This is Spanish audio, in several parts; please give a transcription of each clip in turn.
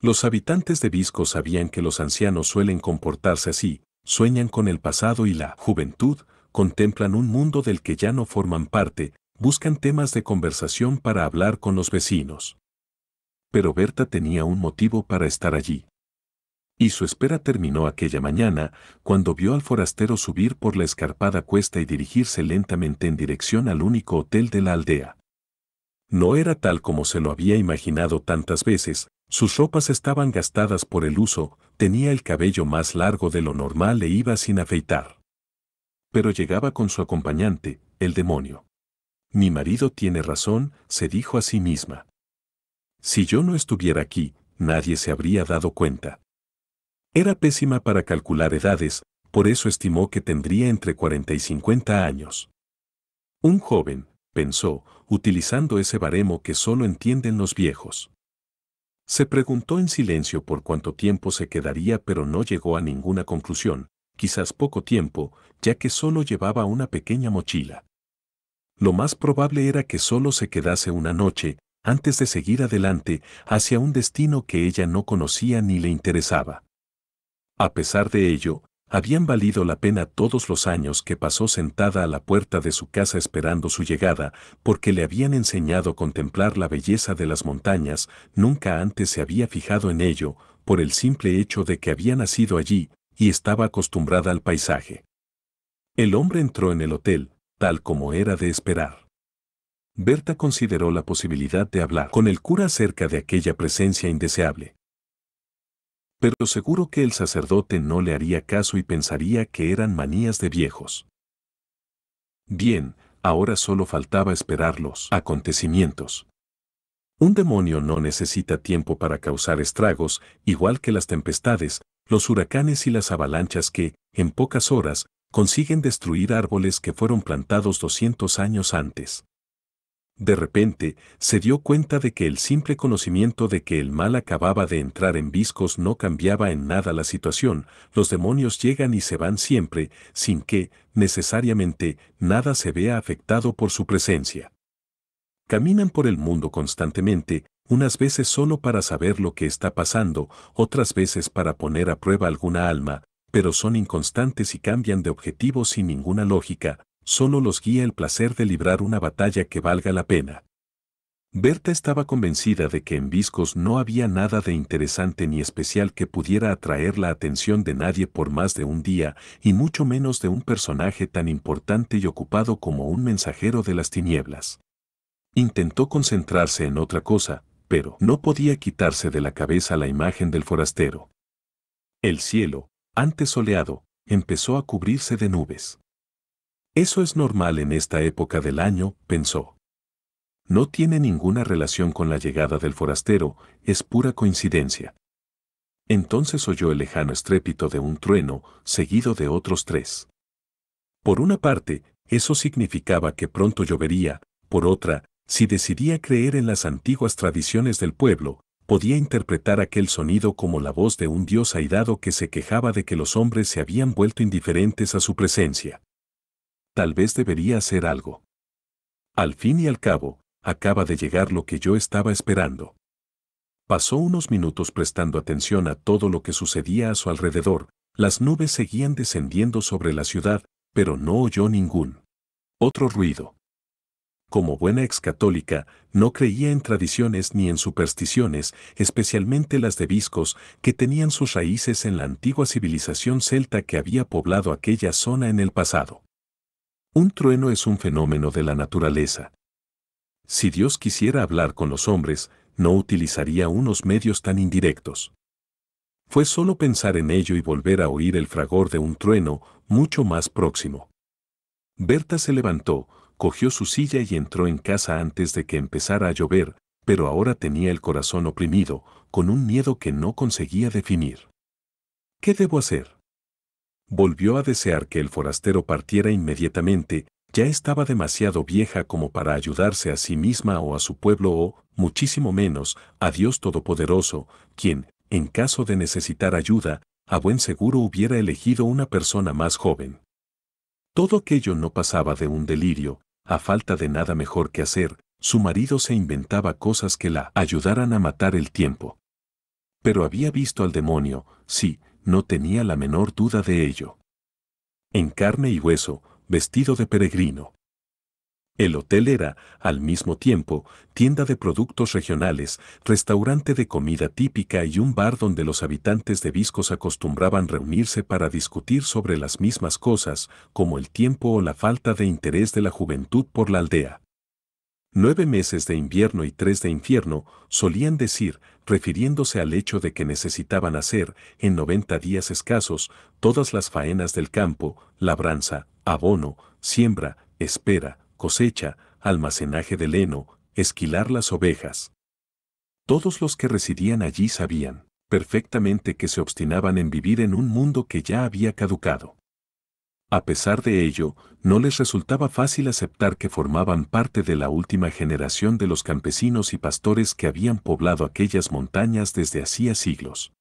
Los habitantes de Visco sabían que los ancianos suelen comportarse así, sueñan con el pasado y la juventud, contemplan un mundo del que ya no forman parte, buscan temas de conversación para hablar con los vecinos. Pero Berta tenía un motivo para estar allí. Y su espera terminó aquella mañana, cuando vio al forastero subir por la escarpada cuesta y dirigirse lentamente en dirección al único hotel de la aldea. No era tal como se lo había imaginado tantas veces, sus ropas estaban gastadas por el uso, tenía el cabello más largo de lo normal e iba sin afeitar. Pero llegaba con su acompañante, el demonio. Mi marido tiene razón, se dijo a sí misma. Si yo no estuviera aquí, nadie se habría dado cuenta. Era pésima para calcular edades, por eso estimó que tendría entre 40 y 50 años. Un joven, pensó, utilizando ese baremo que solo entienden los viejos. Se preguntó en silencio por cuánto tiempo se quedaría pero no llegó a ninguna conclusión, quizás poco tiempo, ya que solo llevaba una pequeña mochila. Lo más probable era que solo se quedase una noche, antes de seguir adelante hacia un destino que ella no conocía ni le interesaba. A pesar de ello, habían valido la pena todos los años que pasó sentada a la puerta de su casa esperando su llegada, porque le habían enseñado a contemplar la belleza de las montañas, nunca antes se había fijado en ello, por el simple hecho de que había nacido allí, y estaba acostumbrada al paisaje. El hombre entró en el hotel, tal como era de esperar. Berta consideró la posibilidad de hablar con el cura acerca de aquella presencia indeseable pero seguro que el sacerdote no le haría caso y pensaría que eran manías de viejos. Bien, ahora solo faltaba esperar los acontecimientos. Un demonio no necesita tiempo para causar estragos, igual que las tempestades, los huracanes y las avalanchas que, en pocas horas, consiguen destruir árboles que fueron plantados 200 años antes. De repente, se dio cuenta de que el simple conocimiento de que el mal acababa de entrar en Viscos no cambiaba en nada la situación, los demonios llegan y se van siempre, sin que, necesariamente, nada se vea afectado por su presencia. Caminan por el mundo constantemente, unas veces solo para saber lo que está pasando, otras veces para poner a prueba alguna alma, pero son inconstantes y cambian de objetivo sin ninguna lógica, solo los guía el placer de librar una batalla que valga la pena. Berta estaba convencida de que en Viscos no había nada de interesante ni especial que pudiera atraer la atención de nadie por más de un día, y mucho menos de un personaje tan importante y ocupado como un mensajero de las tinieblas. Intentó concentrarse en otra cosa, pero no podía quitarse de la cabeza la imagen del forastero. El cielo, antes soleado, empezó a cubrirse de nubes. Eso es normal en esta época del año, pensó. No tiene ninguna relación con la llegada del forastero, es pura coincidencia. Entonces oyó el lejano estrépito de un trueno, seguido de otros tres. Por una parte, eso significaba que pronto llovería, por otra, si decidía creer en las antiguas tradiciones del pueblo, podía interpretar aquel sonido como la voz de un dios airado que se quejaba de que los hombres se habían vuelto indiferentes a su presencia tal vez debería hacer algo. Al fin y al cabo, acaba de llegar lo que yo estaba esperando. Pasó unos minutos prestando atención a todo lo que sucedía a su alrededor, las nubes seguían descendiendo sobre la ciudad, pero no oyó ningún otro ruido. Como buena ex no creía en tradiciones ni en supersticiones, especialmente las de viscos, que tenían sus raíces en la antigua civilización celta que había poblado aquella zona en el pasado. Un trueno es un fenómeno de la naturaleza. Si Dios quisiera hablar con los hombres, no utilizaría unos medios tan indirectos. Fue solo pensar en ello y volver a oír el fragor de un trueno mucho más próximo. Berta se levantó, cogió su silla y entró en casa antes de que empezara a llover, pero ahora tenía el corazón oprimido, con un miedo que no conseguía definir. ¿Qué debo hacer? volvió a desear que el forastero partiera inmediatamente, ya estaba demasiado vieja como para ayudarse a sí misma o a su pueblo o, muchísimo menos, a Dios Todopoderoso, quien, en caso de necesitar ayuda, a buen seguro hubiera elegido una persona más joven. Todo aquello no pasaba de un delirio, a falta de nada mejor que hacer, su marido se inventaba cosas que la ayudaran a matar el tiempo. Pero había visto al demonio, sí, no tenía la menor duda de ello. En carne y hueso, vestido de peregrino. El hotel era, al mismo tiempo, tienda de productos regionales, restaurante de comida típica y un bar donde los habitantes de Viscos acostumbraban reunirse para discutir sobre las mismas cosas, como el tiempo o la falta de interés de la juventud por la aldea nueve meses de invierno y tres de infierno, solían decir, refiriéndose al hecho de que necesitaban hacer, en 90 días escasos, todas las faenas del campo, labranza, abono, siembra, espera, cosecha, almacenaje del heno, esquilar las ovejas. Todos los que residían allí sabían perfectamente que se obstinaban en vivir en un mundo que ya había caducado. A pesar de ello, no les resultaba fácil aceptar que formaban parte de la última generación de los campesinos y pastores que habían poblado aquellas montañas desde hacía siglos.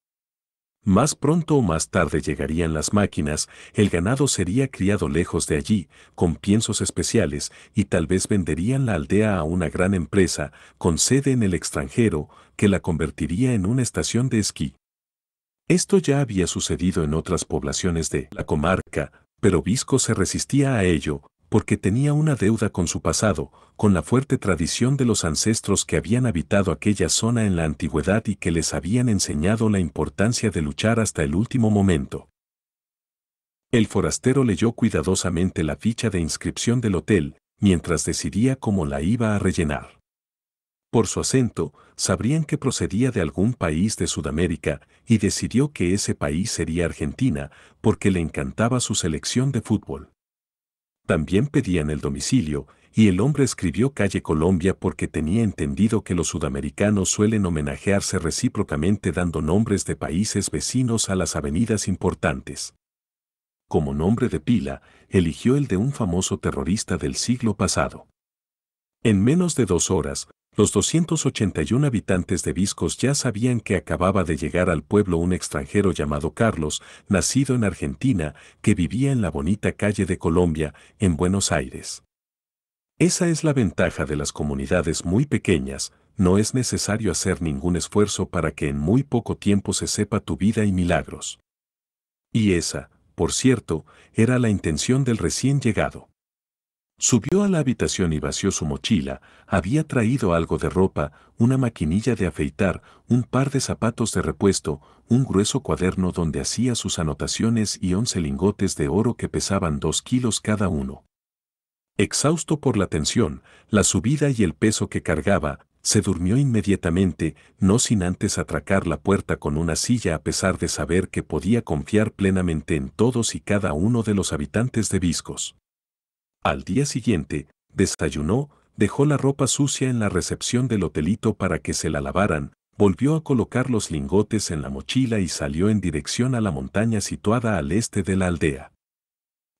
Más pronto o más tarde llegarían las máquinas, el ganado sería criado lejos de allí, con piensos especiales, y tal vez venderían la aldea a una gran empresa, con sede en el extranjero, que la convertiría en una estación de esquí. Esto ya había sucedido en otras poblaciones de la comarca, pero Visco se resistía a ello, porque tenía una deuda con su pasado, con la fuerte tradición de los ancestros que habían habitado aquella zona en la antigüedad y que les habían enseñado la importancia de luchar hasta el último momento. El forastero leyó cuidadosamente la ficha de inscripción del hotel, mientras decidía cómo la iba a rellenar. Por su acento, sabrían que procedía de algún país de Sudamérica y decidió que ese país sería Argentina porque le encantaba su selección de fútbol. También pedían el domicilio y el hombre escribió Calle Colombia porque tenía entendido que los sudamericanos suelen homenajearse recíprocamente dando nombres de países vecinos a las avenidas importantes. Como nombre de pila, eligió el de un famoso terrorista del siglo pasado. En menos de dos horas, los 281 habitantes de Viscos ya sabían que acababa de llegar al pueblo un extranjero llamado Carlos, nacido en Argentina, que vivía en la bonita calle de Colombia, en Buenos Aires. Esa es la ventaja de las comunidades muy pequeñas, no es necesario hacer ningún esfuerzo para que en muy poco tiempo se sepa tu vida y milagros. Y esa, por cierto, era la intención del recién llegado. Subió a la habitación y vació su mochila. Había traído algo de ropa, una maquinilla de afeitar, un par de zapatos de repuesto, un grueso cuaderno donde hacía sus anotaciones y once lingotes de oro que pesaban dos kilos cada uno. Exhausto por la tensión, la subida y el peso que cargaba, se durmió inmediatamente, no sin antes atracar la puerta con una silla a pesar de saber que podía confiar plenamente en todos y cada uno de los habitantes de Viscos. Al día siguiente, desayunó, dejó la ropa sucia en la recepción del hotelito para que se la lavaran, volvió a colocar los lingotes en la mochila y salió en dirección a la montaña situada al este de la aldea.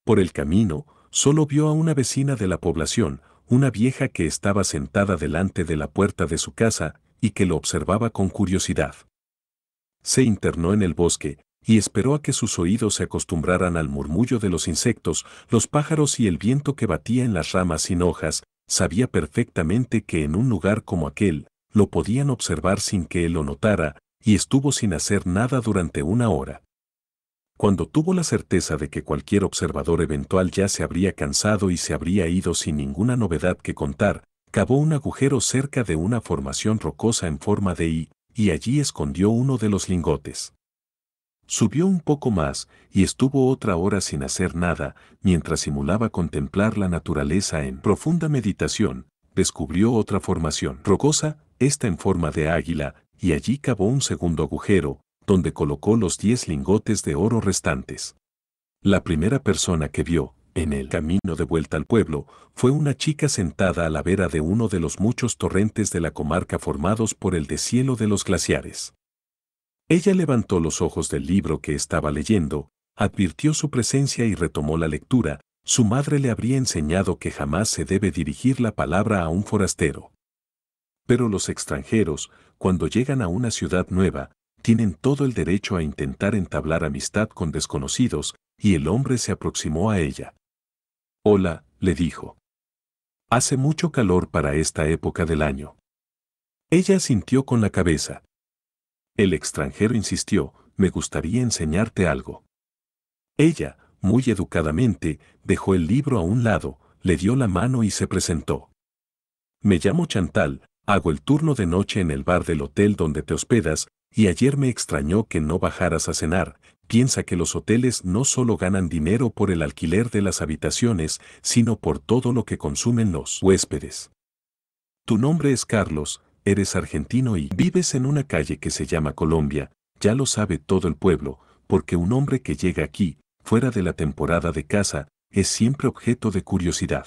Por el camino, solo vio a una vecina de la población, una vieja que estaba sentada delante de la puerta de su casa y que lo observaba con curiosidad. Se internó en el bosque, y esperó a que sus oídos se acostumbraran al murmullo de los insectos, los pájaros y el viento que batía en las ramas sin hojas, sabía perfectamente que en un lugar como aquel, lo podían observar sin que él lo notara, y estuvo sin hacer nada durante una hora. Cuando tuvo la certeza de que cualquier observador eventual ya se habría cansado y se habría ido sin ninguna novedad que contar, cavó un agujero cerca de una formación rocosa en forma de I, y allí escondió uno de los lingotes. Subió un poco más y estuvo otra hora sin hacer nada, mientras simulaba contemplar la naturaleza en profunda meditación, descubrió otra formación rocosa, esta en forma de águila, y allí cavó un segundo agujero, donde colocó los diez lingotes de oro restantes. La primera persona que vio, en el camino de vuelta al pueblo, fue una chica sentada a la vera de uno de los muchos torrentes de la comarca formados por el deshielo de los glaciares. Ella levantó los ojos del libro que estaba leyendo, advirtió su presencia y retomó la lectura, su madre le habría enseñado que jamás se debe dirigir la palabra a un forastero. Pero los extranjeros, cuando llegan a una ciudad nueva, tienen todo el derecho a intentar entablar amistad con desconocidos, y el hombre se aproximó a ella. Hola, le dijo. Hace mucho calor para esta época del año. Ella sintió con la cabeza. El extranjero insistió, me gustaría enseñarte algo. Ella, muy educadamente, dejó el libro a un lado, le dio la mano y se presentó. Me llamo Chantal, hago el turno de noche en el bar del hotel donde te hospedas, y ayer me extrañó que no bajaras a cenar, piensa que los hoteles no solo ganan dinero por el alquiler de las habitaciones, sino por todo lo que consumen los huéspedes. Tu nombre es Carlos, eres argentino y vives en una calle que se llama Colombia, ya lo sabe todo el pueblo, porque un hombre que llega aquí, fuera de la temporada de casa, es siempre objeto de curiosidad.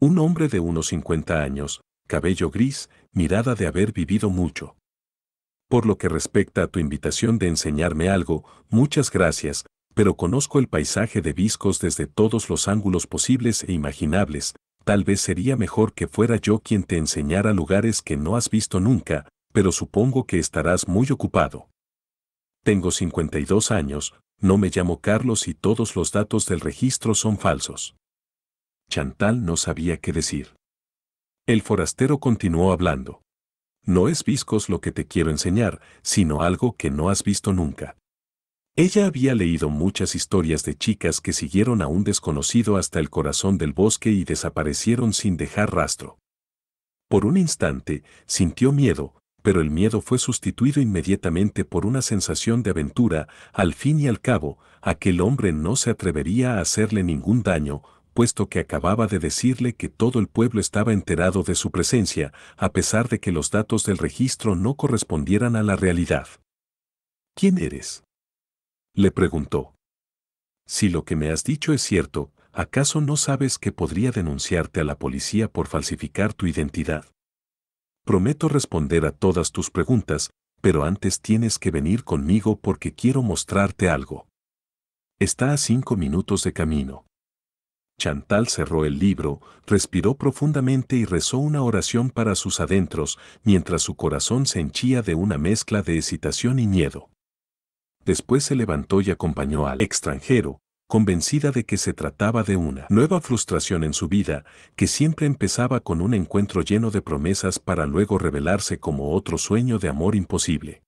Un hombre de unos 50 años, cabello gris, mirada de haber vivido mucho. Por lo que respecta a tu invitación de enseñarme algo, muchas gracias, pero conozco el paisaje de Viscos desde todos los ángulos posibles e imaginables, tal vez sería mejor que fuera yo quien te enseñara lugares que no has visto nunca, pero supongo que estarás muy ocupado. Tengo 52 años, no me llamo Carlos y todos los datos del registro son falsos. Chantal no sabía qué decir. El forastero continuó hablando. No es viscos lo que te quiero enseñar, sino algo que no has visto nunca. Ella había leído muchas historias de chicas que siguieron a un desconocido hasta el corazón del bosque y desaparecieron sin dejar rastro. Por un instante, sintió miedo, pero el miedo fue sustituido inmediatamente por una sensación de aventura, al fin y al cabo, aquel hombre no se atrevería a hacerle ningún daño, puesto que acababa de decirle que todo el pueblo estaba enterado de su presencia, a pesar de que los datos del registro no correspondieran a la realidad. ¿Quién eres? Le preguntó. Si lo que me has dicho es cierto, ¿acaso no sabes que podría denunciarte a la policía por falsificar tu identidad? Prometo responder a todas tus preguntas, pero antes tienes que venir conmigo porque quiero mostrarte algo. Está a cinco minutos de camino. Chantal cerró el libro, respiró profundamente y rezó una oración para sus adentros, mientras su corazón se hinchía de una mezcla de excitación y miedo después se levantó y acompañó al extranjero, convencida de que se trataba de una nueva frustración en su vida, que siempre empezaba con un encuentro lleno de promesas para luego revelarse como otro sueño de amor imposible.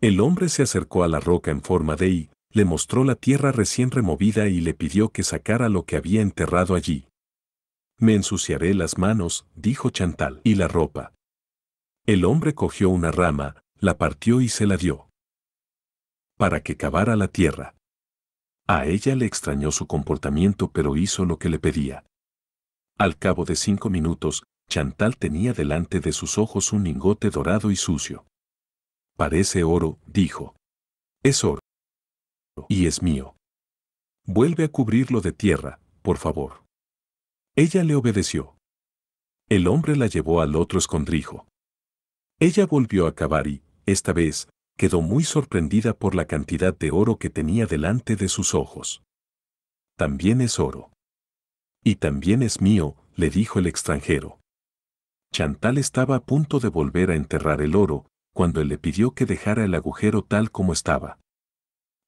El hombre se acercó a la roca en forma de I, le mostró la tierra recién removida y le pidió que sacara lo que había enterrado allí. Me ensuciaré las manos, dijo Chantal, y la ropa. El hombre cogió una rama, la partió y se la dio para que cavara la tierra. A ella le extrañó su comportamiento pero hizo lo que le pedía. Al cabo de cinco minutos, Chantal tenía delante de sus ojos un lingote dorado y sucio. Parece oro, dijo. Es oro. Y es mío. Vuelve a cubrirlo de tierra, por favor. Ella le obedeció. El hombre la llevó al otro escondrijo. Ella volvió a cavar y, esta vez, quedó muy sorprendida por la cantidad de oro que tenía delante de sus ojos. También es oro. Y también es mío, le dijo el extranjero. Chantal estaba a punto de volver a enterrar el oro, cuando él le pidió que dejara el agujero tal como estaba.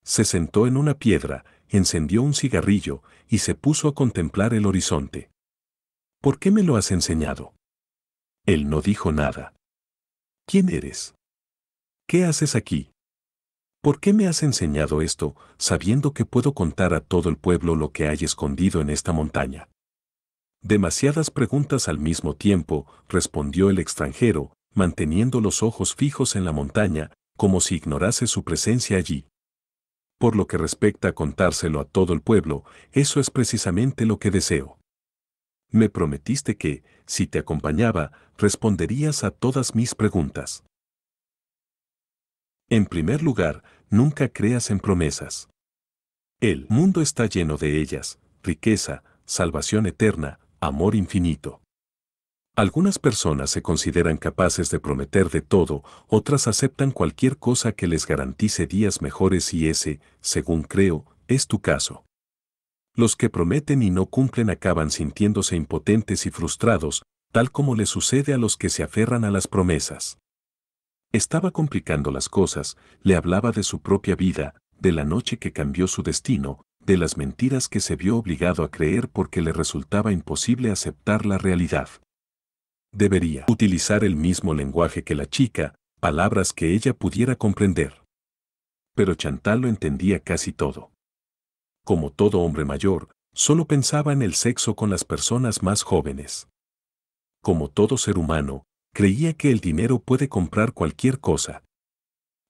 Se sentó en una piedra, encendió un cigarrillo y se puso a contemplar el horizonte. ¿Por qué me lo has enseñado? Él no dijo nada. ¿Quién eres? ¿Qué haces aquí? ¿Por qué me has enseñado esto, sabiendo que puedo contar a todo el pueblo lo que hay escondido en esta montaña? Demasiadas preguntas al mismo tiempo, respondió el extranjero, manteniendo los ojos fijos en la montaña, como si ignorase su presencia allí. Por lo que respecta a contárselo a todo el pueblo, eso es precisamente lo que deseo. Me prometiste que, si te acompañaba, responderías a todas mis preguntas. En primer lugar, nunca creas en promesas. El mundo está lleno de ellas, riqueza, salvación eterna, amor infinito. Algunas personas se consideran capaces de prometer de todo, otras aceptan cualquier cosa que les garantice días mejores y ese, según creo, es tu caso. Los que prometen y no cumplen acaban sintiéndose impotentes y frustrados, tal como le sucede a los que se aferran a las promesas. Estaba complicando las cosas, le hablaba de su propia vida, de la noche que cambió su destino, de las mentiras que se vio obligado a creer porque le resultaba imposible aceptar la realidad. Debería utilizar el mismo lenguaje que la chica, palabras que ella pudiera comprender. Pero Chantal lo entendía casi todo. Como todo hombre mayor, solo pensaba en el sexo con las personas más jóvenes. Como todo ser humano, creía que el dinero puede comprar cualquier cosa.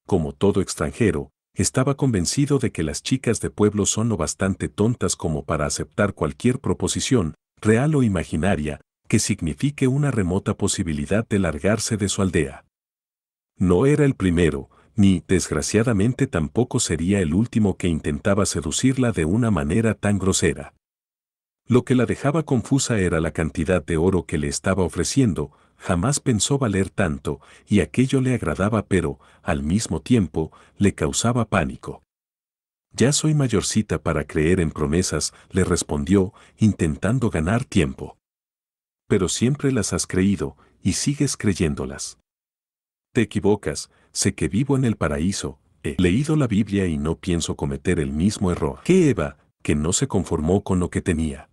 Como todo extranjero, estaba convencido de que las chicas de pueblo son lo bastante tontas como para aceptar cualquier proposición, real o imaginaria, que signifique una remota posibilidad de largarse de su aldea. No era el primero, ni desgraciadamente tampoco sería el último que intentaba seducirla de una manera tan grosera. Lo que la dejaba confusa era la cantidad de oro que le estaba ofreciendo, jamás pensó valer tanto, y aquello le agradaba pero, al mismo tiempo, le causaba pánico. Ya soy mayorcita para creer en promesas, le respondió, intentando ganar tiempo. Pero siempre las has creído, y sigues creyéndolas. Te equivocas, sé que vivo en el paraíso, he leído la Biblia y no pienso cometer el mismo error que Eva, que no se conformó con lo que tenía.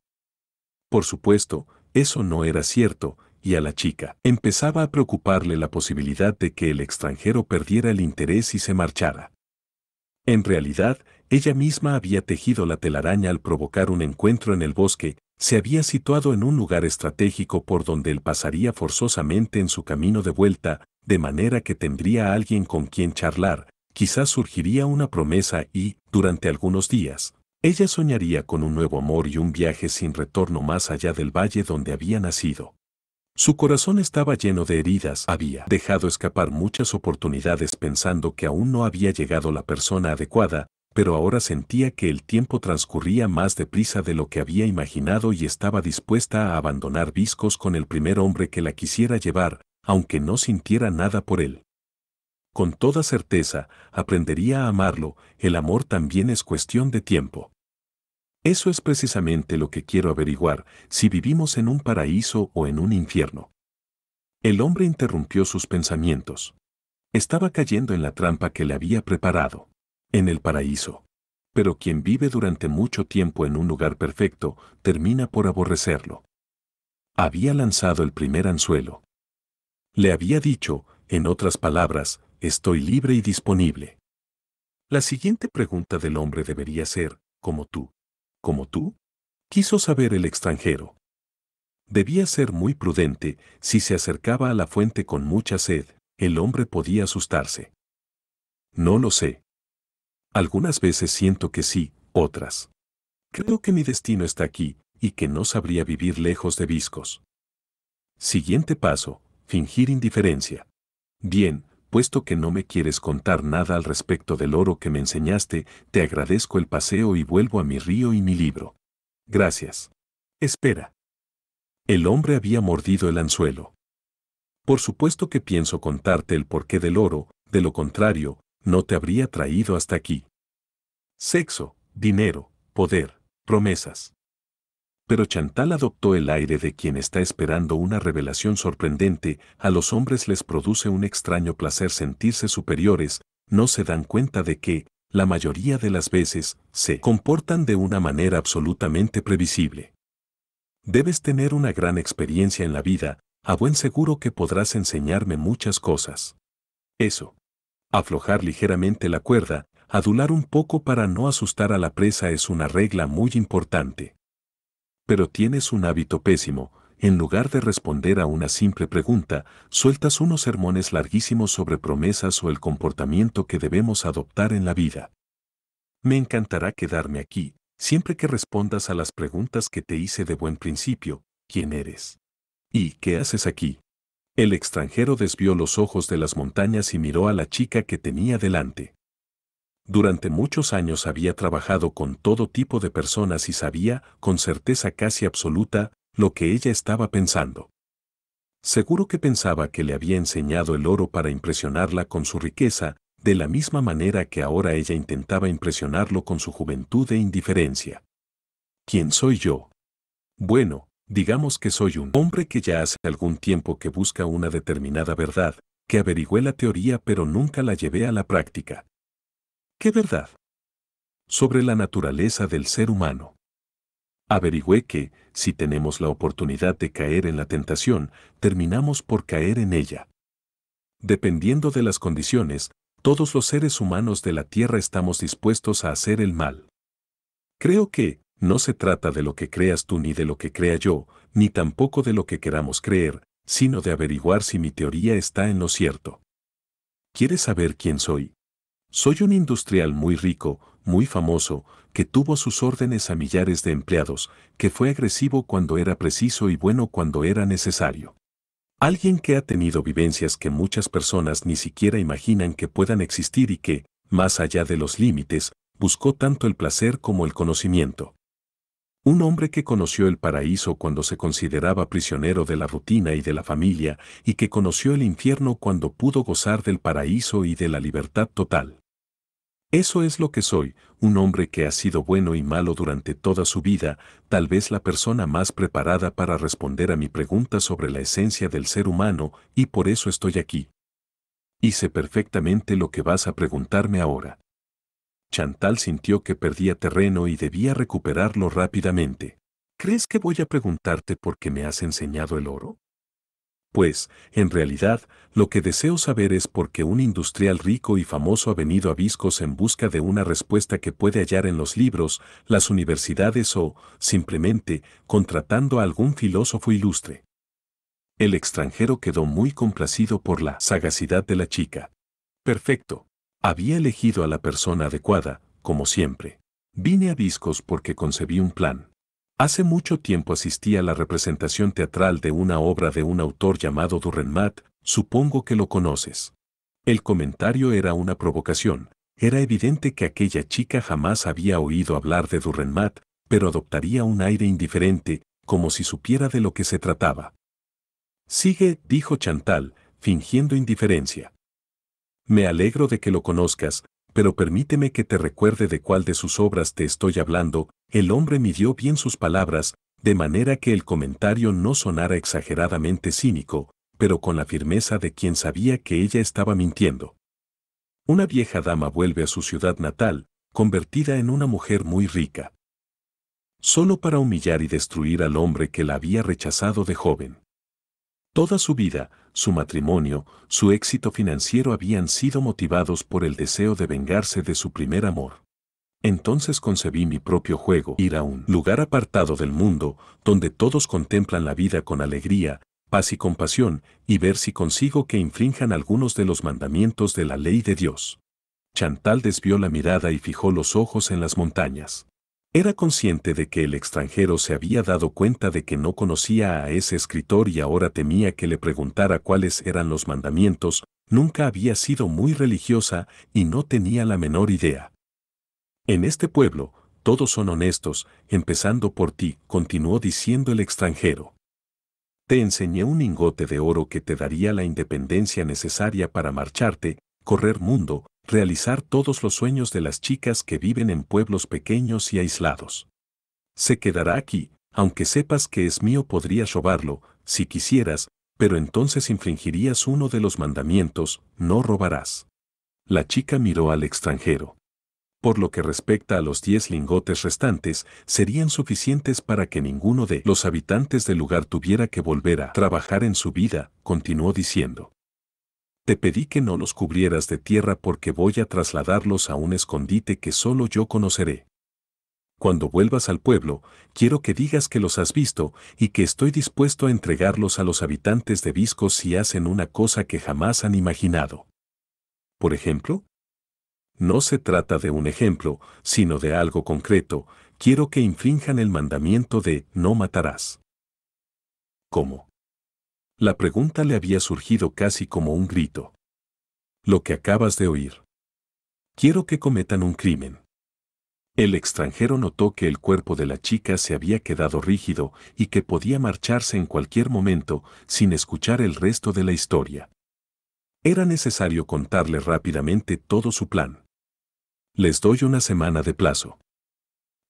Por supuesto, eso no era cierto, y a la chica empezaba a preocuparle la posibilidad de que el extranjero perdiera el interés y se marchara. En realidad, ella misma había tejido la telaraña al provocar un encuentro en el bosque, se había situado en un lugar estratégico por donde él pasaría forzosamente en su camino de vuelta, de manera que tendría alguien con quien charlar, quizás surgiría una promesa y, durante algunos días, ella soñaría con un nuevo amor y un viaje sin retorno más allá del valle donde había nacido. Su corazón estaba lleno de heridas, había dejado escapar muchas oportunidades pensando que aún no había llegado la persona adecuada, pero ahora sentía que el tiempo transcurría más deprisa de lo que había imaginado y estaba dispuesta a abandonar Viscos con el primer hombre que la quisiera llevar, aunque no sintiera nada por él. Con toda certeza, aprendería a amarlo, el amor también es cuestión de tiempo. Eso es precisamente lo que quiero averiguar, si vivimos en un paraíso o en un infierno. El hombre interrumpió sus pensamientos. Estaba cayendo en la trampa que le había preparado. En el paraíso. Pero quien vive durante mucho tiempo en un lugar perfecto, termina por aborrecerlo. Había lanzado el primer anzuelo. Le había dicho, en otras palabras, estoy libre y disponible. La siguiente pregunta del hombre debería ser, como tú, como tú? quiso saber el extranjero. Debía ser muy prudente, si se acercaba a la fuente con mucha sed, el hombre podía asustarse. No lo sé. Algunas veces siento que sí, otras. Creo que mi destino está aquí, y que no sabría vivir lejos de Viscos. Siguiente paso, fingir indiferencia. Bien, puesto que no me quieres contar nada al respecto del oro que me enseñaste, te agradezco el paseo y vuelvo a mi río y mi libro. Gracias. Espera. El hombre había mordido el anzuelo. Por supuesto que pienso contarte el porqué del oro, de lo contrario, no te habría traído hasta aquí. Sexo, dinero, poder, promesas. Pero Chantal adoptó el aire de quien está esperando una revelación sorprendente, a los hombres les produce un extraño placer sentirse superiores, no se dan cuenta de que, la mayoría de las veces, se comportan de una manera absolutamente previsible. Debes tener una gran experiencia en la vida, a buen seguro que podrás enseñarme muchas cosas. Eso. Aflojar ligeramente la cuerda, adular un poco para no asustar a la presa es una regla muy importante pero tienes un hábito pésimo, en lugar de responder a una simple pregunta, sueltas unos sermones larguísimos sobre promesas o el comportamiento que debemos adoptar en la vida. Me encantará quedarme aquí, siempre que respondas a las preguntas que te hice de buen principio, ¿quién eres? ¿Y qué haces aquí? El extranjero desvió los ojos de las montañas y miró a la chica que tenía delante. Durante muchos años había trabajado con todo tipo de personas y sabía, con certeza casi absoluta, lo que ella estaba pensando. Seguro que pensaba que le había enseñado el oro para impresionarla con su riqueza, de la misma manera que ahora ella intentaba impresionarlo con su juventud e indiferencia. ¿Quién soy yo? Bueno, digamos que soy un hombre que ya hace algún tiempo que busca una determinada verdad, que averigüé la teoría pero nunca la llevé a la práctica. ¿Qué verdad? Sobre la naturaleza del ser humano. Averigüé que, si tenemos la oportunidad de caer en la tentación, terminamos por caer en ella. Dependiendo de las condiciones, todos los seres humanos de la Tierra estamos dispuestos a hacer el mal. Creo que, no se trata de lo que creas tú ni de lo que crea yo, ni tampoco de lo que queramos creer, sino de averiguar si mi teoría está en lo cierto. ¿Quieres saber quién soy? Soy un industrial muy rico, muy famoso, que tuvo sus órdenes a millares de empleados, que fue agresivo cuando era preciso y bueno cuando era necesario. Alguien que ha tenido vivencias que muchas personas ni siquiera imaginan que puedan existir y que, más allá de los límites, buscó tanto el placer como el conocimiento. Un hombre que conoció el paraíso cuando se consideraba prisionero de la rutina y de la familia, y que conoció el infierno cuando pudo gozar del paraíso y de la libertad total. Eso es lo que soy, un hombre que ha sido bueno y malo durante toda su vida, tal vez la persona más preparada para responder a mi pregunta sobre la esencia del ser humano, y por eso estoy aquí. Hice perfectamente lo que vas a preguntarme ahora. Chantal sintió que perdía terreno y debía recuperarlo rápidamente. ¿Crees que voy a preguntarte por qué me has enseñado el oro? Pues, en realidad, lo que deseo saber es por qué un industrial rico y famoso ha venido a Viscos en busca de una respuesta que puede hallar en los libros, las universidades o, simplemente, contratando a algún filósofo ilustre. El extranjero quedó muy complacido por la sagacidad de la chica. Perfecto. Había elegido a la persona adecuada, como siempre. Vine a Viscos porque concebí un plan. Hace mucho tiempo asistí a la representación teatral de una obra de un autor llamado Durrenmatt, supongo que lo conoces. El comentario era una provocación. Era evidente que aquella chica jamás había oído hablar de Durrenmatt, pero adoptaría un aire indiferente, como si supiera de lo que se trataba. Sigue, dijo Chantal, fingiendo indiferencia. Me alegro de que lo conozcas, pero permíteme que te recuerde de cuál de sus obras te estoy hablando, el hombre midió bien sus palabras, de manera que el comentario no sonara exageradamente cínico, pero con la firmeza de quien sabía que ella estaba mintiendo. Una vieja dama vuelve a su ciudad natal, convertida en una mujer muy rica. Solo para humillar y destruir al hombre que la había rechazado de joven. Toda su vida, su matrimonio, su éxito financiero habían sido motivados por el deseo de vengarse de su primer amor. Entonces concebí mi propio juego, ir a un lugar apartado del mundo, donde todos contemplan la vida con alegría, paz y compasión, y ver si consigo que infrinjan algunos de los mandamientos de la ley de Dios. Chantal desvió la mirada y fijó los ojos en las montañas. Era consciente de que el extranjero se había dado cuenta de que no conocía a ese escritor y ahora temía que le preguntara cuáles eran los mandamientos, nunca había sido muy religiosa y no tenía la menor idea. En este pueblo, todos son honestos, empezando por ti, continuó diciendo el extranjero. Te enseñé un ingote de oro que te daría la independencia necesaria para marcharte, correr mundo, realizar todos los sueños de las chicas que viven en pueblos pequeños y aislados. Se quedará aquí, aunque sepas que es mío podrías robarlo, si quisieras, pero entonces infringirías uno de los mandamientos, no robarás. La chica miró al extranjero. Por lo que respecta a los diez lingotes restantes, serían suficientes para que ninguno de los habitantes del lugar tuviera que volver a trabajar en su vida, continuó diciendo. Te pedí que no los cubrieras de tierra porque voy a trasladarlos a un escondite que solo yo conoceré. Cuando vuelvas al pueblo, quiero que digas que los has visto y que estoy dispuesto a entregarlos a los habitantes de Visco si hacen una cosa que jamás han imaginado. Por ejemplo, no se trata de un ejemplo, sino de algo concreto, quiero que infrinjan el mandamiento de no matarás. ¿Cómo? La pregunta le había surgido casi como un grito. Lo que acabas de oír. Quiero que cometan un crimen. El extranjero notó que el cuerpo de la chica se había quedado rígido y que podía marcharse en cualquier momento sin escuchar el resto de la historia. Era necesario contarle rápidamente todo su plan. Les doy una semana de plazo.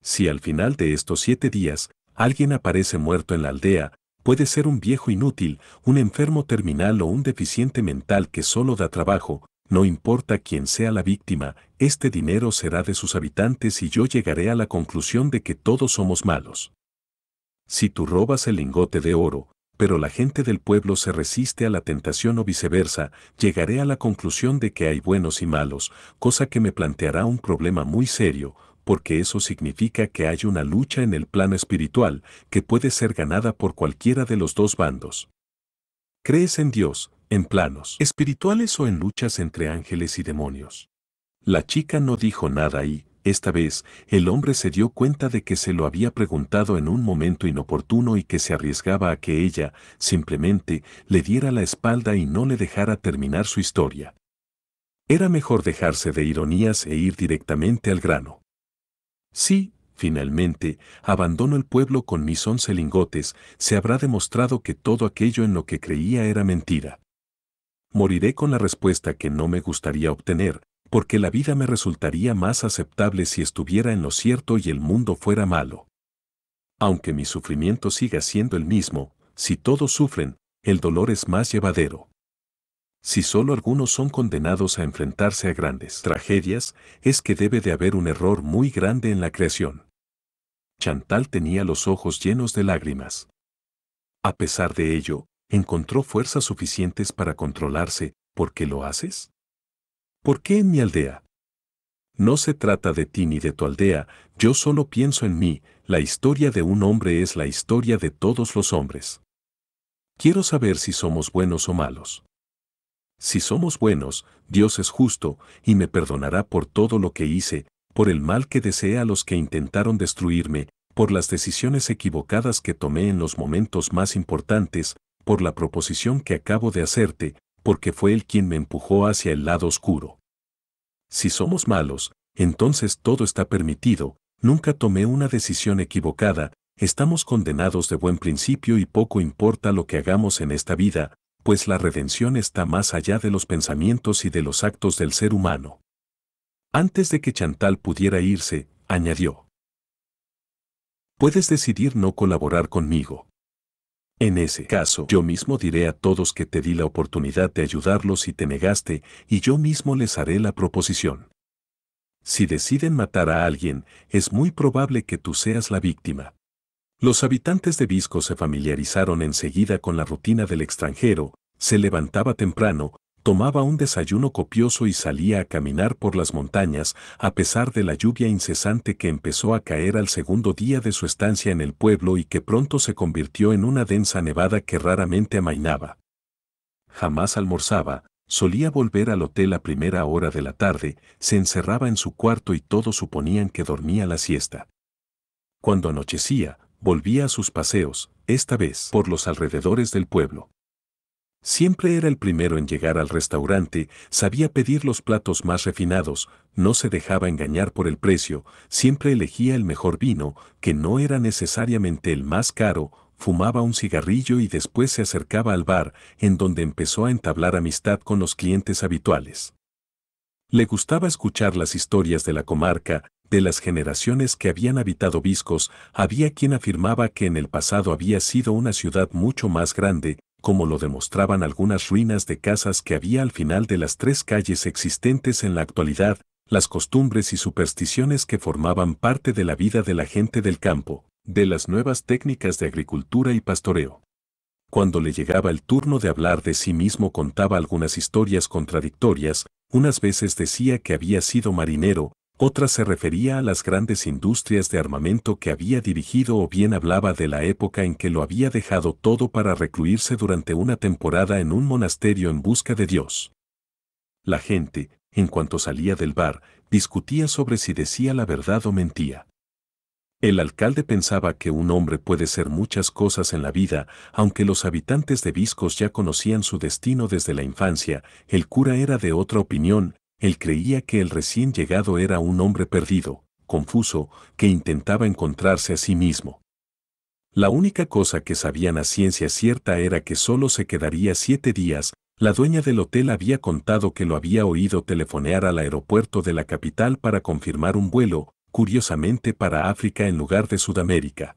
Si al final de estos siete días alguien aparece muerto en la aldea, puede ser un viejo inútil, un enfermo terminal o un deficiente mental que solo da trabajo, no importa quién sea la víctima, este dinero será de sus habitantes y yo llegaré a la conclusión de que todos somos malos. Si tú robas el lingote de oro, pero la gente del pueblo se resiste a la tentación o viceversa, llegaré a la conclusión de que hay buenos y malos, cosa que me planteará un problema muy serio, porque eso significa que hay una lucha en el plano espiritual que puede ser ganada por cualquiera de los dos bandos. Crees en Dios, en planos espirituales o en luchas entre ángeles y demonios. La chica no dijo nada y, esta vez, el hombre se dio cuenta de que se lo había preguntado en un momento inoportuno y que se arriesgaba a que ella, simplemente, le diera la espalda y no le dejara terminar su historia. Era mejor dejarse de ironías e ir directamente al grano. Si, finalmente, abandono el pueblo con mis once lingotes, se habrá demostrado que todo aquello en lo que creía era mentira. Moriré con la respuesta que no me gustaría obtener, porque la vida me resultaría más aceptable si estuviera en lo cierto y el mundo fuera malo. Aunque mi sufrimiento siga siendo el mismo, si todos sufren, el dolor es más llevadero. Si solo algunos son condenados a enfrentarse a grandes tragedias, es que debe de haber un error muy grande en la creación. Chantal tenía los ojos llenos de lágrimas. A pesar de ello, encontró fuerzas suficientes para controlarse, ¿por qué lo haces? ¿Por qué en mi aldea? No se trata de ti ni de tu aldea, yo solo pienso en mí, la historia de un hombre es la historia de todos los hombres. Quiero saber si somos buenos o malos. Si somos buenos, Dios es justo, y me perdonará por todo lo que hice, por el mal que deseé a los que intentaron destruirme, por las decisiones equivocadas que tomé en los momentos más importantes, por la proposición que acabo de hacerte, porque fue Él quien me empujó hacia el lado oscuro. Si somos malos, entonces todo está permitido, nunca tomé una decisión equivocada, estamos condenados de buen principio y poco importa lo que hagamos en esta vida, pues la redención está más allá de los pensamientos y de los actos del ser humano. Antes de que Chantal pudiera irse, añadió. Puedes decidir no colaborar conmigo. En ese caso, yo mismo diré a todos que te di la oportunidad de ayudarlos y te negaste, y yo mismo les haré la proposición. Si deciden matar a alguien, es muy probable que tú seas la víctima. Los habitantes de Visco se familiarizaron enseguida con la rutina del extranjero, se levantaba temprano, tomaba un desayuno copioso y salía a caminar por las montañas a pesar de la lluvia incesante que empezó a caer al segundo día de su estancia en el pueblo y que pronto se convirtió en una densa nevada que raramente amainaba. Jamás almorzaba, solía volver al hotel a primera hora de la tarde, se encerraba en su cuarto y todos suponían que dormía la siesta. Cuando anochecía, volvía a sus paseos, esta vez por los alrededores del pueblo. Siempre era el primero en llegar al restaurante, sabía pedir los platos más refinados, no se dejaba engañar por el precio, siempre elegía el mejor vino, que no era necesariamente el más caro, fumaba un cigarrillo y después se acercaba al bar, en donde empezó a entablar amistad con los clientes habituales. Le gustaba escuchar las historias de la comarca, de las generaciones que habían habitado Viscos, había quien afirmaba que en el pasado había sido una ciudad mucho más grande, como lo demostraban algunas ruinas de casas que había al final de las tres calles existentes en la actualidad, las costumbres y supersticiones que formaban parte de la vida de la gente del campo, de las nuevas técnicas de agricultura y pastoreo. Cuando le llegaba el turno de hablar de sí mismo contaba algunas historias contradictorias, unas veces decía que había sido marinero, otra se refería a las grandes industrias de armamento que había dirigido o bien hablaba de la época en que lo había dejado todo para recluirse durante una temporada en un monasterio en busca de Dios. La gente, en cuanto salía del bar, discutía sobre si decía la verdad o mentía. El alcalde pensaba que un hombre puede ser muchas cosas en la vida, aunque los habitantes de Viscos ya conocían su destino desde la infancia, el cura era de otra opinión, él creía que el recién llegado era un hombre perdido, confuso, que intentaba encontrarse a sí mismo. La única cosa que sabían a ciencia cierta era que solo se quedaría siete días, la dueña del hotel había contado que lo había oído telefonear al aeropuerto de la capital para confirmar un vuelo, curiosamente para África en lugar de Sudamérica.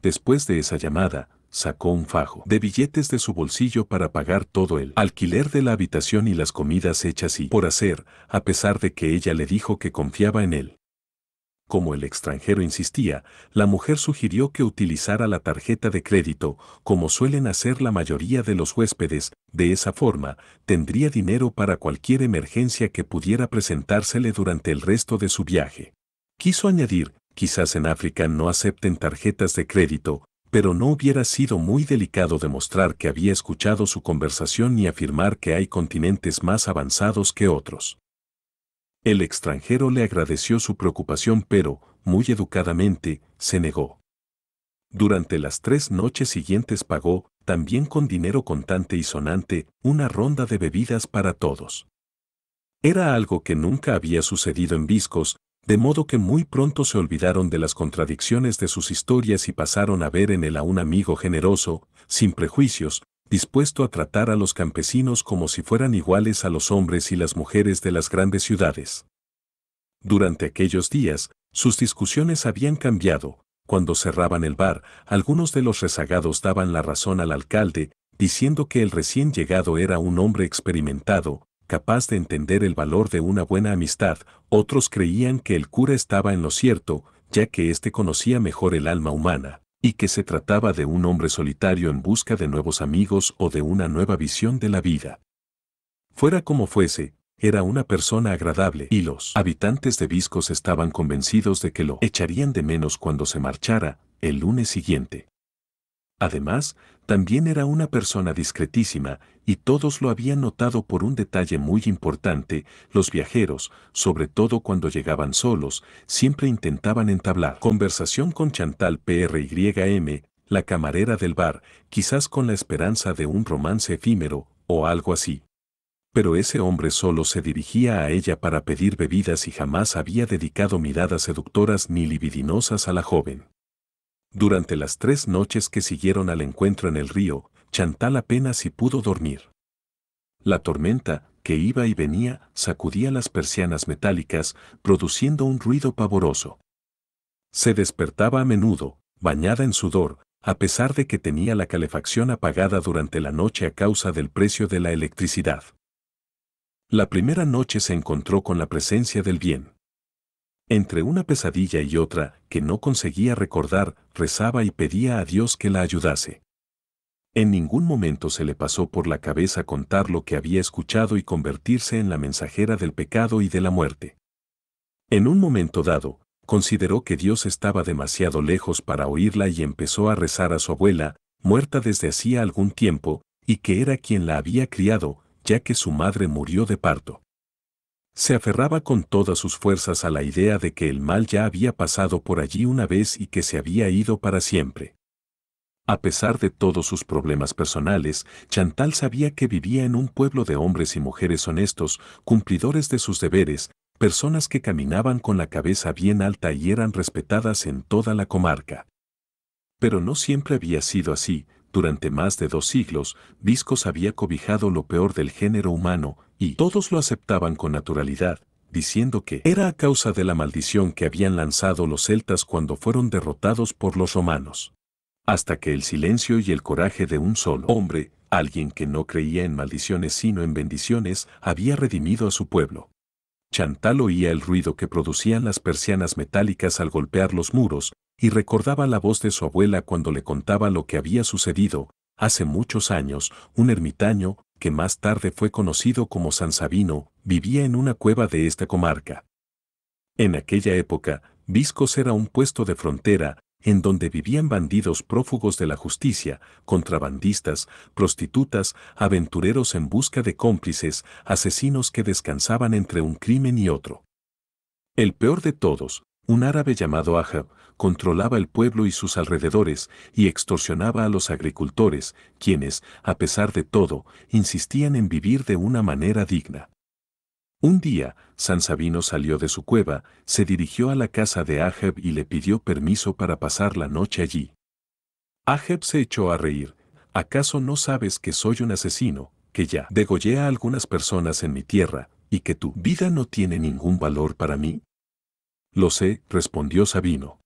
Después de esa llamada, sacó un fajo de billetes de su bolsillo para pagar todo el alquiler de la habitación y las comidas hechas y por hacer, a pesar de que ella le dijo que confiaba en él. Como el extranjero insistía, la mujer sugirió que utilizara la tarjeta de crédito, como suelen hacer la mayoría de los huéspedes, de esa forma, tendría dinero para cualquier emergencia que pudiera presentársele durante el resto de su viaje. Quiso añadir, quizás en África no acepten tarjetas de crédito, pero no hubiera sido muy delicado demostrar que había escuchado su conversación ni afirmar que hay continentes más avanzados que otros. El extranjero le agradeció su preocupación pero, muy educadamente, se negó. Durante las tres noches siguientes pagó, también con dinero contante y sonante, una ronda de bebidas para todos. Era algo que nunca había sucedido en Viscos, de modo que muy pronto se olvidaron de las contradicciones de sus historias y pasaron a ver en él a un amigo generoso, sin prejuicios, dispuesto a tratar a los campesinos como si fueran iguales a los hombres y las mujeres de las grandes ciudades. Durante aquellos días, sus discusiones habían cambiado. Cuando cerraban el bar, algunos de los rezagados daban la razón al alcalde, diciendo que el recién llegado era un hombre experimentado, capaz de entender el valor de una buena amistad, otros creían que el cura estaba en lo cierto, ya que éste conocía mejor el alma humana, y que se trataba de un hombre solitario en busca de nuevos amigos o de una nueva visión de la vida. Fuera como fuese, era una persona agradable y los habitantes de Viscos estaban convencidos de que lo echarían de menos cuando se marchara el lunes siguiente. Además, también era una persona discretísima, y todos lo habían notado por un detalle muy importante, los viajeros, sobre todo cuando llegaban solos, siempre intentaban entablar conversación con Chantal PRYM, la camarera del bar, quizás con la esperanza de un romance efímero, o algo así. Pero ese hombre solo se dirigía a ella para pedir bebidas y jamás había dedicado miradas seductoras ni libidinosas a la joven. Durante las tres noches que siguieron al encuentro en el río, Chantal apenas si pudo dormir. La tormenta, que iba y venía, sacudía las persianas metálicas, produciendo un ruido pavoroso. Se despertaba a menudo, bañada en sudor, a pesar de que tenía la calefacción apagada durante la noche a causa del precio de la electricidad. La primera noche se encontró con la presencia del bien. Entre una pesadilla y otra, que no conseguía recordar, rezaba y pedía a Dios que la ayudase. En ningún momento se le pasó por la cabeza contar lo que había escuchado y convertirse en la mensajera del pecado y de la muerte. En un momento dado, consideró que Dios estaba demasiado lejos para oírla y empezó a rezar a su abuela, muerta desde hacía algún tiempo, y que era quien la había criado, ya que su madre murió de parto. Se aferraba con todas sus fuerzas a la idea de que el mal ya había pasado por allí una vez y que se había ido para siempre. A pesar de todos sus problemas personales, Chantal sabía que vivía en un pueblo de hombres y mujeres honestos, cumplidores de sus deberes, personas que caminaban con la cabeza bien alta y eran respetadas en toda la comarca. Pero no siempre había sido así, durante más de dos siglos, Viscos había cobijado lo peor del género humano, y todos lo aceptaban con naturalidad, diciendo que era a causa de la maldición que habían lanzado los celtas cuando fueron derrotados por los romanos. Hasta que el silencio y el coraje de un solo hombre, alguien que no creía en maldiciones sino en bendiciones, había redimido a su pueblo. Chantal oía el ruido que producían las persianas metálicas al golpear los muros, y recordaba la voz de su abuela cuando le contaba lo que había sucedido, hace muchos años, un ermitaño, que más tarde fue conocido como San Sabino, vivía en una cueva de esta comarca. En aquella época, Viscos era un puesto de frontera, en donde vivían bandidos prófugos de la justicia, contrabandistas, prostitutas, aventureros en busca de cómplices, asesinos que descansaban entre un crimen y otro. El peor de todos, un árabe llamado Ahab, controlaba el pueblo y sus alrededores y extorsionaba a los agricultores, quienes, a pesar de todo, insistían en vivir de una manera digna. Un día, San Sabino salió de su cueva, se dirigió a la casa de Ajeb y le pidió permiso para pasar la noche allí. Ajeb se echó a reír. ¿Acaso no sabes que soy un asesino, que ya degollé a algunas personas en mi tierra, y que tu vida no tiene ningún valor para mí? Lo sé, respondió Sabino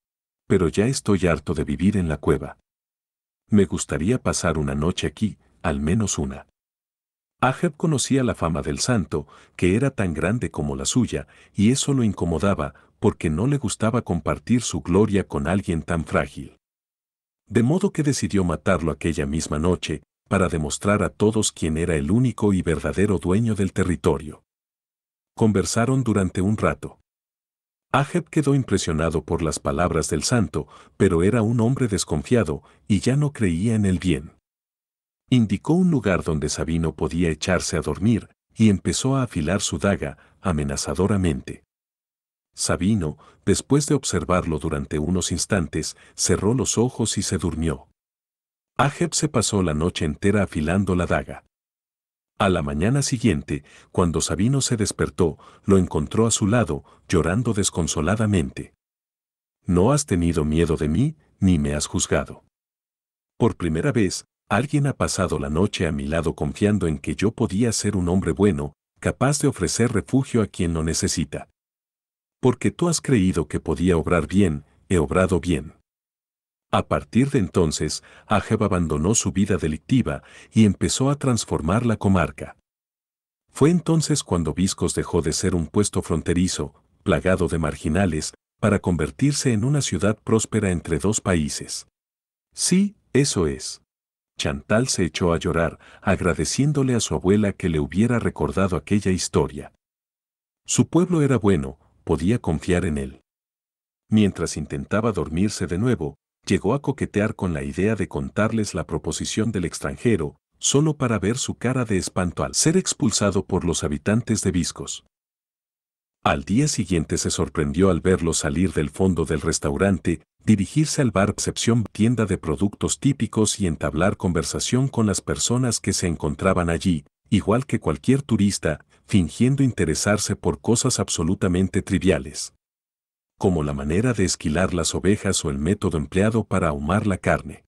pero ya estoy harto de vivir en la cueva. Me gustaría pasar una noche aquí, al menos una. Ajeb conocía la fama del santo, que era tan grande como la suya, y eso lo incomodaba, porque no le gustaba compartir su gloria con alguien tan frágil. De modo que decidió matarlo aquella misma noche, para demostrar a todos quién era el único y verdadero dueño del territorio. Conversaron durante un rato. Ajeb quedó impresionado por las palabras del santo, pero era un hombre desconfiado y ya no creía en el bien. Indicó un lugar donde Sabino podía echarse a dormir y empezó a afilar su daga amenazadoramente. Sabino, después de observarlo durante unos instantes, cerró los ojos y se durmió. Ajeb se pasó la noche entera afilando la daga. A la mañana siguiente, cuando Sabino se despertó, lo encontró a su lado, llorando desconsoladamente. No has tenido miedo de mí, ni me has juzgado. Por primera vez, alguien ha pasado la noche a mi lado confiando en que yo podía ser un hombre bueno, capaz de ofrecer refugio a quien lo necesita. Porque tú has creído que podía obrar bien, he obrado bien. A partir de entonces, Ajeb abandonó su vida delictiva y empezó a transformar la comarca. Fue entonces cuando Viscos dejó de ser un puesto fronterizo, plagado de marginales, para convertirse en una ciudad próspera entre dos países. Sí, eso es. Chantal se echó a llorar, agradeciéndole a su abuela que le hubiera recordado aquella historia. Su pueblo era bueno, podía confiar en él. Mientras intentaba dormirse de nuevo, llegó a coquetear con la idea de contarles la proposición del extranjero, solo para ver su cara de espanto al ser expulsado por los habitantes de Viscos. Al día siguiente se sorprendió al verlo salir del fondo del restaurante, dirigirse al bar Excepción tienda de productos típicos y entablar conversación con las personas que se encontraban allí, igual que cualquier turista, fingiendo interesarse por cosas absolutamente triviales como la manera de esquilar las ovejas o el método empleado para ahumar la carne.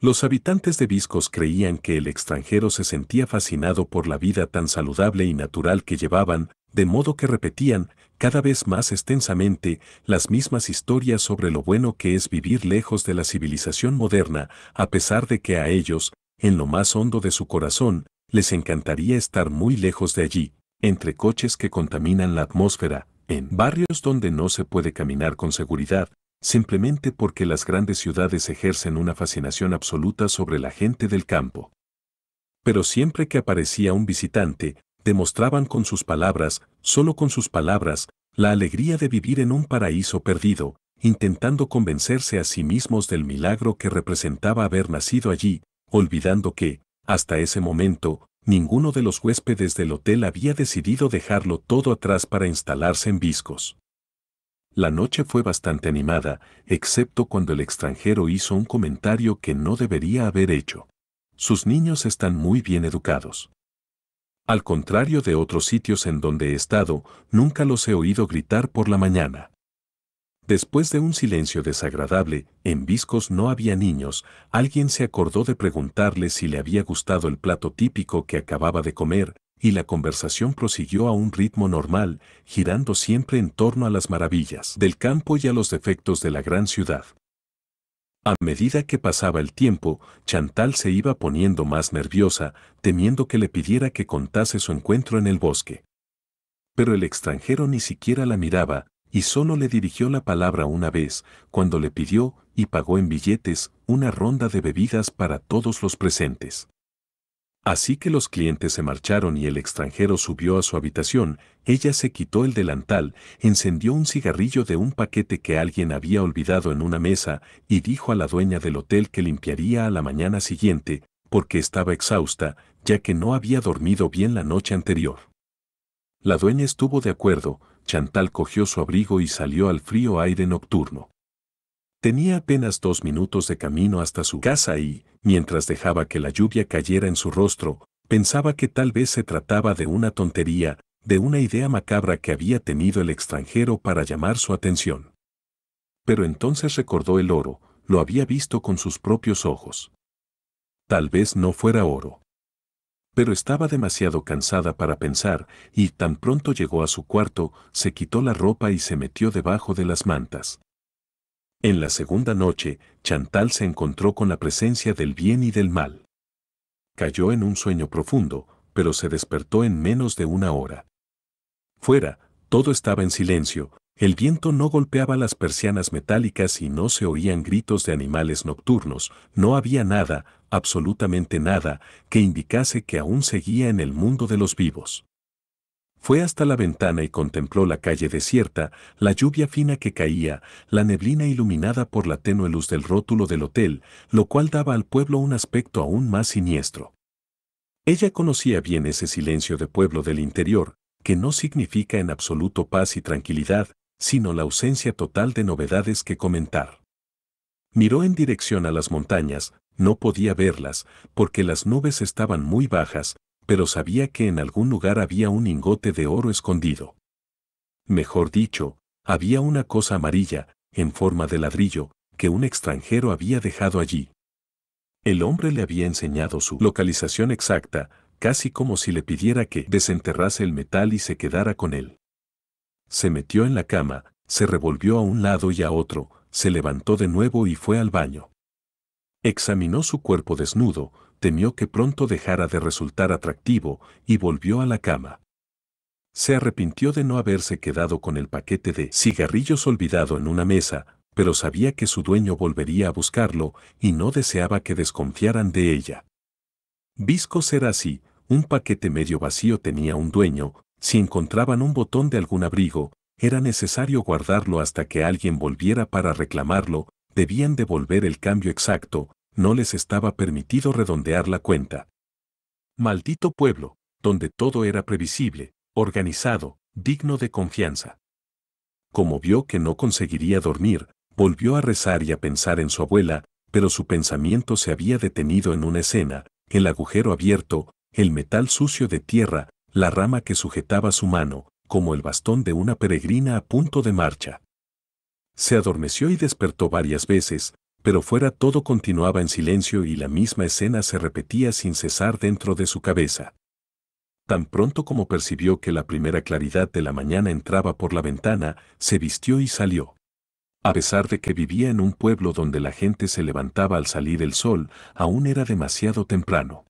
Los habitantes de Viscos creían que el extranjero se sentía fascinado por la vida tan saludable y natural que llevaban, de modo que repetían, cada vez más extensamente, las mismas historias sobre lo bueno que es vivir lejos de la civilización moderna, a pesar de que a ellos, en lo más hondo de su corazón, les encantaría estar muy lejos de allí, entre coches que contaminan la atmósfera, en barrios donde no se puede caminar con seguridad, simplemente porque las grandes ciudades ejercen una fascinación absoluta sobre la gente del campo. Pero siempre que aparecía un visitante, demostraban con sus palabras, solo con sus palabras, la alegría de vivir en un paraíso perdido, intentando convencerse a sí mismos del milagro que representaba haber nacido allí, olvidando que, hasta ese momento, ninguno de los huéspedes del hotel había decidido dejarlo todo atrás para instalarse en Viscos. La noche fue bastante animada, excepto cuando el extranjero hizo un comentario que no debería haber hecho. Sus niños están muy bien educados. Al contrario de otros sitios en donde he estado, nunca los he oído gritar por la mañana. Después de un silencio desagradable, en Viscos no había niños, alguien se acordó de preguntarle si le había gustado el plato típico que acababa de comer, y la conversación prosiguió a un ritmo normal, girando siempre en torno a las maravillas del campo y a los defectos de la gran ciudad. A medida que pasaba el tiempo, Chantal se iba poniendo más nerviosa, temiendo que le pidiera que contase su encuentro en el bosque. Pero el extranjero ni siquiera la miraba, y solo le dirigió la palabra una vez, cuando le pidió, y pagó en billetes, una ronda de bebidas para todos los presentes. Así que los clientes se marcharon y el extranjero subió a su habitación, ella se quitó el delantal, encendió un cigarrillo de un paquete que alguien había olvidado en una mesa y dijo a la dueña del hotel que limpiaría a la mañana siguiente, porque estaba exhausta, ya que no había dormido bien la noche anterior. La dueña estuvo de acuerdo, Chantal cogió su abrigo y salió al frío aire nocturno. Tenía apenas dos minutos de camino hasta su casa y, mientras dejaba que la lluvia cayera en su rostro, pensaba que tal vez se trataba de una tontería, de una idea macabra que había tenido el extranjero para llamar su atención. Pero entonces recordó el oro, lo había visto con sus propios ojos. Tal vez no fuera oro pero estaba demasiado cansada para pensar, y tan pronto llegó a su cuarto, se quitó la ropa y se metió debajo de las mantas. En la segunda noche, Chantal se encontró con la presencia del bien y del mal. Cayó en un sueño profundo, pero se despertó en menos de una hora. Fuera, todo estaba en silencio, el viento no golpeaba las persianas metálicas y no se oían gritos de animales nocturnos, no había nada, absolutamente nada, que indicase que aún seguía en el mundo de los vivos. Fue hasta la ventana y contempló la calle desierta, la lluvia fina que caía, la neblina iluminada por la tenue luz del rótulo del hotel, lo cual daba al pueblo un aspecto aún más siniestro. Ella conocía bien ese silencio de pueblo del interior, que no significa en absoluto paz y tranquilidad, sino la ausencia total de novedades que comentar. Miró en dirección a las montañas, no podía verlas, porque las nubes estaban muy bajas, pero sabía que en algún lugar había un ingote de oro escondido. Mejor dicho, había una cosa amarilla, en forma de ladrillo, que un extranjero había dejado allí. El hombre le había enseñado su localización exacta, casi como si le pidiera que desenterrase el metal y se quedara con él se metió en la cama, se revolvió a un lado y a otro, se levantó de nuevo y fue al baño. Examinó su cuerpo desnudo, temió que pronto dejara de resultar atractivo y volvió a la cama. Se arrepintió de no haberse quedado con el paquete de cigarrillos olvidado en una mesa, pero sabía que su dueño volvería a buscarlo y no deseaba que desconfiaran de ella. Visco ser así, un paquete medio vacío tenía un dueño, si encontraban un botón de algún abrigo, era necesario guardarlo hasta que alguien volviera para reclamarlo, debían devolver el cambio exacto, no les estaba permitido redondear la cuenta. Maldito pueblo, donde todo era previsible, organizado, digno de confianza. Como vio que no conseguiría dormir, volvió a rezar y a pensar en su abuela, pero su pensamiento se había detenido en una escena, el agujero abierto, el metal sucio de tierra, la rama que sujetaba su mano, como el bastón de una peregrina a punto de marcha. Se adormeció y despertó varias veces, pero fuera todo continuaba en silencio y la misma escena se repetía sin cesar dentro de su cabeza. Tan pronto como percibió que la primera claridad de la mañana entraba por la ventana, se vistió y salió. A pesar de que vivía en un pueblo donde la gente se levantaba al salir el sol, aún era demasiado temprano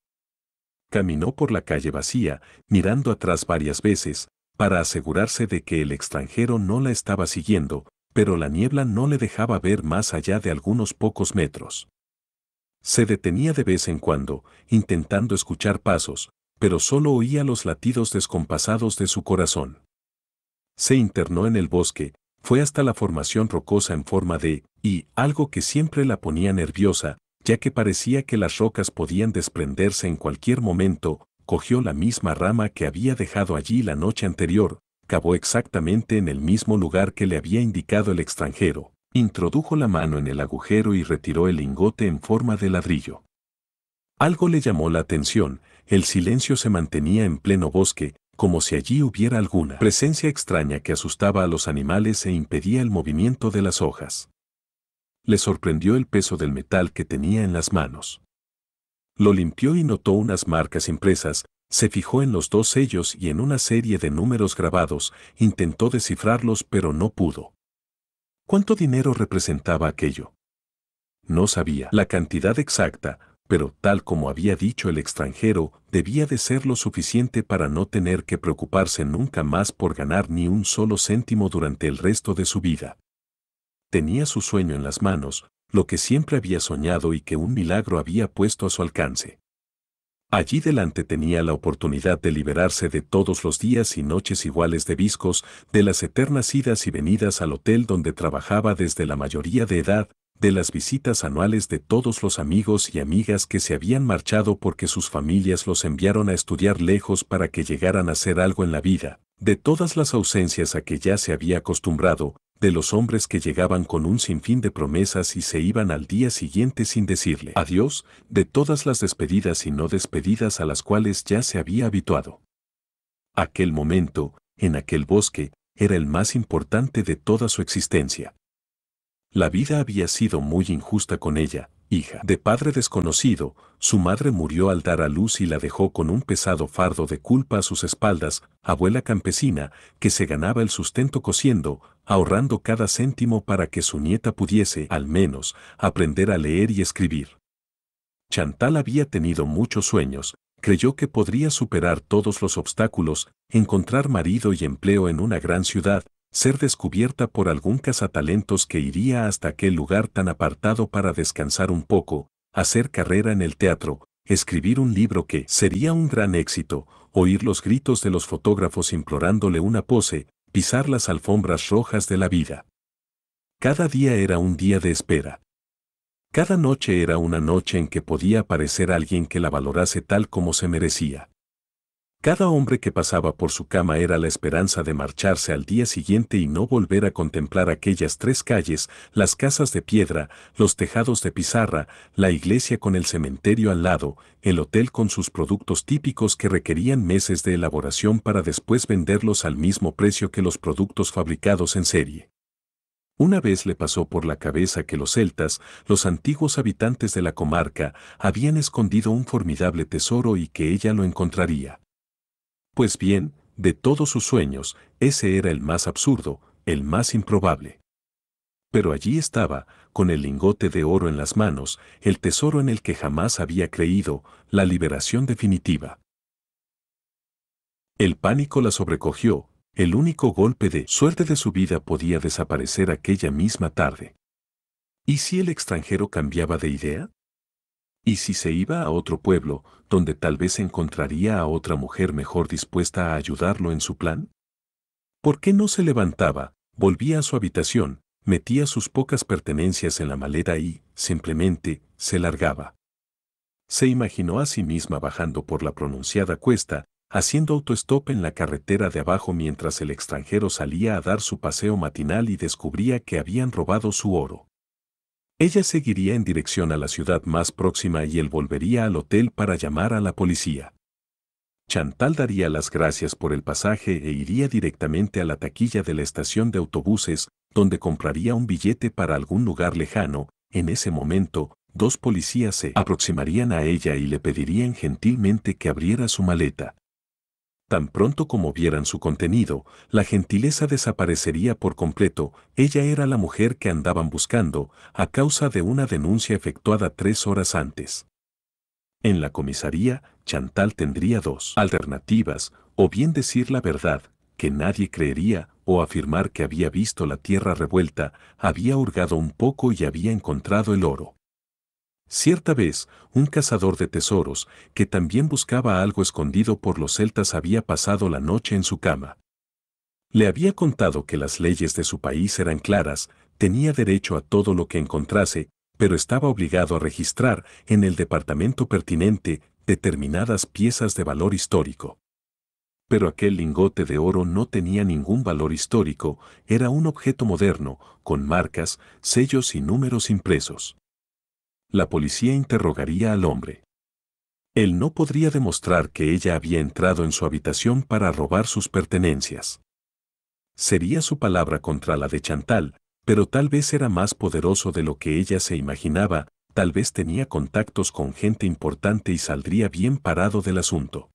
caminó por la calle vacía, mirando atrás varias veces, para asegurarse de que el extranjero no la estaba siguiendo, pero la niebla no le dejaba ver más allá de algunos pocos metros. Se detenía de vez en cuando, intentando escuchar pasos, pero solo oía los latidos descompasados de su corazón. Se internó en el bosque, fue hasta la formación rocosa en forma de, y algo que siempre la ponía nerviosa, ya que parecía que las rocas podían desprenderse en cualquier momento, cogió la misma rama que había dejado allí la noche anterior, cavó exactamente en el mismo lugar que le había indicado el extranjero, introdujo la mano en el agujero y retiró el lingote en forma de ladrillo. Algo le llamó la atención, el silencio se mantenía en pleno bosque, como si allí hubiera alguna presencia extraña que asustaba a los animales e impedía el movimiento de las hojas le sorprendió el peso del metal que tenía en las manos. Lo limpió y notó unas marcas impresas, se fijó en los dos sellos y en una serie de números grabados, intentó descifrarlos pero no pudo. ¿Cuánto dinero representaba aquello? No sabía la cantidad exacta, pero tal como había dicho el extranjero, debía de ser lo suficiente para no tener que preocuparse nunca más por ganar ni un solo céntimo durante el resto de su vida tenía su sueño en las manos, lo que siempre había soñado y que un milagro había puesto a su alcance. Allí delante tenía la oportunidad de liberarse de todos los días y noches iguales de viscos, de las eternas idas y venidas al hotel donde trabajaba desde la mayoría de edad, de las visitas anuales de todos los amigos y amigas que se habían marchado porque sus familias los enviaron a estudiar lejos para que llegaran a hacer algo en la vida, de todas las ausencias a que ya se había acostumbrado, de los hombres que llegaban con un sinfín de promesas y se iban al día siguiente sin decirle adiós, de todas las despedidas y no despedidas a las cuales ya se había habituado. Aquel momento, en aquel bosque, era el más importante de toda su existencia. La vida había sido muy injusta con ella, hija de padre desconocido, su madre murió al dar a luz y la dejó con un pesado fardo de culpa a sus espaldas, abuela campesina, que se ganaba el sustento cosiendo, ahorrando cada céntimo para que su nieta pudiese, al menos, aprender a leer y escribir. Chantal había tenido muchos sueños, creyó que podría superar todos los obstáculos, encontrar marido y empleo en una gran ciudad, ser descubierta por algún cazatalentos que iría hasta aquel lugar tan apartado para descansar un poco, hacer carrera en el teatro, escribir un libro que sería un gran éxito, oír los gritos de los fotógrafos implorándole una pose, pisar las alfombras rojas de la vida. Cada día era un día de espera. Cada noche era una noche en que podía aparecer alguien que la valorase tal como se merecía. Cada hombre que pasaba por su cama era la esperanza de marcharse al día siguiente y no volver a contemplar aquellas tres calles, las casas de piedra, los tejados de pizarra, la iglesia con el cementerio al lado, el hotel con sus productos típicos que requerían meses de elaboración para después venderlos al mismo precio que los productos fabricados en serie. Una vez le pasó por la cabeza que los celtas, los antiguos habitantes de la comarca, habían escondido un formidable tesoro y que ella lo encontraría. Pues bien, de todos sus sueños, ese era el más absurdo, el más improbable. Pero allí estaba, con el lingote de oro en las manos, el tesoro en el que jamás había creído, la liberación definitiva. El pánico la sobrecogió, el único golpe de suerte de su vida podía desaparecer aquella misma tarde. ¿Y si el extranjero cambiaba de idea? Y si se iba a otro pueblo, donde tal vez encontraría a otra mujer mejor dispuesta a ayudarlo en su plan? ¿Por qué no se levantaba, volvía a su habitación, metía sus pocas pertenencias en la maleta y, simplemente, se largaba? Se imaginó a sí misma bajando por la pronunciada cuesta, haciendo autostop en la carretera de abajo mientras el extranjero salía a dar su paseo matinal y descubría que habían robado su oro. Ella seguiría en dirección a la ciudad más próxima y él volvería al hotel para llamar a la policía. Chantal daría las gracias por el pasaje e iría directamente a la taquilla de la estación de autobuses, donde compraría un billete para algún lugar lejano. En ese momento, dos policías se aproximarían a ella y le pedirían gentilmente que abriera su maleta. Tan pronto como vieran su contenido, la gentileza desaparecería por completo, ella era la mujer que andaban buscando, a causa de una denuncia efectuada tres horas antes. En la comisaría, Chantal tendría dos alternativas, o bien decir la verdad, que nadie creería, o afirmar que había visto la tierra revuelta, había hurgado un poco y había encontrado el oro. Cierta vez, un cazador de tesoros, que también buscaba algo escondido por los celtas, había pasado la noche en su cama. Le había contado que las leyes de su país eran claras, tenía derecho a todo lo que encontrase, pero estaba obligado a registrar en el departamento pertinente determinadas piezas de valor histórico. Pero aquel lingote de oro no tenía ningún valor histórico, era un objeto moderno, con marcas, sellos y números impresos la policía interrogaría al hombre. Él no podría demostrar que ella había entrado en su habitación para robar sus pertenencias. Sería su palabra contra la de Chantal, pero tal vez era más poderoso de lo que ella se imaginaba, tal vez tenía contactos con gente importante y saldría bien parado del asunto.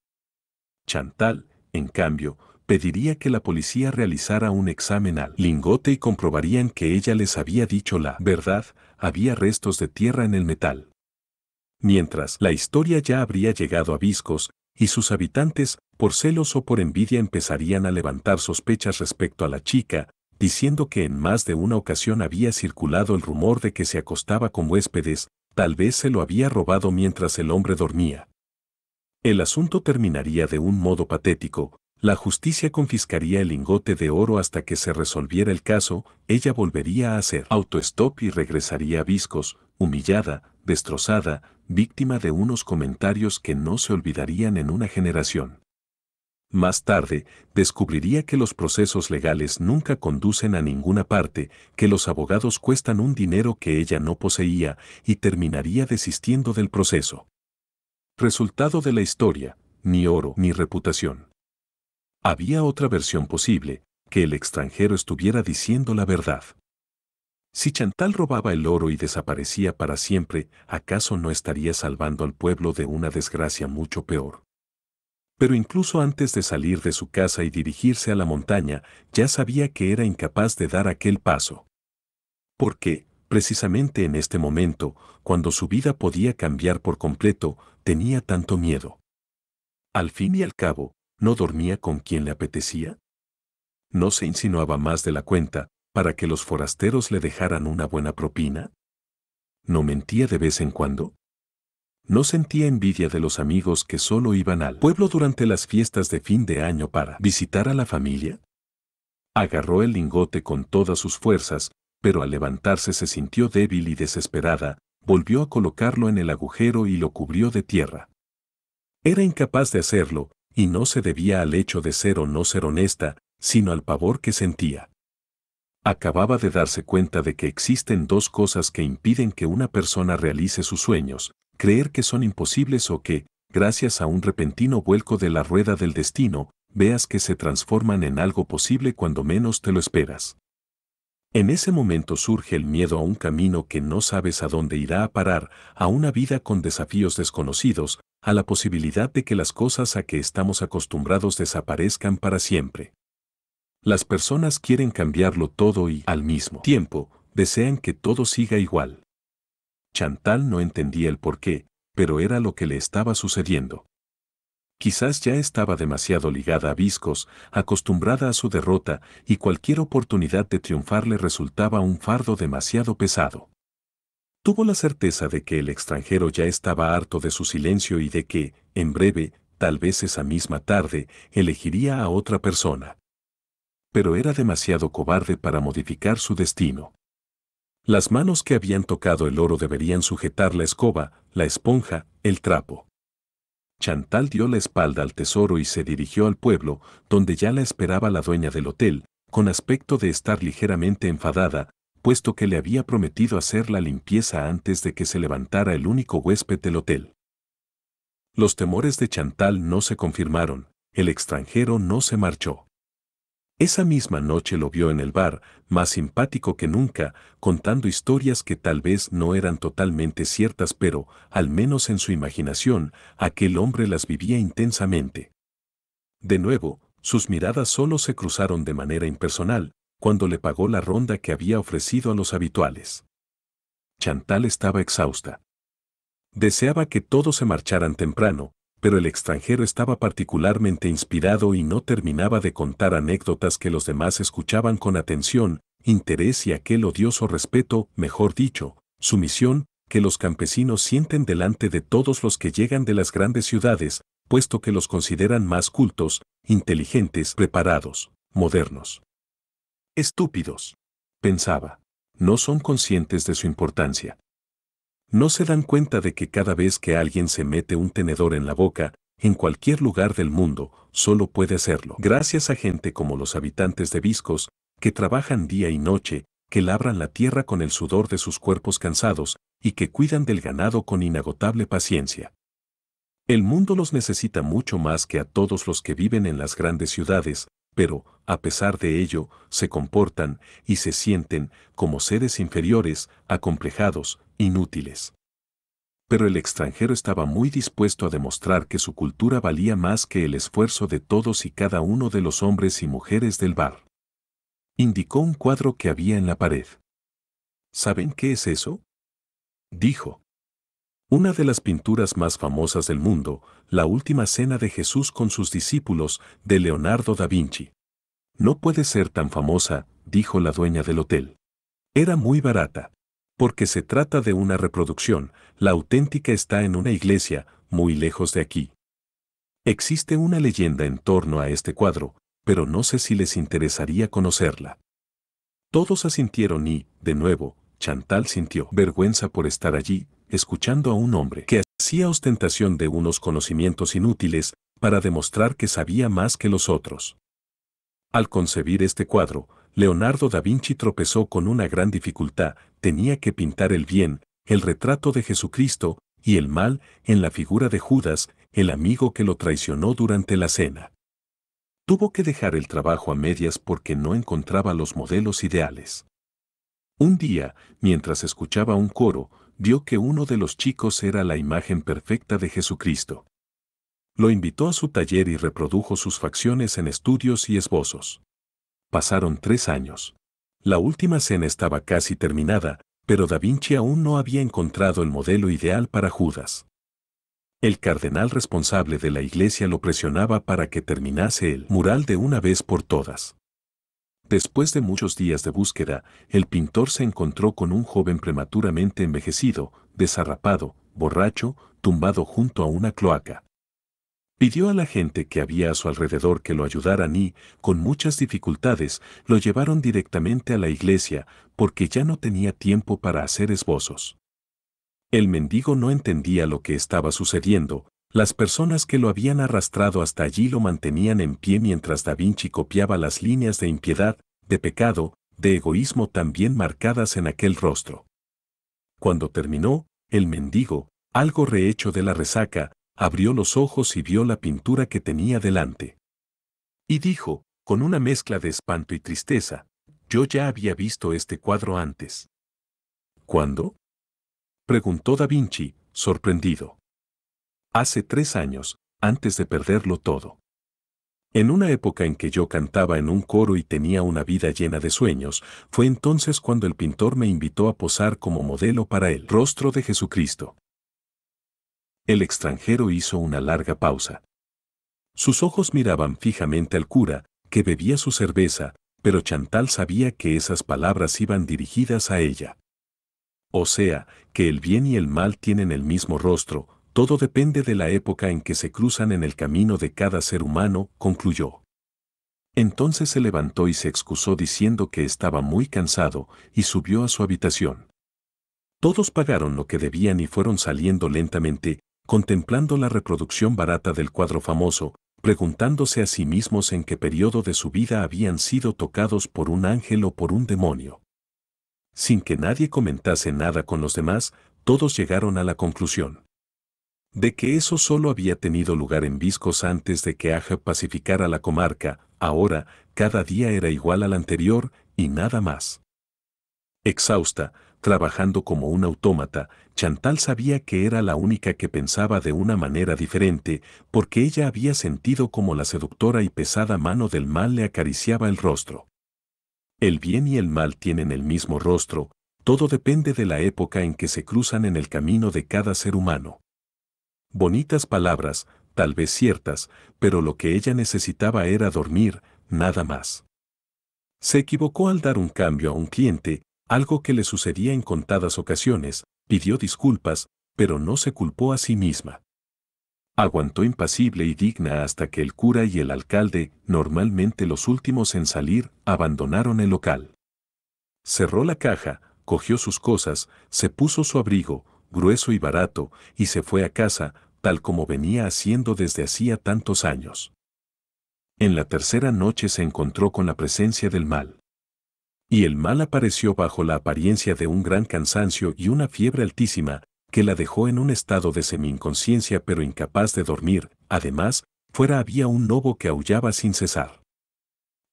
Chantal, en cambio, pediría que la policía realizara un examen al lingote y comprobarían que ella les había dicho la verdad, había restos de tierra en el metal. Mientras, la historia ya habría llegado a Viscos, y sus habitantes, por celos o por envidia, empezarían a levantar sospechas respecto a la chica, diciendo que en más de una ocasión había circulado el rumor de que se acostaba con huéspedes, tal vez se lo había robado mientras el hombre dormía. El asunto terminaría de un modo patético, la justicia confiscaría el lingote de oro hasta que se resolviera el caso, ella volvería a hacer autostop y regresaría a Viscos, humillada, destrozada, víctima de unos comentarios que no se olvidarían en una generación. Más tarde, descubriría que los procesos legales nunca conducen a ninguna parte, que los abogados cuestan un dinero que ella no poseía y terminaría desistiendo del proceso. Resultado de la historia, ni oro ni reputación. Había otra versión posible, que el extranjero estuviera diciendo la verdad. Si Chantal robaba el oro y desaparecía para siempre, ¿acaso no estaría salvando al pueblo de una desgracia mucho peor? Pero incluso antes de salir de su casa y dirigirse a la montaña, ya sabía que era incapaz de dar aquel paso. Porque, precisamente en este momento, cuando su vida podía cambiar por completo, tenía tanto miedo. Al fin y al cabo, ¿No dormía con quien le apetecía? ¿No se insinuaba más de la cuenta para que los forasteros le dejaran una buena propina? ¿No mentía de vez en cuando? no sentía envidia de los amigos que solo iban al pueblo durante las fiestas de fin de año para visitar a la familia? Agarró el lingote con todas sus fuerzas, pero al levantarse se sintió débil y desesperada, volvió a colocarlo en el agujero y lo cubrió de tierra. Era incapaz de hacerlo, y no se debía al hecho de ser o no ser honesta, sino al pavor que sentía. Acababa de darse cuenta de que existen dos cosas que impiden que una persona realice sus sueños, creer que son imposibles o que, gracias a un repentino vuelco de la rueda del destino, veas que se transforman en algo posible cuando menos te lo esperas. En ese momento surge el miedo a un camino que no sabes a dónde irá a parar, a una vida con desafíos desconocidos, a la posibilidad de que las cosas a que estamos acostumbrados desaparezcan para siempre. Las personas quieren cambiarlo todo y, al mismo tiempo, desean que todo siga igual. Chantal no entendía el por qué, pero era lo que le estaba sucediendo. Quizás ya estaba demasiado ligada a Viscos, acostumbrada a su derrota, y cualquier oportunidad de triunfar le resultaba un fardo demasiado pesado. Tuvo la certeza de que el extranjero ya estaba harto de su silencio y de que, en breve, tal vez esa misma tarde, elegiría a otra persona. Pero era demasiado cobarde para modificar su destino. Las manos que habían tocado el oro deberían sujetar la escoba, la esponja, el trapo. Chantal dio la espalda al tesoro y se dirigió al pueblo, donde ya la esperaba la dueña del hotel, con aspecto de estar ligeramente enfadada, puesto que le había prometido hacer la limpieza antes de que se levantara el único huésped del hotel. Los temores de Chantal no se confirmaron, el extranjero no se marchó. Esa misma noche lo vio en el bar, más simpático que nunca, contando historias que tal vez no eran totalmente ciertas, pero, al menos en su imaginación, aquel hombre las vivía intensamente. De nuevo, sus miradas solo se cruzaron de manera impersonal, cuando le pagó la ronda que había ofrecido a los habituales. Chantal estaba exhausta. Deseaba que todos se marcharan temprano, pero el extranjero estaba particularmente inspirado y no terminaba de contar anécdotas que los demás escuchaban con atención, interés y aquel odioso respeto, mejor dicho, sumisión, que los campesinos sienten delante de todos los que llegan de las grandes ciudades, puesto que los consideran más cultos, inteligentes, preparados, modernos. Estúpidos. Pensaba. No son conscientes de su importancia. No se dan cuenta de que cada vez que alguien se mete un tenedor en la boca, en cualquier lugar del mundo, solo puede hacerlo. Gracias a gente como los habitantes de Viscos, que trabajan día y noche, que labran la tierra con el sudor de sus cuerpos cansados y que cuidan del ganado con inagotable paciencia. El mundo los necesita mucho más que a todos los que viven en las grandes ciudades, pero, a pesar de ello, se comportan y se sienten como seres inferiores, acomplejados, inútiles. Pero el extranjero estaba muy dispuesto a demostrar que su cultura valía más que el esfuerzo de todos y cada uno de los hombres y mujeres del bar. Indicó un cuadro que había en la pared. ¿Saben qué es eso? Dijo. Una de las pinturas más famosas del mundo, La Última Cena de Jesús con sus discípulos, de Leonardo da Vinci. No puede ser tan famosa, dijo la dueña del hotel. Era muy barata. Porque se trata de una reproducción, la auténtica está en una iglesia, muy lejos de aquí. Existe una leyenda en torno a este cuadro, pero no sé si les interesaría conocerla. Todos asintieron y, de nuevo, Chantal sintió vergüenza por estar allí, escuchando a un hombre que hacía ostentación de unos conocimientos inútiles para demostrar que sabía más que los otros. Al concebir este cuadro, Leonardo da Vinci tropezó con una gran dificultad, tenía que pintar el bien, el retrato de Jesucristo, y el mal en la figura de Judas, el amigo que lo traicionó durante la cena. Tuvo que dejar el trabajo a medias porque no encontraba los modelos ideales. Un día, mientras escuchaba un coro, vio que uno de los chicos era la imagen perfecta de Jesucristo. Lo invitó a su taller y reprodujo sus facciones en estudios y esbozos. Pasaron tres años. La última cena estaba casi terminada, pero Da Vinci aún no había encontrado el modelo ideal para Judas. El cardenal responsable de la iglesia lo presionaba para que terminase el mural de una vez por todas. Después de muchos días de búsqueda, el pintor se encontró con un joven prematuramente envejecido, desarrapado, borracho, tumbado junto a una cloaca. Pidió a la gente que había a su alrededor que lo ayudaran y, con muchas dificultades, lo llevaron directamente a la iglesia, porque ya no tenía tiempo para hacer esbozos. El mendigo no entendía lo que estaba sucediendo, las personas que lo habían arrastrado hasta allí lo mantenían en pie mientras Da Vinci copiaba las líneas de impiedad, de pecado, de egoísmo también marcadas en aquel rostro. Cuando terminó, el mendigo, algo rehecho de la resaca, abrió los ojos y vio la pintura que tenía delante. Y dijo, con una mezcla de espanto y tristeza, yo ya había visto este cuadro antes. ¿Cuándo? preguntó Da Vinci, sorprendido hace tres años, antes de perderlo todo. En una época en que yo cantaba en un coro y tenía una vida llena de sueños, fue entonces cuando el pintor me invitó a posar como modelo para el rostro de Jesucristo. El extranjero hizo una larga pausa. Sus ojos miraban fijamente al cura, que bebía su cerveza, pero Chantal sabía que esas palabras iban dirigidas a ella. O sea, que el bien y el mal tienen el mismo rostro, todo depende de la época en que se cruzan en el camino de cada ser humano, concluyó. Entonces se levantó y se excusó diciendo que estaba muy cansado y subió a su habitación. Todos pagaron lo que debían y fueron saliendo lentamente, contemplando la reproducción barata del cuadro famoso, preguntándose a sí mismos en qué periodo de su vida habían sido tocados por un ángel o por un demonio. Sin que nadie comentase nada con los demás, todos llegaron a la conclusión de que eso solo había tenido lugar en Viscos antes de que Aja pacificara la comarca, ahora, cada día era igual al anterior, y nada más. Exhausta, trabajando como un autómata, Chantal sabía que era la única que pensaba de una manera diferente, porque ella había sentido como la seductora y pesada mano del mal le acariciaba el rostro. El bien y el mal tienen el mismo rostro, todo depende de la época en que se cruzan en el camino de cada ser humano. Bonitas palabras, tal vez ciertas, pero lo que ella necesitaba era dormir, nada más. Se equivocó al dar un cambio a un cliente, algo que le sucedía en contadas ocasiones, pidió disculpas, pero no se culpó a sí misma. Aguantó impasible y digna hasta que el cura y el alcalde, normalmente los últimos en salir, abandonaron el local. Cerró la caja, cogió sus cosas, se puso su abrigo, grueso y barato, y se fue a casa, tal como venía haciendo desde hacía tantos años. En la tercera noche se encontró con la presencia del mal. Y el mal apareció bajo la apariencia de un gran cansancio y una fiebre altísima, que la dejó en un estado de semi pero incapaz de dormir, además, fuera había un lobo que aullaba sin cesar.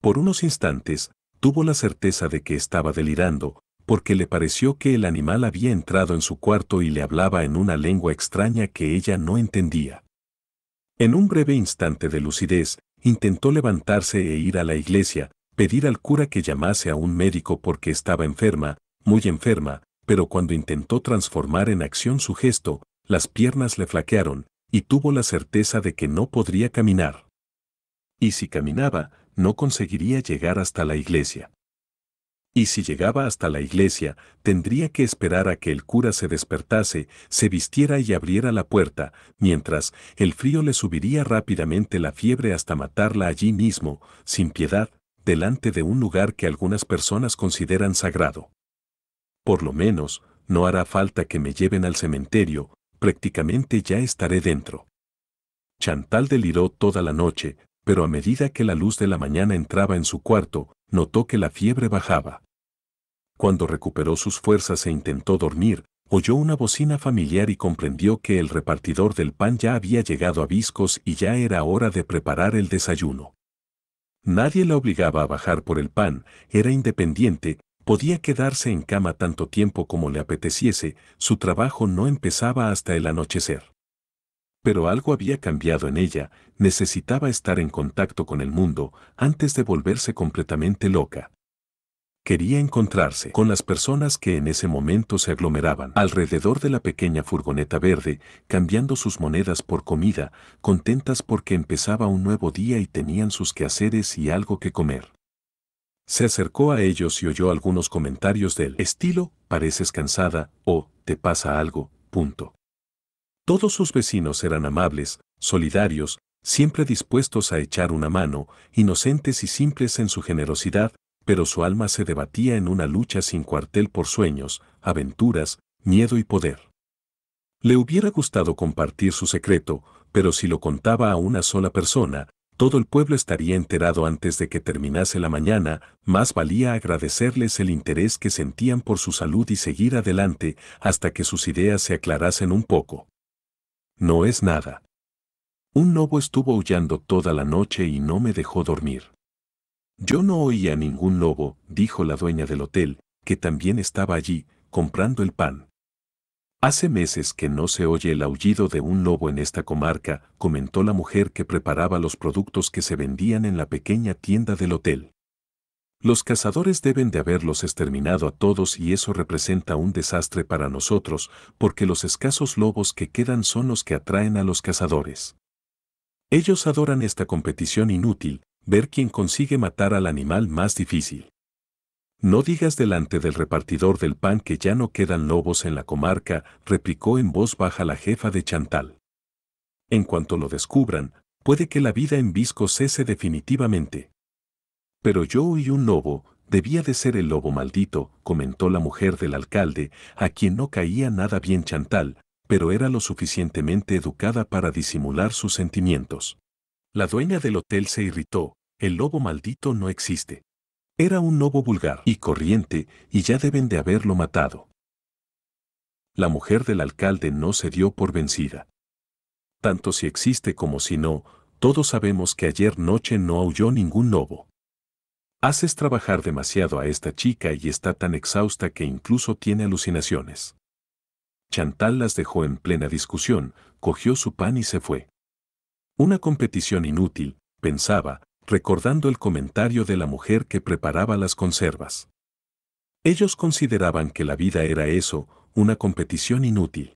Por unos instantes, tuvo la certeza de que estaba delirando, porque le pareció que el animal había entrado en su cuarto y le hablaba en una lengua extraña que ella no entendía. En un breve instante de lucidez, intentó levantarse e ir a la iglesia, pedir al cura que llamase a un médico porque estaba enferma, muy enferma, pero cuando intentó transformar en acción su gesto, las piernas le flaquearon, y tuvo la certeza de que no podría caminar. Y si caminaba, no conseguiría llegar hasta la iglesia y si llegaba hasta la iglesia, tendría que esperar a que el cura se despertase, se vistiera y abriera la puerta, mientras el frío le subiría rápidamente la fiebre hasta matarla allí mismo, sin piedad, delante de un lugar que algunas personas consideran sagrado. Por lo menos, no hará falta que me lleven al cementerio, prácticamente ya estaré dentro. Chantal deliró toda la noche, pero a medida que la luz de la mañana entraba en su cuarto, notó que la fiebre bajaba. Cuando recuperó sus fuerzas e intentó dormir, oyó una bocina familiar y comprendió que el repartidor del pan ya había llegado a Viscos y ya era hora de preparar el desayuno. Nadie la obligaba a bajar por el pan, era independiente, podía quedarse en cama tanto tiempo como le apeteciese, su trabajo no empezaba hasta el anochecer. Pero algo había cambiado en ella, necesitaba estar en contacto con el mundo antes de volverse completamente loca quería encontrarse con las personas que en ese momento se aglomeraban alrededor de la pequeña furgoneta verde, cambiando sus monedas por comida, contentas porque empezaba un nuevo día y tenían sus quehaceres y algo que comer. Se acercó a ellos y oyó algunos comentarios del estilo, pareces cansada, o te pasa algo, punto. Todos sus vecinos eran amables, solidarios, siempre dispuestos a echar una mano, inocentes y simples en su generosidad, pero su alma se debatía en una lucha sin cuartel por sueños, aventuras, miedo y poder. Le hubiera gustado compartir su secreto, pero si lo contaba a una sola persona, todo el pueblo estaría enterado antes de que terminase la mañana, más valía agradecerles el interés que sentían por su salud y seguir adelante hasta que sus ideas se aclarasen un poco. No es nada. Un lobo estuvo aullando toda la noche y no me dejó dormir. Yo no oía a ningún lobo, dijo la dueña del hotel, que también estaba allí, comprando el pan. Hace meses que no se oye el aullido de un lobo en esta comarca, comentó la mujer que preparaba los productos que se vendían en la pequeña tienda del hotel. Los cazadores deben de haberlos exterminado a todos y eso representa un desastre para nosotros, porque los escasos lobos que quedan son los que atraen a los cazadores. Ellos adoran esta competición inútil, ver quién consigue matar al animal más difícil. No digas delante del repartidor del pan que ya no quedan lobos en la comarca, replicó en voz baja la jefa de Chantal. En cuanto lo descubran, puede que la vida en Visco cese definitivamente. Pero yo oí un lobo, debía de ser el lobo maldito, comentó la mujer del alcalde, a quien no caía nada bien Chantal, pero era lo suficientemente educada para disimular sus sentimientos. La dueña del hotel se irritó, el lobo maldito no existe. Era un lobo vulgar y corriente y ya deben de haberlo matado. La mujer del alcalde no se dio por vencida. Tanto si existe como si no, todos sabemos que ayer noche no aulló ningún lobo. Haces trabajar demasiado a esta chica y está tan exhausta que incluso tiene alucinaciones. Chantal las dejó en plena discusión, cogió su pan y se fue. Una competición inútil, pensaba, recordando el comentario de la mujer que preparaba las conservas. Ellos consideraban que la vida era eso, una competición inútil.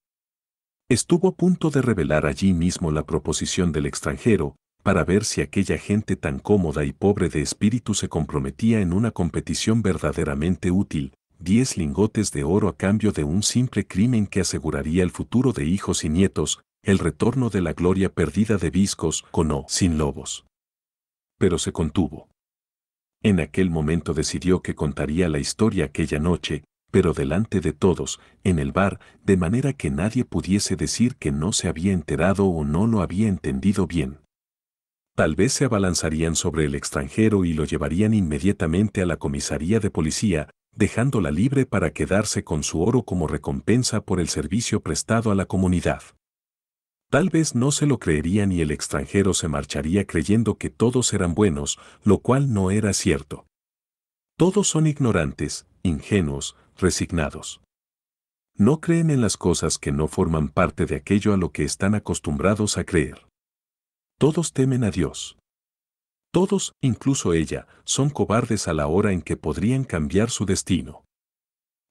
Estuvo a punto de revelar allí mismo la proposición del extranjero, para ver si aquella gente tan cómoda y pobre de espíritu se comprometía en una competición verdaderamente útil, diez lingotes de oro a cambio de un simple crimen que aseguraría el futuro de hijos y nietos, el retorno de la gloria perdida de Viscos con o sin lobos pero se contuvo. En aquel momento decidió que contaría la historia aquella noche, pero delante de todos, en el bar, de manera que nadie pudiese decir que no se había enterado o no lo había entendido bien. Tal vez se abalanzarían sobre el extranjero y lo llevarían inmediatamente a la comisaría de policía, dejándola libre para quedarse con su oro como recompensa por el servicio prestado a la comunidad. Tal vez no se lo creerían y el extranjero se marcharía creyendo que todos eran buenos, lo cual no era cierto. Todos son ignorantes, ingenuos, resignados. No creen en las cosas que no forman parte de aquello a lo que están acostumbrados a creer. Todos temen a Dios. Todos, incluso ella, son cobardes a la hora en que podrían cambiar su destino.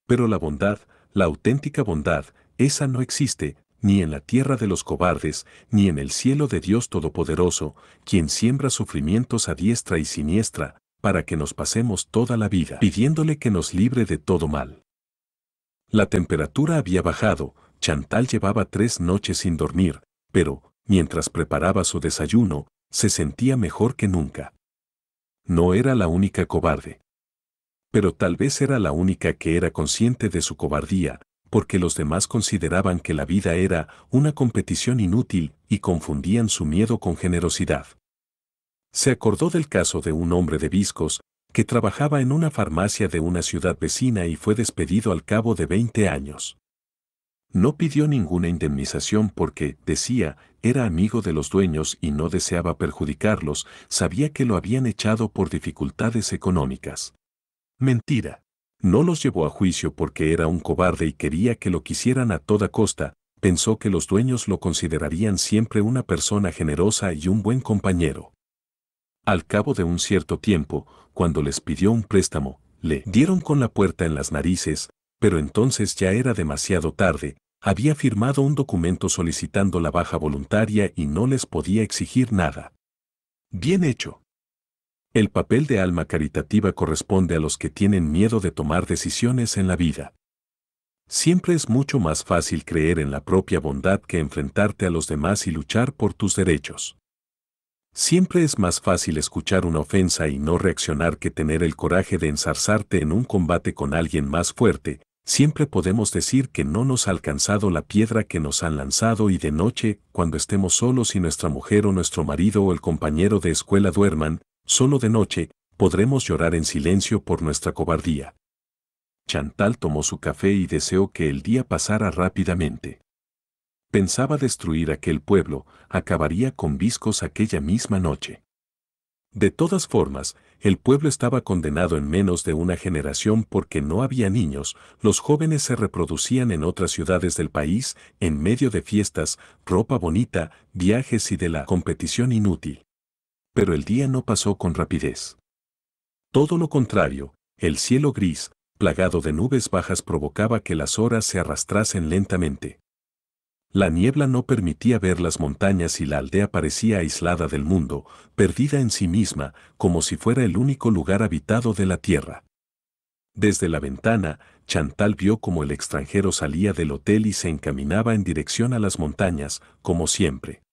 Pero la bondad, la auténtica bondad, esa no existe, ni en la tierra de los cobardes, ni en el cielo de Dios Todopoderoso, quien siembra sufrimientos a diestra y siniestra, para que nos pasemos toda la vida pidiéndole que nos libre de todo mal. La temperatura había bajado, Chantal llevaba tres noches sin dormir, pero, mientras preparaba su desayuno, se sentía mejor que nunca. No era la única cobarde. Pero tal vez era la única que era consciente de su cobardía, porque los demás consideraban que la vida era una competición inútil y confundían su miedo con generosidad. Se acordó del caso de un hombre de Viscos, que trabajaba en una farmacia de una ciudad vecina y fue despedido al cabo de 20 años. No pidió ninguna indemnización porque, decía, era amigo de los dueños y no deseaba perjudicarlos, sabía que lo habían echado por dificultades económicas. Mentira. No los llevó a juicio porque era un cobarde y quería que lo quisieran a toda costa, pensó que los dueños lo considerarían siempre una persona generosa y un buen compañero. Al cabo de un cierto tiempo, cuando les pidió un préstamo, le dieron con la puerta en las narices, pero entonces ya era demasiado tarde, había firmado un documento solicitando la baja voluntaria y no les podía exigir nada. Bien hecho. El papel de alma caritativa corresponde a los que tienen miedo de tomar decisiones en la vida. Siempre es mucho más fácil creer en la propia bondad que enfrentarte a los demás y luchar por tus derechos. Siempre es más fácil escuchar una ofensa y no reaccionar que tener el coraje de ensarzarte en un combate con alguien más fuerte, siempre podemos decir que no nos ha alcanzado la piedra que nos han lanzado y de noche, cuando estemos solos y nuestra mujer o nuestro marido o el compañero de escuela duerman, Solo de noche, podremos llorar en silencio por nuestra cobardía. Chantal tomó su café y deseó que el día pasara rápidamente. Pensaba destruir aquel pueblo, acabaría con Viscos aquella misma noche. De todas formas, el pueblo estaba condenado en menos de una generación porque no había niños, los jóvenes se reproducían en otras ciudades del país, en medio de fiestas, ropa bonita, viajes y de la competición inútil pero el día no pasó con rapidez. Todo lo contrario, el cielo gris, plagado de nubes bajas, provocaba que las horas se arrastrasen lentamente. La niebla no permitía ver las montañas y la aldea parecía aislada del mundo, perdida en sí misma, como si fuera el único lugar habitado de la tierra. Desde la ventana, Chantal vio como el extranjero salía del hotel y se encaminaba en dirección a las montañas, como siempre.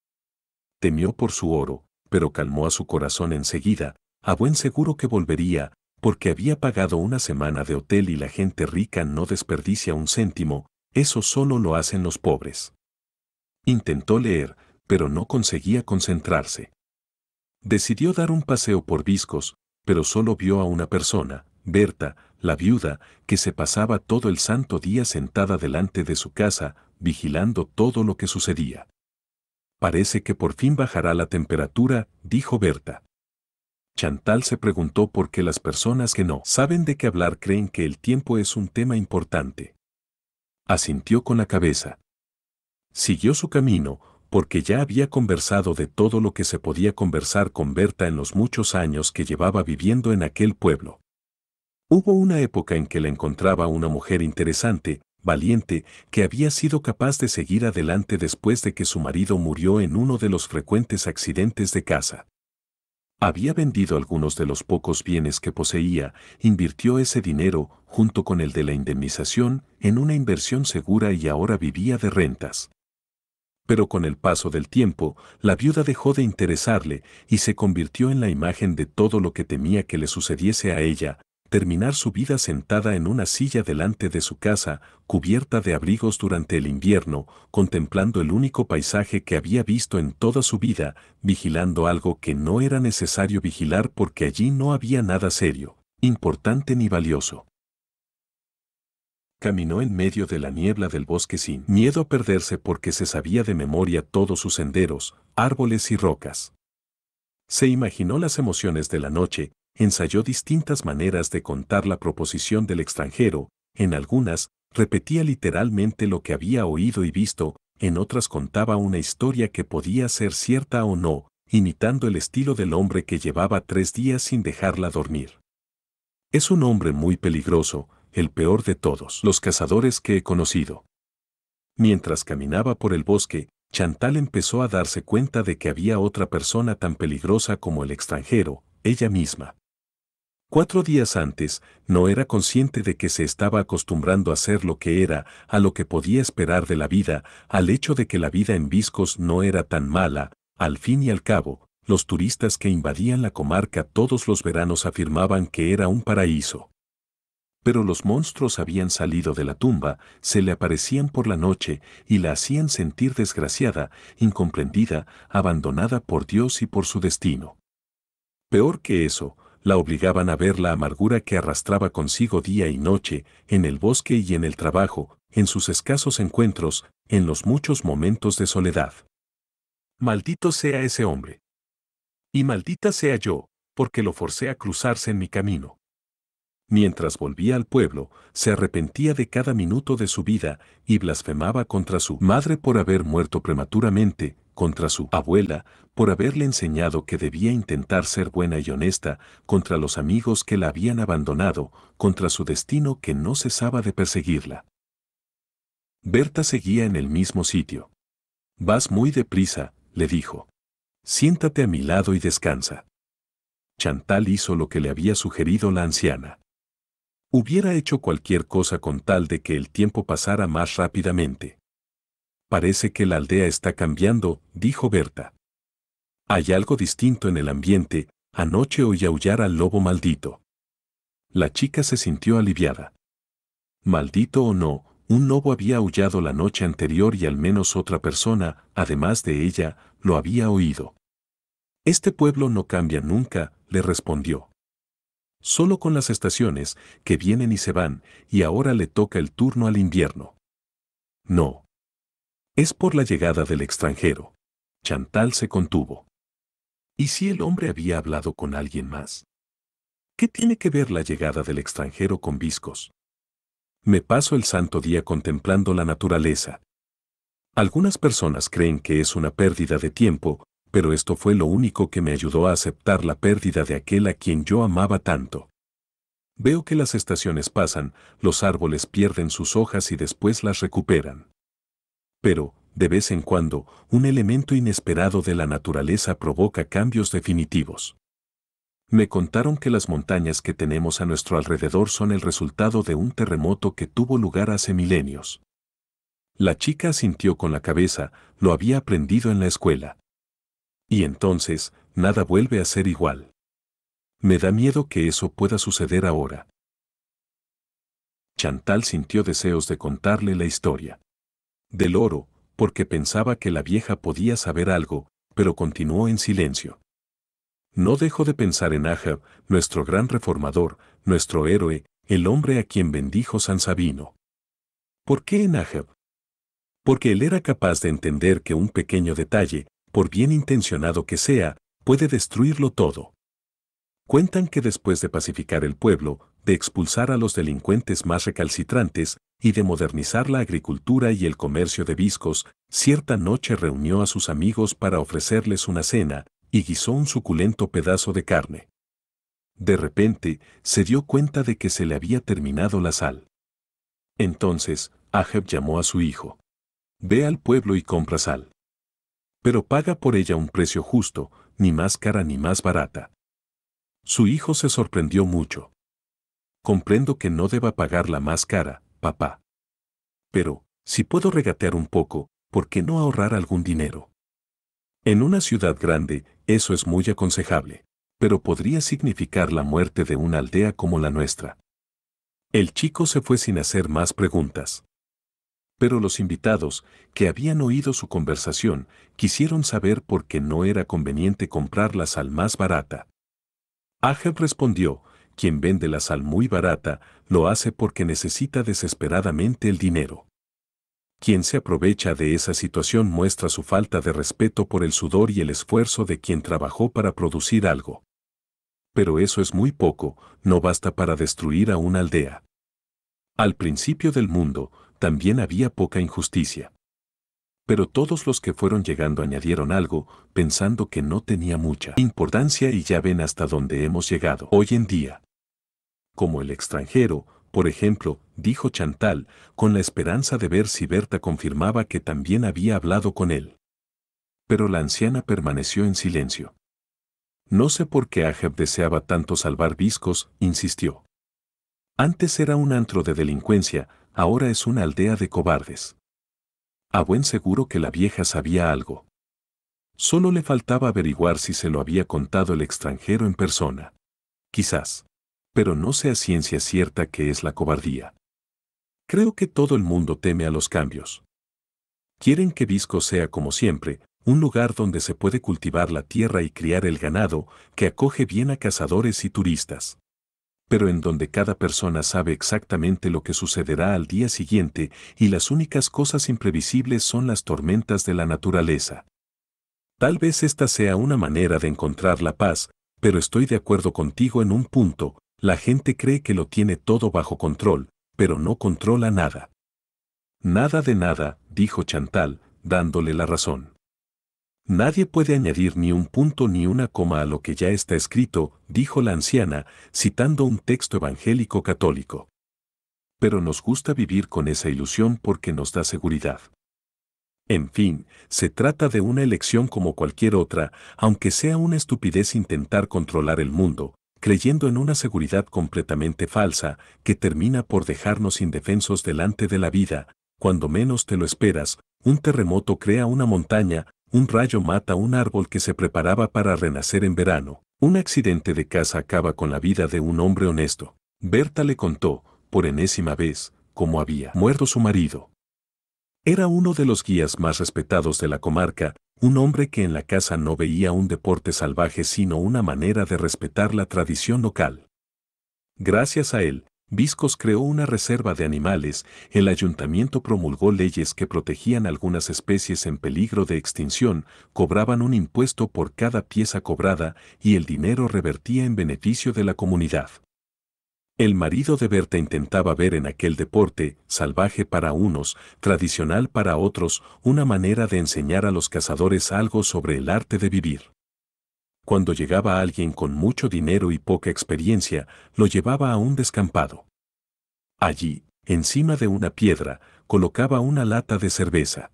Temió por su oro, pero calmó a su corazón enseguida, a buen seguro que volvería, porque había pagado una semana de hotel y la gente rica no desperdicia un céntimo, eso solo lo hacen los pobres. Intentó leer, pero no conseguía concentrarse. Decidió dar un paseo por Viscos, pero solo vio a una persona, Berta, la viuda, que se pasaba todo el santo día sentada delante de su casa, vigilando todo lo que sucedía. Parece que por fin bajará la temperatura, dijo Berta. Chantal se preguntó por qué las personas que no saben de qué hablar creen que el tiempo es un tema importante. Asintió con la cabeza. Siguió su camino, porque ya había conversado de todo lo que se podía conversar con Berta en los muchos años que llevaba viviendo en aquel pueblo. Hubo una época en que la encontraba una mujer interesante, valiente, que había sido capaz de seguir adelante después de que su marido murió en uno de los frecuentes accidentes de casa. Había vendido algunos de los pocos bienes que poseía, invirtió ese dinero, junto con el de la indemnización, en una inversión segura y ahora vivía de rentas. Pero con el paso del tiempo, la viuda dejó de interesarle y se convirtió en la imagen de todo lo que temía que le sucediese a ella, terminar su vida sentada en una silla delante de su casa, cubierta de abrigos durante el invierno, contemplando el único paisaje que había visto en toda su vida, vigilando algo que no era necesario vigilar porque allí no había nada serio, importante ni valioso. Caminó en medio de la niebla del bosque sin miedo a perderse porque se sabía de memoria todos sus senderos, árboles y rocas. Se imaginó las emociones de la noche, ensayó distintas maneras de contar la proposición del extranjero, en algunas repetía literalmente lo que había oído y visto, en otras contaba una historia que podía ser cierta o no, imitando el estilo del hombre que llevaba tres días sin dejarla dormir. Es un hombre muy peligroso, el peor de todos los cazadores que he conocido. Mientras caminaba por el bosque, Chantal empezó a darse cuenta de que había otra persona tan peligrosa como el extranjero, ella misma. Cuatro días antes, no era consciente de que se estaba acostumbrando a ser lo que era, a lo que podía esperar de la vida, al hecho de que la vida en Viscos no era tan mala, al fin y al cabo, los turistas que invadían la comarca todos los veranos afirmaban que era un paraíso. Pero los monstruos habían salido de la tumba, se le aparecían por la noche y la hacían sentir desgraciada, incomprendida, abandonada por Dios y por su destino. Peor que eso, la obligaban a ver la amargura que arrastraba consigo día y noche, en el bosque y en el trabajo, en sus escasos encuentros, en los muchos momentos de soledad. Maldito sea ese hombre. Y maldita sea yo, porque lo forcé a cruzarse en mi camino. Mientras volvía al pueblo, se arrepentía de cada minuto de su vida y blasfemaba contra su madre por haber muerto prematuramente, contra su abuela por haberle enseñado que debía intentar ser buena y honesta, contra los amigos que la habían abandonado, contra su destino que no cesaba de perseguirla. Berta seguía en el mismo sitio. Vas muy deprisa, le dijo. Siéntate a mi lado y descansa. Chantal hizo lo que le había sugerido la anciana. Hubiera hecho cualquier cosa con tal de que el tiempo pasara más rápidamente. Parece que la aldea está cambiando, dijo Berta. Hay algo distinto en el ambiente, anoche oí aullar al lobo maldito. La chica se sintió aliviada. Maldito o no, un lobo había aullado la noche anterior y al menos otra persona, además de ella, lo había oído. Este pueblo no cambia nunca, le respondió. Solo con las estaciones, que vienen y se van, y ahora le toca el turno al invierno. No, es por la llegada del extranjero. Chantal se contuvo. ¿Y si el hombre había hablado con alguien más? ¿Qué tiene que ver la llegada del extranjero con Viscos? Me paso el santo día contemplando la naturaleza. Algunas personas creen que es una pérdida de tiempo, pero esto fue lo único que me ayudó a aceptar la pérdida de aquel a quien yo amaba tanto. Veo que las estaciones pasan, los árboles pierden sus hojas y después las recuperan pero, de vez en cuando, un elemento inesperado de la naturaleza provoca cambios definitivos. Me contaron que las montañas que tenemos a nuestro alrededor son el resultado de un terremoto que tuvo lugar hace milenios. La chica sintió con la cabeza, lo había aprendido en la escuela. Y entonces, nada vuelve a ser igual. Me da miedo que eso pueda suceder ahora. Chantal sintió deseos de contarle la historia del oro, porque pensaba que la vieja podía saber algo, pero continuó en silencio. No dejo de pensar en Ahab, nuestro gran reformador, nuestro héroe, el hombre a quien bendijo San Sabino. ¿Por qué en Ahab? Porque él era capaz de entender que un pequeño detalle, por bien intencionado que sea, puede destruirlo todo. Cuentan que después de pacificar el pueblo, de expulsar a los delincuentes más recalcitrantes, y de modernizar la agricultura y el comercio de viscos, cierta noche reunió a sus amigos para ofrecerles una cena, y guisó un suculento pedazo de carne. De repente, se dio cuenta de que se le había terminado la sal. Entonces, Aheb llamó a su hijo. Ve al pueblo y compra sal. Pero paga por ella un precio justo, ni más cara ni más barata. Su hijo se sorprendió mucho. Comprendo que no deba pagarla más cara, papá. Pero, si puedo regatear un poco, ¿por qué no ahorrar algún dinero? En una ciudad grande, eso es muy aconsejable, pero podría significar la muerte de una aldea como la nuestra. El chico se fue sin hacer más preguntas. Pero los invitados, que habían oído su conversación, quisieron saber por qué no era conveniente comprarlas al más barata. Ajeb respondió, quien vende la sal muy barata, lo hace porque necesita desesperadamente el dinero. Quien se aprovecha de esa situación muestra su falta de respeto por el sudor y el esfuerzo de quien trabajó para producir algo. Pero eso es muy poco, no basta para destruir a una aldea. Al principio del mundo, también había poca injusticia. Pero todos los que fueron llegando añadieron algo, pensando que no tenía mucha importancia y ya ven hasta dónde hemos llegado hoy en día como el extranjero, por ejemplo, dijo Chantal, con la esperanza de ver si Berta confirmaba que también había hablado con él. Pero la anciana permaneció en silencio. No sé por qué Ajeb deseaba tanto salvar Viscos», insistió. Antes era un antro de delincuencia, ahora es una aldea de cobardes. A buen seguro que la vieja sabía algo. Solo le faltaba averiguar si se lo había contado el extranjero en persona. Quizás pero no sea ciencia cierta que es la cobardía. Creo que todo el mundo teme a los cambios. Quieren que Visco sea como siempre, un lugar donde se puede cultivar la tierra y criar el ganado, que acoge bien a cazadores y turistas. Pero en donde cada persona sabe exactamente lo que sucederá al día siguiente y las únicas cosas imprevisibles son las tormentas de la naturaleza. Tal vez esta sea una manera de encontrar la paz, pero estoy de acuerdo contigo en un punto, la gente cree que lo tiene todo bajo control, pero no controla nada. Nada de nada, dijo Chantal, dándole la razón. Nadie puede añadir ni un punto ni una coma a lo que ya está escrito, dijo la anciana, citando un texto evangélico católico. Pero nos gusta vivir con esa ilusión porque nos da seguridad. En fin, se trata de una elección como cualquier otra, aunque sea una estupidez intentar controlar el mundo, creyendo en una seguridad completamente falsa que termina por dejarnos indefensos delante de la vida, cuando menos te lo esperas, un terremoto crea una montaña, un rayo mata un árbol que se preparaba para renacer en verano, un accidente de casa acaba con la vida de un hombre honesto. Berta le contó, por enésima vez, cómo había muerto su marido. Era uno de los guías más respetados de la comarca, un hombre que en la casa no veía un deporte salvaje sino una manera de respetar la tradición local. Gracias a él, Viscos creó una reserva de animales, el ayuntamiento promulgó leyes que protegían algunas especies en peligro de extinción, cobraban un impuesto por cada pieza cobrada y el dinero revertía en beneficio de la comunidad. El marido de Berta intentaba ver en aquel deporte, salvaje para unos, tradicional para otros, una manera de enseñar a los cazadores algo sobre el arte de vivir. Cuando llegaba alguien con mucho dinero y poca experiencia, lo llevaba a un descampado. Allí, encima de una piedra, colocaba una lata de cerveza.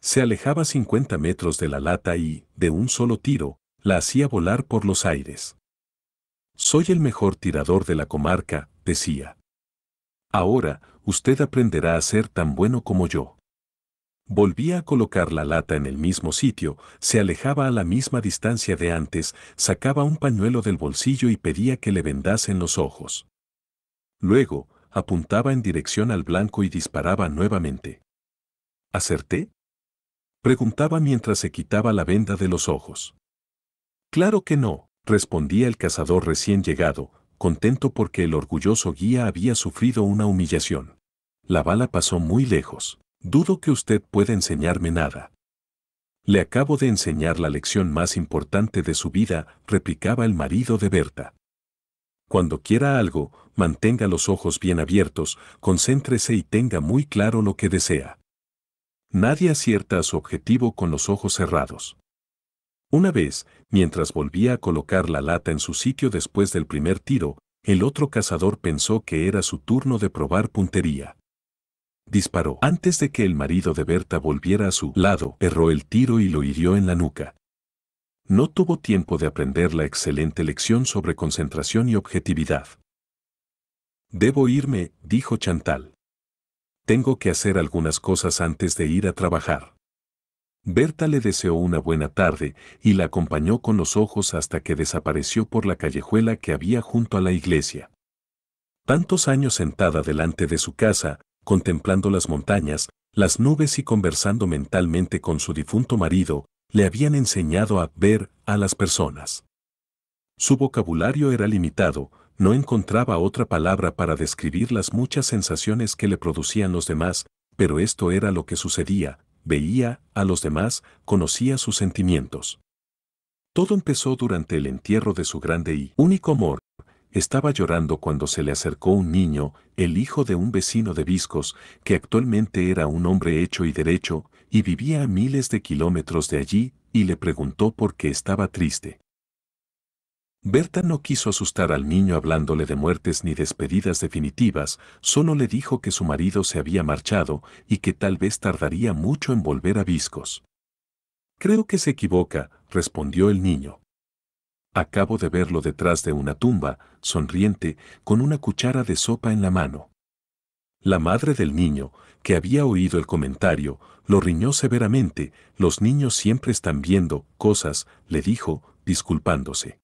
Se alejaba 50 metros de la lata y, de un solo tiro, la hacía volar por los aires. Soy el mejor tirador de la comarca, decía. Ahora, usted aprenderá a ser tan bueno como yo. Volvía a colocar la lata en el mismo sitio, se alejaba a la misma distancia de antes, sacaba un pañuelo del bolsillo y pedía que le vendasen los ojos. Luego, apuntaba en dirección al blanco y disparaba nuevamente. ¿Acerté? Preguntaba mientras se quitaba la venda de los ojos. Claro que no respondía el cazador recién llegado, contento porque el orgulloso guía había sufrido una humillación. La bala pasó muy lejos. Dudo que usted pueda enseñarme nada. Le acabo de enseñar la lección más importante de su vida, replicaba el marido de Berta. Cuando quiera algo, mantenga los ojos bien abiertos, concéntrese y tenga muy claro lo que desea. Nadie acierta a su objetivo con los ojos cerrados. Una vez, Mientras volvía a colocar la lata en su sitio después del primer tiro, el otro cazador pensó que era su turno de probar puntería. Disparó. Antes de que el marido de Berta volviera a su lado, erró el tiro y lo hirió en la nuca. No tuvo tiempo de aprender la excelente lección sobre concentración y objetividad. Debo irme, dijo Chantal. Tengo que hacer algunas cosas antes de ir a trabajar. Berta le deseó una buena tarde y la acompañó con los ojos hasta que desapareció por la callejuela que había junto a la iglesia. Tantos años sentada delante de su casa, contemplando las montañas, las nubes y conversando mentalmente con su difunto marido, le habían enseñado a ver a las personas. Su vocabulario era limitado, no encontraba otra palabra para describir las muchas sensaciones que le producían los demás, pero esto era lo que sucedía, veía a los demás, conocía sus sentimientos. Todo empezó durante el entierro de su grande y único amor. Estaba llorando cuando se le acercó un niño, el hijo de un vecino de Viscos, que actualmente era un hombre hecho y derecho, y vivía a miles de kilómetros de allí, y le preguntó por qué estaba triste. Berta no quiso asustar al niño hablándole de muertes ni despedidas definitivas, solo le dijo que su marido se había marchado y que tal vez tardaría mucho en volver a Viscos. Creo que se equivoca, respondió el niño. Acabo de verlo detrás de una tumba, sonriente, con una cuchara de sopa en la mano. La madre del niño, que había oído el comentario, lo riñó severamente, los niños siempre están viendo cosas, le dijo, disculpándose.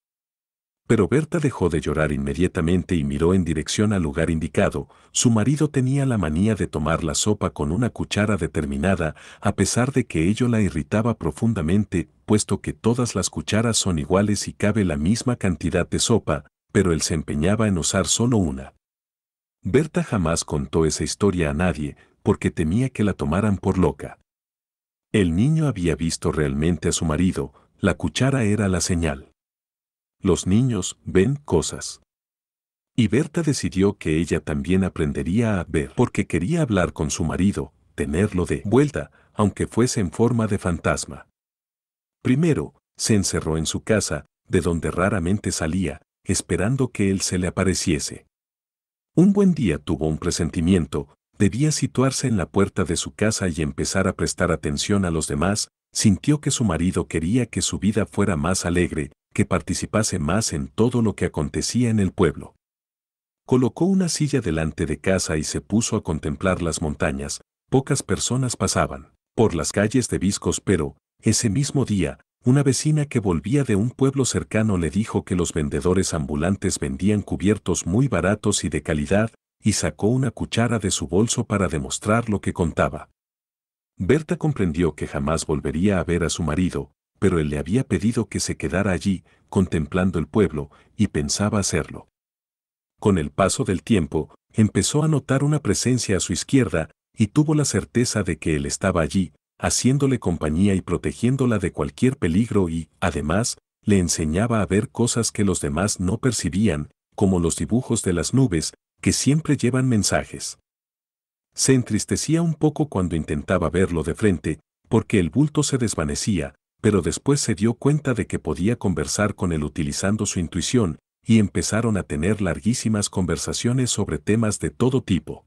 Pero Berta dejó de llorar inmediatamente y miró en dirección al lugar indicado. Su marido tenía la manía de tomar la sopa con una cuchara determinada, a pesar de que ello la irritaba profundamente, puesto que todas las cucharas son iguales y cabe la misma cantidad de sopa, pero él se empeñaba en usar solo una. Berta jamás contó esa historia a nadie, porque temía que la tomaran por loca. El niño había visto realmente a su marido, la cuchara era la señal. Los niños ven cosas. Y Berta decidió que ella también aprendería a ver porque quería hablar con su marido, tenerlo de vuelta, aunque fuese en forma de fantasma. Primero, se encerró en su casa, de donde raramente salía, esperando que él se le apareciese. Un buen día tuvo un presentimiento, debía situarse en la puerta de su casa y empezar a prestar atención a los demás, sintió que su marido quería que su vida fuera más alegre, que participase más en todo lo que acontecía en el pueblo. Colocó una silla delante de casa y se puso a contemplar las montañas, pocas personas pasaban por las calles de Viscos, pero, ese mismo día, una vecina que volvía de un pueblo cercano le dijo que los vendedores ambulantes vendían cubiertos muy baratos y de calidad, y sacó una cuchara de su bolso para demostrar lo que contaba. Berta comprendió que jamás volvería a ver a su marido, pero él le había pedido que se quedara allí, contemplando el pueblo, y pensaba hacerlo. Con el paso del tiempo, empezó a notar una presencia a su izquierda, y tuvo la certeza de que él estaba allí, haciéndole compañía y protegiéndola de cualquier peligro y, además, le enseñaba a ver cosas que los demás no percibían, como los dibujos de las nubes, que siempre llevan mensajes. Se entristecía un poco cuando intentaba verlo de frente, porque el bulto se desvanecía, pero después se dio cuenta de que podía conversar con él utilizando su intuición, y empezaron a tener larguísimas conversaciones sobre temas de todo tipo.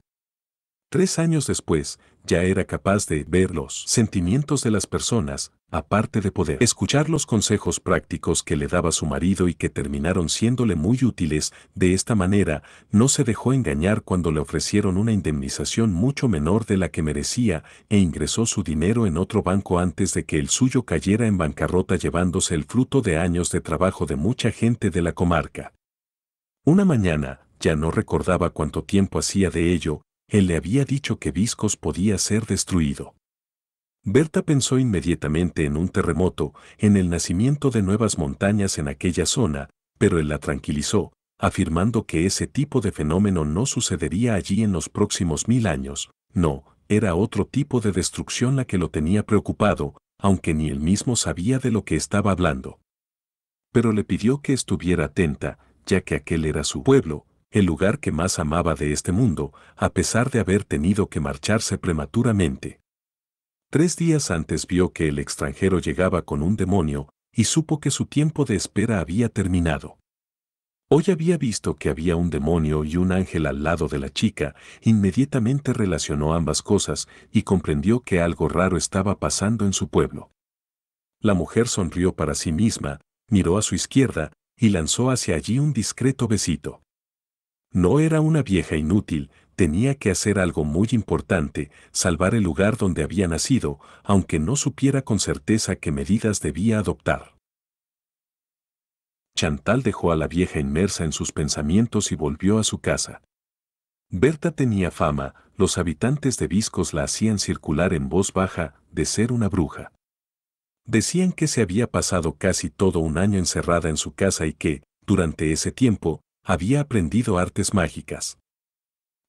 Tres años después, ya era capaz de ver los sentimientos de las personas, aparte de poder escuchar los consejos prácticos que le daba su marido y que terminaron siéndole muy útiles, de esta manera, no se dejó engañar cuando le ofrecieron una indemnización mucho menor de la que merecía e ingresó su dinero en otro banco antes de que el suyo cayera en bancarrota llevándose el fruto de años de trabajo de mucha gente de la comarca. Una mañana, ya no recordaba cuánto tiempo hacía de ello, él le había dicho que Viscos podía ser destruido. Berta pensó inmediatamente en un terremoto, en el nacimiento de nuevas montañas en aquella zona, pero él la tranquilizó, afirmando que ese tipo de fenómeno no sucedería allí en los próximos mil años. No, era otro tipo de destrucción la que lo tenía preocupado, aunque ni él mismo sabía de lo que estaba hablando. Pero le pidió que estuviera atenta, ya que aquel era su pueblo, el lugar que más amaba de este mundo, a pesar de haber tenido que marcharse prematuramente. Tres días antes vio que el extranjero llegaba con un demonio y supo que su tiempo de espera había terminado. Hoy había visto que había un demonio y un ángel al lado de la chica, inmediatamente relacionó ambas cosas y comprendió que algo raro estaba pasando en su pueblo. La mujer sonrió para sí misma, miró a su izquierda y lanzó hacia allí un discreto besito. No era una vieja inútil, Tenía que hacer algo muy importante, salvar el lugar donde había nacido, aunque no supiera con certeza qué medidas debía adoptar. Chantal dejó a la vieja inmersa en sus pensamientos y volvió a su casa. Berta tenía fama, los habitantes de Viscos la hacían circular en voz baja, de ser una bruja. Decían que se había pasado casi todo un año encerrada en su casa y que, durante ese tiempo, había aprendido artes mágicas.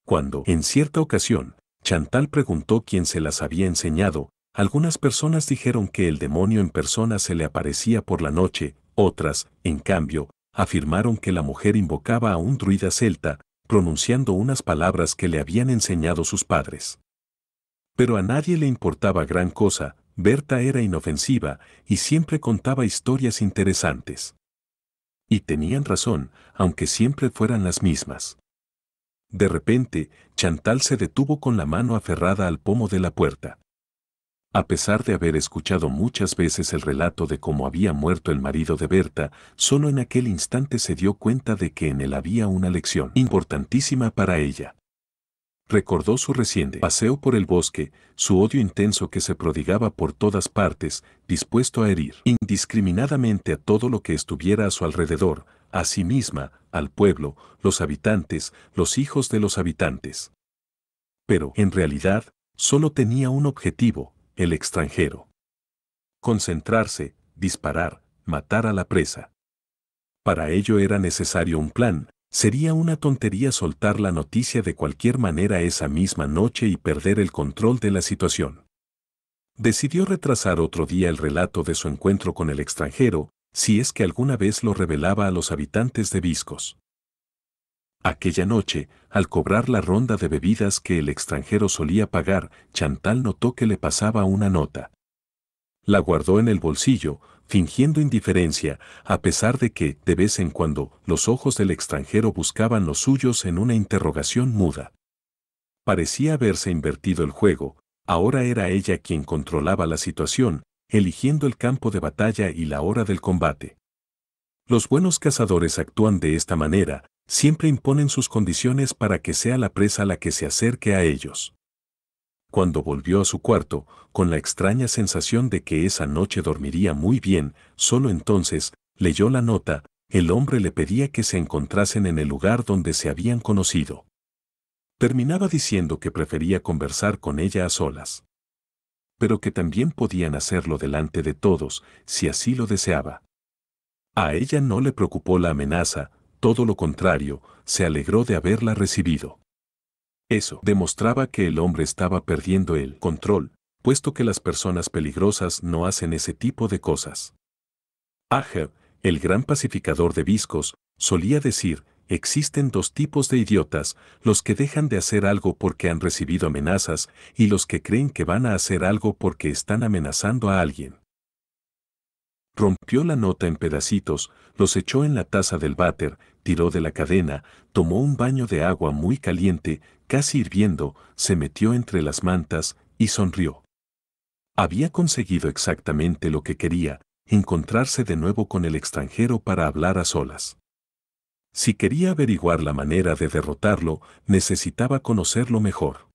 Cuando, en cierta ocasión, Chantal preguntó quién se las había enseñado, algunas personas dijeron que el demonio en persona se le aparecía por la noche, otras, en cambio, afirmaron que la mujer invocaba a un druida celta, pronunciando unas palabras que le habían enseñado sus padres. Pero a nadie le importaba gran cosa, Berta era inofensiva y siempre contaba historias interesantes. Y tenían razón, aunque siempre fueran las mismas. De repente, Chantal se detuvo con la mano aferrada al pomo de la puerta. A pesar de haber escuchado muchas veces el relato de cómo había muerto el marido de Berta, solo en aquel instante se dio cuenta de que en él había una lección importantísima para ella. Recordó su reciente paseo por el bosque, su odio intenso que se prodigaba por todas partes, dispuesto a herir indiscriminadamente a todo lo que estuviera a su alrededor, a sí misma, al pueblo, los habitantes, los hijos de los habitantes. Pero, en realidad, solo tenía un objetivo, el extranjero. Concentrarse, disparar, matar a la presa. Para ello era necesario un plan, sería una tontería soltar la noticia de cualquier manera esa misma noche y perder el control de la situación. Decidió retrasar otro día el relato de su encuentro con el extranjero, si es que alguna vez lo revelaba a los habitantes de Viscos. Aquella noche, al cobrar la ronda de bebidas que el extranjero solía pagar, Chantal notó que le pasaba una nota. La guardó en el bolsillo, fingiendo indiferencia, a pesar de que, de vez en cuando, los ojos del extranjero buscaban los suyos en una interrogación muda. Parecía haberse invertido el juego, ahora era ella quien controlaba la situación, eligiendo el campo de batalla y la hora del combate. Los buenos cazadores actúan de esta manera, siempre imponen sus condiciones para que sea la presa la que se acerque a ellos. Cuando volvió a su cuarto, con la extraña sensación de que esa noche dormiría muy bien, solo entonces, leyó la nota, el hombre le pedía que se encontrasen en el lugar donde se habían conocido. Terminaba diciendo que prefería conversar con ella a solas pero que también podían hacerlo delante de todos, si así lo deseaba. A ella no le preocupó la amenaza, todo lo contrario, se alegró de haberla recibido. Eso demostraba que el hombre estaba perdiendo el control, puesto que las personas peligrosas no hacen ese tipo de cosas. Ager, el gran pacificador de Viscos, solía decir, Existen dos tipos de idiotas, los que dejan de hacer algo porque han recibido amenazas y los que creen que van a hacer algo porque están amenazando a alguien. Rompió la nota en pedacitos, los echó en la taza del váter, tiró de la cadena, tomó un baño de agua muy caliente, casi hirviendo, se metió entre las mantas y sonrió. Había conseguido exactamente lo que quería, encontrarse de nuevo con el extranjero para hablar a solas. Si quería averiguar la manera de derrotarlo, necesitaba conocerlo mejor.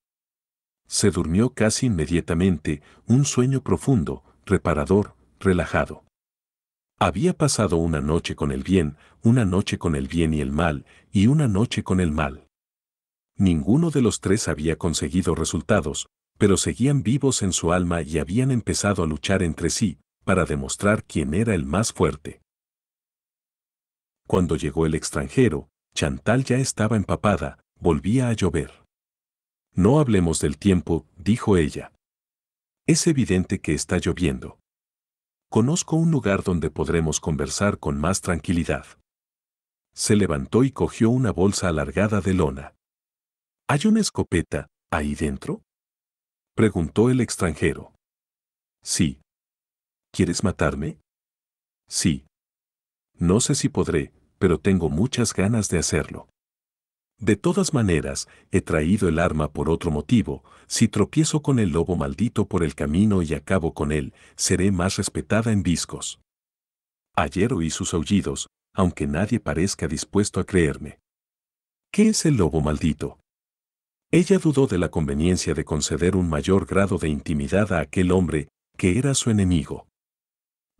Se durmió casi inmediatamente, un sueño profundo, reparador, relajado. Había pasado una noche con el bien, una noche con el bien y el mal, y una noche con el mal. Ninguno de los tres había conseguido resultados, pero seguían vivos en su alma y habían empezado a luchar entre sí, para demostrar quién era el más fuerte. Cuando llegó el extranjero, Chantal ya estaba empapada, volvía a llover. No hablemos del tiempo, dijo ella. Es evidente que está lloviendo. Conozco un lugar donde podremos conversar con más tranquilidad. Se levantó y cogió una bolsa alargada de lona. ¿Hay una escopeta ahí dentro? Preguntó el extranjero. Sí. ¿Quieres matarme? Sí. No sé si podré, pero tengo muchas ganas de hacerlo. De todas maneras, he traído el arma por otro motivo, si tropiezo con el lobo maldito por el camino y acabo con él, seré más respetada en discos. Ayer oí sus aullidos, aunque nadie parezca dispuesto a creerme. ¿Qué es el lobo maldito? Ella dudó de la conveniencia de conceder un mayor grado de intimidad a aquel hombre, que era su enemigo.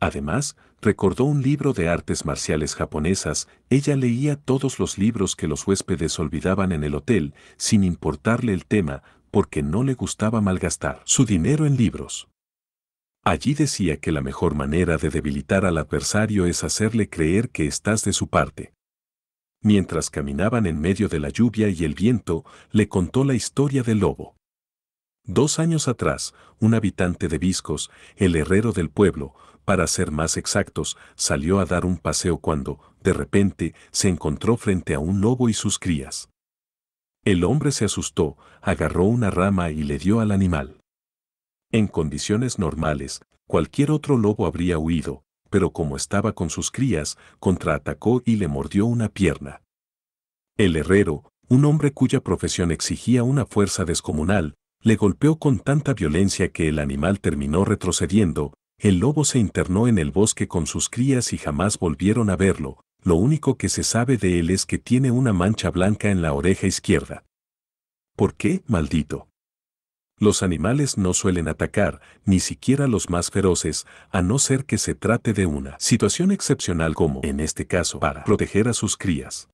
Además, recordó un libro de artes marciales japonesas, ella leía todos los libros que los huéspedes olvidaban en el hotel, sin importarle el tema, porque no le gustaba malgastar su dinero en libros. Allí decía que la mejor manera de debilitar al adversario es hacerle creer que estás de su parte. Mientras caminaban en medio de la lluvia y el viento, le contó la historia del lobo. Dos años atrás, un habitante de Viscos, el herrero del pueblo, para ser más exactos, salió a dar un paseo cuando, de repente, se encontró frente a un lobo y sus crías. El hombre se asustó, agarró una rama y le dio al animal. En condiciones normales, cualquier otro lobo habría huido, pero como estaba con sus crías, contraatacó y le mordió una pierna. El herrero, un hombre cuya profesión exigía una fuerza descomunal, le golpeó con tanta violencia que el animal terminó retrocediendo, el lobo se internó en el bosque con sus crías y jamás volvieron a verlo, lo único que se sabe de él es que tiene una mancha blanca en la oreja izquierda. ¿Por qué, maldito? Los animales no suelen atacar, ni siquiera los más feroces, a no ser que se trate de una situación excepcional como, en este caso, para proteger a sus crías.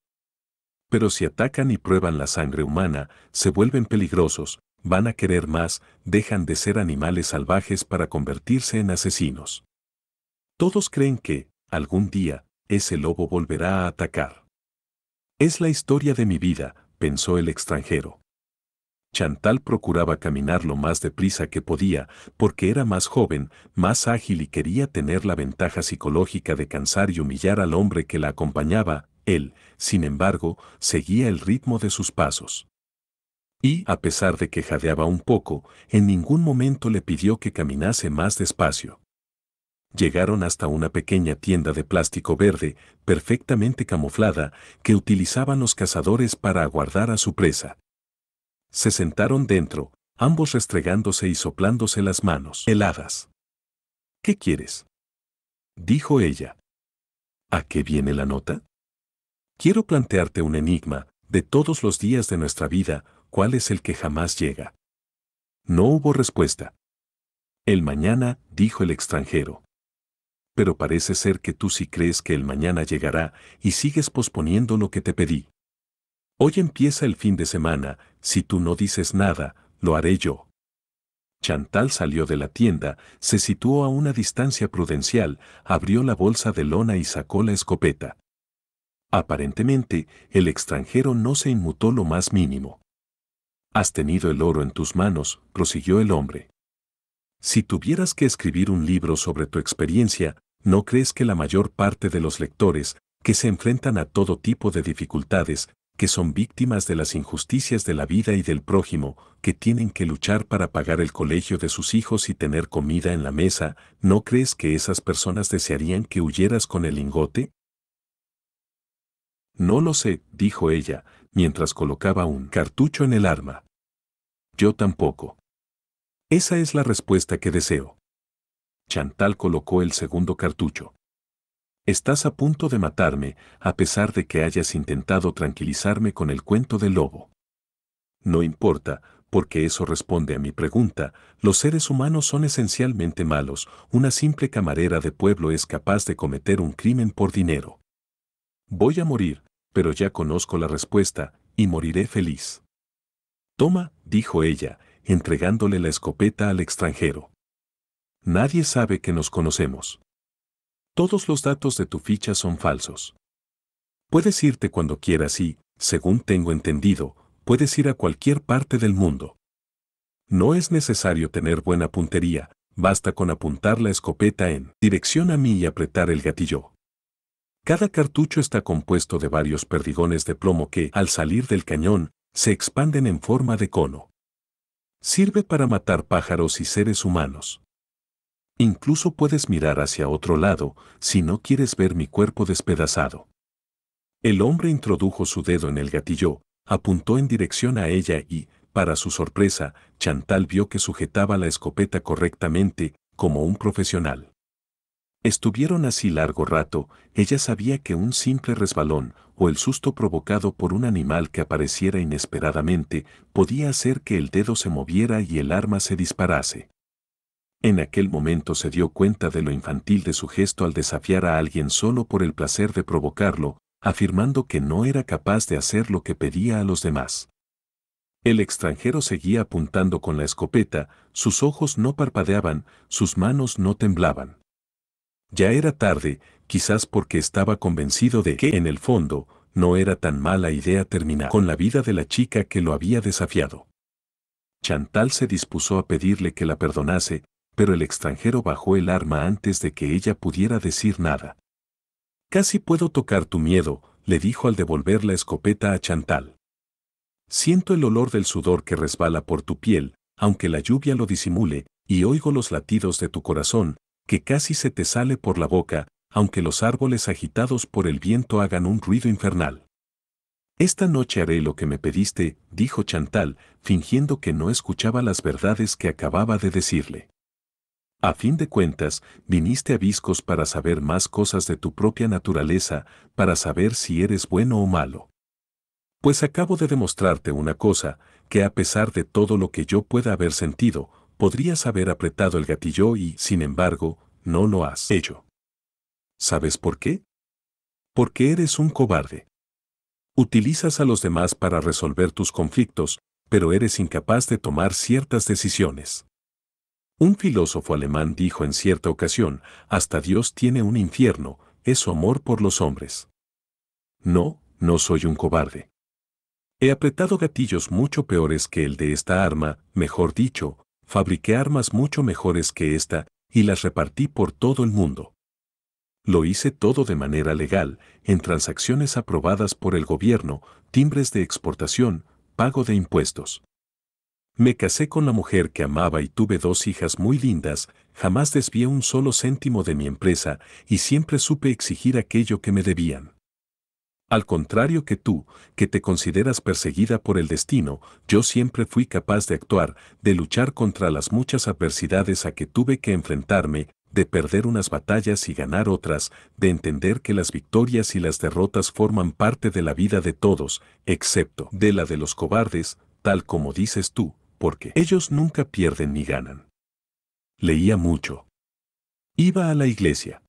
Pero si atacan y prueban la sangre humana, se vuelven peligrosos, van a querer más, dejan de ser animales salvajes para convertirse en asesinos. Todos creen que, algún día, ese lobo volverá a atacar. Es la historia de mi vida, pensó el extranjero. Chantal procuraba caminar lo más deprisa que podía, porque era más joven, más ágil y quería tener la ventaja psicológica de cansar y humillar al hombre que la acompañaba, él, sin embargo, seguía el ritmo de sus pasos y, a pesar de que jadeaba un poco, en ningún momento le pidió que caminase más despacio. Llegaron hasta una pequeña tienda de plástico verde, perfectamente camuflada, que utilizaban los cazadores para aguardar a su presa. Se sentaron dentro, ambos restregándose y soplándose las manos heladas. ¿Qué quieres? dijo ella. ¿A qué viene la nota? Quiero plantearte un enigma, de todos los días de nuestra vida, ¿cuál es el que jamás llega? No hubo respuesta. El mañana, dijo el extranjero. Pero parece ser que tú sí crees que el mañana llegará y sigues posponiendo lo que te pedí. Hoy empieza el fin de semana, si tú no dices nada, lo haré yo. Chantal salió de la tienda, se situó a una distancia prudencial, abrió la bolsa de lona y sacó la escopeta. Aparentemente, el extranjero no se inmutó lo más mínimo. Has tenido el oro en tus manos, prosiguió el hombre. Si tuvieras que escribir un libro sobre tu experiencia, ¿no crees que la mayor parte de los lectores, que se enfrentan a todo tipo de dificultades, que son víctimas de las injusticias de la vida y del prójimo, que tienen que luchar para pagar el colegio de sus hijos y tener comida en la mesa, ¿no crees que esas personas desearían que huyeras con el lingote? No lo sé, dijo ella, mientras colocaba un cartucho en el arma. Yo tampoco. Esa es la respuesta que deseo. Chantal colocó el segundo cartucho. Estás a punto de matarme, a pesar de que hayas intentado tranquilizarme con el cuento del lobo. No importa, porque eso responde a mi pregunta, los seres humanos son esencialmente malos, una simple camarera de pueblo es capaz de cometer un crimen por dinero. Voy a morir, pero ya conozco la respuesta, y moriré feliz. Toma, dijo ella, entregándole la escopeta al extranjero. Nadie sabe que nos conocemos. Todos los datos de tu ficha son falsos. Puedes irte cuando quieras y, según tengo entendido, puedes ir a cualquier parte del mundo. No es necesario tener buena puntería, basta con apuntar la escopeta en dirección a mí y apretar el gatillo. Cada cartucho está compuesto de varios perdigones de plomo que, al salir del cañón, se expanden en forma de cono. Sirve para matar pájaros y seres humanos. Incluso puedes mirar hacia otro lado si no quieres ver mi cuerpo despedazado. El hombre introdujo su dedo en el gatillo, apuntó en dirección a ella y, para su sorpresa, Chantal vio que sujetaba la escopeta correctamente, como un profesional. Estuvieron así largo rato, ella sabía que un simple resbalón, o el susto provocado por un animal que apareciera inesperadamente, podía hacer que el dedo se moviera y el arma se disparase. En aquel momento se dio cuenta de lo infantil de su gesto al desafiar a alguien solo por el placer de provocarlo, afirmando que no era capaz de hacer lo que pedía a los demás. El extranjero seguía apuntando con la escopeta, sus ojos no parpadeaban, sus manos no temblaban. Ya era tarde, quizás porque estaba convencido de que, en el fondo, no era tan mala idea terminar con la vida de la chica que lo había desafiado. Chantal se dispuso a pedirle que la perdonase, pero el extranjero bajó el arma antes de que ella pudiera decir nada. Casi puedo tocar tu miedo, le dijo al devolver la escopeta a Chantal. Siento el olor del sudor que resbala por tu piel, aunque la lluvia lo disimule, y oigo los latidos de tu corazón, que casi se te sale por la boca, aunque los árboles agitados por el viento hagan un ruido infernal. Esta noche haré lo que me pediste, dijo Chantal, fingiendo que no escuchaba las verdades que acababa de decirle. A fin de cuentas, viniste a Viscos para saber más cosas de tu propia naturaleza, para saber si eres bueno o malo. Pues acabo de demostrarte una cosa, que a pesar de todo lo que yo pueda haber sentido, podrías haber apretado el gatillo y, sin embargo, no lo has hecho. ¿Sabes por qué? Porque eres un cobarde. Utilizas a los demás para resolver tus conflictos, pero eres incapaz de tomar ciertas decisiones. Un filósofo alemán dijo en cierta ocasión, hasta Dios tiene un infierno, es su amor por los hombres. No, no soy un cobarde. He apretado gatillos mucho peores que el de esta arma, mejor dicho, Fabriqué armas mucho mejores que esta y las repartí por todo el mundo. Lo hice todo de manera legal, en transacciones aprobadas por el gobierno, timbres de exportación, pago de impuestos. Me casé con la mujer que amaba y tuve dos hijas muy lindas, jamás desvié un solo céntimo de mi empresa y siempre supe exigir aquello que me debían. Al contrario que tú, que te consideras perseguida por el destino, yo siempre fui capaz de actuar, de luchar contra las muchas adversidades a que tuve que enfrentarme, de perder unas batallas y ganar otras, de entender que las victorias y las derrotas forman parte de la vida de todos, excepto de la de los cobardes, tal como dices tú, porque ellos nunca pierden ni ganan. Leía mucho. Iba a la iglesia.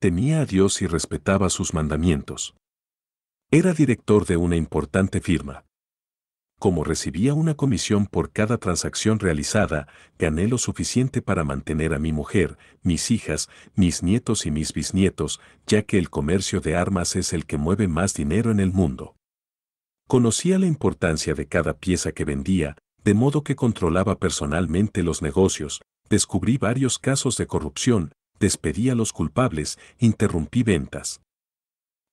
Temía a Dios y respetaba sus mandamientos. Era director de una importante firma. Como recibía una comisión por cada transacción realizada, gané lo suficiente para mantener a mi mujer, mis hijas, mis nietos y mis bisnietos, ya que el comercio de armas es el que mueve más dinero en el mundo. Conocía la importancia de cada pieza que vendía, de modo que controlaba personalmente los negocios, descubrí varios casos de corrupción, despedí a los culpables, interrumpí ventas.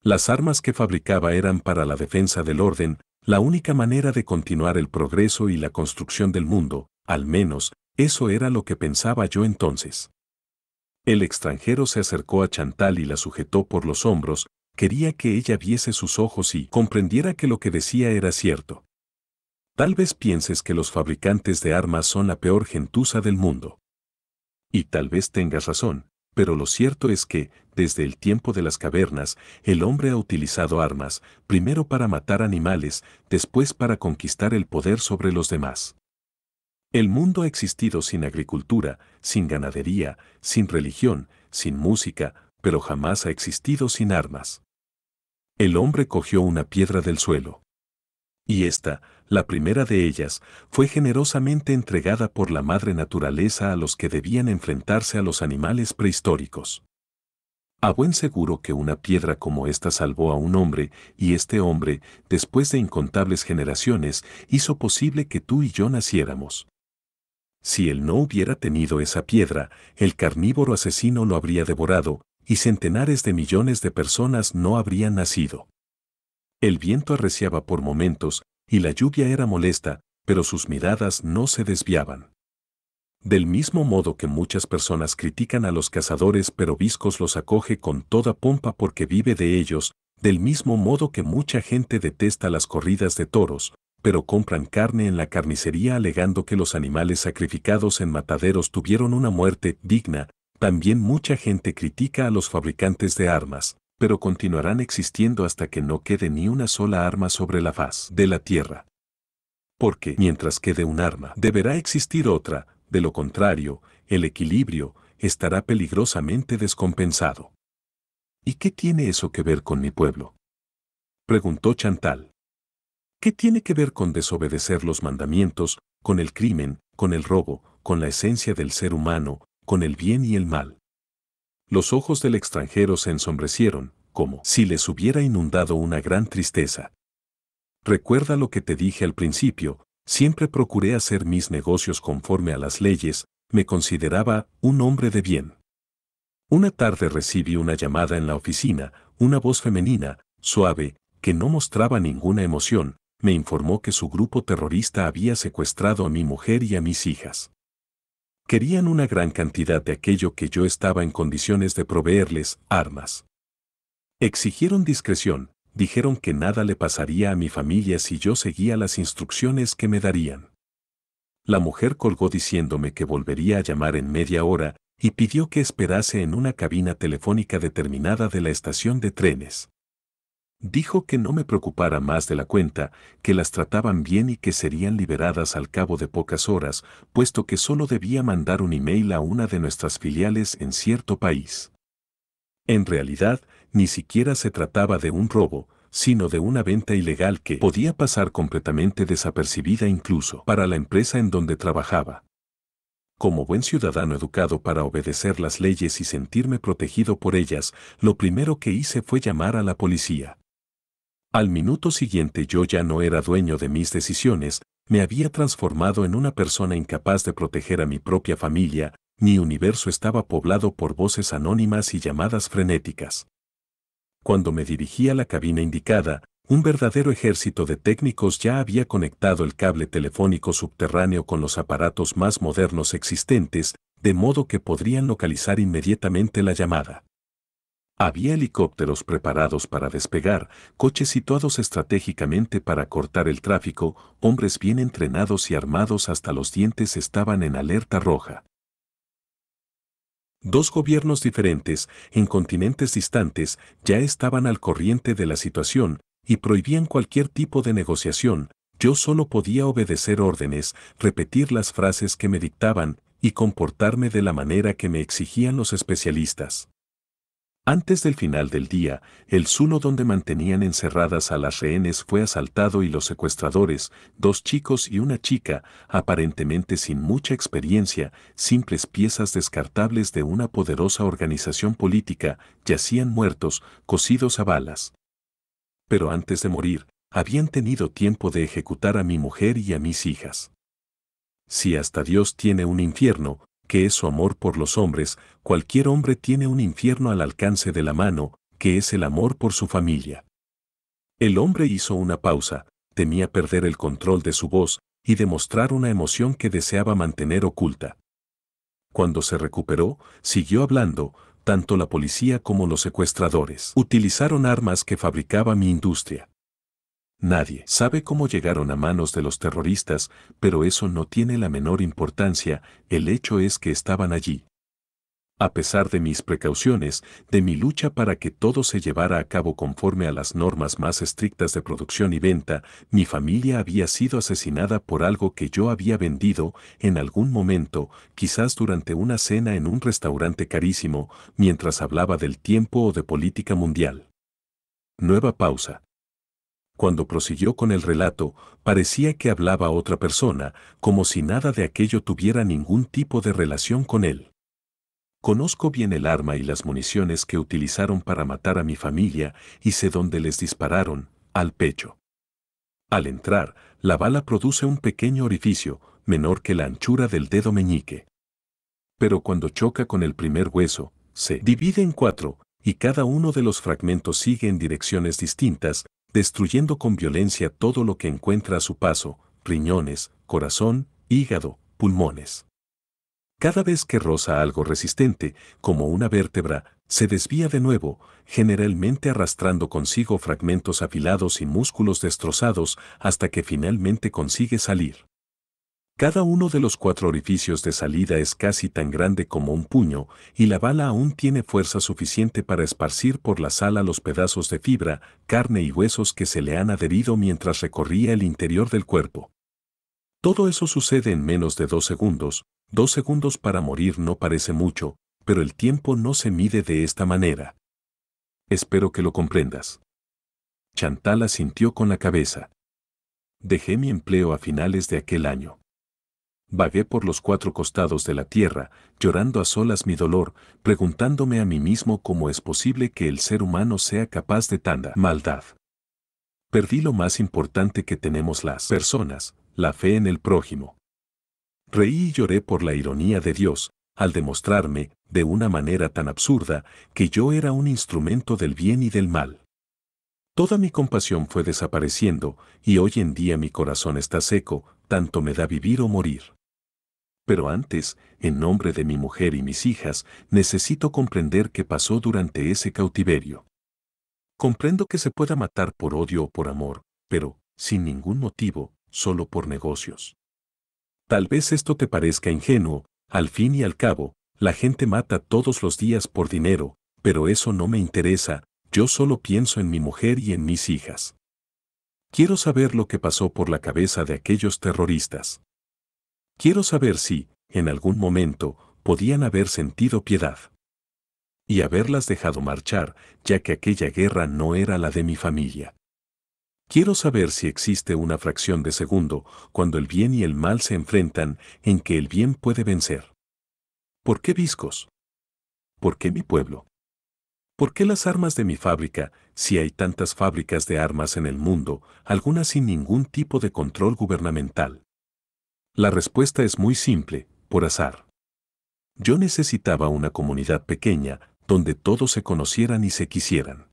Las armas que fabricaba eran para la defensa del orden, la única manera de continuar el progreso y la construcción del mundo, al menos, eso era lo que pensaba yo entonces. El extranjero se acercó a Chantal y la sujetó por los hombros, quería que ella viese sus ojos y comprendiera que lo que decía era cierto. Tal vez pienses que los fabricantes de armas son la peor gentuza del mundo. Y tal vez tengas razón, pero lo cierto es que, desde el tiempo de las cavernas, el hombre ha utilizado armas, primero para matar animales, después para conquistar el poder sobre los demás. El mundo ha existido sin agricultura, sin ganadería, sin religión, sin música, pero jamás ha existido sin armas. El hombre cogió una piedra del suelo. Y esta, la primera de ellas, fue generosamente entregada por la madre naturaleza a los que debían enfrentarse a los animales prehistóricos. A buen seguro que una piedra como esta salvó a un hombre, y este hombre, después de incontables generaciones, hizo posible que tú y yo naciéramos. Si él no hubiera tenido esa piedra, el carnívoro asesino lo habría devorado, y centenares de millones de personas no habrían nacido. El viento arreciaba por momentos, y la lluvia era molesta, pero sus miradas no se desviaban. Del mismo modo que muchas personas critican a los cazadores pero Viscos los acoge con toda pompa porque vive de ellos, del mismo modo que mucha gente detesta las corridas de toros, pero compran carne en la carnicería alegando que los animales sacrificados en mataderos tuvieron una muerte digna, también mucha gente critica a los fabricantes de armas, pero continuarán existiendo hasta que no quede ni una sola arma sobre la faz de la Tierra. Porque mientras quede un arma, deberá existir otra, de lo contrario, el equilibrio estará peligrosamente descompensado. ¿Y qué tiene eso que ver con mi pueblo? Preguntó Chantal. ¿Qué tiene que ver con desobedecer los mandamientos, con el crimen, con el robo, con la esencia del ser humano, con el bien y el mal? Los ojos del extranjero se ensombrecieron, como si les hubiera inundado una gran tristeza. Recuerda lo que te dije al principio, siempre procuré hacer mis negocios conforme a las leyes, me consideraba un hombre de bien. Una tarde recibí una llamada en la oficina, una voz femenina, suave, que no mostraba ninguna emoción, me informó que su grupo terrorista había secuestrado a mi mujer y a mis hijas. Querían una gran cantidad de aquello que yo estaba en condiciones de proveerles, armas. Exigieron discreción, dijeron que nada le pasaría a mi familia si yo seguía las instrucciones que me darían. La mujer colgó diciéndome que volvería a llamar en media hora y pidió que esperase en una cabina telefónica determinada de la estación de trenes. Dijo que no me preocupara más de la cuenta, que las trataban bien y que serían liberadas al cabo de pocas horas, puesto que solo debía mandar un email a una de nuestras filiales en cierto país. En realidad, ni siquiera se trataba de un robo, sino de una venta ilegal que podía pasar completamente desapercibida incluso para la empresa en donde trabajaba. Como buen ciudadano educado para obedecer las leyes y sentirme protegido por ellas, lo primero que hice fue llamar a la policía. Al minuto siguiente yo ya no era dueño de mis decisiones, me había transformado en una persona incapaz de proteger a mi propia familia, mi universo estaba poblado por voces anónimas y llamadas frenéticas. Cuando me dirigí a la cabina indicada, un verdadero ejército de técnicos ya había conectado el cable telefónico subterráneo con los aparatos más modernos existentes, de modo que podrían localizar inmediatamente la llamada. Había helicópteros preparados para despegar, coches situados estratégicamente para cortar el tráfico, hombres bien entrenados y armados hasta los dientes estaban en alerta roja. Dos gobiernos diferentes, en continentes distantes, ya estaban al corriente de la situación y prohibían cualquier tipo de negociación. Yo solo podía obedecer órdenes, repetir las frases que me dictaban y comportarme de la manera que me exigían los especialistas. Antes del final del día, el zulo donde mantenían encerradas a las rehenes fue asaltado y los secuestradores, dos chicos y una chica, aparentemente sin mucha experiencia, simples piezas descartables de una poderosa organización política, yacían muertos, cosidos a balas. Pero antes de morir, habían tenido tiempo de ejecutar a mi mujer y a mis hijas. Si hasta Dios tiene un infierno, que es su amor por los hombres, cualquier hombre tiene un infierno al alcance de la mano, que es el amor por su familia. El hombre hizo una pausa, temía perder el control de su voz y demostrar una emoción que deseaba mantener oculta. Cuando se recuperó, siguió hablando, tanto la policía como los secuestradores utilizaron armas que fabricaba mi industria. Nadie sabe cómo llegaron a manos de los terroristas, pero eso no tiene la menor importancia, el hecho es que estaban allí. A pesar de mis precauciones, de mi lucha para que todo se llevara a cabo conforme a las normas más estrictas de producción y venta, mi familia había sido asesinada por algo que yo había vendido en algún momento, quizás durante una cena en un restaurante carísimo, mientras hablaba del tiempo o de política mundial. Nueva pausa. Cuando prosiguió con el relato, parecía que hablaba otra persona, como si nada de aquello tuviera ningún tipo de relación con él. Conozco bien el arma y las municiones que utilizaron para matar a mi familia y sé dónde les dispararon, al pecho. Al entrar, la bala produce un pequeño orificio, menor que la anchura del dedo meñique. Pero cuando choca con el primer hueso, se divide en cuatro, y cada uno de los fragmentos sigue en direcciones distintas, destruyendo con violencia todo lo que encuentra a su paso, riñones, corazón, hígado, pulmones. Cada vez que roza algo resistente, como una vértebra, se desvía de nuevo, generalmente arrastrando consigo fragmentos afilados y músculos destrozados hasta que finalmente consigue salir. Cada uno de los cuatro orificios de salida es casi tan grande como un puño, y la bala aún tiene fuerza suficiente para esparcir por la sala los pedazos de fibra, carne y huesos que se le han adherido mientras recorría el interior del cuerpo. Todo eso sucede en menos de dos segundos, dos segundos para morir no parece mucho, pero el tiempo no se mide de esta manera. Espero que lo comprendas. Chantal asintió con la cabeza. Dejé mi empleo a finales de aquel año vagué por los cuatro costados de la tierra, llorando a solas mi dolor, preguntándome a mí mismo cómo es posible que el ser humano sea capaz de tanta maldad. Perdí lo más importante que tenemos las personas, la fe en el prójimo. Reí y lloré por la ironía de Dios, al demostrarme, de una manera tan absurda, que yo era un instrumento del bien y del mal. Toda mi compasión fue desapareciendo, y hoy en día mi corazón está seco, tanto me da vivir o morir. Pero antes, en nombre de mi mujer y mis hijas, necesito comprender qué pasó durante ese cautiverio. Comprendo que se pueda matar por odio o por amor, pero, sin ningún motivo, solo por negocios. Tal vez esto te parezca ingenuo, al fin y al cabo, la gente mata todos los días por dinero, pero eso no me interesa, yo solo pienso en mi mujer y en mis hijas. Quiero saber lo que pasó por la cabeza de aquellos terroristas. Quiero saber si, en algún momento, podían haber sentido piedad. Y haberlas dejado marchar, ya que aquella guerra no era la de mi familia. Quiero saber si existe una fracción de segundo, cuando el bien y el mal se enfrentan, en que el bien puede vencer. ¿Por qué Viscos? ¿Por qué mi pueblo? ¿Por qué las armas de mi fábrica, si hay tantas fábricas de armas en el mundo, algunas sin ningún tipo de control gubernamental? La respuesta es muy simple, por azar. Yo necesitaba una comunidad pequeña, donde todos se conocieran y se quisieran.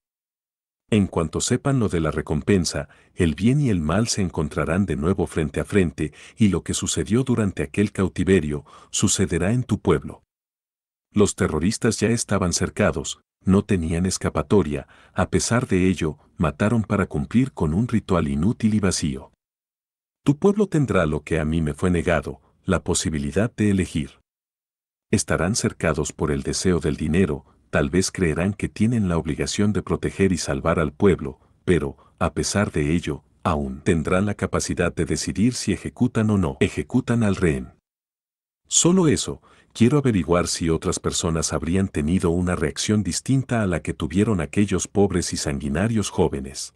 En cuanto sepan lo de la recompensa, el bien y el mal se encontrarán de nuevo frente a frente, y lo que sucedió durante aquel cautiverio sucederá en tu pueblo. Los terroristas ya estaban cercados, no tenían escapatoria, a pesar de ello, mataron para cumplir con un ritual inútil y vacío. Tu pueblo tendrá lo que a mí me fue negado, la posibilidad de elegir. Estarán cercados por el deseo del dinero, tal vez creerán que tienen la obligación de proteger y salvar al pueblo, pero, a pesar de ello, aún tendrán la capacidad de decidir si ejecutan o no ejecutan al rehén. Solo eso, quiero averiguar si otras personas habrían tenido una reacción distinta a la que tuvieron aquellos pobres y sanguinarios jóvenes.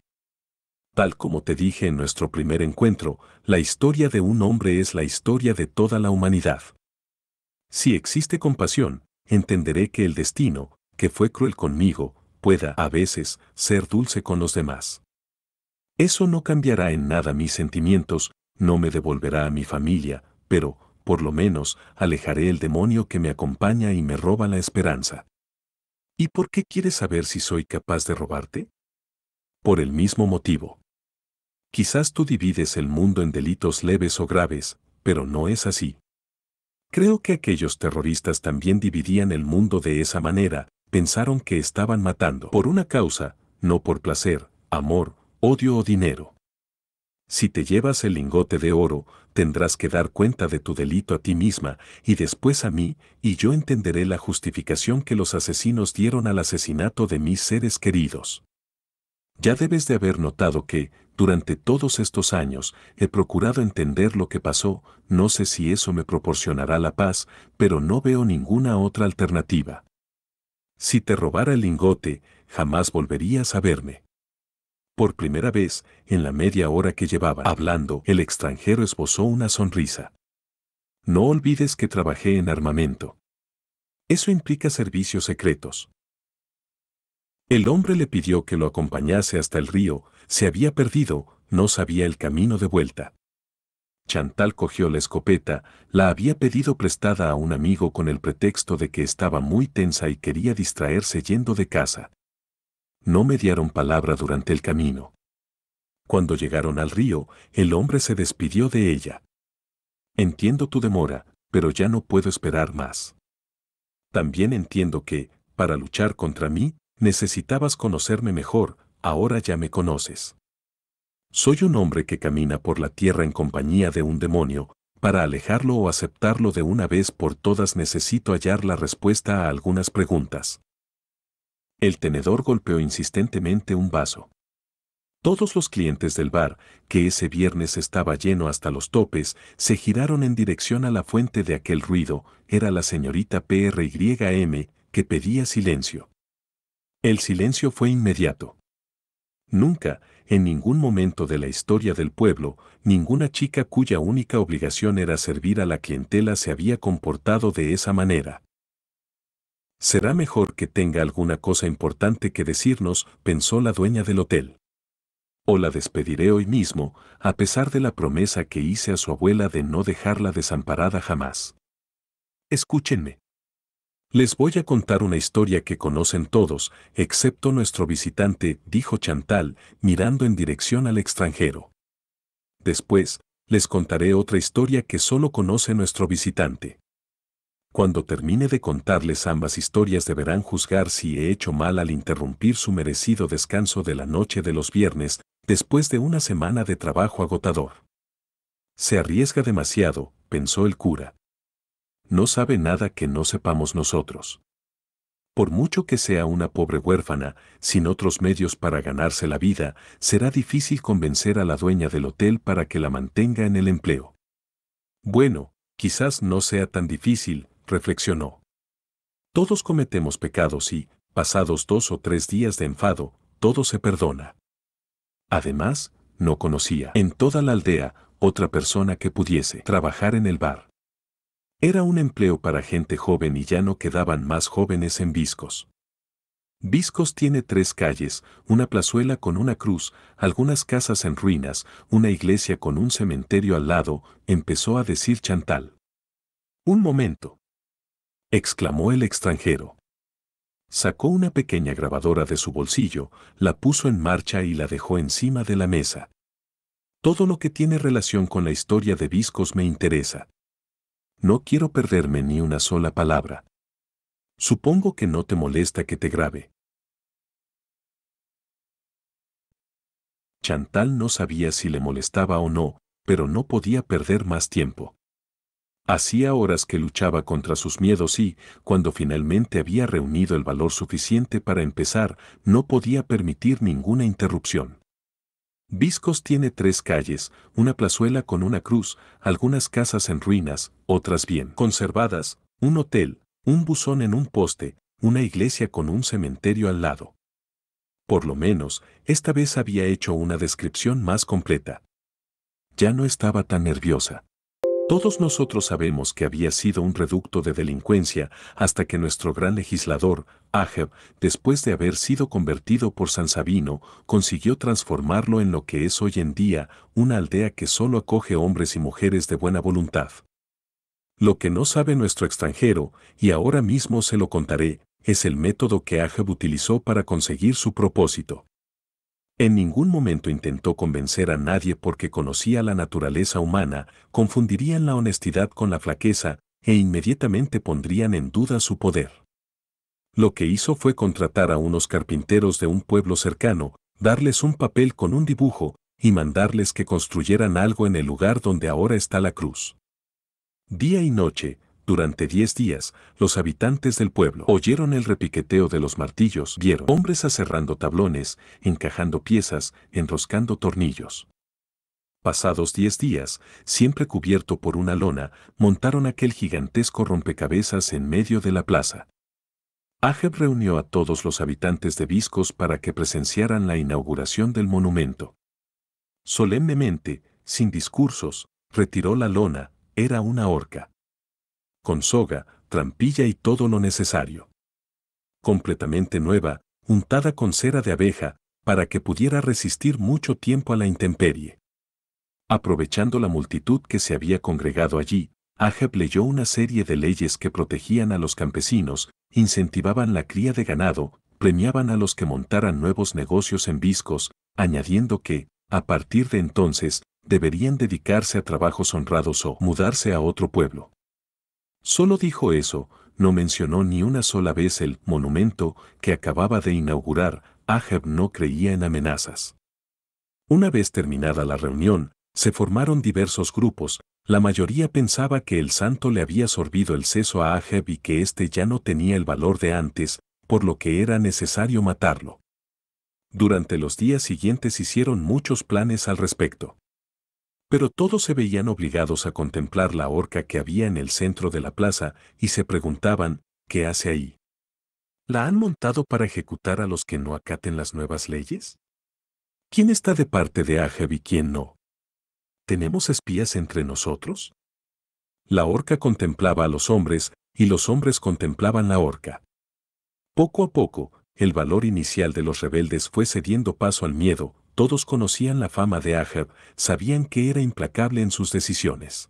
Tal como te dije en nuestro primer encuentro, la historia de un hombre es la historia de toda la humanidad. Si existe compasión, entenderé que el destino, que fue cruel conmigo, pueda, a veces, ser dulce con los demás. Eso no cambiará en nada mis sentimientos, no me devolverá a mi familia, pero, por lo menos, alejaré el demonio que me acompaña y me roba la esperanza. ¿Y por qué quieres saber si soy capaz de robarte? Por el mismo motivo. Quizás tú divides el mundo en delitos leves o graves, pero no es así. Creo que aquellos terroristas también dividían el mundo de esa manera, pensaron que estaban matando por una causa, no por placer, amor, odio o dinero. Si te llevas el lingote de oro, tendrás que dar cuenta de tu delito a ti misma y después a mí, y yo entenderé la justificación que los asesinos dieron al asesinato de mis seres queridos. Ya debes de haber notado que, durante todos estos años he procurado entender lo que pasó, no sé si eso me proporcionará la paz, pero no veo ninguna otra alternativa. Si te robara el lingote, jamás volverías a verme. Por primera vez, en la media hora que llevaba hablando, el extranjero esbozó una sonrisa. No olvides que trabajé en armamento. Eso implica servicios secretos. El hombre le pidió que lo acompañase hasta el río, se había perdido, no sabía el camino de vuelta. Chantal cogió la escopeta, la había pedido prestada a un amigo con el pretexto de que estaba muy tensa y quería distraerse yendo de casa. No mediaron palabra durante el camino. Cuando llegaron al río, el hombre se despidió de ella. Entiendo tu demora, pero ya no puedo esperar más. También entiendo que, para luchar contra mí, Necesitabas conocerme mejor, ahora ya me conoces. Soy un hombre que camina por la tierra en compañía de un demonio, para alejarlo o aceptarlo de una vez por todas necesito hallar la respuesta a algunas preguntas. El tenedor golpeó insistentemente un vaso. Todos los clientes del bar, que ese viernes estaba lleno hasta los topes, se giraron en dirección a la fuente de aquel ruido, era la señorita PRYM, que pedía silencio. El silencio fue inmediato. Nunca, en ningún momento de la historia del pueblo, ninguna chica cuya única obligación era servir a la clientela se había comportado de esa manera. Será mejor que tenga alguna cosa importante que decirnos, pensó la dueña del hotel. O la despediré hoy mismo, a pesar de la promesa que hice a su abuela de no dejarla desamparada jamás. Escúchenme. Les voy a contar una historia que conocen todos, excepto nuestro visitante, dijo Chantal, mirando en dirección al extranjero. Después, les contaré otra historia que solo conoce nuestro visitante. Cuando termine de contarles ambas historias deberán juzgar si he hecho mal al interrumpir su merecido descanso de la noche de los viernes, después de una semana de trabajo agotador. Se arriesga demasiado, pensó el cura, no sabe nada que no sepamos nosotros. Por mucho que sea una pobre huérfana, sin otros medios para ganarse la vida, será difícil convencer a la dueña del hotel para que la mantenga en el empleo. Bueno, quizás no sea tan difícil, reflexionó. Todos cometemos pecados y, pasados dos o tres días de enfado, todo se perdona. Además, no conocía en toda la aldea otra persona que pudiese trabajar en el bar. Era un empleo para gente joven y ya no quedaban más jóvenes en Viscos. Viscos tiene tres calles, una plazuela con una cruz, algunas casas en ruinas, una iglesia con un cementerio al lado, empezó a decir Chantal. Un momento, exclamó el extranjero. Sacó una pequeña grabadora de su bolsillo, la puso en marcha y la dejó encima de la mesa. Todo lo que tiene relación con la historia de Viscos me interesa. No quiero perderme ni una sola palabra. Supongo que no te molesta que te grabe. Chantal no sabía si le molestaba o no, pero no podía perder más tiempo. Hacía horas que luchaba contra sus miedos y, cuando finalmente había reunido el valor suficiente para empezar, no podía permitir ninguna interrupción. Viscos tiene tres calles, una plazuela con una cruz, algunas casas en ruinas, otras bien conservadas, un hotel, un buzón en un poste, una iglesia con un cementerio al lado. Por lo menos, esta vez había hecho una descripción más completa. Ya no estaba tan nerviosa. Todos nosotros sabemos que había sido un reducto de delincuencia hasta que nuestro gran legislador, Ageb, después de haber sido convertido por San Sabino, consiguió transformarlo en lo que es hoy en día una aldea que solo acoge hombres y mujeres de buena voluntad. Lo que no sabe nuestro extranjero, y ahora mismo se lo contaré, es el método que Ajeb utilizó para conseguir su propósito. En ningún momento intentó convencer a nadie porque conocía la naturaleza humana, confundirían la honestidad con la flaqueza, e inmediatamente pondrían en duda su poder lo que hizo fue contratar a unos carpinteros de un pueblo cercano, darles un papel con un dibujo, y mandarles que construyeran algo en el lugar donde ahora está la cruz. Día y noche, durante diez días, los habitantes del pueblo oyeron el repiqueteo de los martillos, vieron hombres aserrando tablones, encajando piezas, enroscando tornillos. Pasados diez días, siempre cubierto por una lona, montaron aquel gigantesco rompecabezas en medio de la plaza. Ajeb reunió a todos los habitantes de Viscos para que presenciaran la inauguración del monumento. Solemnemente, sin discursos, retiró la lona, era una horca. Con soga, trampilla y todo lo necesario. Completamente nueva, untada con cera de abeja, para que pudiera resistir mucho tiempo a la intemperie. Aprovechando la multitud que se había congregado allí, Ajeb leyó una serie de leyes que protegían a los campesinos, incentivaban la cría de ganado, premiaban a los que montaran nuevos negocios en Viscos, añadiendo que, a partir de entonces, deberían dedicarse a trabajos honrados o mudarse a otro pueblo. Solo dijo eso, no mencionó ni una sola vez el monumento que acababa de inaugurar, Ahab no creía en amenazas. Una vez terminada la reunión, se formaron diversos grupos, la mayoría pensaba que el santo le había sorbido el seso a Ahab y que éste ya no tenía el valor de antes, por lo que era necesario matarlo. Durante los días siguientes hicieron muchos planes al respecto. Pero todos se veían obligados a contemplar la horca que había en el centro de la plaza y se preguntaban, ¿qué hace ahí? ¿La han montado para ejecutar a los que no acaten las nuevas leyes? ¿Quién está de parte de Ahab y quién no? ¿Tenemos espías entre nosotros? La horca contemplaba a los hombres, y los hombres contemplaban la horca. Poco a poco, el valor inicial de los rebeldes fue cediendo paso al miedo, todos conocían la fama de Ahab, sabían que era implacable en sus decisiones.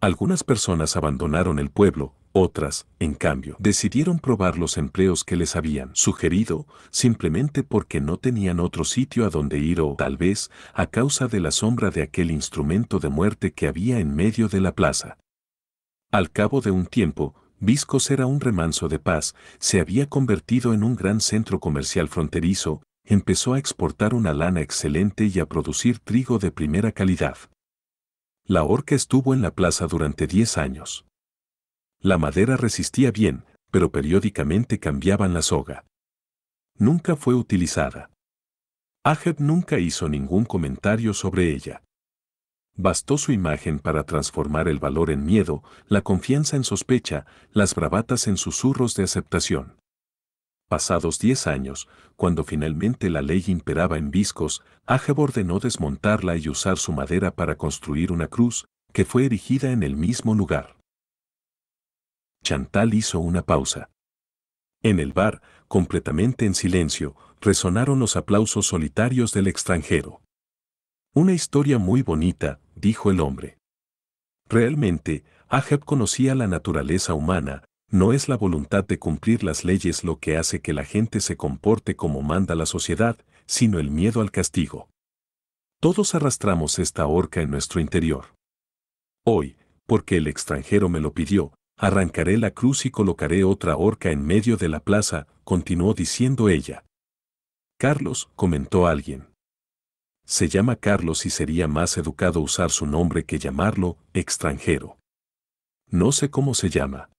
Algunas personas abandonaron el pueblo, otras, en cambio, decidieron probar los empleos que les habían sugerido simplemente porque no tenían otro sitio a donde ir o tal vez a causa de la sombra de aquel instrumento de muerte que había en medio de la plaza. Al cabo de un tiempo, Viscos era un remanso de paz, se había convertido en un gran centro comercial fronterizo, empezó a exportar una lana excelente y a producir trigo de primera calidad. La horca estuvo en la plaza durante 10 años. La madera resistía bien, pero periódicamente cambiaban la soga. Nunca fue utilizada. Aheb nunca hizo ningún comentario sobre ella. Bastó su imagen para transformar el valor en miedo, la confianza en sospecha, las bravatas en susurros de aceptación. Pasados diez años, cuando finalmente la ley imperaba en Viscos, Aheb ordenó desmontarla y usar su madera para construir una cruz, que fue erigida en el mismo lugar. Chantal hizo una pausa. En el bar, completamente en silencio, resonaron los aplausos solitarios del extranjero. Una historia muy bonita, dijo el hombre. Realmente, Ajeb conocía la naturaleza humana, no es la voluntad de cumplir las leyes lo que hace que la gente se comporte como manda la sociedad, sino el miedo al castigo. Todos arrastramos esta horca en nuestro interior. Hoy, porque el extranjero me lo pidió, arrancaré la cruz y colocaré otra horca en medio de la plaza, continuó diciendo ella. Carlos, comentó alguien. Se llama Carlos y sería más educado usar su nombre que llamarlo extranjero. No sé cómo se llama.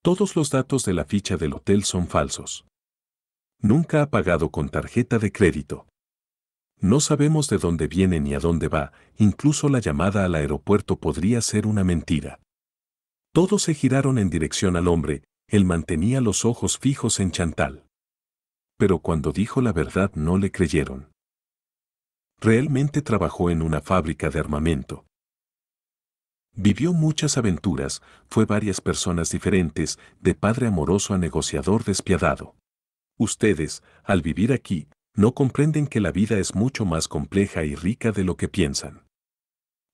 Todos los datos de la ficha del hotel son falsos. Nunca ha pagado con tarjeta de crédito. No sabemos de dónde viene ni a dónde va, incluso la llamada al aeropuerto podría ser una mentira. Todos se giraron en dirección al hombre, él mantenía los ojos fijos en Chantal. Pero cuando dijo la verdad no le creyeron. Realmente trabajó en una fábrica de armamento. Vivió muchas aventuras, fue varias personas diferentes, de padre amoroso a negociador despiadado. Ustedes, al vivir aquí, no comprenden que la vida es mucho más compleja y rica de lo que piensan.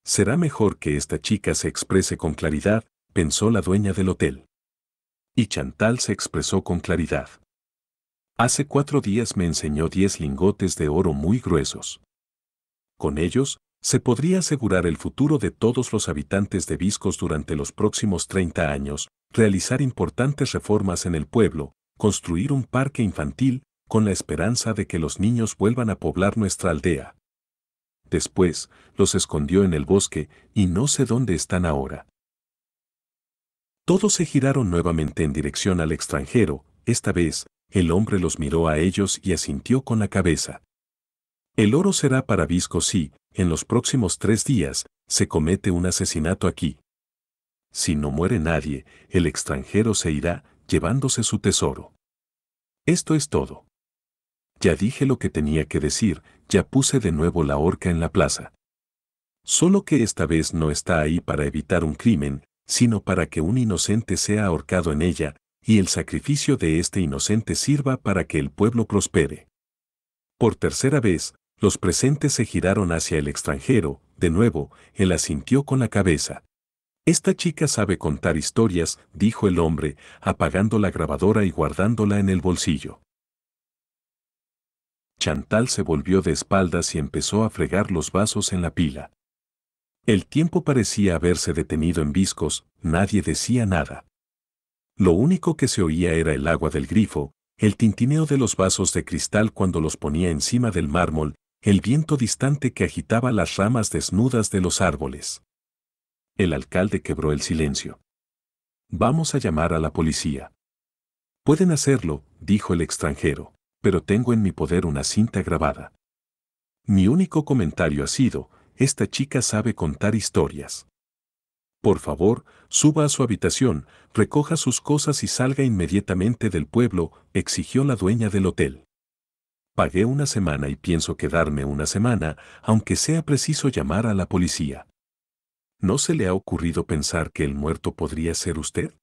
Será mejor que esta chica se exprese con claridad, pensó la dueña del hotel. Y Chantal se expresó con claridad. Hace cuatro días me enseñó diez lingotes de oro muy gruesos. Con ellos, se podría asegurar el futuro de todos los habitantes de Viscos durante los próximos 30 años, realizar importantes reformas en el pueblo, construir un parque infantil, con la esperanza de que los niños vuelvan a poblar nuestra aldea. Después, los escondió en el bosque y no sé dónde están ahora. Todos se giraron nuevamente en dirección al extranjero, esta vez, el hombre los miró a ellos y asintió con la cabeza. El oro será para Visco si, en los próximos tres días, se comete un asesinato aquí. Si no muere nadie, el extranjero se irá, llevándose su tesoro. Esto es todo. Ya dije lo que tenía que decir, ya puse de nuevo la horca en la plaza. Solo que esta vez no está ahí para evitar un crimen, sino para que un inocente sea ahorcado en ella, y el sacrificio de este inocente sirva para que el pueblo prospere. Por tercera vez, los presentes se giraron hacia el extranjero, de nuevo, él asintió con la cabeza. Esta chica sabe contar historias, dijo el hombre, apagando la grabadora y guardándola en el bolsillo. Chantal se volvió de espaldas y empezó a fregar los vasos en la pila. El tiempo parecía haberse detenido en Viscos, nadie decía nada. Lo único que se oía era el agua del grifo, el tintineo de los vasos de cristal cuando los ponía encima del mármol, el viento distante que agitaba las ramas desnudas de los árboles. El alcalde quebró el silencio. Vamos a llamar a la policía. Pueden hacerlo, dijo el extranjero, pero tengo en mi poder una cinta grabada. Mi único comentario ha sido, esta chica sabe contar historias. Por favor, suba a su habitación, recoja sus cosas y salga inmediatamente del pueblo, exigió la dueña del hotel. Pagué una semana y pienso quedarme una semana, aunque sea preciso llamar a la policía. ¿No se le ha ocurrido pensar que el muerto podría ser usted?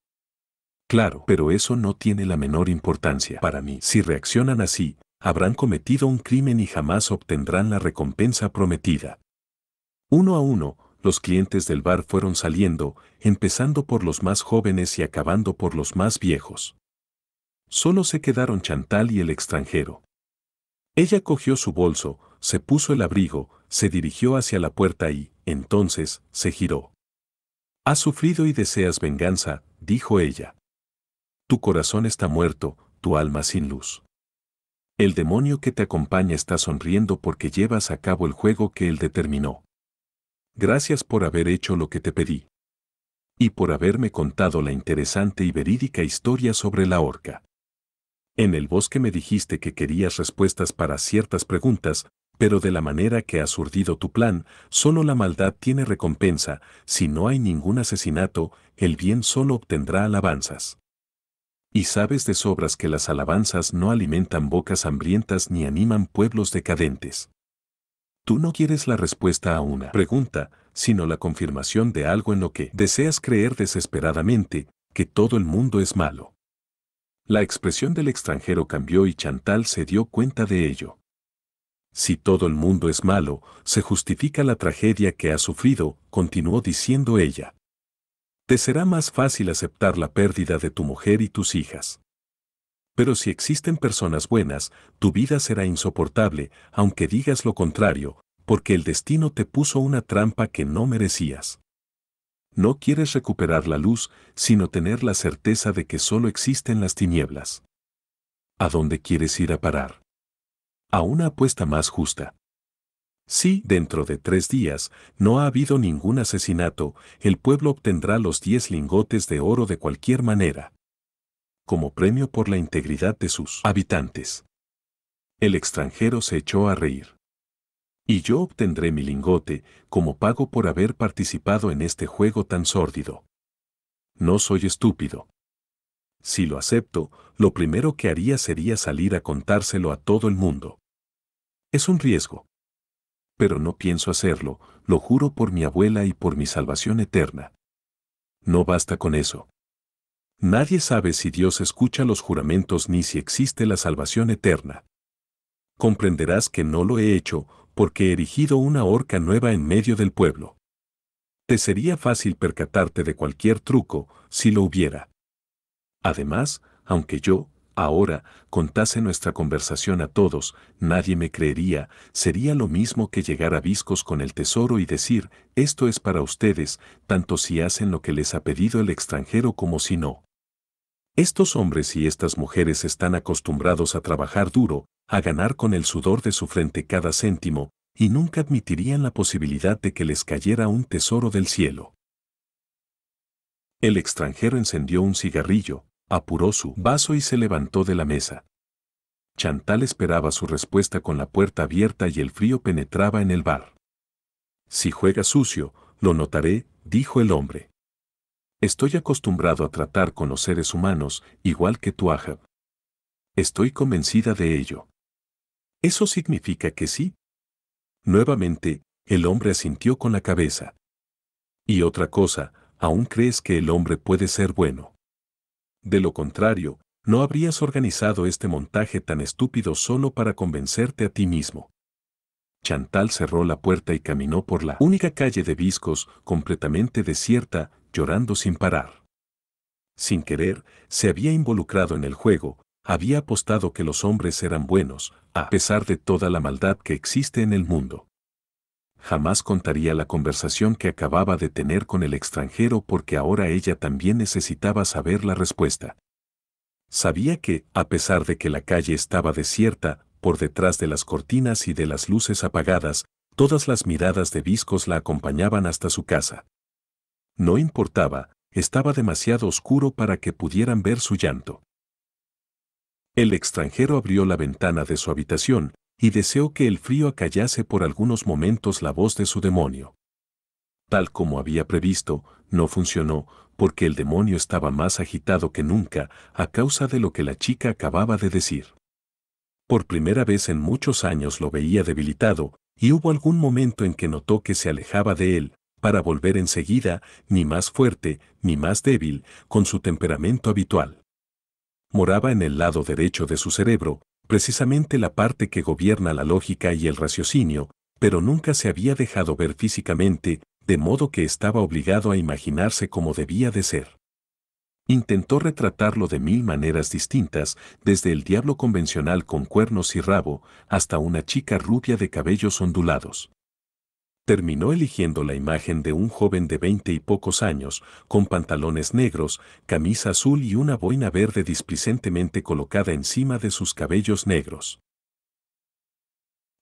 Claro, pero eso no tiene la menor importancia para mí. Si reaccionan así, habrán cometido un crimen y jamás obtendrán la recompensa prometida. Uno a uno, los clientes del bar fueron saliendo, empezando por los más jóvenes y acabando por los más viejos. Solo se quedaron Chantal y el extranjero. Ella cogió su bolso, se puso el abrigo, se dirigió hacia la puerta y, entonces, se giró. Has sufrido y deseas venganza, dijo ella. Tu corazón está muerto, tu alma sin luz. El demonio que te acompaña está sonriendo porque llevas a cabo el juego que él determinó gracias por haber hecho lo que te pedí. Y por haberme contado la interesante y verídica historia sobre la horca. En el bosque me dijiste que querías respuestas para ciertas preguntas, pero de la manera que has urdido tu plan, solo la maldad tiene recompensa, si no hay ningún asesinato, el bien solo obtendrá alabanzas. Y sabes de sobras que las alabanzas no alimentan bocas hambrientas ni animan pueblos decadentes. Tú no quieres la respuesta a una pregunta, sino la confirmación de algo en lo que deseas creer desesperadamente, que todo el mundo es malo. La expresión del extranjero cambió y Chantal se dio cuenta de ello. Si todo el mundo es malo, se justifica la tragedia que ha sufrido, continuó diciendo ella. Te será más fácil aceptar la pérdida de tu mujer y tus hijas. Pero si existen personas buenas, tu vida será insoportable, aunque digas lo contrario, porque el destino te puso una trampa que no merecías. No quieres recuperar la luz, sino tener la certeza de que solo existen las tinieblas. ¿A dónde quieres ir a parar? A una apuesta más justa. Si, dentro de tres días, no ha habido ningún asesinato, el pueblo obtendrá los diez lingotes de oro de cualquier manera como premio por la integridad de sus habitantes. El extranjero se echó a reír. Y yo obtendré mi lingote como pago por haber participado en este juego tan sórdido. No soy estúpido. Si lo acepto, lo primero que haría sería salir a contárselo a todo el mundo. Es un riesgo. Pero no pienso hacerlo, lo juro por mi abuela y por mi salvación eterna. No basta con eso. Nadie sabe si Dios escucha los juramentos ni si existe la salvación eterna. Comprenderás que no lo he hecho porque he erigido una horca nueva en medio del pueblo. Te sería fácil percatarte de cualquier truco si lo hubiera. Además, aunque yo, ahora, contase nuestra conversación a todos, nadie me creería, sería lo mismo que llegar a Viscos con el tesoro y decir, esto es para ustedes, tanto si hacen lo que les ha pedido el extranjero como si no. Estos hombres y estas mujeres están acostumbrados a trabajar duro, a ganar con el sudor de su frente cada céntimo, y nunca admitirían la posibilidad de que les cayera un tesoro del cielo. El extranjero encendió un cigarrillo, apuró su vaso y se levantó de la mesa. Chantal esperaba su respuesta con la puerta abierta y el frío penetraba en el bar. Si juega sucio, lo notaré, dijo el hombre. Estoy acostumbrado a tratar con los seres humanos, igual que tu Ahab. Estoy convencida de ello. ¿Eso significa que sí? Nuevamente, el hombre asintió con la cabeza. Y otra cosa, ¿aún crees que el hombre puede ser bueno? De lo contrario, no habrías organizado este montaje tan estúpido solo para convencerte a ti mismo. Chantal cerró la puerta y caminó por la única calle de Viscos, completamente desierta, llorando sin parar. Sin querer, se había involucrado en el juego, había apostado que los hombres eran buenos, a pesar de toda la maldad que existe en el mundo. Jamás contaría la conversación que acababa de tener con el extranjero porque ahora ella también necesitaba saber la respuesta. Sabía que, a pesar de que la calle estaba desierta, por detrás de las cortinas y de las luces apagadas, todas las miradas de Viscos la acompañaban hasta su casa. No importaba, estaba demasiado oscuro para que pudieran ver su llanto. El extranjero abrió la ventana de su habitación, y deseó que el frío acallase por algunos momentos la voz de su demonio. Tal como había previsto, no funcionó, porque el demonio estaba más agitado que nunca a causa de lo que la chica acababa de decir. Por primera vez en muchos años lo veía debilitado, y hubo algún momento en que notó que se alejaba de él, para volver enseguida, ni más fuerte, ni más débil, con su temperamento habitual. Moraba en el lado derecho de su cerebro, precisamente la parte que gobierna la lógica y el raciocinio, pero nunca se había dejado ver físicamente, de modo que estaba obligado a imaginarse como debía de ser. Intentó retratarlo de mil maneras distintas, desde el diablo convencional con cuernos y rabo, hasta una chica rubia de cabellos ondulados terminó eligiendo la imagen de un joven de veinte y pocos años, con pantalones negros, camisa azul y una boina verde displicentemente colocada encima de sus cabellos negros.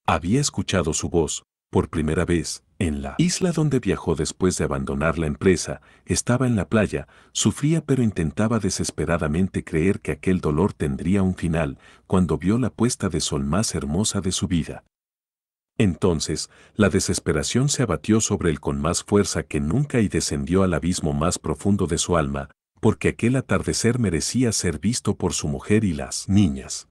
Había escuchado su voz, por primera vez, en la isla donde viajó después de abandonar la empresa, estaba en la playa, sufría pero intentaba desesperadamente creer que aquel dolor tendría un final, cuando vio la puesta de sol más hermosa de su vida. Entonces, la desesperación se abatió sobre él con más fuerza que nunca y descendió al abismo más profundo de su alma, porque aquel atardecer merecía ser visto por su mujer y las niñas.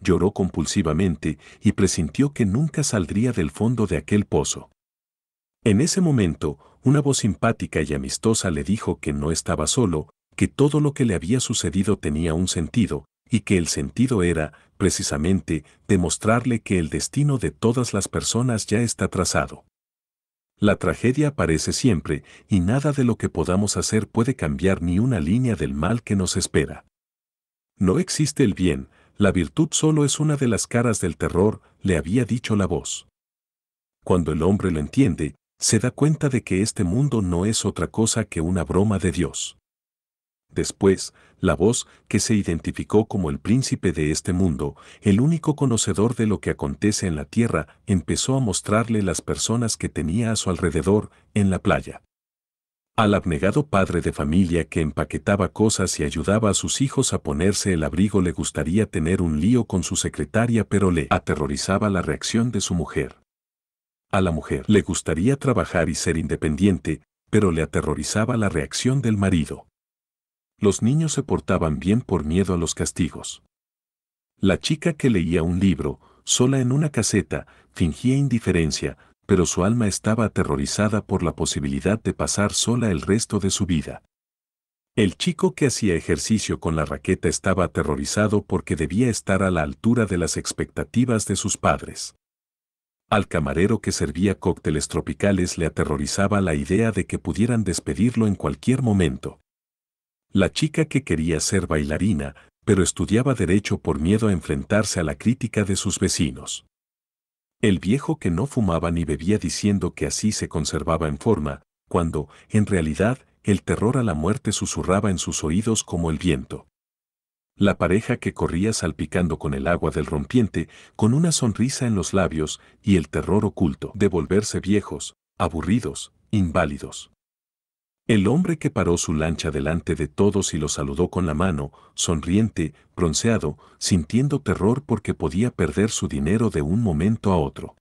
Lloró compulsivamente y presintió que nunca saldría del fondo de aquel pozo. En ese momento, una voz simpática y amistosa le dijo que no estaba solo, que todo lo que le había sucedido tenía un sentido, y que el sentido era precisamente, demostrarle que el destino de todas las personas ya está trazado. La tragedia aparece siempre, y nada de lo que podamos hacer puede cambiar ni una línea del mal que nos espera. No existe el bien, la virtud solo es una de las caras del terror, le había dicho la voz. Cuando el hombre lo entiende, se da cuenta de que este mundo no es otra cosa que una broma de Dios. Después, la voz, que se identificó como el príncipe de este mundo, el único conocedor de lo que acontece en la tierra, empezó a mostrarle las personas que tenía a su alrededor, en la playa. Al abnegado padre de familia que empaquetaba cosas y ayudaba a sus hijos a ponerse el abrigo le gustaría tener un lío con su secretaria pero le aterrorizaba la reacción de su mujer. A la mujer le gustaría trabajar y ser independiente, pero le aterrorizaba la reacción del marido los niños se portaban bien por miedo a los castigos. La chica que leía un libro, sola en una caseta, fingía indiferencia, pero su alma estaba aterrorizada por la posibilidad de pasar sola el resto de su vida. El chico que hacía ejercicio con la raqueta estaba aterrorizado porque debía estar a la altura de las expectativas de sus padres. Al camarero que servía cócteles tropicales le aterrorizaba la idea de que pudieran despedirlo en cualquier momento. La chica que quería ser bailarina, pero estudiaba derecho por miedo a enfrentarse a la crítica de sus vecinos. El viejo que no fumaba ni bebía diciendo que así se conservaba en forma, cuando, en realidad, el terror a la muerte susurraba en sus oídos como el viento. La pareja que corría salpicando con el agua del rompiente, con una sonrisa en los labios y el terror oculto de volverse viejos, aburridos, inválidos. El hombre que paró su lancha delante de todos y lo saludó con la mano, sonriente, bronceado, sintiendo terror porque podía perder su dinero de un momento a otro.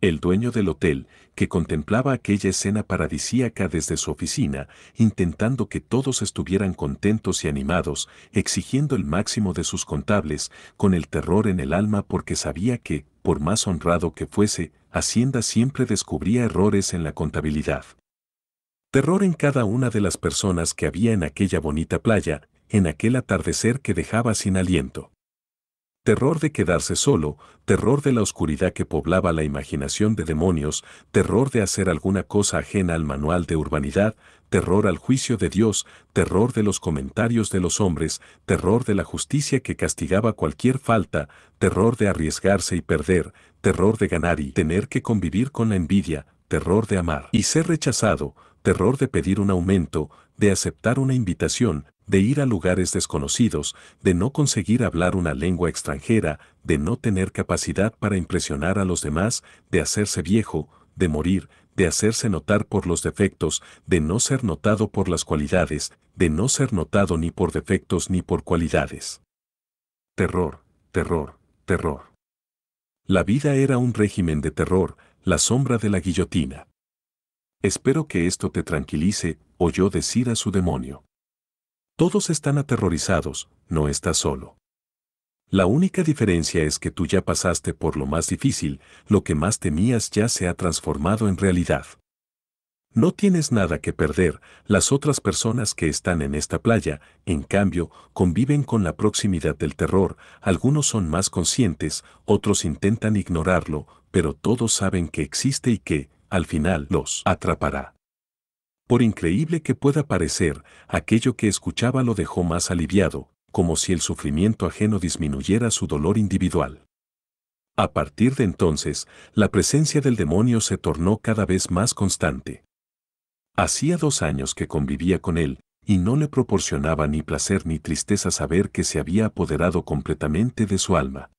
El dueño del hotel, que contemplaba aquella escena paradisíaca desde su oficina, intentando que todos estuvieran contentos y animados, exigiendo el máximo de sus contables, con el terror en el alma porque sabía que, por más honrado que fuese, Hacienda siempre descubría errores en la contabilidad terror en cada una de las personas que había en aquella bonita playa, en aquel atardecer que dejaba sin aliento. Terror de quedarse solo, terror de la oscuridad que poblaba la imaginación de demonios, terror de hacer alguna cosa ajena al manual de urbanidad, terror al juicio de Dios, terror de los comentarios de los hombres, terror de la justicia que castigaba cualquier falta, terror de arriesgarse y perder, terror de ganar y tener que convivir con la envidia, terror de amar y ser rechazado, terror de pedir un aumento, de aceptar una invitación, de ir a lugares desconocidos, de no conseguir hablar una lengua extranjera, de no tener capacidad para impresionar a los demás, de hacerse viejo, de morir, de hacerse notar por los defectos, de no ser notado por las cualidades, de no ser notado ni por defectos ni por cualidades. Terror, terror, terror. La vida era un régimen de terror, la sombra de la guillotina. Espero que esto te tranquilice, oyó decir a su demonio. Todos están aterrorizados, no estás solo. La única diferencia es que tú ya pasaste por lo más difícil, lo que más temías ya se ha transformado en realidad. No tienes nada que perder, las otras personas que están en esta playa, en cambio, conviven con la proximidad del terror, algunos son más conscientes, otros intentan ignorarlo, pero todos saben que existe y que, al final los atrapará. Por increíble que pueda parecer, aquello que escuchaba lo dejó más aliviado, como si el sufrimiento ajeno disminuyera su dolor individual. A partir de entonces, la presencia del demonio se tornó cada vez más constante. Hacía dos años que convivía con él, y no le proporcionaba ni placer ni tristeza saber que se había apoderado completamente de su alma.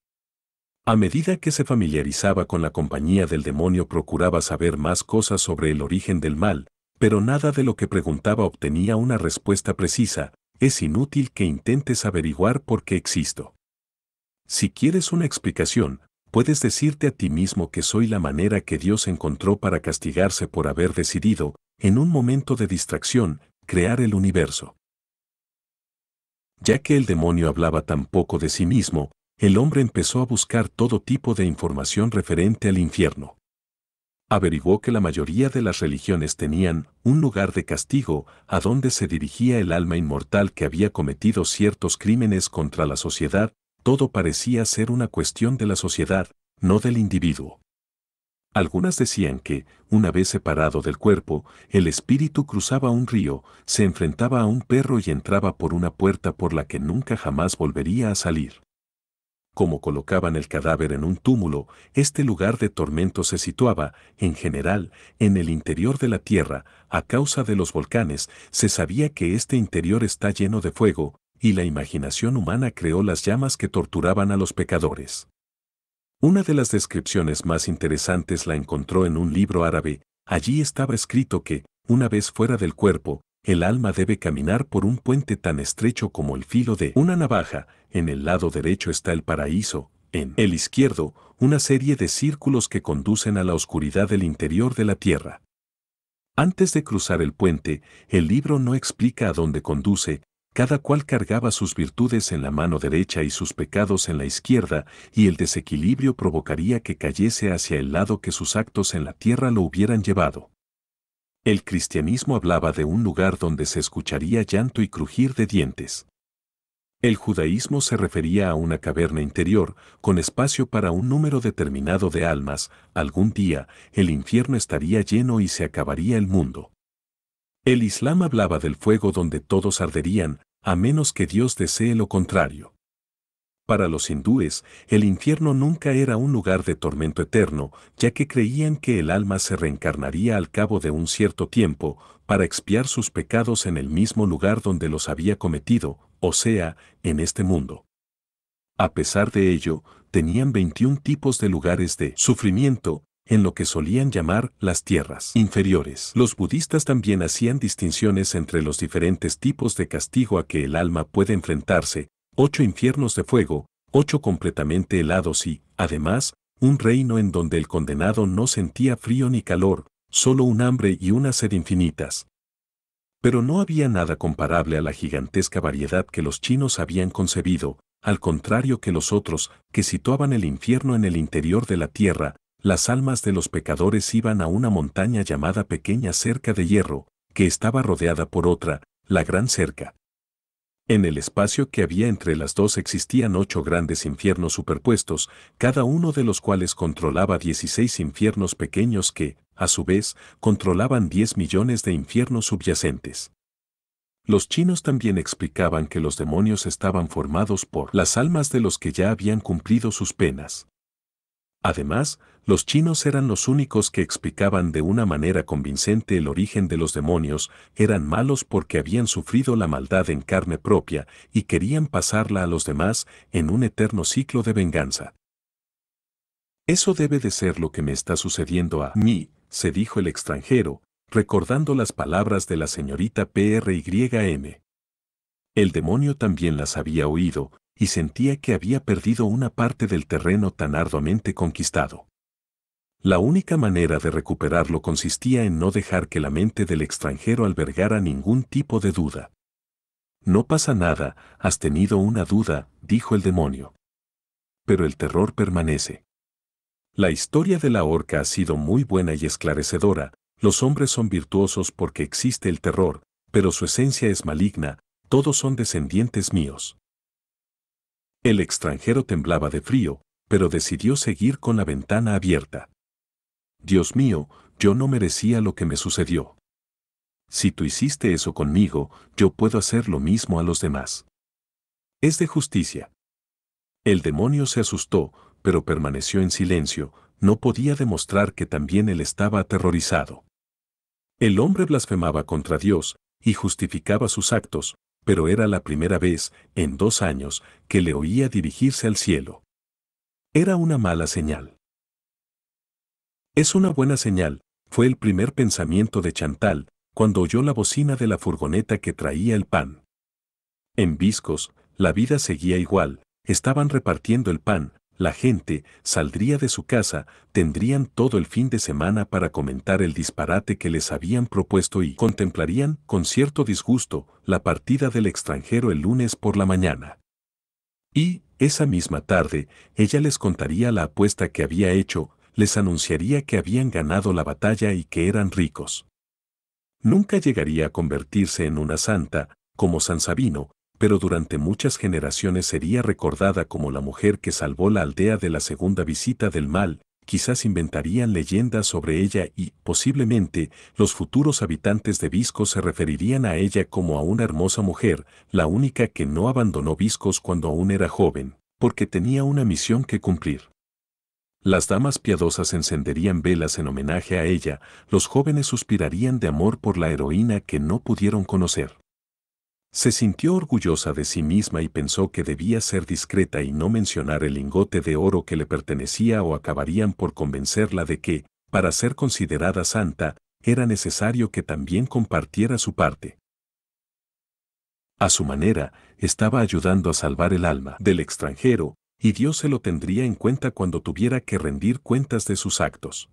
A medida que se familiarizaba con la compañía del demonio procuraba saber más cosas sobre el origen del mal, pero nada de lo que preguntaba obtenía una respuesta precisa, es inútil que intentes averiguar por qué existo. Si quieres una explicación, puedes decirte a ti mismo que soy la manera que Dios encontró para castigarse por haber decidido, en un momento de distracción, crear el universo. Ya que el demonio hablaba tan poco de sí mismo, el hombre empezó a buscar todo tipo de información referente al infierno. Averiguó que la mayoría de las religiones tenían un lugar de castigo a donde se dirigía el alma inmortal que había cometido ciertos crímenes contra la sociedad, todo parecía ser una cuestión de la sociedad, no del individuo. Algunas decían que, una vez separado del cuerpo, el espíritu cruzaba un río, se enfrentaba a un perro y entraba por una puerta por la que nunca jamás volvería a salir como colocaban el cadáver en un túmulo, este lugar de tormento se situaba, en general, en el interior de la Tierra, a causa de los volcanes, se sabía que este interior está lleno de fuego, y la imaginación humana creó las llamas que torturaban a los pecadores. Una de las descripciones más interesantes la encontró en un libro árabe, allí estaba escrito que, una vez fuera del cuerpo, el alma debe caminar por un puente tan estrecho como el filo de una navaja, en el lado derecho está el paraíso, en el izquierdo, una serie de círculos que conducen a la oscuridad del interior de la tierra. Antes de cruzar el puente, el libro no explica a dónde conduce, cada cual cargaba sus virtudes en la mano derecha y sus pecados en la izquierda, y el desequilibrio provocaría que cayese hacia el lado que sus actos en la tierra lo hubieran llevado. El cristianismo hablaba de un lugar donde se escucharía llanto y crujir de dientes. El judaísmo se refería a una caverna interior, con espacio para un número determinado de almas, algún día el infierno estaría lleno y se acabaría el mundo. El Islam hablaba del fuego donde todos arderían, a menos que Dios desee lo contrario. Para los hindúes, el infierno nunca era un lugar de tormento eterno, ya que creían que el alma se reencarnaría al cabo de un cierto tiempo para expiar sus pecados en el mismo lugar donde los había cometido, o sea, en este mundo. A pesar de ello, tenían 21 tipos de lugares de sufrimiento, en lo que solían llamar las tierras inferiores. Los budistas también hacían distinciones entre los diferentes tipos de castigo a que el alma puede enfrentarse, ocho infiernos de fuego, ocho completamente helados y, además, un reino en donde el condenado no sentía frío ni calor, solo un hambre y una sed infinitas. Pero no había nada comparable a la gigantesca variedad que los chinos habían concebido, al contrario que los otros, que situaban el infierno en el interior de la tierra, las almas de los pecadores iban a una montaña llamada Pequeña Cerca de Hierro, que estaba rodeada por otra, la Gran Cerca. En el espacio que había entre las dos existían ocho grandes infiernos superpuestos, cada uno de los cuales controlaba 16 infiernos pequeños que, a su vez, controlaban 10 millones de infiernos subyacentes. Los chinos también explicaban que los demonios estaban formados por las almas de los que ya habían cumplido sus penas. Además, los chinos eran los únicos que explicaban de una manera convincente el origen de los demonios, eran malos porque habían sufrido la maldad en carne propia y querían pasarla a los demás en un eterno ciclo de venganza. Eso debe de ser lo que me está sucediendo a mí, se dijo el extranjero, recordando las palabras de la señorita PRYM. El demonio también las había oído, y sentía que había perdido una parte del terreno tan arduamente conquistado. La única manera de recuperarlo consistía en no dejar que la mente del extranjero albergara ningún tipo de duda. No pasa nada, has tenido una duda, dijo el demonio. Pero el terror permanece. La historia de la horca ha sido muy buena y esclarecedora, los hombres son virtuosos porque existe el terror, pero su esencia es maligna, todos son descendientes míos. El extranjero temblaba de frío, pero decidió seguir con la ventana abierta. Dios mío, yo no merecía lo que me sucedió. Si tú hiciste eso conmigo, yo puedo hacer lo mismo a los demás. Es de justicia. El demonio se asustó, pero permaneció en silencio, no podía demostrar que también él estaba aterrorizado. El hombre blasfemaba contra Dios y justificaba sus actos, pero era la primera vez, en dos años, que le oía dirigirse al cielo. Era una mala señal. Es una buena señal, fue el primer pensamiento de Chantal, cuando oyó la bocina de la furgoneta que traía el pan. En Viscos, la vida seguía igual, estaban repartiendo el pan, la gente saldría de su casa, tendrían todo el fin de semana para comentar el disparate que les habían propuesto y contemplarían, con cierto disgusto, la partida del extranjero el lunes por la mañana. Y, esa misma tarde, ella les contaría la apuesta que había hecho, les anunciaría que habían ganado la batalla y que eran ricos. Nunca llegaría a convertirse en una santa, como San Sabino, pero durante muchas generaciones sería recordada como la mujer que salvó la aldea de la segunda visita del mal, quizás inventarían leyendas sobre ella y, posiblemente, los futuros habitantes de Viscos se referirían a ella como a una hermosa mujer, la única que no abandonó Viscos cuando aún era joven, porque tenía una misión que cumplir. Las damas piadosas encenderían velas en homenaje a ella, los jóvenes suspirarían de amor por la heroína que no pudieron conocer. Se sintió orgullosa de sí misma y pensó que debía ser discreta y no mencionar el lingote de oro que le pertenecía o acabarían por convencerla de que, para ser considerada santa, era necesario que también compartiera su parte. A su manera, estaba ayudando a salvar el alma del extranjero, y Dios se lo tendría en cuenta cuando tuviera que rendir cuentas de sus actos.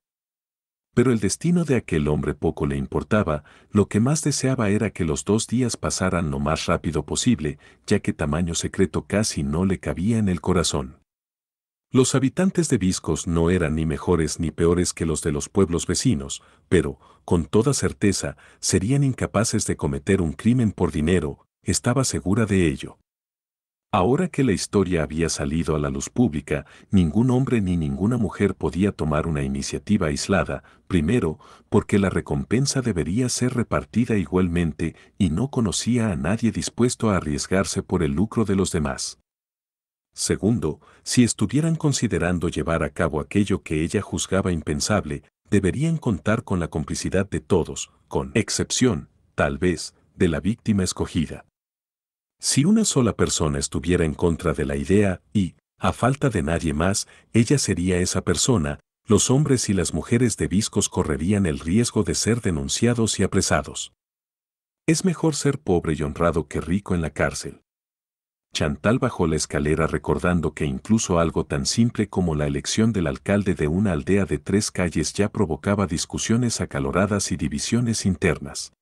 Pero el destino de aquel hombre poco le importaba, lo que más deseaba era que los dos días pasaran lo más rápido posible, ya que tamaño secreto casi no le cabía en el corazón. Los habitantes de Viscos no eran ni mejores ni peores que los de los pueblos vecinos, pero, con toda certeza, serían incapaces de cometer un crimen por dinero, estaba segura de ello. Ahora que la historia había salido a la luz pública, ningún hombre ni ninguna mujer podía tomar una iniciativa aislada, primero, porque la recompensa debería ser repartida igualmente y no conocía a nadie dispuesto a arriesgarse por el lucro de los demás. Segundo, si estuvieran considerando llevar a cabo aquello que ella juzgaba impensable, deberían contar con la complicidad de todos, con excepción, tal vez, de la víctima escogida. Si una sola persona estuviera en contra de la idea y, a falta de nadie más, ella sería esa persona, los hombres y las mujeres de Viscos correrían el riesgo de ser denunciados y apresados. Es mejor ser pobre y honrado que rico en la cárcel. Chantal bajó la escalera recordando que incluso algo tan simple como la elección del alcalde de una aldea de tres calles ya provocaba discusiones acaloradas y divisiones internas.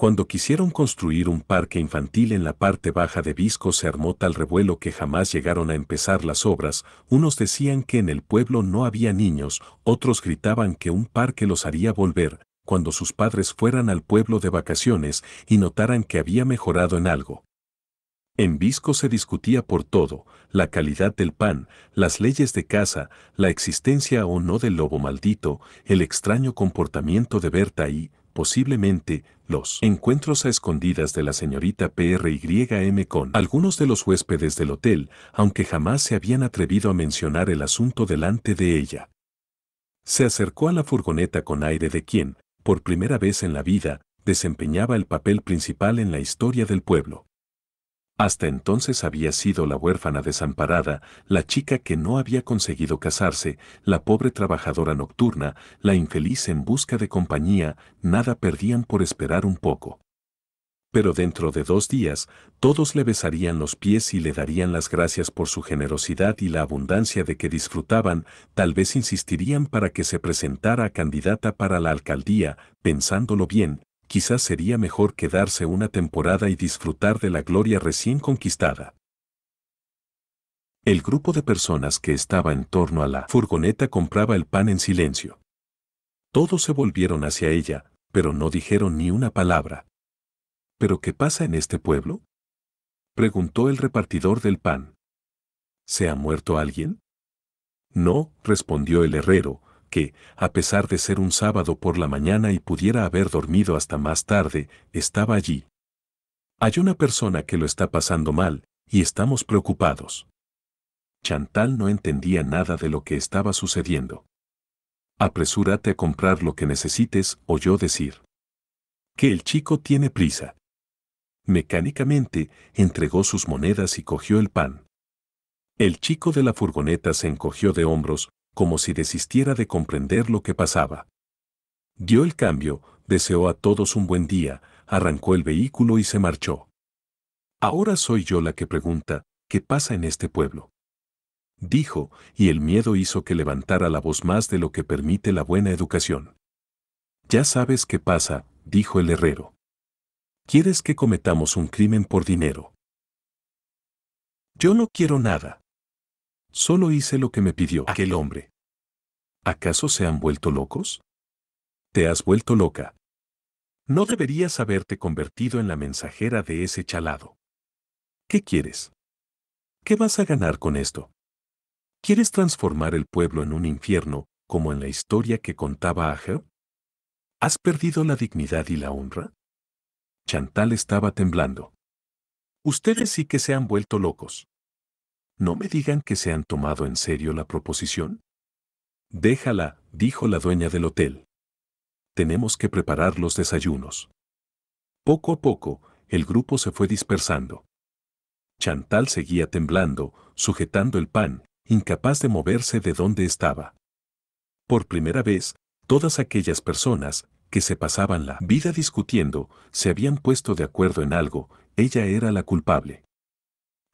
Cuando quisieron construir un parque infantil en la parte baja de Visco se armó tal revuelo que jamás llegaron a empezar las obras, unos decían que en el pueblo no había niños, otros gritaban que un parque los haría volver, cuando sus padres fueran al pueblo de vacaciones y notaran que había mejorado en algo. En Visco se discutía por todo, la calidad del pan, las leyes de casa, la existencia o no del lobo maldito, el extraño comportamiento de Berta y, posiblemente, los encuentros a escondidas de la señorita PRYM con algunos de los huéspedes del hotel, aunque jamás se habían atrevido a mencionar el asunto delante de ella. Se acercó a la furgoneta con aire de quien, por primera vez en la vida, desempeñaba el papel principal en la historia del pueblo. Hasta entonces había sido la huérfana desamparada, la chica que no había conseguido casarse, la pobre trabajadora nocturna, la infeliz en busca de compañía, nada perdían por esperar un poco. Pero dentro de dos días, todos le besarían los pies y le darían las gracias por su generosidad y la abundancia de que disfrutaban, tal vez insistirían para que se presentara candidata para la alcaldía, pensándolo bien, quizás sería mejor quedarse una temporada y disfrutar de la gloria recién conquistada. El grupo de personas que estaba en torno a la furgoneta compraba el pan en silencio. Todos se volvieron hacia ella, pero no dijeron ni una palabra. ¿Pero qué pasa en este pueblo? preguntó el repartidor del pan. ¿Se ha muerto alguien? No, respondió el herrero, que, a pesar de ser un sábado por la mañana y pudiera haber dormido hasta más tarde, estaba allí. Hay una persona que lo está pasando mal, y estamos preocupados. Chantal no entendía nada de lo que estaba sucediendo. Apresúrate a comprar lo que necesites, oyó decir. Que el chico tiene prisa. Mecánicamente, entregó sus monedas y cogió el pan. El chico de la furgoneta se encogió de hombros, como si desistiera de comprender lo que pasaba. Dio el cambio, deseó a todos un buen día, arrancó el vehículo y se marchó. Ahora soy yo la que pregunta, ¿qué pasa en este pueblo? Dijo, y el miedo hizo que levantara la voz más de lo que permite la buena educación. Ya sabes qué pasa, dijo el herrero. ¿Quieres que cometamos un crimen por dinero? Yo no quiero nada. Solo hice lo que me pidió aquel hombre. ¿Acaso se han vuelto locos? Te has vuelto loca. No deberías haberte convertido en la mensajera de ese chalado. ¿Qué quieres? ¿Qué vas a ganar con esto? ¿Quieres transformar el pueblo en un infierno, como en la historia que contaba Ager? ¿Has perdido la dignidad y la honra? Chantal estaba temblando. Ustedes sí que se han vuelto locos no me digan que se han tomado en serio la proposición. Déjala, dijo la dueña del hotel. Tenemos que preparar los desayunos. Poco a poco, el grupo se fue dispersando. Chantal seguía temblando, sujetando el pan, incapaz de moverse de donde estaba. Por primera vez, todas aquellas personas que se pasaban la vida discutiendo se habían puesto de acuerdo en algo, ella era la culpable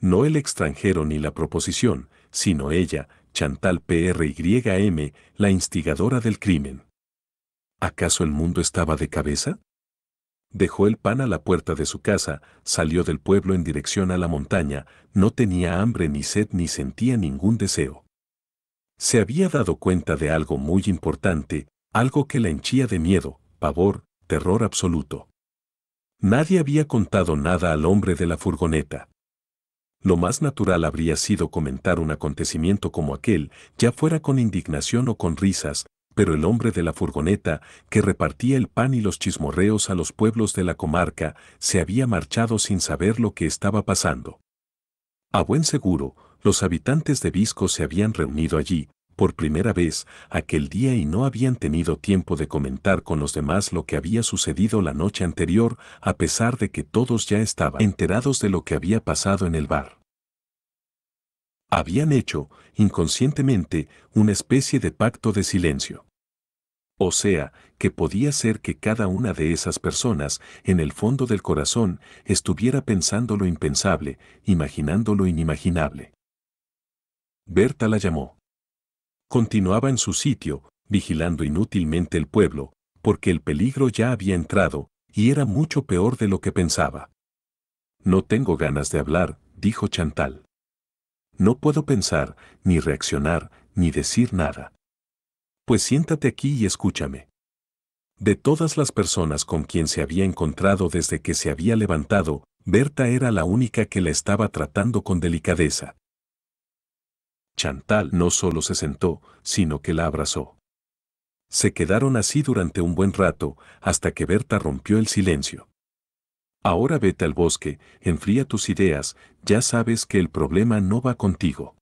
no el extranjero ni la proposición, sino ella, Chantal PRYM, la instigadora del crimen. ¿Acaso el mundo estaba de cabeza? Dejó el pan a la puerta de su casa, salió del pueblo en dirección a la montaña, no tenía hambre ni sed ni sentía ningún deseo. Se había dado cuenta de algo muy importante, algo que la hinchía de miedo, pavor, terror absoluto. Nadie había contado nada al hombre de la furgoneta lo más natural habría sido comentar un acontecimiento como aquel, ya fuera con indignación o con risas, pero el hombre de la furgoneta, que repartía el pan y los chismorreos a los pueblos de la comarca, se había marchado sin saber lo que estaba pasando. A buen seguro, los habitantes de Visco se habían reunido allí, por primera vez, aquel día y no habían tenido tiempo de comentar con los demás lo que había sucedido la noche anterior, a pesar de que todos ya estaban enterados de lo que había pasado en el bar. Habían hecho, inconscientemente, una especie de pacto de silencio. O sea, que podía ser que cada una de esas personas, en el fondo del corazón, estuviera pensando lo impensable, imaginando lo inimaginable. Berta la llamó. Continuaba en su sitio, vigilando inútilmente el pueblo, porque el peligro ya había entrado, y era mucho peor de lo que pensaba. No tengo ganas de hablar, dijo Chantal. No puedo pensar, ni reaccionar, ni decir nada. Pues siéntate aquí y escúchame. De todas las personas con quien se había encontrado desde que se había levantado, Berta era la única que la estaba tratando con delicadeza. Chantal no solo se sentó, sino que la abrazó. Se quedaron así durante un buen rato, hasta que Berta rompió el silencio. Ahora vete al bosque, enfría tus ideas, ya sabes que el problema no va contigo.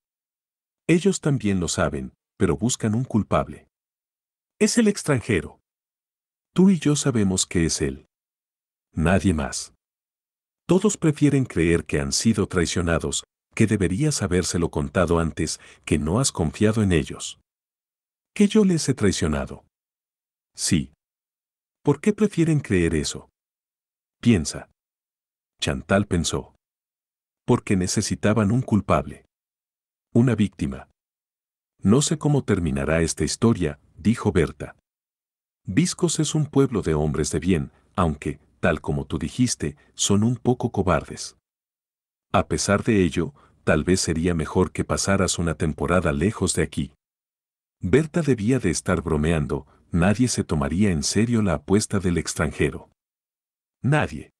Ellos también lo saben, pero buscan un culpable. Es el extranjero. Tú y yo sabemos que es él. Nadie más. Todos prefieren creer que han sido traicionados, que deberías habérselo contado antes, que no has confiado en ellos. Que yo les he traicionado. Sí. ¿Por qué prefieren creer eso? Piensa. Chantal pensó. Porque necesitaban un culpable. Una víctima. No sé cómo terminará esta historia, dijo Berta. Viscos es un pueblo de hombres de bien, aunque, tal como tú dijiste, son un poco cobardes. A pesar de ello, tal vez sería mejor que pasaras una temporada lejos de aquí. Berta debía de estar bromeando, nadie se tomaría en serio la apuesta del extranjero. Nadie.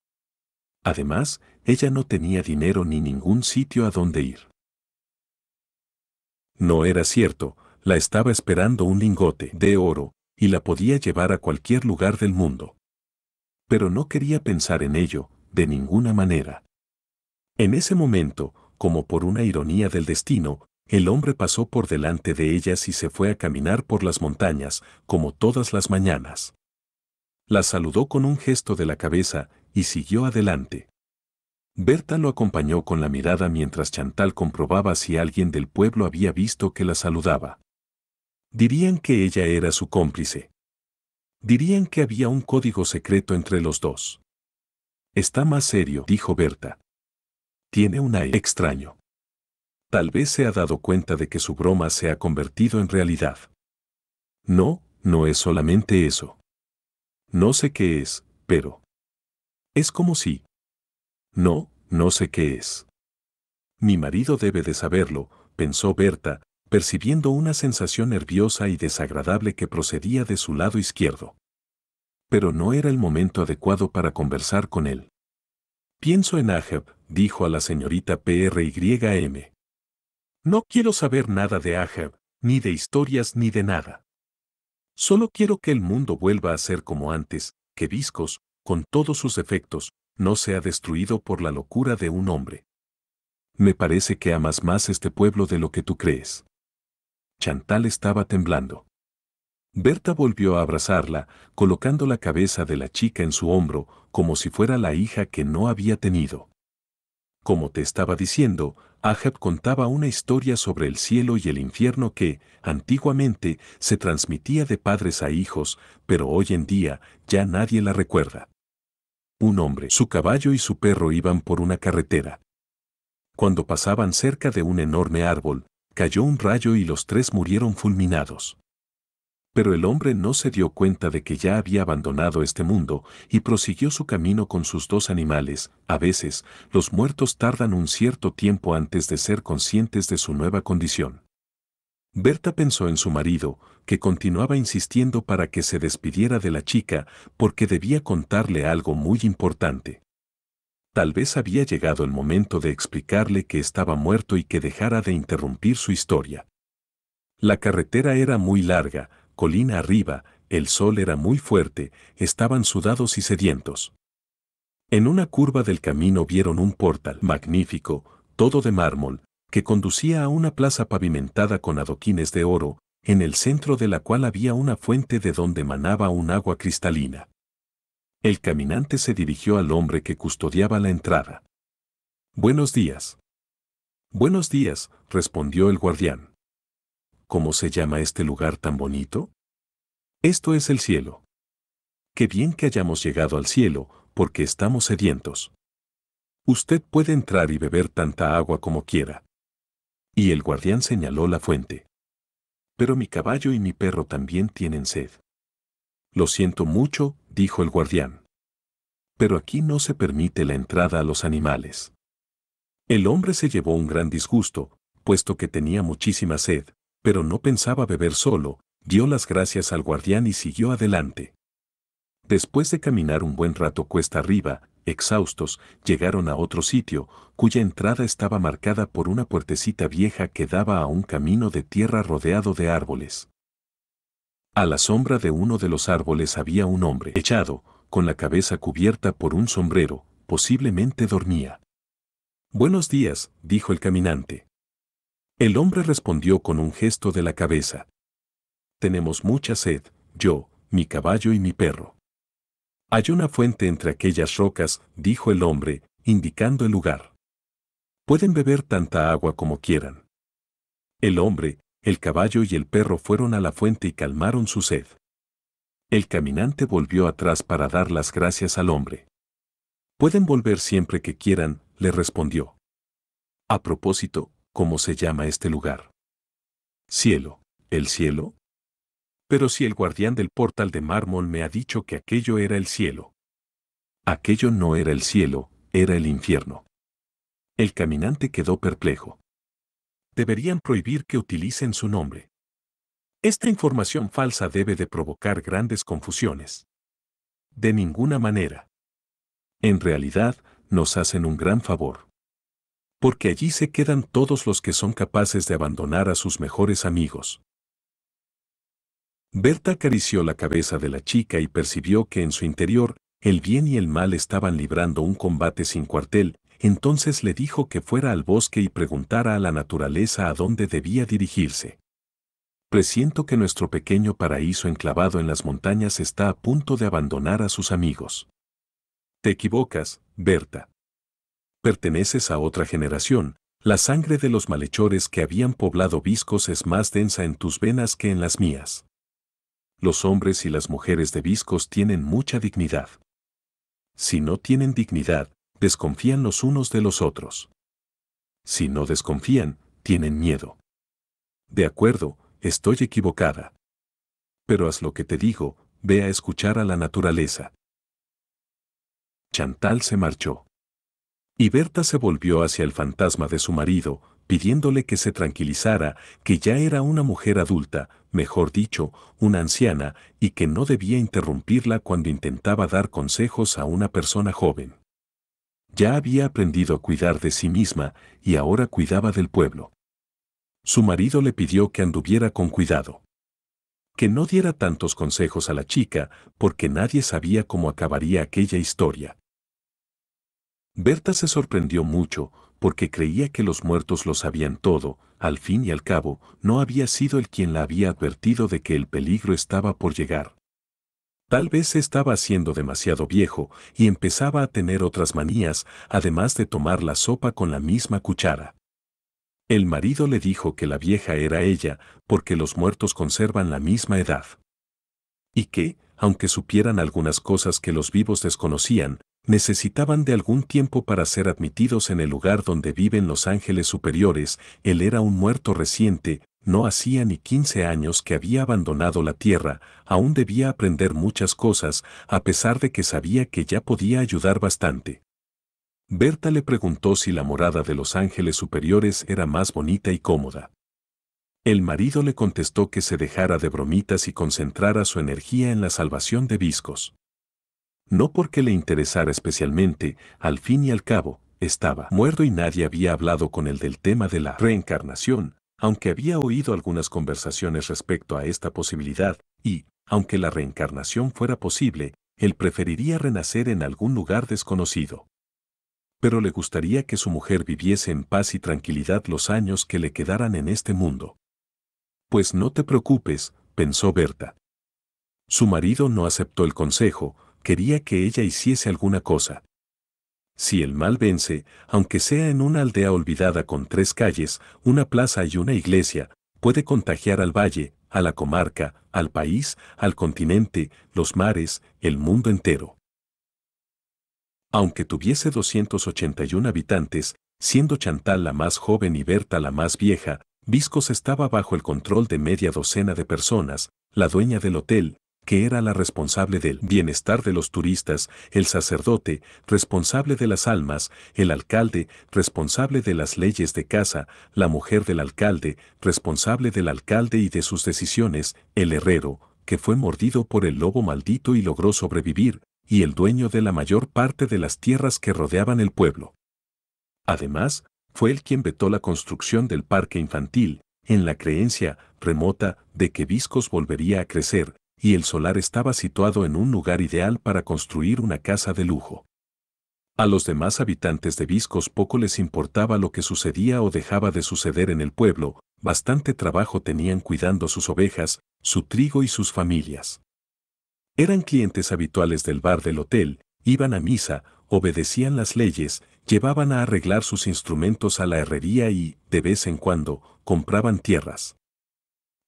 Además, ella no tenía dinero ni ningún sitio a donde ir. No era cierto, la estaba esperando un lingote de oro, y la podía llevar a cualquier lugar del mundo. Pero no quería pensar en ello, de ninguna manera. En ese momento, como por una ironía del destino, el hombre pasó por delante de ellas y se fue a caminar por las montañas, como todas las mañanas. La saludó con un gesto de la cabeza y siguió adelante. Berta lo acompañó con la mirada mientras Chantal comprobaba si alguien del pueblo había visto que la saludaba. Dirían que ella era su cómplice. Dirían que había un código secreto entre los dos. Está más serio, dijo Berta. Tiene un aire extraño. Tal vez se ha dado cuenta de que su broma se ha convertido en realidad. No, no es solamente eso. No sé qué es, pero... Es como si... No, no sé qué es. Mi marido debe de saberlo, pensó Berta, percibiendo una sensación nerviosa y desagradable que procedía de su lado izquierdo. Pero no era el momento adecuado para conversar con él. Pienso en Ahab, dijo a la señorita PRYM. No quiero saber nada de Ahab, ni de historias ni de nada. Solo quiero que el mundo vuelva a ser como antes, que Viscos, con todos sus efectos, no sea destruido por la locura de un hombre. Me parece que amas más este pueblo de lo que tú crees. Chantal estaba temblando. Berta volvió a abrazarla, colocando la cabeza de la chica en su hombro, como si fuera la hija que no había tenido. Como te estaba diciendo, Ahab contaba una historia sobre el cielo y el infierno que, antiguamente, se transmitía de padres a hijos, pero hoy en día ya nadie la recuerda un hombre, su caballo y su perro iban por una carretera. Cuando pasaban cerca de un enorme árbol, cayó un rayo y los tres murieron fulminados. Pero el hombre no se dio cuenta de que ya había abandonado este mundo y prosiguió su camino con sus dos animales. A veces, los muertos tardan un cierto tiempo antes de ser conscientes de su nueva condición. Berta pensó en su marido, que continuaba insistiendo para que se despidiera de la chica porque debía contarle algo muy importante. Tal vez había llegado el momento de explicarle que estaba muerto y que dejara de interrumpir su historia. La carretera era muy larga, colina arriba, el sol era muy fuerte, estaban sudados y sedientos. En una curva del camino vieron un portal magnífico, todo de mármol, que conducía a una plaza pavimentada con adoquines de oro, en el centro de la cual había una fuente de donde manaba un agua cristalina. El caminante se dirigió al hombre que custodiaba la entrada. Buenos días. Buenos días, respondió el guardián. ¿Cómo se llama este lugar tan bonito? Esto es el cielo. Qué bien que hayamos llegado al cielo, porque estamos sedientos. Usted puede entrar y beber tanta agua como quiera. Y el guardián señaló la fuente. Pero mi caballo y mi perro también tienen sed. Lo siento mucho, dijo el guardián. Pero aquí no se permite la entrada a los animales. El hombre se llevó un gran disgusto, puesto que tenía muchísima sed, pero no pensaba beber solo, dio las gracias al guardián y siguió adelante. Después de caminar un buen rato cuesta arriba, exhaustos, llegaron a otro sitio, cuya entrada estaba marcada por una puertecita vieja que daba a un camino de tierra rodeado de árboles. A la sombra de uno de los árboles había un hombre echado, con la cabeza cubierta por un sombrero, posiblemente dormía. Buenos días, dijo el caminante. El hombre respondió con un gesto de la cabeza. Tenemos mucha sed, yo, mi caballo y mi perro. Hay una fuente entre aquellas rocas, dijo el hombre, indicando el lugar. Pueden beber tanta agua como quieran. El hombre, el caballo y el perro fueron a la fuente y calmaron su sed. El caminante volvió atrás para dar las gracias al hombre. Pueden volver siempre que quieran, le respondió. A propósito, ¿cómo se llama este lugar? Cielo, el cielo, pero si el guardián del portal de mármol me ha dicho que aquello era el cielo. Aquello no era el cielo, era el infierno. El caminante quedó perplejo. Deberían prohibir que utilicen su nombre. Esta información falsa debe de provocar grandes confusiones. De ninguna manera. En realidad, nos hacen un gran favor. Porque allí se quedan todos los que son capaces de abandonar a sus mejores amigos, Berta acarició la cabeza de la chica y percibió que en su interior, el bien y el mal estaban librando un combate sin cuartel, entonces le dijo que fuera al bosque y preguntara a la naturaleza a dónde debía dirigirse. Presiento que nuestro pequeño paraíso enclavado en las montañas está a punto de abandonar a sus amigos. Te equivocas, Berta. Perteneces a otra generación, la sangre de los malhechores que habían poblado Viscos es más densa en tus venas que en las mías. Los hombres y las mujeres de Viscos tienen mucha dignidad. Si no tienen dignidad, desconfían los unos de los otros. Si no desconfían, tienen miedo. De acuerdo, estoy equivocada. Pero haz lo que te digo, ve a escuchar a la naturaleza. Chantal se marchó. Y Berta se volvió hacia el fantasma de su marido, pidiéndole que se tranquilizara, que ya era una mujer adulta, mejor dicho, una anciana, y que no debía interrumpirla cuando intentaba dar consejos a una persona joven. Ya había aprendido a cuidar de sí misma y ahora cuidaba del pueblo. Su marido le pidió que anduviera con cuidado. Que no diera tantos consejos a la chica, porque nadie sabía cómo acabaría aquella historia. Berta se sorprendió mucho, porque creía que los muertos lo sabían todo, al fin y al cabo, no había sido el quien la había advertido de que el peligro estaba por llegar. Tal vez estaba siendo demasiado viejo y empezaba a tener otras manías, además de tomar la sopa con la misma cuchara. El marido le dijo que la vieja era ella, porque los muertos conservan la misma edad. Y que, aunque supieran algunas cosas que los vivos desconocían, necesitaban de algún tiempo para ser admitidos en el lugar donde viven los ángeles superiores, él era un muerto reciente, no hacía ni 15 años que había abandonado la tierra, aún debía aprender muchas cosas, a pesar de que sabía que ya podía ayudar bastante. Berta le preguntó si la morada de los ángeles superiores era más bonita y cómoda. El marido le contestó que se dejara de bromitas y concentrara su energía en la salvación de Viscos. No porque le interesara especialmente, al fin y al cabo, estaba muerto y nadie había hablado con él del tema de la reencarnación, aunque había oído algunas conversaciones respecto a esta posibilidad, y, aunque la reencarnación fuera posible, él preferiría renacer en algún lugar desconocido. Pero le gustaría que su mujer viviese en paz y tranquilidad los años que le quedaran en este mundo. Pues no te preocupes, pensó Berta. Su marido no aceptó el consejo, quería que ella hiciese alguna cosa. Si el mal vence, aunque sea en una aldea olvidada con tres calles, una plaza y una iglesia, puede contagiar al valle, a la comarca, al país, al continente, los mares, el mundo entero. Aunque tuviese 281 habitantes, siendo Chantal la más joven y Berta la más vieja, Viscos estaba bajo el control de media docena de personas, la dueña del hotel, que era la responsable del bienestar de los turistas, el sacerdote, responsable de las almas, el alcalde, responsable de las leyes de casa, la mujer del alcalde, responsable del alcalde y de sus decisiones, el herrero, que fue mordido por el lobo maldito y logró sobrevivir, y el dueño de la mayor parte de las tierras que rodeaban el pueblo. Además, fue él quien vetó la construcción del parque infantil, en la creencia remota de que Viscos volvería a crecer, y el solar estaba situado en un lugar ideal para construir una casa de lujo. A los demás habitantes de Viscos poco les importaba lo que sucedía o dejaba de suceder en el pueblo, bastante trabajo tenían cuidando sus ovejas, su trigo y sus familias. Eran clientes habituales del bar del hotel, iban a misa, obedecían las leyes, llevaban a arreglar sus instrumentos a la herrería y, de vez en cuando, compraban tierras.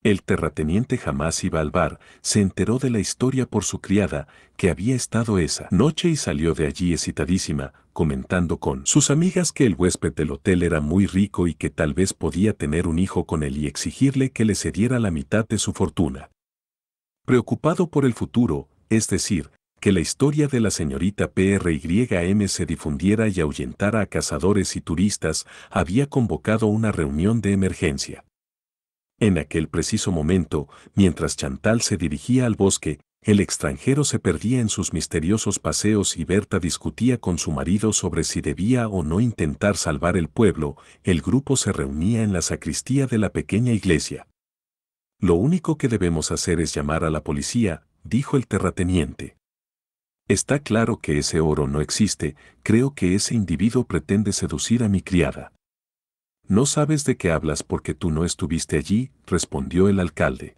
El terrateniente jamás iba al bar, se enteró de la historia por su criada, que había estado esa noche y salió de allí excitadísima, comentando con sus amigas que el huésped del hotel era muy rico y que tal vez podía tener un hijo con él y exigirle que le cediera la mitad de su fortuna. Preocupado por el futuro, es decir, que la historia de la señorita PRYM se difundiera y ahuyentara a cazadores y turistas, había convocado una reunión de emergencia. En aquel preciso momento, mientras Chantal se dirigía al bosque, el extranjero se perdía en sus misteriosos paseos y Berta discutía con su marido sobre si debía o no intentar salvar el pueblo, el grupo se reunía en la sacristía de la pequeña iglesia. Lo único que debemos hacer es llamar a la policía, dijo el terrateniente. Está claro que ese oro no existe, creo que ese individuo pretende seducir a mi criada. No sabes de qué hablas porque tú no estuviste allí, respondió el alcalde.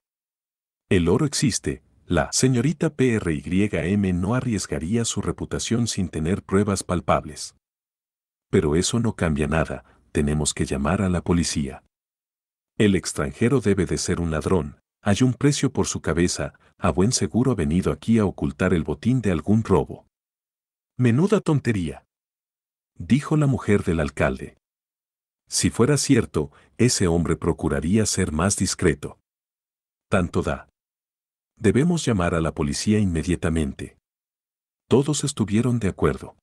El oro existe, la señorita PRYM no arriesgaría su reputación sin tener pruebas palpables. Pero eso no cambia nada, tenemos que llamar a la policía. El extranjero debe de ser un ladrón, hay un precio por su cabeza, a buen seguro ha venido aquí a ocultar el botín de algún robo. Menuda tontería. Dijo la mujer del alcalde. Si fuera cierto, ese hombre procuraría ser más discreto. Tanto da. Debemos llamar a la policía inmediatamente. Todos estuvieron de acuerdo.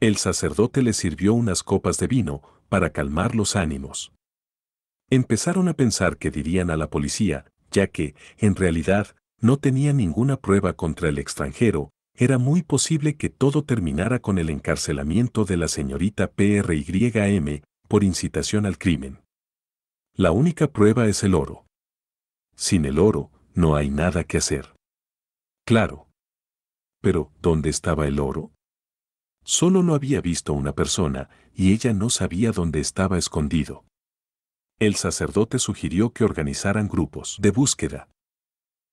El sacerdote le sirvió unas copas de vino para calmar los ánimos. Empezaron a pensar que dirían a la policía, ya que, en realidad, no tenía ninguna prueba contra el extranjero, era muy posible que todo terminara con el encarcelamiento de la señorita PRYM, por incitación al crimen. La única prueba es el oro. Sin el oro, no hay nada que hacer. Claro. Pero, ¿dónde estaba el oro? Solo no había visto una persona, y ella no sabía dónde estaba escondido. El sacerdote sugirió que organizaran grupos de búsqueda.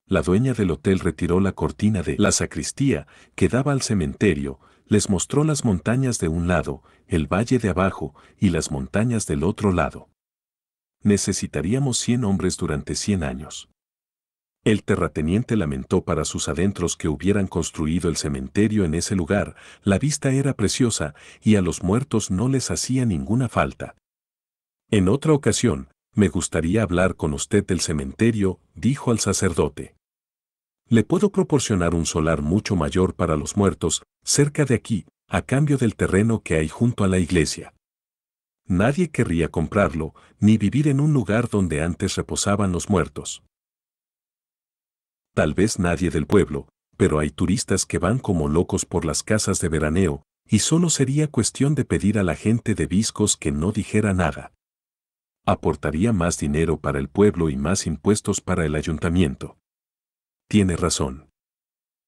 La dueña del hotel retiró la cortina de la sacristía que daba al cementerio les mostró las montañas de un lado, el valle de abajo, y las montañas del otro lado. Necesitaríamos 100 hombres durante 100 años. El terrateniente lamentó para sus adentros que hubieran construido el cementerio en ese lugar, la vista era preciosa y a los muertos no les hacía ninguna falta. En otra ocasión, me gustaría hablar con usted del cementerio, dijo al sacerdote. Le puedo proporcionar un solar mucho mayor para los muertos, cerca de aquí, a cambio del terreno que hay junto a la iglesia. Nadie querría comprarlo, ni vivir en un lugar donde antes reposaban los muertos. Tal vez nadie del pueblo, pero hay turistas que van como locos por las casas de veraneo, y solo sería cuestión de pedir a la gente de Viscos que no dijera nada. Aportaría más dinero para el pueblo y más impuestos para el ayuntamiento. Tiene razón.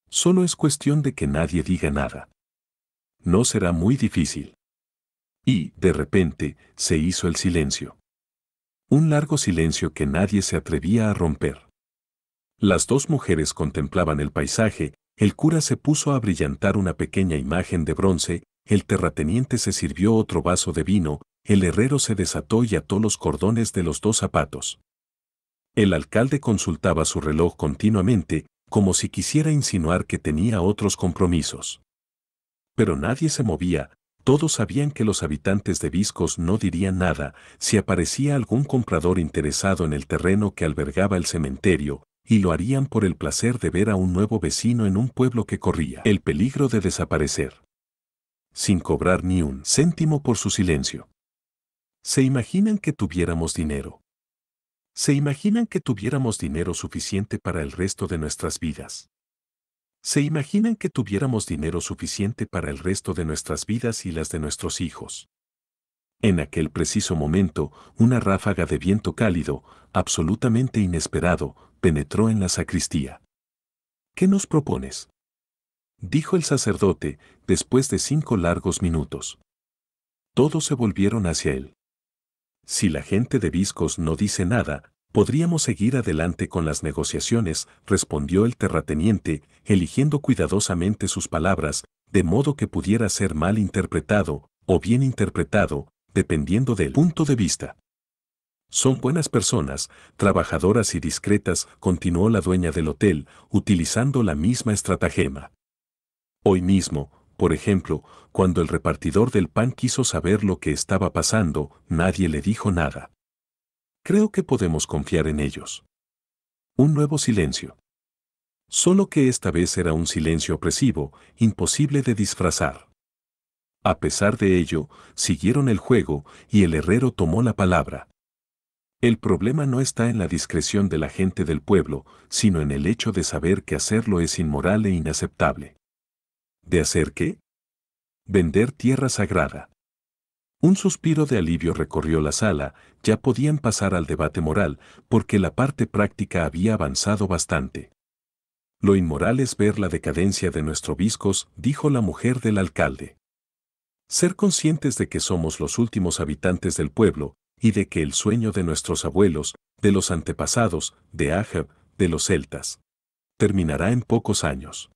Solo es cuestión de que nadie diga nada. No será muy difícil. Y, de repente, se hizo el silencio. Un largo silencio que nadie se atrevía a romper. Las dos mujeres contemplaban el paisaje, el cura se puso a brillantar una pequeña imagen de bronce, el terrateniente se sirvió otro vaso de vino, el herrero se desató y ató los cordones de los dos zapatos. El alcalde consultaba su reloj continuamente, como si quisiera insinuar que tenía otros compromisos. Pero nadie se movía, todos sabían que los habitantes de Viscos no dirían nada si aparecía algún comprador interesado en el terreno que albergaba el cementerio, y lo harían por el placer de ver a un nuevo vecino en un pueblo que corría el peligro de desaparecer. Sin cobrar ni un céntimo por su silencio. ¿Se imaginan que tuviéramos dinero? ¿Se imaginan que tuviéramos dinero suficiente para el resto de nuestras vidas? ¿Se imaginan que tuviéramos dinero suficiente para el resto de nuestras vidas y las de nuestros hijos? En aquel preciso momento, una ráfaga de viento cálido, absolutamente inesperado, penetró en la sacristía. ¿Qué nos propones? dijo el sacerdote, después de cinco largos minutos. Todos se volvieron hacia él. Si la gente de Viscos no dice nada, podríamos seguir adelante con las negociaciones, respondió el terrateniente, eligiendo cuidadosamente sus palabras, de modo que pudiera ser mal interpretado, o bien interpretado, dependiendo del punto de vista. Son buenas personas, trabajadoras y discretas, continuó la dueña del hotel, utilizando la misma estratagema. Hoy mismo, por ejemplo, cuando el repartidor del pan quiso saber lo que estaba pasando, nadie le dijo nada. Creo que podemos confiar en ellos. Un nuevo silencio. Solo que esta vez era un silencio opresivo, imposible de disfrazar. A pesar de ello, siguieron el juego y el herrero tomó la palabra. El problema no está en la discreción de la gente del pueblo, sino en el hecho de saber que hacerlo es inmoral e inaceptable. ¿De hacer qué? Vender tierra sagrada. Un suspiro de alivio recorrió la sala, ya podían pasar al debate moral, porque la parte práctica había avanzado bastante. Lo inmoral es ver la decadencia de nuestro biscos, dijo la mujer del alcalde. Ser conscientes de que somos los últimos habitantes del pueblo, y de que el sueño de nuestros abuelos, de los antepasados, de Ajab, de los celtas, terminará en pocos años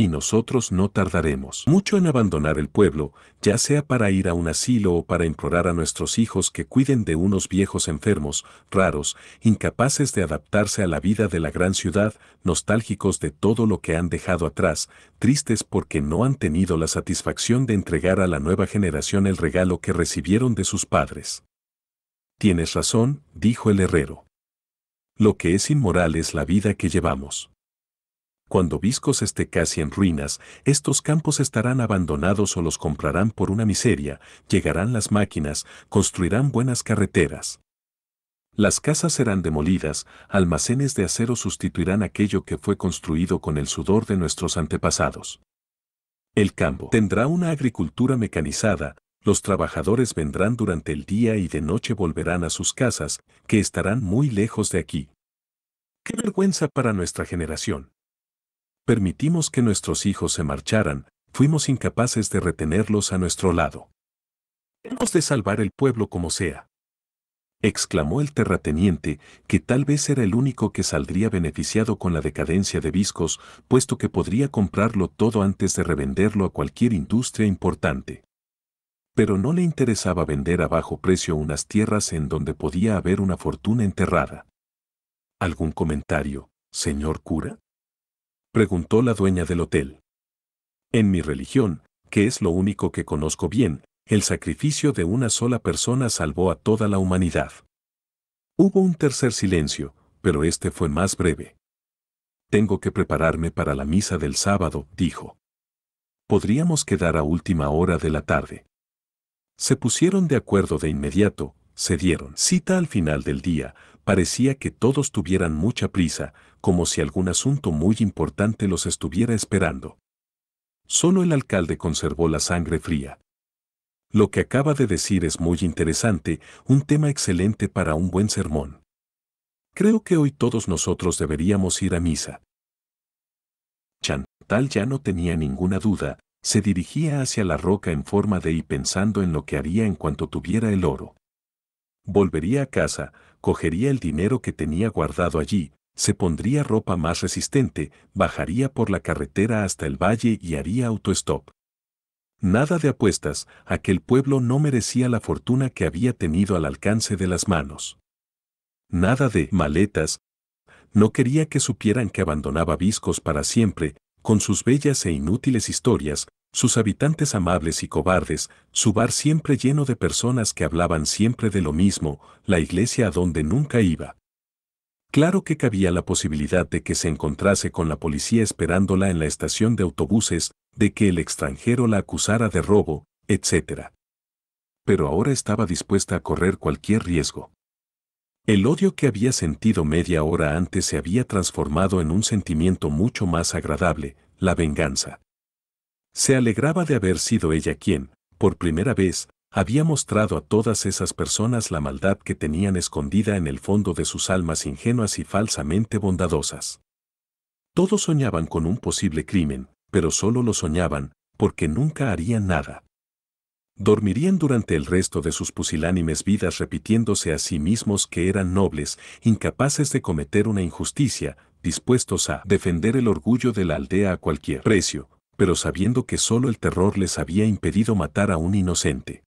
y nosotros no tardaremos mucho en abandonar el pueblo, ya sea para ir a un asilo o para implorar a nuestros hijos que cuiden de unos viejos enfermos, raros, incapaces de adaptarse a la vida de la gran ciudad, nostálgicos de todo lo que han dejado atrás, tristes porque no han tenido la satisfacción de entregar a la nueva generación el regalo que recibieron de sus padres. Tienes razón, dijo el herrero. Lo que es inmoral es la vida que llevamos. Cuando Viscos esté casi en ruinas, estos campos estarán abandonados o los comprarán por una miseria, llegarán las máquinas, construirán buenas carreteras. Las casas serán demolidas, almacenes de acero sustituirán aquello que fue construido con el sudor de nuestros antepasados. El campo tendrá una agricultura mecanizada, los trabajadores vendrán durante el día y de noche volverán a sus casas, que estarán muy lejos de aquí. ¡Qué vergüenza para nuestra generación! permitimos que nuestros hijos se marcharan, fuimos incapaces de retenerlos a nuestro lado. Hemos de salvar el pueblo como sea. Exclamó el terrateniente, que tal vez era el único que saldría beneficiado con la decadencia de Viscos, puesto que podría comprarlo todo antes de revenderlo a cualquier industria importante. Pero no le interesaba vender a bajo precio unas tierras en donde podía haber una fortuna enterrada. ¿Algún comentario, señor cura? Preguntó la dueña del hotel. En mi religión, que es lo único que conozco bien, el sacrificio de una sola persona salvó a toda la humanidad. Hubo un tercer silencio, pero este fue más breve. Tengo que prepararme para la misa del sábado, dijo. Podríamos quedar a última hora de la tarde. Se pusieron de acuerdo de inmediato, se dieron cita al final del día, parecía que todos tuvieran mucha prisa, como si algún asunto muy importante los estuviera esperando. Solo el alcalde conservó la sangre fría. Lo que acaba de decir es muy interesante, un tema excelente para un buen sermón. Creo que hoy todos nosotros deberíamos ir a misa. tal ya no tenía ninguna duda, se dirigía hacia la roca en forma de y pensando en lo que haría en cuanto tuviera el oro. Volvería a casa, cogería el dinero que tenía guardado allí, se pondría ropa más resistente, bajaría por la carretera hasta el valle y haría autostop. Nada de apuestas, aquel pueblo no merecía la fortuna que había tenido al alcance de las manos. Nada de maletas. No quería que supieran que abandonaba Viscos para siempre, con sus bellas e inútiles historias, sus habitantes amables y cobardes, su bar siempre lleno de personas que hablaban siempre de lo mismo, la iglesia a donde nunca iba. Claro que cabía la posibilidad de que se encontrase con la policía esperándola en la estación de autobuses, de que el extranjero la acusara de robo, etc. Pero ahora estaba dispuesta a correr cualquier riesgo. El odio que había sentido media hora antes se había transformado en un sentimiento mucho más agradable, la venganza. Se alegraba de haber sido ella quien, por primera vez, había mostrado a todas esas personas la maldad que tenían escondida en el fondo de sus almas ingenuas y falsamente bondadosas. Todos soñaban con un posible crimen, pero solo lo soñaban, porque nunca harían nada. Dormirían durante el resto de sus pusilánimes vidas repitiéndose a sí mismos que eran nobles, incapaces de cometer una injusticia, dispuestos a defender el orgullo de la aldea a cualquier precio, pero sabiendo que solo el terror les había impedido matar a un inocente.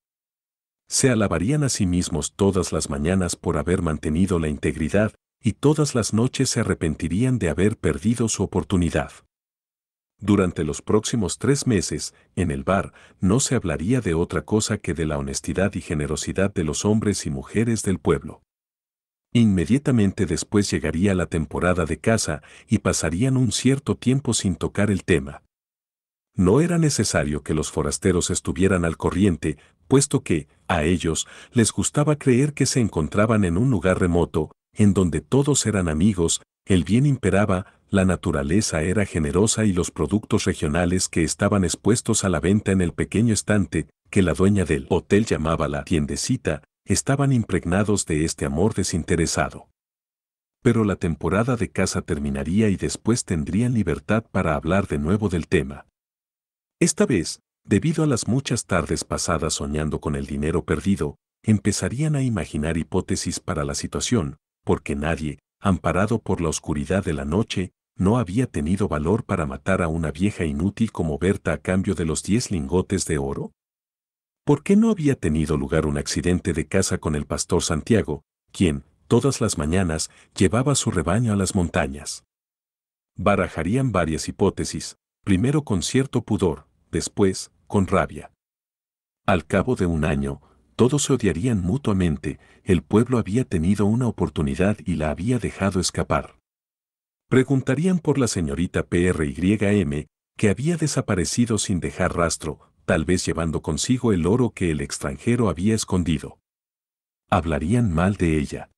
Se alabarían a sí mismos todas las mañanas por haber mantenido la integridad, y todas las noches se arrepentirían de haber perdido su oportunidad. Durante los próximos tres meses, en el bar, no se hablaría de otra cosa que de la honestidad y generosidad de los hombres y mujeres del pueblo. Inmediatamente después llegaría la temporada de caza y pasarían un cierto tiempo sin tocar el tema. No era necesario que los forasteros estuvieran al corriente, puesto que, a ellos, les gustaba creer que se encontraban en un lugar remoto, en donde todos eran amigos, el bien imperaba, la naturaleza era generosa y los productos regionales que estaban expuestos a la venta en el pequeño estante, que la dueña del hotel llamaba la tiendecita, estaban impregnados de este amor desinteresado. Pero la temporada de casa terminaría y después tendrían libertad para hablar de nuevo del tema. Esta vez, debido a las muchas tardes pasadas soñando con el dinero perdido, empezarían a imaginar hipótesis para la situación, porque nadie, amparado por la oscuridad de la noche, no había tenido valor para matar a una vieja inútil como Berta a cambio de los diez lingotes de oro? ¿Por qué no había tenido lugar un accidente de casa con el pastor Santiago, quien, todas las mañanas, llevaba su rebaño a las montañas? Barajarían varias hipótesis, primero con cierto pudor, después, con rabia. Al cabo de un año, todos se odiarían mutuamente, el pueblo había tenido una oportunidad y la había dejado escapar. Preguntarían por la señorita PRYM, que había desaparecido sin dejar rastro, tal vez llevando consigo el oro que el extranjero había escondido. Hablarían mal de ella.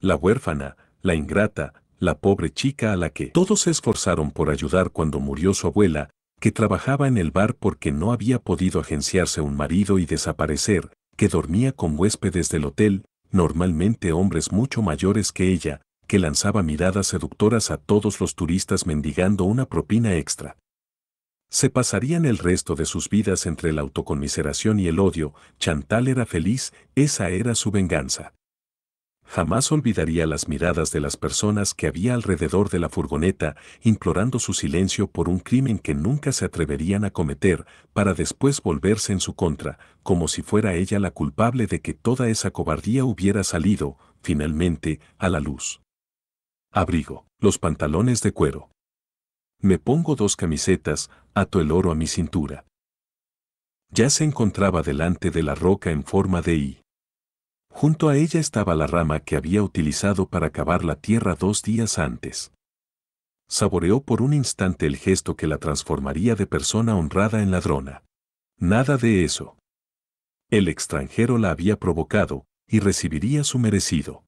La huérfana, la ingrata, la pobre chica a la que todos se esforzaron por ayudar cuando murió su abuela, que trabajaba en el bar porque no había podido agenciarse un marido y desaparecer, que dormía con huéspedes del hotel, normalmente hombres mucho mayores que ella, que lanzaba miradas seductoras a todos los turistas mendigando una propina extra. Se pasarían el resto de sus vidas entre la autoconmiseración y el odio, Chantal era feliz, esa era su venganza. Jamás olvidaría las miradas de las personas que había alrededor de la furgoneta, implorando su silencio por un crimen que nunca se atreverían a cometer, para después volverse en su contra, como si fuera ella la culpable de que toda esa cobardía hubiera salido, finalmente, a la luz. Abrigo, los pantalones de cuero. Me pongo dos camisetas, ato el oro a mi cintura. Ya se encontraba delante de la roca en forma de I. Junto a ella estaba la rama que había utilizado para cavar la tierra dos días antes. Saboreó por un instante el gesto que la transformaría de persona honrada en ladrona. Nada de eso. El extranjero la había provocado y recibiría su merecido.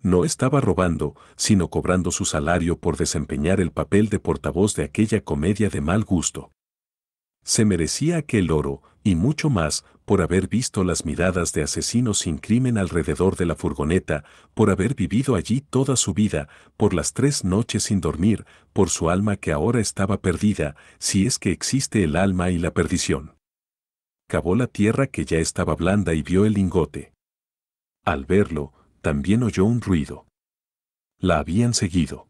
No estaba robando, sino cobrando su salario por desempeñar el papel de portavoz de aquella comedia de mal gusto. Se merecía aquel oro, y mucho más, por haber visto las miradas de asesinos sin crimen alrededor de la furgoneta, por haber vivido allí toda su vida, por las tres noches sin dormir, por su alma que ahora estaba perdida, si es que existe el alma y la perdición. Cavó la tierra que ya estaba blanda y vio el lingote. Al verlo, también oyó un ruido. La habían seguido.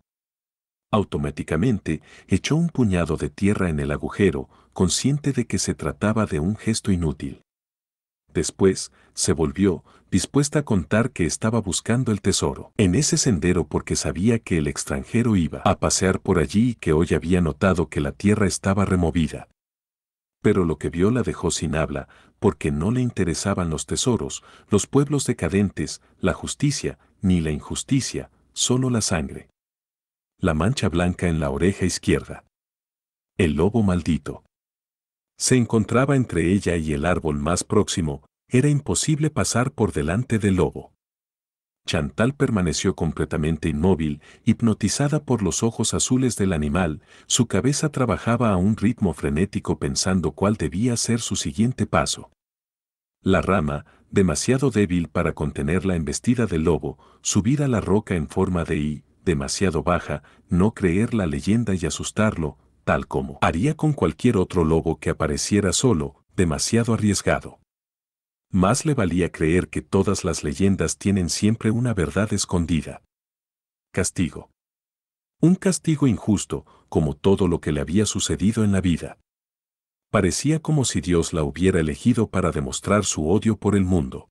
Automáticamente echó un puñado de tierra en el agujero, consciente de que se trataba de un gesto inútil. Después, se volvió, dispuesta a contar que estaba buscando el tesoro, en ese sendero porque sabía que el extranjero iba a pasear por allí y que hoy había notado que la tierra estaba removida. Pero lo que vio la dejó sin habla, porque no le interesaban los tesoros, los pueblos decadentes, la justicia, ni la injusticia, solo la sangre. La mancha blanca en la oreja izquierda. El lobo maldito se encontraba entre ella y el árbol más próximo, era imposible pasar por delante del lobo. Chantal permaneció completamente inmóvil, hipnotizada por los ojos azules del animal, su cabeza trabajaba a un ritmo frenético pensando cuál debía ser su siguiente paso. La rama, demasiado débil para contener la embestida del lobo, subir a la roca en forma de I, demasiado baja, no creer la leyenda y asustarlo, tal como haría con cualquier otro lobo que apareciera solo, demasiado arriesgado. Más le valía creer que todas las leyendas tienen siempre una verdad escondida. Castigo. Un castigo injusto, como todo lo que le había sucedido en la vida. Parecía como si Dios la hubiera elegido para demostrar su odio por el mundo.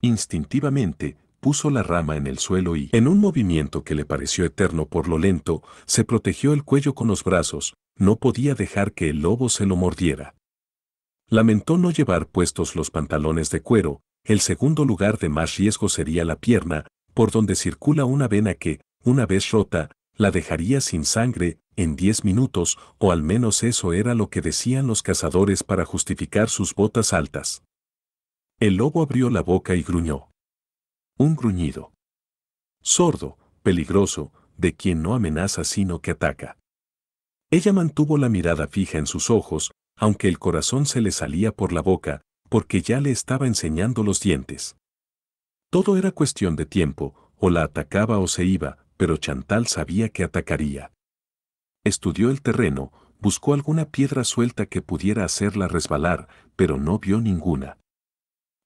Instintivamente, puso la rama en el suelo y, en un movimiento que le pareció eterno por lo lento, se protegió el cuello con los brazos, no podía dejar que el lobo se lo mordiera. Lamentó no llevar puestos los pantalones de cuero, el segundo lugar de más riesgo sería la pierna, por donde circula una vena que, una vez rota, la dejaría sin sangre, en diez minutos, o al menos eso era lo que decían los cazadores para justificar sus botas altas. El lobo abrió la boca y gruñó un gruñido. Sordo, peligroso, de quien no amenaza sino que ataca. Ella mantuvo la mirada fija en sus ojos, aunque el corazón se le salía por la boca, porque ya le estaba enseñando los dientes. Todo era cuestión de tiempo, o la atacaba o se iba, pero Chantal sabía que atacaría. Estudió el terreno, buscó alguna piedra suelta que pudiera hacerla resbalar, pero no vio ninguna.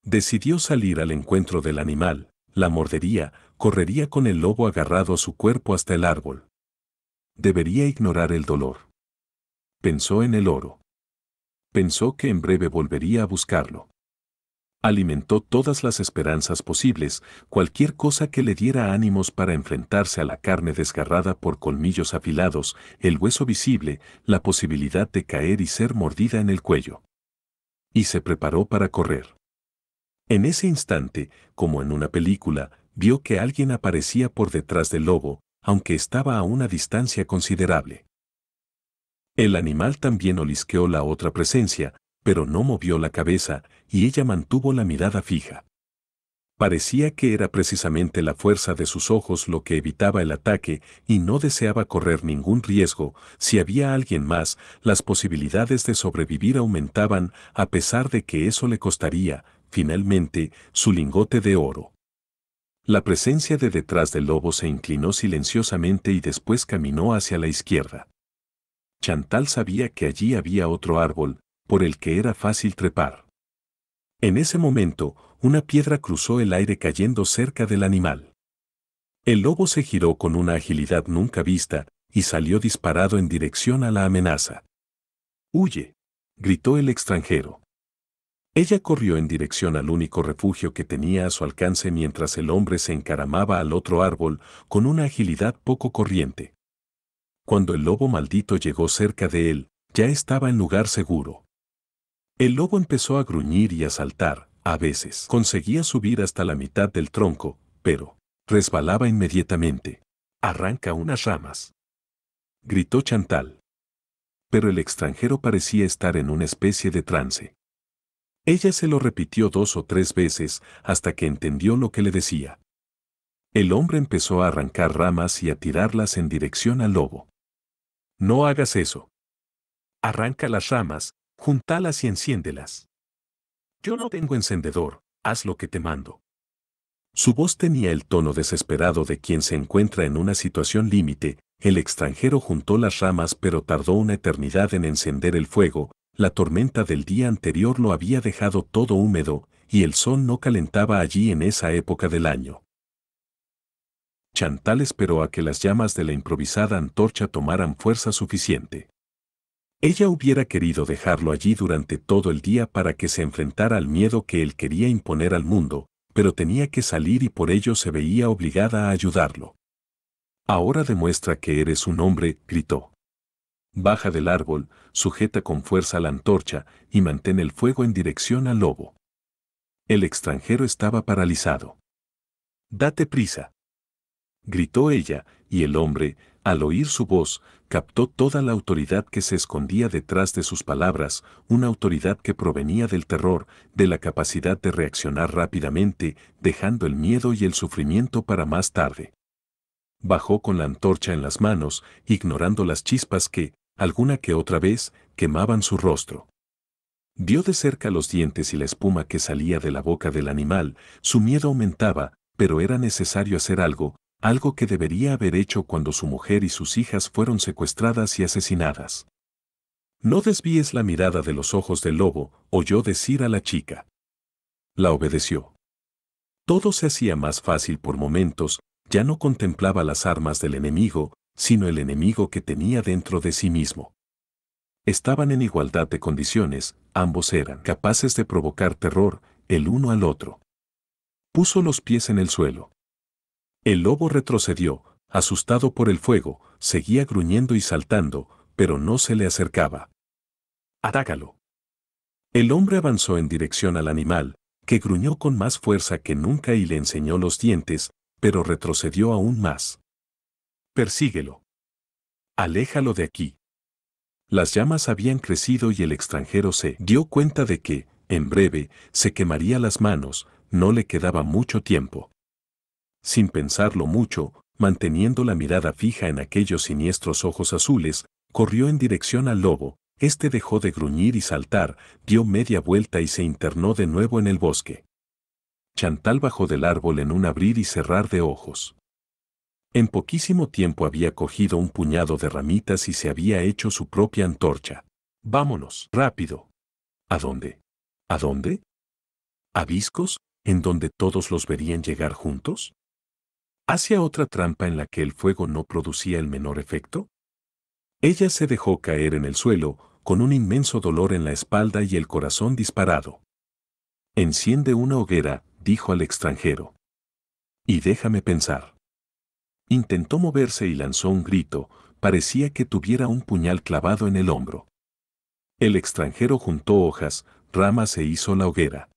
Decidió salir al encuentro del animal, la mordería, correría con el lobo agarrado a su cuerpo hasta el árbol. Debería ignorar el dolor. Pensó en el oro. Pensó que en breve volvería a buscarlo. Alimentó todas las esperanzas posibles, cualquier cosa que le diera ánimos para enfrentarse a la carne desgarrada por colmillos afilados, el hueso visible, la posibilidad de caer y ser mordida en el cuello. Y se preparó para correr. En ese instante, como en una película, vio que alguien aparecía por detrás del lobo, aunque estaba a una distancia considerable. El animal también olisqueó la otra presencia, pero no movió la cabeza, y ella mantuvo la mirada fija. Parecía que era precisamente la fuerza de sus ojos lo que evitaba el ataque y no deseaba correr ningún riesgo. Si había alguien más, las posibilidades de sobrevivir aumentaban, a pesar de que eso le costaría, finalmente, su lingote de oro. La presencia de detrás del lobo se inclinó silenciosamente y después caminó hacia la izquierda. Chantal sabía que allí había otro árbol, por el que era fácil trepar. En ese momento, una piedra cruzó el aire cayendo cerca del animal. El lobo se giró con una agilidad nunca vista y salió disparado en dirección a la amenaza. ¡Huye! gritó el extranjero. Ella corrió en dirección al único refugio que tenía a su alcance mientras el hombre se encaramaba al otro árbol con una agilidad poco corriente. Cuando el lobo maldito llegó cerca de él, ya estaba en lugar seguro. El lobo empezó a gruñir y a saltar, a veces conseguía subir hasta la mitad del tronco, pero resbalaba inmediatamente. Arranca unas ramas. Gritó Chantal. Pero el extranjero parecía estar en una especie de trance. Ella se lo repitió dos o tres veces hasta que entendió lo que le decía. El hombre empezó a arrancar ramas y a tirarlas en dirección al lobo. No hagas eso. Arranca las ramas, juntalas y enciéndelas. Yo no tengo encendedor, haz lo que te mando. Su voz tenía el tono desesperado de quien se encuentra en una situación límite, el extranjero juntó las ramas pero tardó una eternidad en encender el fuego, la tormenta del día anterior lo había dejado todo húmedo, y el sol no calentaba allí en esa época del año. Chantal esperó a que las llamas de la improvisada antorcha tomaran fuerza suficiente. Ella hubiera querido dejarlo allí durante todo el día para que se enfrentara al miedo que él quería imponer al mundo, pero tenía que salir y por ello se veía obligada a ayudarlo. Ahora demuestra que eres un hombre, gritó. Baja del árbol, sujeta con fuerza la antorcha y mantén el fuego en dirección al lobo. El extranjero estaba paralizado. Date prisa. Gritó ella, y el hombre, al oír su voz, captó toda la autoridad que se escondía detrás de sus palabras, una autoridad que provenía del terror, de la capacidad de reaccionar rápidamente, dejando el miedo y el sufrimiento para más tarde. Bajó con la antorcha en las manos, ignorando las chispas que, alguna que otra vez, quemaban su rostro. Dio de cerca los dientes y la espuma que salía de la boca del animal, su miedo aumentaba, pero era necesario hacer algo, algo que debería haber hecho cuando su mujer y sus hijas fueron secuestradas y asesinadas. No desvíes la mirada de los ojos del lobo, oyó decir a la chica. La obedeció. Todo se hacía más fácil por momentos, ya no contemplaba las armas del enemigo, sino el enemigo que tenía dentro de sí mismo. Estaban en igualdad de condiciones, ambos eran capaces de provocar terror el uno al otro. Puso los pies en el suelo. El lobo retrocedió, asustado por el fuego, seguía gruñendo y saltando, pero no se le acercaba. ¡Atácalo! El hombre avanzó en dirección al animal, que gruñó con más fuerza que nunca y le enseñó los dientes, pero retrocedió aún más. Persíguelo. Aléjalo de aquí. Las llamas habían crecido y el extranjero se dio cuenta de que, en breve, se quemaría las manos, no le quedaba mucho tiempo. Sin pensarlo mucho, manteniendo la mirada fija en aquellos siniestros ojos azules, corrió en dirección al lobo, este dejó de gruñir y saltar, dio media vuelta y se internó de nuevo en el bosque. Chantal bajó del árbol en un abrir y cerrar de ojos. En poquísimo tiempo había cogido un puñado de ramitas y se había hecho su propia antorcha. Vámonos, rápido. ¿A dónde? ¿A dónde? ¿A Viscos, en donde todos los verían llegar juntos? ¿Hacia otra trampa en la que el fuego no producía el menor efecto? Ella se dejó caer en el suelo, con un inmenso dolor en la espalda y el corazón disparado. Enciende una hoguera, dijo al extranjero. Y déjame pensar. Intentó moverse y lanzó un grito, parecía que tuviera un puñal clavado en el hombro. El extranjero juntó hojas, ramas e hizo la hoguera.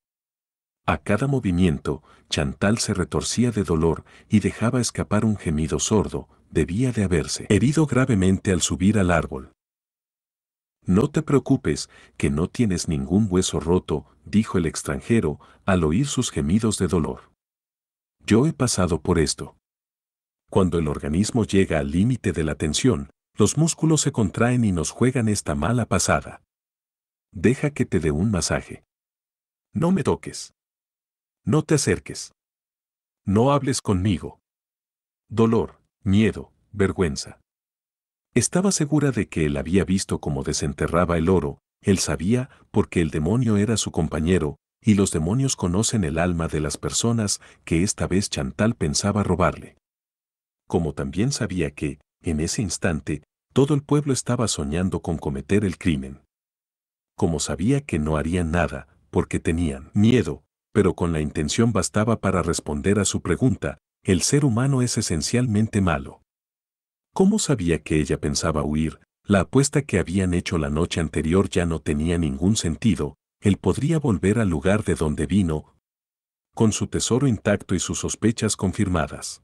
A cada movimiento, Chantal se retorcía de dolor y dejaba escapar un gemido sordo, debía de haberse herido gravemente al subir al árbol. No te preocupes, que no tienes ningún hueso roto, dijo el extranjero, al oír sus gemidos de dolor. Yo he pasado por esto. Cuando el organismo llega al límite de la tensión, los músculos se contraen y nos juegan esta mala pasada. Deja que te dé un masaje. No me toques. No te acerques. No hables conmigo. Dolor, miedo, vergüenza. Estaba segura de que él había visto cómo desenterraba el oro, él sabía porque el demonio era su compañero, y los demonios conocen el alma de las personas que esta vez Chantal pensaba robarle como también sabía que, en ese instante, todo el pueblo estaba soñando con cometer el crimen. Como sabía que no harían nada, porque tenían miedo, pero con la intención bastaba para responder a su pregunta, el ser humano es esencialmente malo. ¿Cómo sabía que ella pensaba huir, la apuesta que habían hecho la noche anterior ya no tenía ningún sentido, él podría volver al lugar de donde vino, con su tesoro intacto y sus sospechas confirmadas.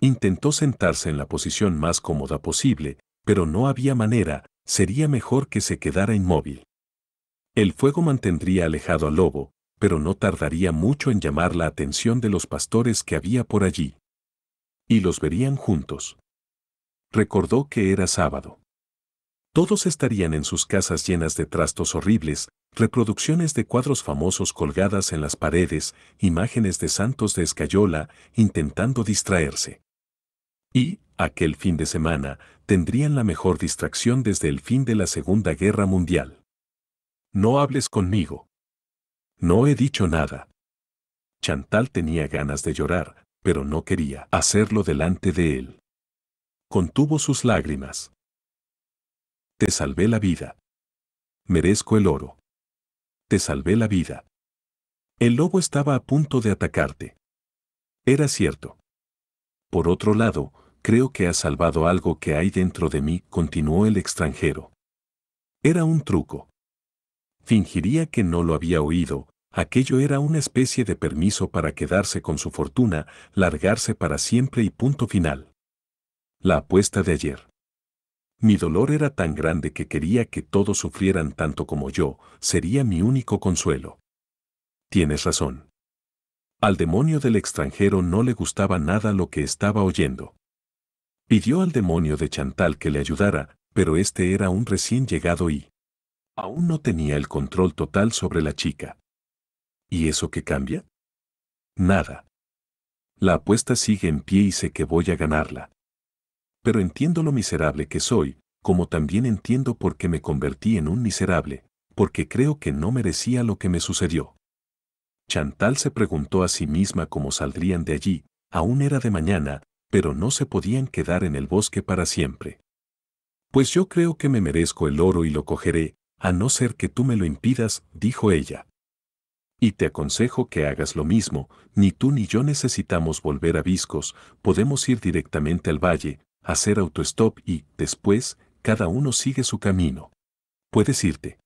Intentó sentarse en la posición más cómoda posible, pero no había manera, sería mejor que se quedara inmóvil. El fuego mantendría alejado al lobo, pero no tardaría mucho en llamar la atención de los pastores que había por allí. Y los verían juntos. Recordó que era sábado. Todos estarían en sus casas llenas de trastos horribles, reproducciones de cuadros famosos colgadas en las paredes, imágenes de santos de escayola, intentando distraerse y, aquel fin de semana, tendrían la mejor distracción desde el fin de la Segunda Guerra Mundial. No hables conmigo. No he dicho nada. Chantal tenía ganas de llorar, pero no quería hacerlo delante de él. Contuvo sus lágrimas. Te salvé la vida. Merezco el oro. Te salvé la vida. El lobo estaba a punto de atacarte. Era cierto. Por otro lado, creo que ha salvado algo que hay dentro de mí, continuó el extranjero. Era un truco. Fingiría que no lo había oído, aquello era una especie de permiso para quedarse con su fortuna, largarse para siempre y punto final. La apuesta de ayer. Mi dolor era tan grande que quería que todos sufrieran tanto como yo, sería mi único consuelo. Tienes razón. Al demonio del extranjero no le gustaba nada lo que estaba oyendo. Pidió al demonio de Chantal que le ayudara, pero este era un recién llegado y aún no tenía el control total sobre la chica. ¿Y eso qué cambia? Nada. La apuesta sigue en pie y sé que voy a ganarla. Pero entiendo lo miserable que soy, como también entiendo por qué me convertí en un miserable, porque creo que no merecía lo que me sucedió. Chantal se preguntó a sí misma cómo saldrían de allí, aún era de mañana, pero no se podían quedar en el bosque para siempre. Pues yo creo que me merezco el oro y lo cogeré, a no ser que tú me lo impidas, dijo ella. Y te aconsejo que hagas lo mismo, ni tú ni yo necesitamos volver a Viscos, podemos ir directamente al valle, hacer autostop y, después, cada uno sigue su camino. Puedes irte.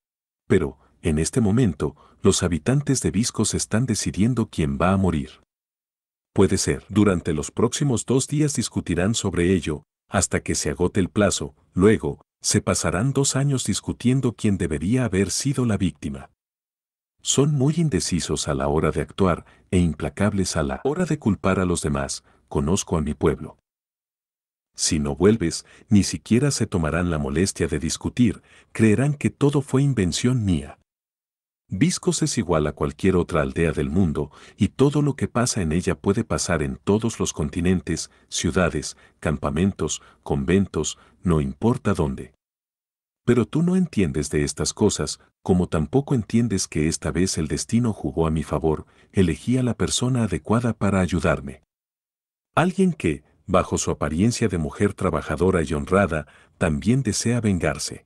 Pero, en este momento, los habitantes de Viscos están decidiendo quién va a morir. Puede ser. Durante los próximos dos días discutirán sobre ello, hasta que se agote el plazo, luego, se pasarán dos años discutiendo quién debería haber sido la víctima. Son muy indecisos a la hora de actuar e implacables a la hora de culpar a los demás, conozco a mi pueblo. Si no vuelves, ni siquiera se tomarán la molestia de discutir, creerán que todo fue invención mía. Viscos es igual a cualquier otra aldea del mundo y todo lo que pasa en ella puede pasar en todos los continentes, ciudades, campamentos, conventos, no importa dónde. Pero tú no entiendes de estas cosas, como tampoco entiendes que esta vez el destino jugó a mi favor, elegí a la persona adecuada para ayudarme. Alguien que, bajo su apariencia de mujer trabajadora y honrada, también desea vengarse.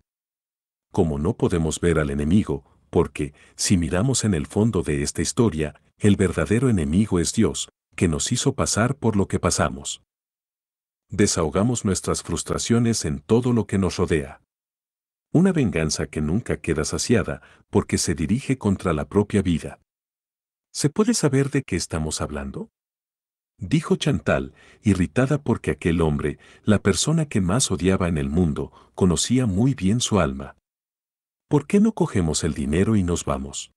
Como no podemos ver al enemigo, porque, si miramos en el fondo de esta historia, el verdadero enemigo es Dios, que nos hizo pasar por lo que pasamos. Desahogamos nuestras frustraciones en todo lo que nos rodea. Una venganza que nunca queda saciada porque se dirige contra la propia vida. ¿Se puede saber de qué estamos hablando? Dijo Chantal, irritada porque aquel hombre, la persona que más odiaba en el mundo, conocía muy bien su alma. ¿por qué no cogemos el dinero y nos vamos?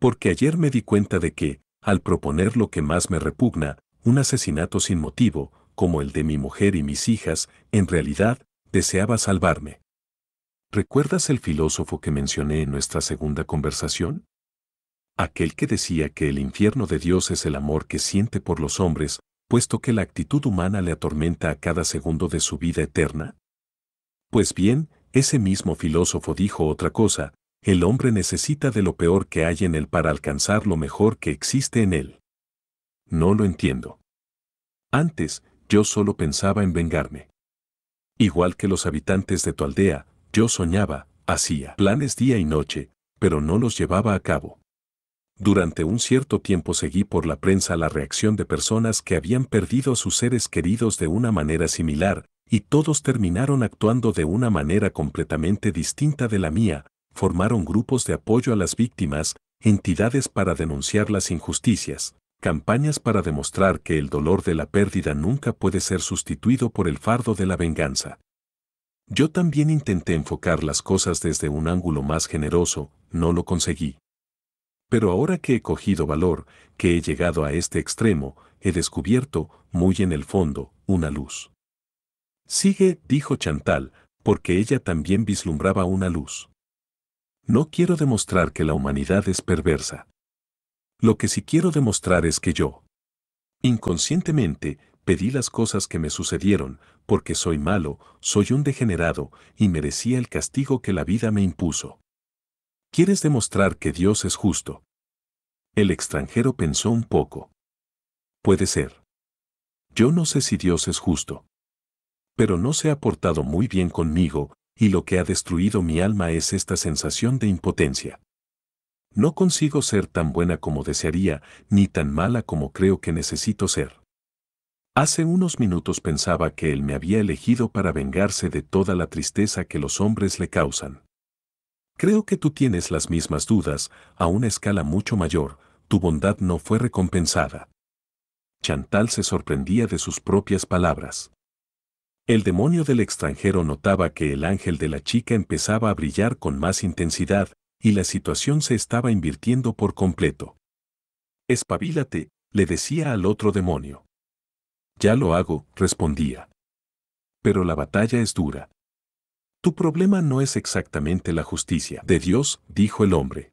Porque ayer me di cuenta de que, al proponer lo que más me repugna, un asesinato sin motivo, como el de mi mujer y mis hijas, en realidad, deseaba salvarme. ¿Recuerdas el filósofo que mencioné en nuestra segunda conversación? Aquel que decía que el infierno de Dios es el amor que siente por los hombres, puesto que la actitud humana le atormenta a cada segundo de su vida eterna. Pues bien, ese mismo filósofo dijo otra cosa, el hombre necesita de lo peor que hay en él para alcanzar lo mejor que existe en él. No lo entiendo. Antes, yo solo pensaba en vengarme. Igual que los habitantes de tu aldea, yo soñaba, hacía planes día y noche, pero no los llevaba a cabo. Durante un cierto tiempo seguí por la prensa la reacción de personas que habían perdido a sus seres queridos de una manera similar, y todos terminaron actuando de una manera completamente distinta de la mía, formaron grupos de apoyo a las víctimas, entidades para denunciar las injusticias, campañas para demostrar que el dolor de la pérdida nunca puede ser sustituido por el fardo de la venganza. Yo también intenté enfocar las cosas desde un ángulo más generoso, no lo conseguí. Pero ahora que he cogido valor, que he llegado a este extremo, he descubierto, muy en el fondo, una luz. Sigue, dijo Chantal, porque ella también vislumbraba una luz. No quiero demostrar que la humanidad es perversa. Lo que sí quiero demostrar es que yo, inconscientemente, pedí las cosas que me sucedieron, porque soy malo, soy un degenerado, y merecía el castigo que la vida me impuso. ¿Quieres demostrar que Dios es justo? El extranjero pensó un poco. Puede ser. Yo no sé si Dios es justo pero no se ha portado muy bien conmigo, y lo que ha destruido mi alma es esta sensación de impotencia. No consigo ser tan buena como desearía, ni tan mala como creo que necesito ser. Hace unos minutos pensaba que él me había elegido para vengarse de toda la tristeza que los hombres le causan. Creo que tú tienes las mismas dudas, a una escala mucho mayor, tu bondad no fue recompensada. Chantal se sorprendía de sus propias palabras. El demonio del extranjero notaba que el ángel de la chica empezaba a brillar con más intensidad, y la situación se estaba invirtiendo por completo. Espabilate, le decía al otro demonio. Ya lo hago, respondía. Pero la batalla es dura. Tu problema no es exactamente la justicia de Dios, dijo el hombre,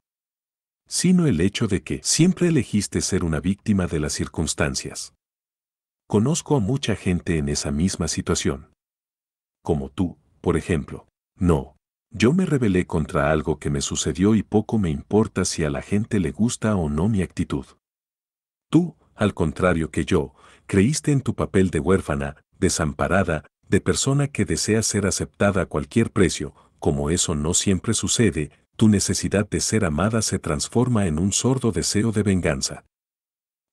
sino el hecho de que siempre elegiste ser una víctima de las circunstancias. Conozco a mucha gente en esa misma situación. Como tú, por ejemplo. No. Yo me rebelé contra algo que me sucedió y poco me importa si a la gente le gusta o no mi actitud. Tú, al contrario que yo, creíste en tu papel de huérfana, desamparada, de persona que desea ser aceptada a cualquier precio, como eso no siempre sucede, tu necesidad de ser amada se transforma en un sordo deseo de venganza.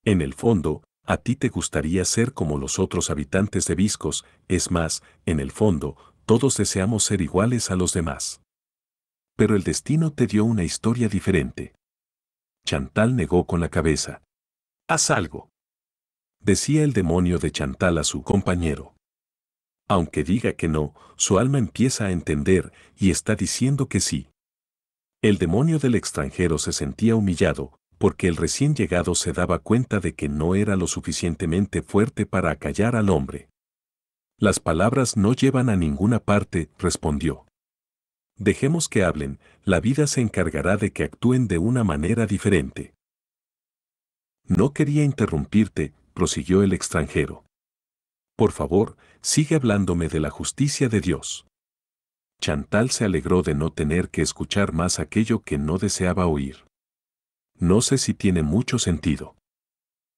En el fondo, a ti te gustaría ser como los otros habitantes de Viscos, es más, en el fondo, todos deseamos ser iguales a los demás. Pero el destino te dio una historia diferente. Chantal negó con la cabeza. Haz algo. Decía el demonio de Chantal a su compañero. Aunque diga que no, su alma empieza a entender y está diciendo que sí. El demonio del extranjero se sentía humillado, porque el recién llegado se daba cuenta de que no era lo suficientemente fuerte para acallar al hombre. Las palabras no llevan a ninguna parte, respondió. Dejemos que hablen, la vida se encargará de que actúen de una manera diferente. No quería interrumpirte, prosiguió el extranjero. Por favor, sigue hablándome de la justicia de Dios. Chantal se alegró de no tener que escuchar más aquello que no deseaba oír no sé si tiene mucho sentido.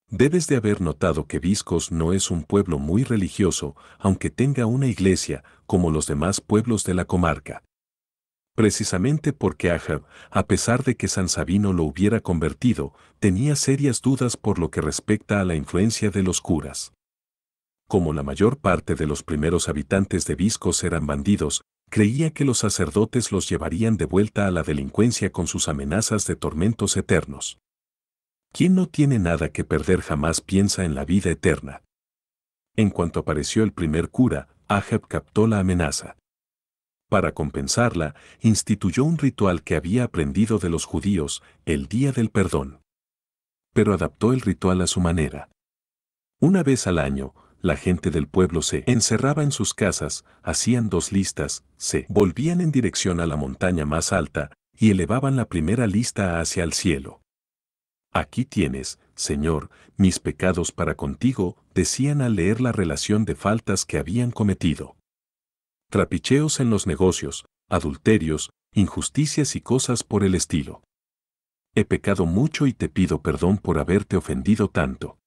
Debes de haber notado que Viscos no es un pueblo muy religioso, aunque tenga una iglesia, como los demás pueblos de la comarca. Precisamente porque Ahab, a pesar de que San Sabino lo hubiera convertido, tenía serias dudas por lo que respecta a la influencia de los curas. Como la mayor parte de los primeros habitantes de Viscos eran bandidos, creía que los sacerdotes los llevarían de vuelta a la delincuencia con sus amenazas de tormentos eternos. Quien no tiene nada que perder jamás piensa en la vida eterna. En cuanto apareció el primer cura, Ahab captó la amenaza. Para compensarla, instituyó un ritual que había aprendido de los judíos, el Día del Perdón. Pero adaptó el ritual a su manera. Una vez al año, la gente del pueblo se encerraba en sus casas, hacían dos listas, se volvían en dirección a la montaña más alta, y elevaban la primera lista hacia el cielo. Aquí tienes, Señor, mis pecados para contigo, decían al leer la relación de faltas que habían cometido. Trapicheos en los negocios, adulterios, injusticias y cosas por el estilo. He pecado mucho y te pido perdón por haberte ofendido tanto.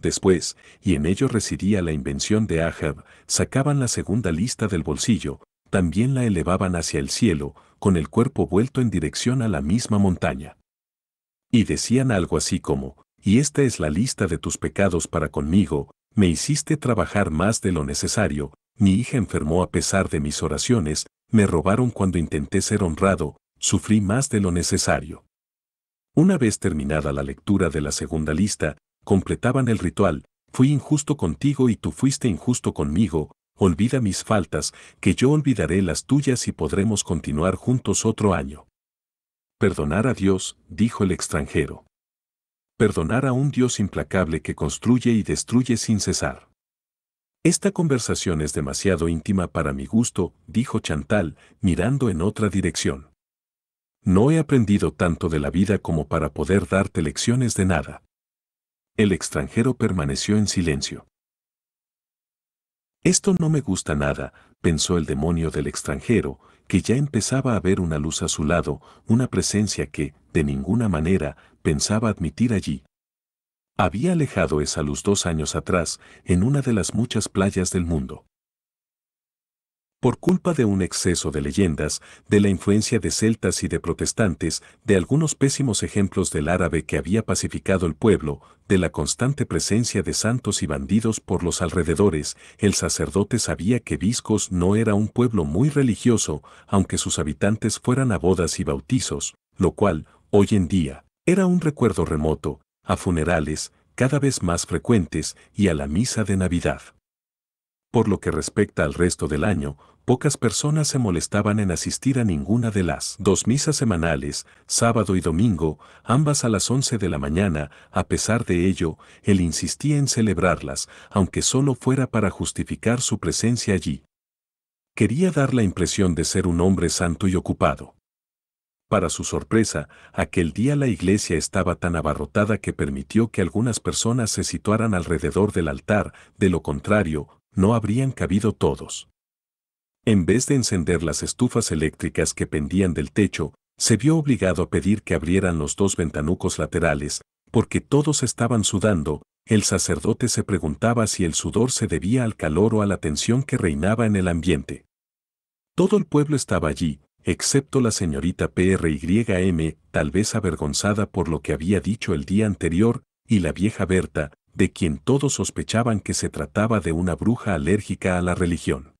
Después, y en ello residía la invención de Ahab, sacaban la segunda lista del bolsillo, también la elevaban hacia el cielo, con el cuerpo vuelto en dirección a la misma montaña. Y decían algo así como, y esta es la lista de tus pecados para conmigo, me hiciste trabajar más de lo necesario, mi hija enfermó a pesar de mis oraciones, me robaron cuando intenté ser honrado, sufrí más de lo necesario. Una vez terminada la lectura de la segunda lista, completaban el ritual, fui injusto contigo y tú fuiste injusto conmigo, olvida mis faltas, que yo olvidaré las tuyas y podremos continuar juntos otro año. Perdonar a Dios, dijo el extranjero. Perdonar a un Dios implacable que construye y destruye sin cesar. Esta conversación es demasiado íntima para mi gusto, dijo Chantal, mirando en otra dirección. No he aprendido tanto de la vida como para poder darte lecciones de nada. El extranjero permaneció en silencio. Esto no me gusta nada, pensó el demonio del extranjero, que ya empezaba a ver una luz a su lado, una presencia que, de ninguna manera, pensaba admitir allí. Había alejado esa luz dos años atrás, en una de las muchas playas del mundo por culpa de un exceso de leyendas, de la influencia de celtas y de protestantes, de algunos pésimos ejemplos del árabe que había pacificado el pueblo, de la constante presencia de santos y bandidos por los alrededores, el sacerdote sabía que Viscos no era un pueblo muy religioso, aunque sus habitantes fueran a bodas y bautizos, lo cual, hoy en día, era un recuerdo remoto, a funerales, cada vez más frecuentes, y a la misa de Navidad. Por lo que respecta al resto del año, pocas personas se molestaban en asistir a ninguna de las dos misas semanales, sábado y domingo, ambas a las 11 de la mañana, a pesar de ello, él insistía en celebrarlas, aunque solo fuera para justificar su presencia allí. Quería dar la impresión de ser un hombre santo y ocupado. Para su sorpresa, aquel día la iglesia estaba tan abarrotada que permitió que algunas personas se situaran alrededor del altar, de lo contrario, no habrían cabido todos. En vez de encender las estufas eléctricas que pendían del techo, se vio obligado a pedir que abrieran los dos ventanucos laterales, porque todos estaban sudando, el sacerdote se preguntaba si el sudor se debía al calor o a la tensión que reinaba en el ambiente. Todo el pueblo estaba allí, excepto la señorita M, tal vez avergonzada por lo que había dicho el día anterior, y la vieja Berta, de quien todos sospechaban que se trataba de una bruja alérgica a la religión.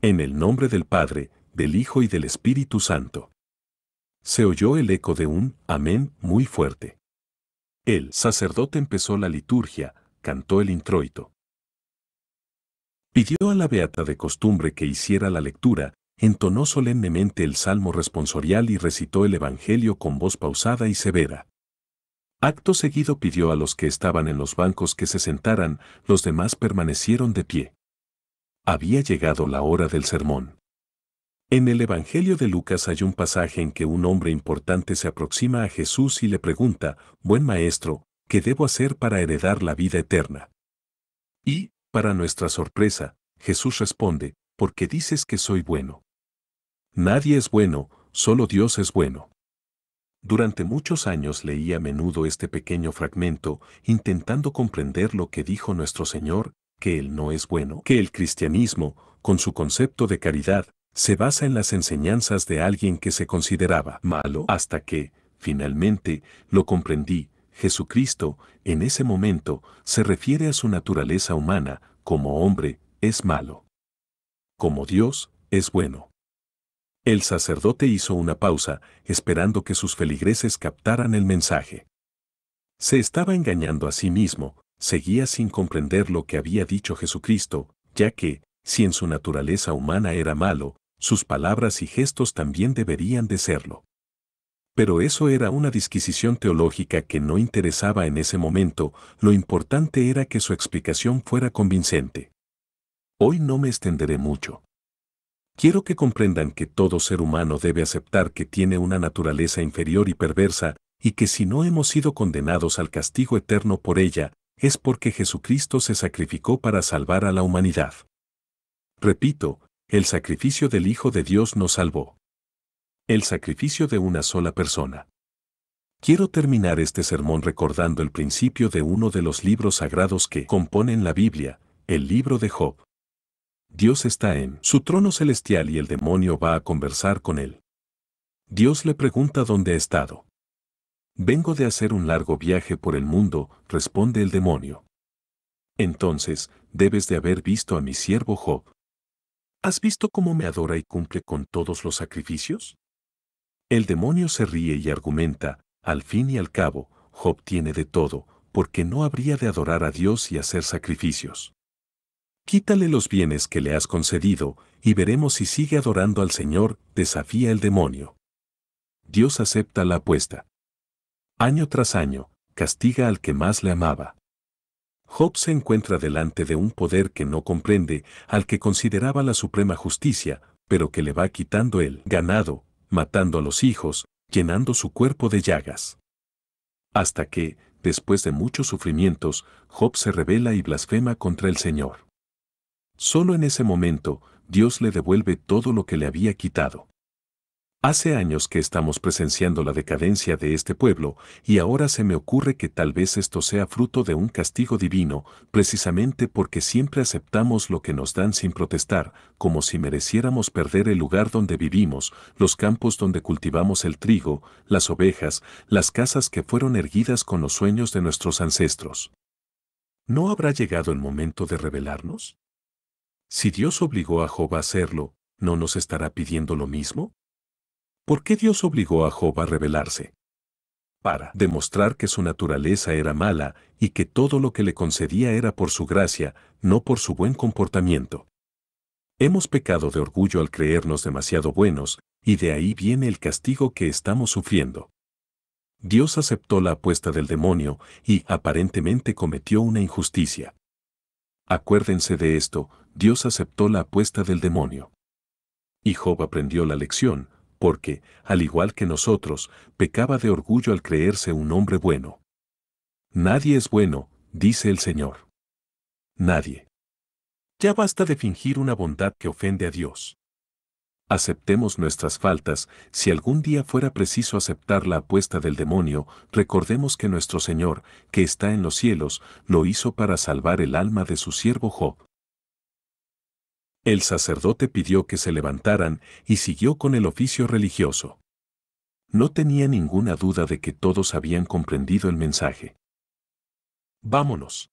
En el nombre del Padre, del Hijo y del Espíritu Santo. Se oyó el eco de un amén muy fuerte. El sacerdote empezó la liturgia, cantó el introito. Pidió a la beata de costumbre que hiciera la lectura, entonó solemnemente el salmo responsorial y recitó el Evangelio con voz pausada y severa. Acto seguido pidió a los que estaban en los bancos que se sentaran, los demás permanecieron de pie. Había llegado la hora del sermón. En el Evangelio de Lucas hay un pasaje en que un hombre importante se aproxima a Jesús y le pregunta, Buen maestro, ¿qué debo hacer para heredar la vida eterna? Y, para nuestra sorpresa, Jesús responde, Porque dices que soy bueno. Nadie es bueno, solo Dios es bueno. Durante muchos años leí a menudo este pequeño fragmento, intentando comprender lo que dijo nuestro Señor, que Él no es bueno, que el cristianismo, con su concepto de caridad, se basa en las enseñanzas de alguien que se consideraba malo, hasta que, finalmente, lo comprendí. Jesucristo, en ese momento, se refiere a su naturaleza humana, como hombre, es malo. Como Dios, es bueno. El sacerdote hizo una pausa, esperando que sus feligreses captaran el mensaje. Se estaba engañando a sí mismo, seguía sin comprender lo que había dicho Jesucristo, ya que, si en su naturaleza humana era malo, sus palabras y gestos también deberían de serlo. Pero eso era una disquisición teológica que no interesaba en ese momento, lo importante era que su explicación fuera convincente. Hoy no me extenderé mucho. Quiero que comprendan que todo ser humano debe aceptar que tiene una naturaleza inferior y perversa, y que si no hemos sido condenados al castigo eterno por ella, es porque Jesucristo se sacrificó para salvar a la humanidad. Repito, el sacrificio del Hijo de Dios nos salvó. El sacrificio de una sola persona. Quiero terminar este sermón recordando el principio de uno de los libros sagrados que componen la Biblia, el libro de Job. Dios está en su trono celestial y el demonio va a conversar con él. Dios le pregunta dónde ha estado. Vengo de hacer un largo viaje por el mundo, responde el demonio. Entonces, debes de haber visto a mi siervo Job. ¿Has visto cómo me adora y cumple con todos los sacrificios? El demonio se ríe y argumenta, al fin y al cabo, Job tiene de todo, porque no habría de adorar a Dios y hacer sacrificios. Quítale los bienes que le has concedido, y veremos si sigue adorando al Señor, desafía el demonio. Dios acepta la apuesta. Año tras año, castiga al que más le amaba. Job se encuentra delante de un poder que no comprende, al que consideraba la suprema justicia, pero que le va quitando el ganado, matando a los hijos, llenando su cuerpo de llagas. Hasta que, después de muchos sufrimientos, Job se revela y blasfema contra el Señor. Solo en ese momento, Dios le devuelve todo lo que le había quitado. Hace años que estamos presenciando la decadencia de este pueblo, y ahora se me ocurre que tal vez esto sea fruto de un castigo divino, precisamente porque siempre aceptamos lo que nos dan sin protestar, como si mereciéramos perder el lugar donde vivimos, los campos donde cultivamos el trigo, las ovejas, las casas que fueron erguidas con los sueños de nuestros ancestros. ¿No habrá llegado el momento de revelarnos? Si Dios obligó a Job a hacerlo, ¿no nos estará pidiendo lo mismo? ¿Por qué Dios obligó a Job a rebelarse? Para demostrar que su naturaleza era mala y que todo lo que le concedía era por su gracia, no por su buen comportamiento. Hemos pecado de orgullo al creernos demasiado buenos, y de ahí viene el castigo que estamos sufriendo. Dios aceptó la apuesta del demonio y aparentemente cometió una injusticia. Acuérdense de esto, Dios aceptó la apuesta del demonio. Y Job aprendió la lección, porque, al igual que nosotros, pecaba de orgullo al creerse un hombre bueno. Nadie es bueno, dice el Señor. Nadie. Ya basta de fingir una bondad que ofende a Dios. Aceptemos nuestras faltas, si algún día fuera preciso aceptar la apuesta del demonio, recordemos que nuestro Señor, que está en los cielos, lo hizo para salvar el alma de su siervo Job. El sacerdote pidió que se levantaran y siguió con el oficio religioso. No tenía ninguna duda de que todos habían comprendido el mensaje. Vámonos.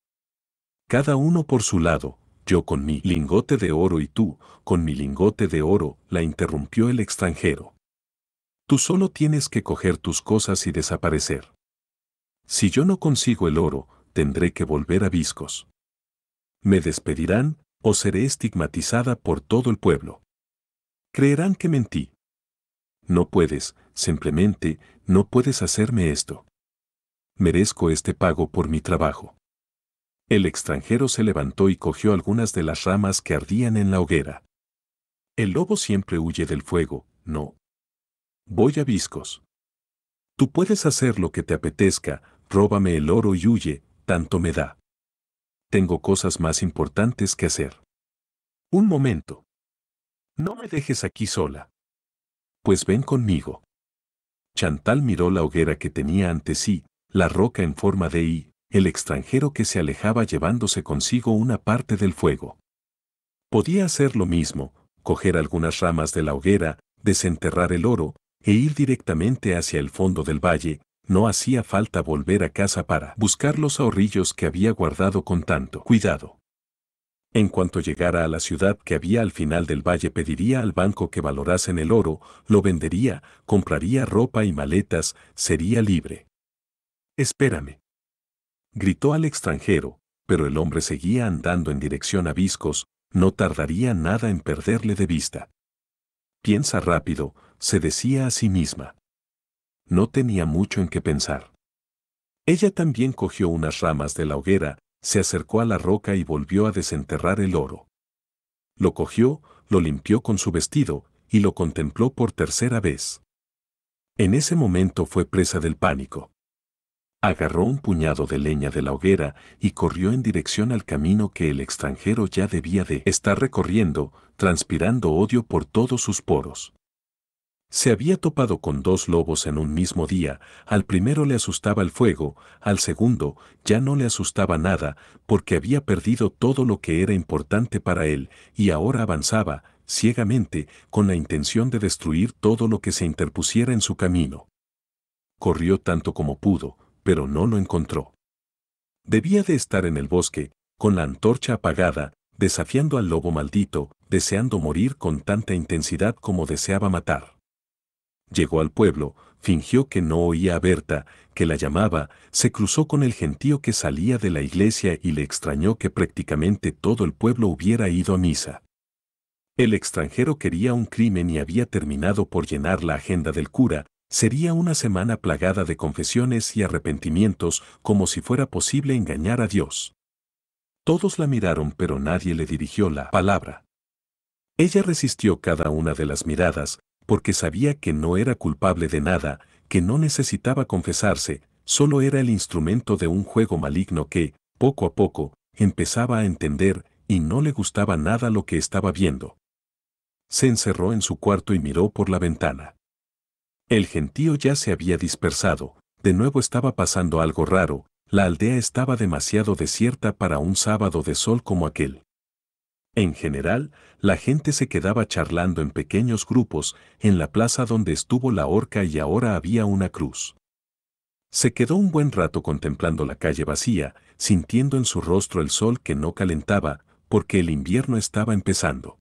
Cada uno por su lado, yo con mi lingote de oro y tú, con mi lingote de oro, la interrumpió el extranjero. Tú solo tienes que coger tus cosas y desaparecer. Si yo no consigo el oro, tendré que volver a Viscos. Me despedirán, o seré estigmatizada por todo el pueblo. Creerán que mentí. No puedes, simplemente, no puedes hacerme esto. Merezco este pago por mi trabajo. El extranjero se levantó y cogió algunas de las ramas que ardían en la hoguera. El lobo siempre huye del fuego, no. Voy a viscos. Tú puedes hacer lo que te apetezca, róbame el oro y huye, tanto me da. Tengo cosas más importantes que hacer. Un momento. No me dejes aquí sola. Pues ven conmigo. Chantal miró la hoguera que tenía ante sí, la roca en forma de I, el extranjero que se alejaba llevándose consigo una parte del fuego. Podía hacer lo mismo, coger algunas ramas de la hoguera, desenterrar el oro, e ir directamente hacia el fondo del valle, no hacía falta volver a casa para buscar los ahorrillos que había guardado con tanto cuidado. En cuanto llegara a la ciudad que había al final del valle pediría al banco que valorasen el oro, lo vendería, compraría ropa y maletas, sería libre. Espérame. Gritó al extranjero, pero el hombre seguía andando en dirección a Viscos, no tardaría nada en perderle de vista. Piensa rápido, se decía a sí misma no tenía mucho en qué pensar. Ella también cogió unas ramas de la hoguera, se acercó a la roca y volvió a desenterrar el oro. Lo cogió, lo limpió con su vestido, y lo contempló por tercera vez. En ese momento fue presa del pánico. Agarró un puñado de leña de la hoguera y corrió en dirección al camino que el extranjero ya debía de estar recorriendo, transpirando odio por todos sus poros. Se había topado con dos lobos en un mismo día, al primero le asustaba el fuego, al segundo ya no le asustaba nada, porque había perdido todo lo que era importante para él, y ahora avanzaba, ciegamente, con la intención de destruir todo lo que se interpusiera en su camino. Corrió tanto como pudo, pero no lo encontró. Debía de estar en el bosque, con la antorcha apagada, desafiando al lobo maldito, deseando morir con tanta intensidad como deseaba matar. Llegó al pueblo, fingió que no oía a Berta, que la llamaba, se cruzó con el gentío que salía de la iglesia y le extrañó que prácticamente todo el pueblo hubiera ido a misa. El extranjero quería un crimen y había terminado por llenar la agenda del cura, sería una semana plagada de confesiones y arrepentimientos como si fuera posible engañar a Dios. Todos la miraron pero nadie le dirigió la palabra. Ella resistió cada una de las miradas, porque sabía que no era culpable de nada, que no necesitaba confesarse, solo era el instrumento de un juego maligno que, poco a poco, empezaba a entender y no le gustaba nada lo que estaba viendo. Se encerró en su cuarto y miró por la ventana. El gentío ya se había dispersado, de nuevo estaba pasando algo raro, la aldea estaba demasiado desierta para un sábado de sol como aquel. En general, la gente se quedaba charlando en pequeños grupos en la plaza donde estuvo la horca y ahora había una cruz. Se quedó un buen rato contemplando la calle vacía, sintiendo en su rostro el sol que no calentaba, porque el invierno estaba empezando.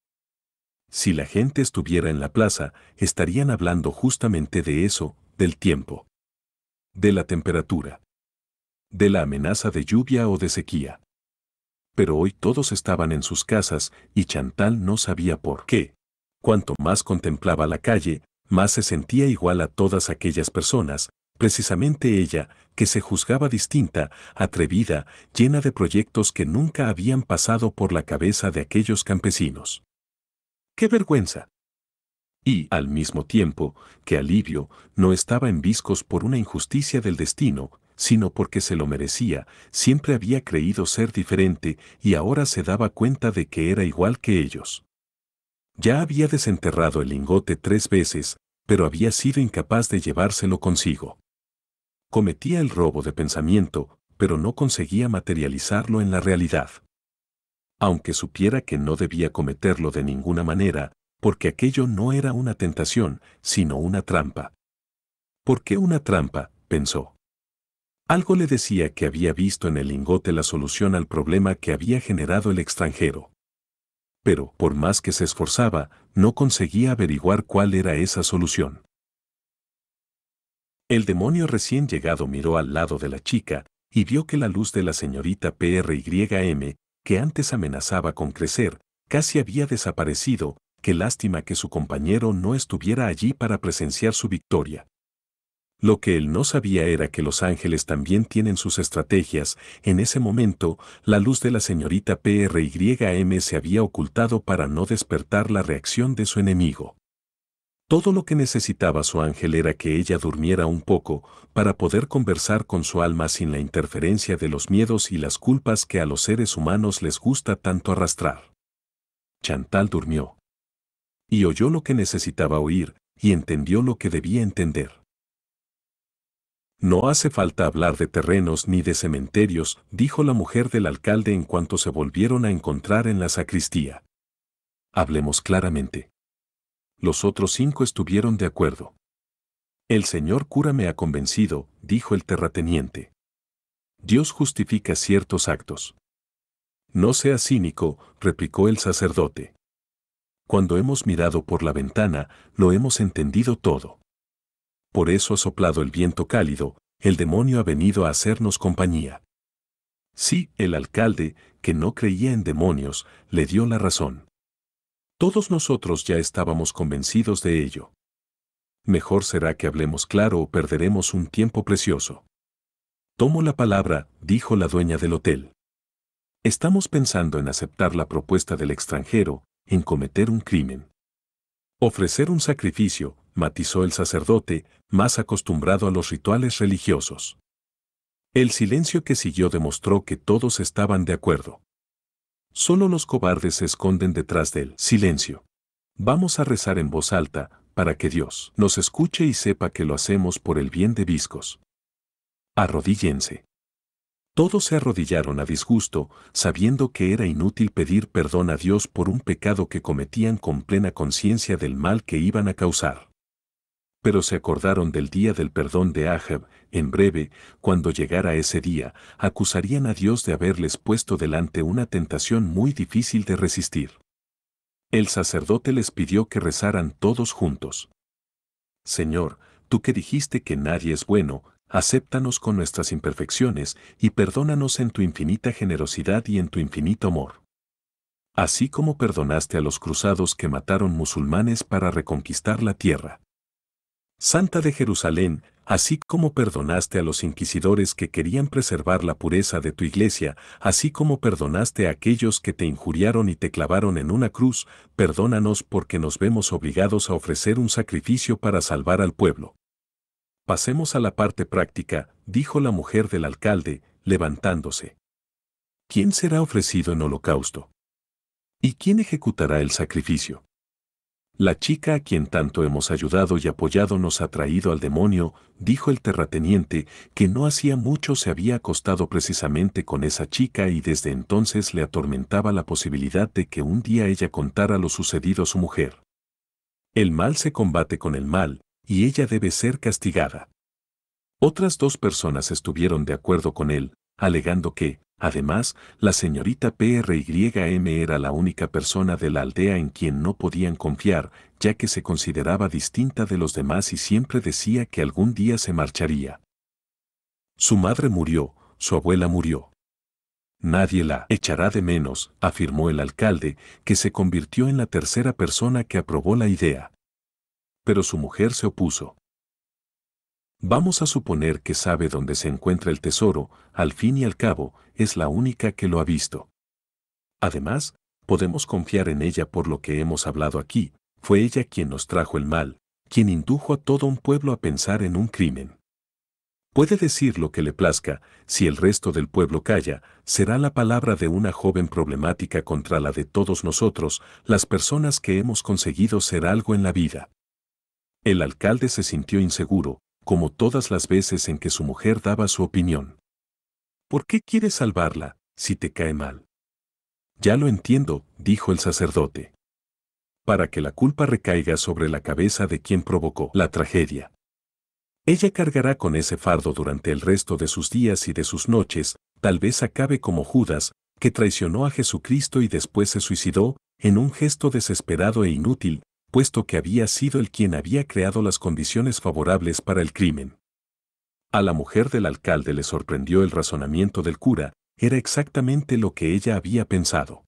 Si la gente estuviera en la plaza, estarían hablando justamente de eso, del tiempo, de la temperatura, de la amenaza de lluvia o de sequía pero hoy todos estaban en sus casas y Chantal no sabía por qué. Cuanto más contemplaba la calle, más se sentía igual a todas aquellas personas, precisamente ella, que se juzgaba distinta, atrevida, llena de proyectos que nunca habían pasado por la cabeza de aquellos campesinos. ¡Qué vergüenza! Y, al mismo tiempo, qué alivio, no estaba en viscos por una injusticia del destino, sino porque se lo merecía, siempre había creído ser diferente y ahora se daba cuenta de que era igual que ellos. Ya había desenterrado el lingote tres veces, pero había sido incapaz de llevárselo consigo. Cometía el robo de pensamiento, pero no conseguía materializarlo en la realidad. Aunque supiera que no debía cometerlo de ninguna manera, porque aquello no era una tentación, sino una trampa. ¿Por qué una trampa? pensó. Algo le decía que había visto en el lingote la solución al problema que había generado el extranjero. Pero, por más que se esforzaba, no conseguía averiguar cuál era esa solución. El demonio recién llegado miró al lado de la chica y vio que la luz de la señorita PRYM, que antes amenazaba con crecer, casi había desaparecido, qué lástima que su compañero no estuviera allí para presenciar su victoria. Lo que él no sabía era que los ángeles también tienen sus estrategias. En ese momento, la luz de la señorita PRYM se había ocultado para no despertar la reacción de su enemigo. Todo lo que necesitaba su ángel era que ella durmiera un poco para poder conversar con su alma sin la interferencia de los miedos y las culpas que a los seres humanos les gusta tanto arrastrar. Chantal durmió. Y oyó lo que necesitaba oír, y entendió lo que debía entender. No hace falta hablar de terrenos ni de cementerios, dijo la mujer del alcalde en cuanto se volvieron a encontrar en la sacristía. Hablemos claramente. Los otros cinco estuvieron de acuerdo. El señor cura me ha convencido, dijo el terrateniente. Dios justifica ciertos actos. No sea cínico, replicó el sacerdote. Cuando hemos mirado por la ventana, lo hemos entendido todo por eso ha soplado el viento cálido, el demonio ha venido a hacernos compañía. Sí, el alcalde, que no creía en demonios, le dio la razón. Todos nosotros ya estábamos convencidos de ello. Mejor será que hablemos claro o perderemos un tiempo precioso. Tomo la palabra, dijo la dueña del hotel. Estamos pensando en aceptar la propuesta del extranjero, en cometer un crimen. Ofrecer un sacrificio, matizó el sacerdote, más acostumbrado a los rituales religiosos. El silencio que siguió demostró que todos estaban de acuerdo. Solo los cobardes se esconden detrás del silencio. Vamos a rezar en voz alta, para que Dios nos escuche y sepa que lo hacemos por el bien de Viscos. Arrodíllense. Todos se arrodillaron a disgusto, sabiendo que era inútil pedir perdón a Dios por un pecado que cometían con plena conciencia del mal que iban a causar pero se acordaron del día del perdón de Ahab, en breve, cuando llegara ese día, acusarían a Dios de haberles puesto delante una tentación muy difícil de resistir. El sacerdote les pidió que rezaran todos juntos. Señor, tú que dijiste que nadie es bueno, acéptanos con nuestras imperfecciones y perdónanos en tu infinita generosidad y en tu infinito amor. Así como perdonaste a los cruzados que mataron musulmanes para reconquistar la tierra. Santa de Jerusalén, así como perdonaste a los inquisidores que querían preservar la pureza de tu iglesia, así como perdonaste a aquellos que te injuriaron y te clavaron en una cruz, perdónanos porque nos vemos obligados a ofrecer un sacrificio para salvar al pueblo. Pasemos a la parte práctica, dijo la mujer del alcalde, levantándose. ¿Quién será ofrecido en holocausto? ¿Y quién ejecutará el sacrificio? La chica a quien tanto hemos ayudado y apoyado nos ha traído al demonio, dijo el terrateniente, que no hacía mucho se había acostado precisamente con esa chica y desde entonces le atormentaba la posibilidad de que un día ella contara lo sucedido a su mujer. El mal se combate con el mal, y ella debe ser castigada. Otras dos personas estuvieron de acuerdo con él, alegando que, Además, la señorita PRYM era la única persona de la aldea en quien no podían confiar, ya que se consideraba distinta de los demás y siempre decía que algún día se marcharía. Su madre murió, su abuela murió. Nadie la echará de menos, afirmó el alcalde, que se convirtió en la tercera persona que aprobó la idea. Pero su mujer se opuso. Vamos a suponer que sabe dónde se encuentra el tesoro, al fin y al cabo, es la única que lo ha visto. Además, podemos confiar en ella por lo que hemos hablado aquí, fue ella quien nos trajo el mal, quien indujo a todo un pueblo a pensar en un crimen. Puede decir lo que le plazca, si el resto del pueblo calla, será la palabra de una joven problemática contra la de todos nosotros, las personas que hemos conseguido ser algo en la vida. El alcalde se sintió inseguro, como todas las veces en que su mujer daba su opinión. ¿Por qué quieres salvarla, si te cae mal? Ya lo entiendo, dijo el sacerdote. Para que la culpa recaiga sobre la cabeza de quien provocó la tragedia. Ella cargará con ese fardo durante el resto de sus días y de sus noches, tal vez acabe como Judas, que traicionó a Jesucristo y después se suicidó, en un gesto desesperado e inútil, puesto que había sido el quien había creado las condiciones favorables para el crimen. A la mujer del alcalde le sorprendió el razonamiento del cura, era exactamente lo que ella había pensado.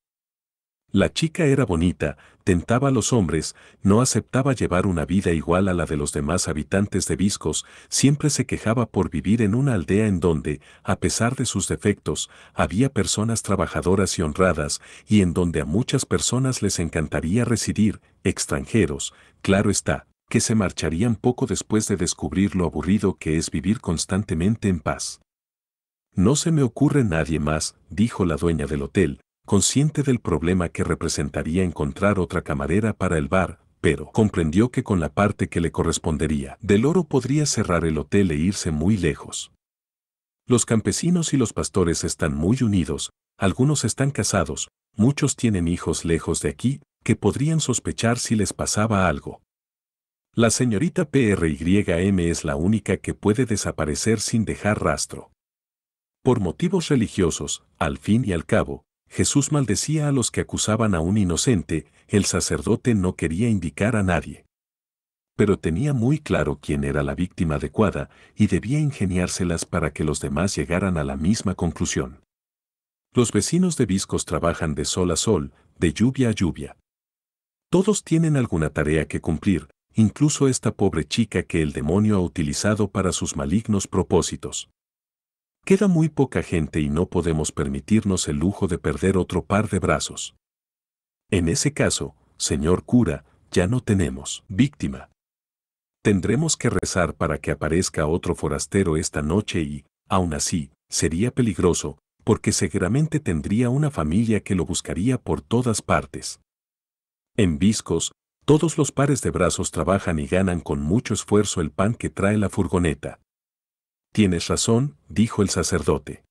La chica era bonita, tentaba a los hombres, no aceptaba llevar una vida igual a la de los demás habitantes de Viscos, siempre se quejaba por vivir en una aldea en donde, a pesar de sus defectos, había personas trabajadoras y honradas, y en donde a muchas personas les encantaría residir, extranjeros, claro está, que se marcharían poco después de descubrir lo aburrido que es vivir constantemente en paz. No se me ocurre nadie más, dijo la dueña del hotel, consciente del problema que representaría encontrar otra camarera para el bar, pero comprendió que con la parte que le correspondería del oro podría cerrar el hotel e irse muy lejos. Los campesinos y los pastores están muy unidos, algunos están casados, muchos tienen hijos lejos de aquí, que podrían sospechar si les pasaba algo. La señorita PRYM es la única que puede desaparecer sin dejar rastro. Por motivos religiosos, al fin y al cabo, Jesús maldecía a los que acusaban a un inocente, el sacerdote no quería indicar a nadie. Pero tenía muy claro quién era la víctima adecuada y debía ingeniárselas para que los demás llegaran a la misma conclusión. Los vecinos de Viscos trabajan de sol a sol, de lluvia a lluvia. Todos tienen alguna tarea que cumplir, incluso esta pobre chica que el demonio ha utilizado para sus malignos propósitos. Queda muy poca gente y no podemos permitirnos el lujo de perder otro par de brazos. En ese caso, señor cura, ya no tenemos víctima. Tendremos que rezar para que aparezca otro forastero esta noche y, aún así, sería peligroso, porque seguramente tendría una familia que lo buscaría por todas partes. En Viscos, todos los pares de brazos trabajan y ganan con mucho esfuerzo el pan que trae la furgoneta. Tienes razón, dijo el sacerdote.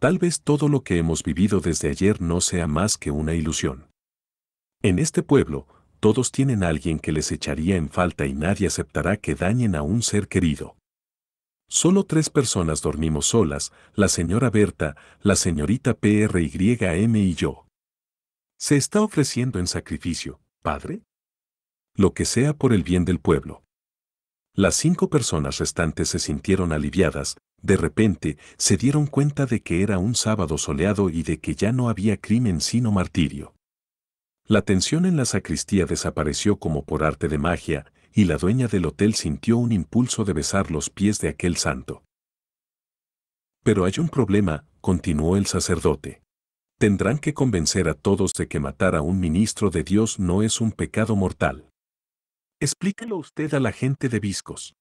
Tal vez todo lo que hemos vivido desde ayer no sea más que una ilusión. En este pueblo, todos tienen a alguien que les echaría en falta y nadie aceptará que dañen a un ser querido. Solo tres personas dormimos solas, la señora Berta, la señorita PRYM y yo. ¿Se está ofreciendo en sacrificio, padre? Lo que sea por el bien del pueblo. Las cinco personas restantes se sintieron aliviadas, de repente se dieron cuenta de que era un sábado soleado y de que ya no había crimen sino martirio. La tensión en la sacristía desapareció como por arte de magia, y la dueña del hotel sintió un impulso de besar los pies de aquel santo. Pero hay un problema, continuó el sacerdote. Tendrán que convencer a todos de que matar a un ministro de Dios no es un pecado mortal. Explíquelo usted a la gente de Viscos.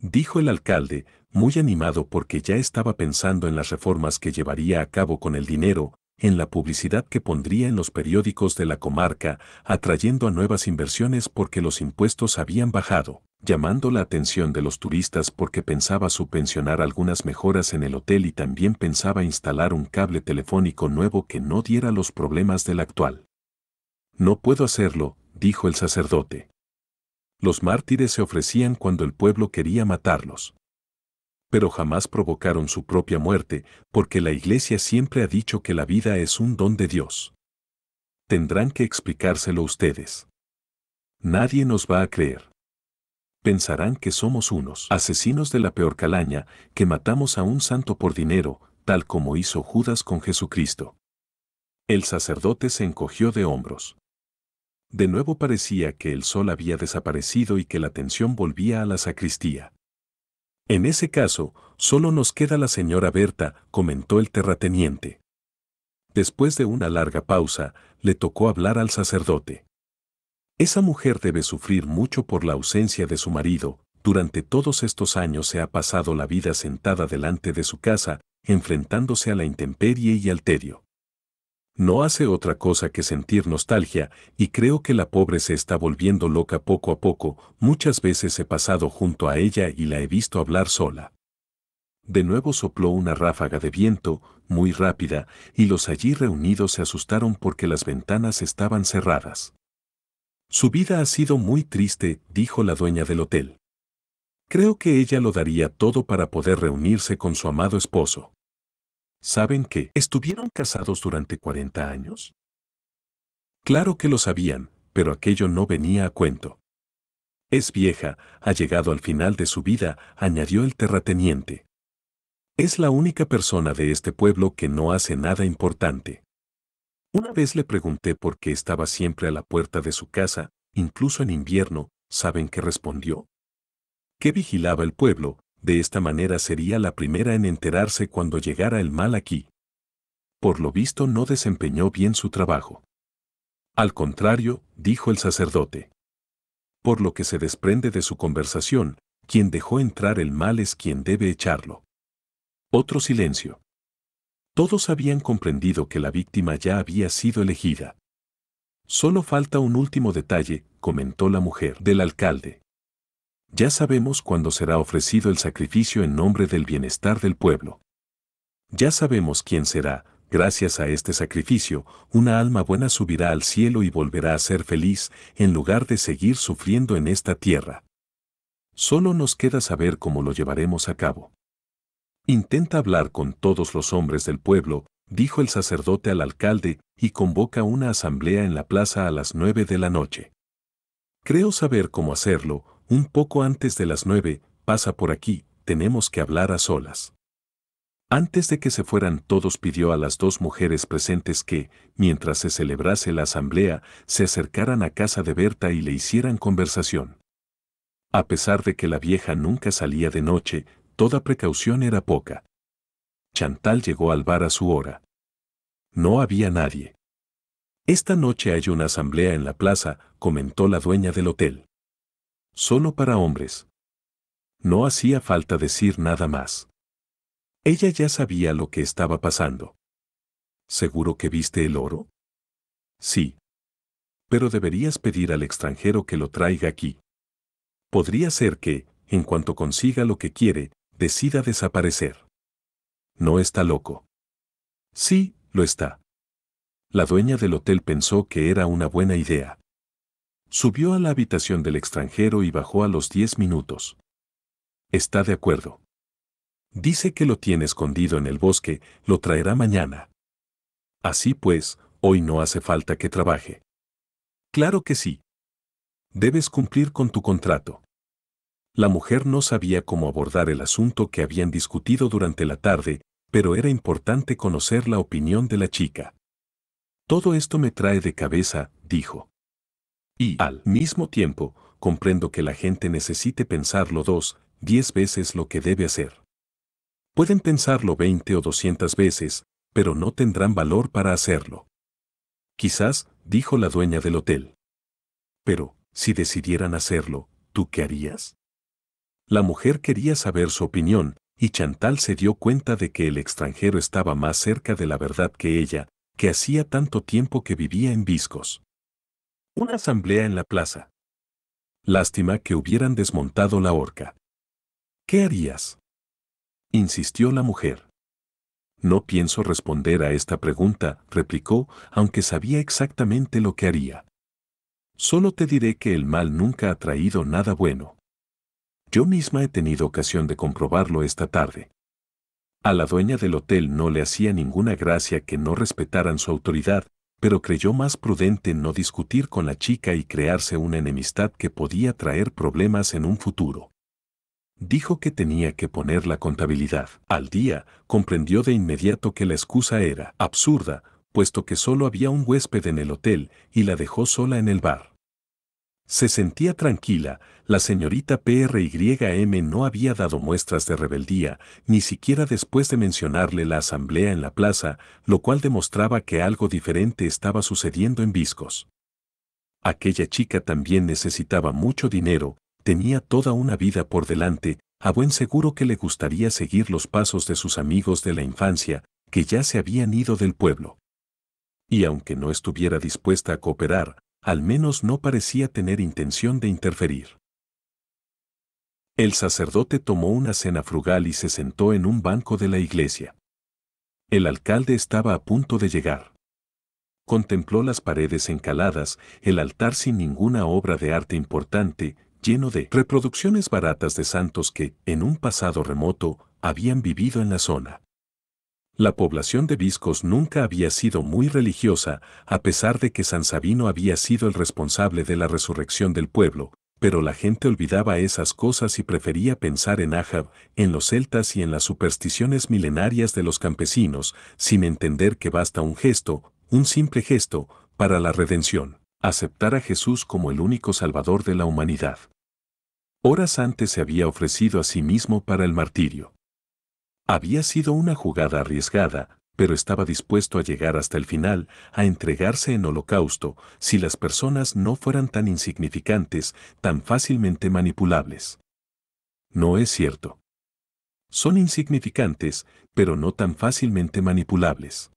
Dijo el alcalde, muy animado porque ya estaba pensando en las reformas que llevaría a cabo con el dinero, en la publicidad que pondría en los periódicos de la comarca, atrayendo a nuevas inversiones porque los impuestos habían bajado, llamando la atención de los turistas porque pensaba subvencionar algunas mejoras en el hotel y también pensaba instalar un cable telefónico nuevo que no diera los problemas del actual. No puedo hacerlo, dijo el sacerdote. Los mártires se ofrecían cuando el pueblo quería matarlos. Pero jamás provocaron su propia muerte, porque la Iglesia siempre ha dicho que la vida es un don de Dios. Tendrán que explicárselo ustedes. Nadie nos va a creer. Pensarán que somos unos asesinos de la peor calaña, que matamos a un santo por dinero, tal como hizo Judas con Jesucristo. El sacerdote se encogió de hombros de nuevo parecía que el sol había desaparecido y que la tensión volvía a la sacristía. En ese caso, solo nos queda la señora Berta, comentó el terrateniente. Después de una larga pausa, le tocó hablar al sacerdote. Esa mujer debe sufrir mucho por la ausencia de su marido, durante todos estos años se ha pasado la vida sentada delante de su casa, enfrentándose a la intemperie y al tedio no hace otra cosa que sentir nostalgia y creo que la pobre se está volviendo loca poco a poco, muchas veces he pasado junto a ella y la he visto hablar sola. De nuevo sopló una ráfaga de viento, muy rápida, y los allí reunidos se asustaron porque las ventanas estaban cerradas. Su vida ha sido muy triste, dijo la dueña del hotel. Creo que ella lo daría todo para poder reunirse con su amado esposo. ¿Saben que estuvieron casados durante 40 años? Claro que lo sabían, pero aquello no venía a cuento. Es vieja, ha llegado al final de su vida, añadió el terrateniente. Es la única persona de este pueblo que no hace nada importante. Una vez le pregunté por qué estaba siempre a la puerta de su casa, incluso en invierno, ¿saben qué respondió? Que vigilaba el pueblo, de esta manera sería la primera en enterarse cuando llegara el mal aquí. Por lo visto no desempeñó bien su trabajo. Al contrario, dijo el sacerdote. Por lo que se desprende de su conversación, quien dejó entrar el mal es quien debe echarlo. Otro silencio. Todos habían comprendido que la víctima ya había sido elegida. Solo falta un último detalle, comentó la mujer del alcalde ya sabemos cuándo será ofrecido el sacrificio en nombre del bienestar del pueblo. Ya sabemos quién será, gracias a este sacrificio, una alma buena subirá al cielo y volverá a ser feliz en lugar de seguir sufriendo en esta tierra. Solo nos queda saber cómo lo llevaremos a cabo. Intenta hablar con todos los hombres del pueblo, dijo el sacerdote al alcalde, y convoca una asamblea en la plaza a las nueve de la noche. Creo saber cómo hacerlo, un poco antes de las nueve, pasa por aquí, tenemos que hablar a solas. Antes de que se fueran todos pidió a las dos mujeres presentes que, mientras se celebrase la asamblea, se acercaran a casa de Berta y le hicieran conversación. A pesar de que la vieja nunca salía de noche, toda precaución era poca. Chantal llegó al bar a su hora. No había nadie. Esta noche hay una asamblea en la plaza, comentó la dueña del hotel solo para hombres. No hacía falta decir nada más. Ella ya sabía lo que estaba pasando. ¿Seguro que viste el oro? Sí. Pero deberías pedir al extranjero que lo traiga aquí. Podría ser que, en cuanto consiga lo que quiere, decida desaparecer. No está loco. Sí, lo está. La dueña del hotel pensó que era una buena idea. Subió a la habitación del extranjero y bajó a los diez minutos. Está de acuerdo. Dice que lo tiene escondido en el bosque, lo traerá mañana. Así pues, hoy no hace falta que trabaje. Claro que sí. Debes cumplir con tu contrato. La mujer no sabía cómo abordar el asunto que habían discutido durante la tarde, pero era importante conocer la opinión de la chica. Todo esto me trae de cabeza, dijo. Y al mismo tiempo, comprendo que la gente necesite pensarlo dos, diez veces lo que debe hacer. Pueden pensarlo veinte o doscientas veces, pero no tendrán valor para hacerlo. Quizás, dijo la dueña del hotel. Pero, si decidieran hacerlo, ¿tú qué harías? La mujer quería saber su opinión, y Chantal se dio cuenta de que el extranjero estaba más cerca de la verdad que ella, que hacía tanto tiempo que vivía en Viscos. Una asamblea en la plaza. Lástima que hubieran desmontado la horca. ¿Qué harías? insistió la mujer. No pienso responder a esta pregunta, replicó, aunque sabía exactamente lo que haría. Solo te diré que el mal nunca ha traído nada bueno. Yo misma he tenido ocasión de comprobarlo esta tarde. A la dueña del hotel no le hacía ninguna gracia que no respetaran su autoridad, pero creyó más prudente no discutir con la chica y crearse una enemistad que podía traer problemas en un futuro. Dijo que tenía que poner la contabilidad. Al día, comprendió de inmediato que la excusa era absurda, puesto que solo había un huésped en el hotel y la dejó sola en el bar. Se sentía tranquila, la señorita PRYM no había dado muestras de rebeldía, ni siquiera después de mencionarle la asamblea en la plaza, lo cual demostraba que algo diferente estaba sucediendo en Viscos. Aquella chica también necesitaba mucho dinero, tenía toda una vida por delante, a buen seguro que le gustaría seguir los pasos de sus amigos de la infancia, que ya se habían ido del pueblo. Y aunque no estuviera dispuesta a cooperar, al menos no parecía tener intención de interferir. El sacerdote tomó una cena frugal y se sentó en un banco de la iglesia. El alcalde estaba a punto de llegar. Contempló las paredes encaladas, el altar sin ninguna obra de arte importante, lleno de reproducciones baratas de santos que, en un pasado remoto, habían vivido en la zona. La población de Viscos nunca había sido muy religiosa, a pesar de que San Sabino había sido el responsable de la resurrección del pueblo, pero la gente olvidaba esas cosas y prefería pensar en Ahab, en los celtas y en las supersticiones milenarias de los campesinos, sin entender que basta un gesto, un simple gesto, para la redención, aceptar a Jesús como el único salvador de la humanidad. Horas antes se había ofrecido a sí mismo para el martirio. Había sido una jugada arriesgada, pero estaba dispuesto a llegar hasta el final, a entregarse en holocausto, si las personas no fueran tan insignificantes, tan fácilmente manipulables. No es cierto. Son insignificantes, pero no tan fácilmente manipulables.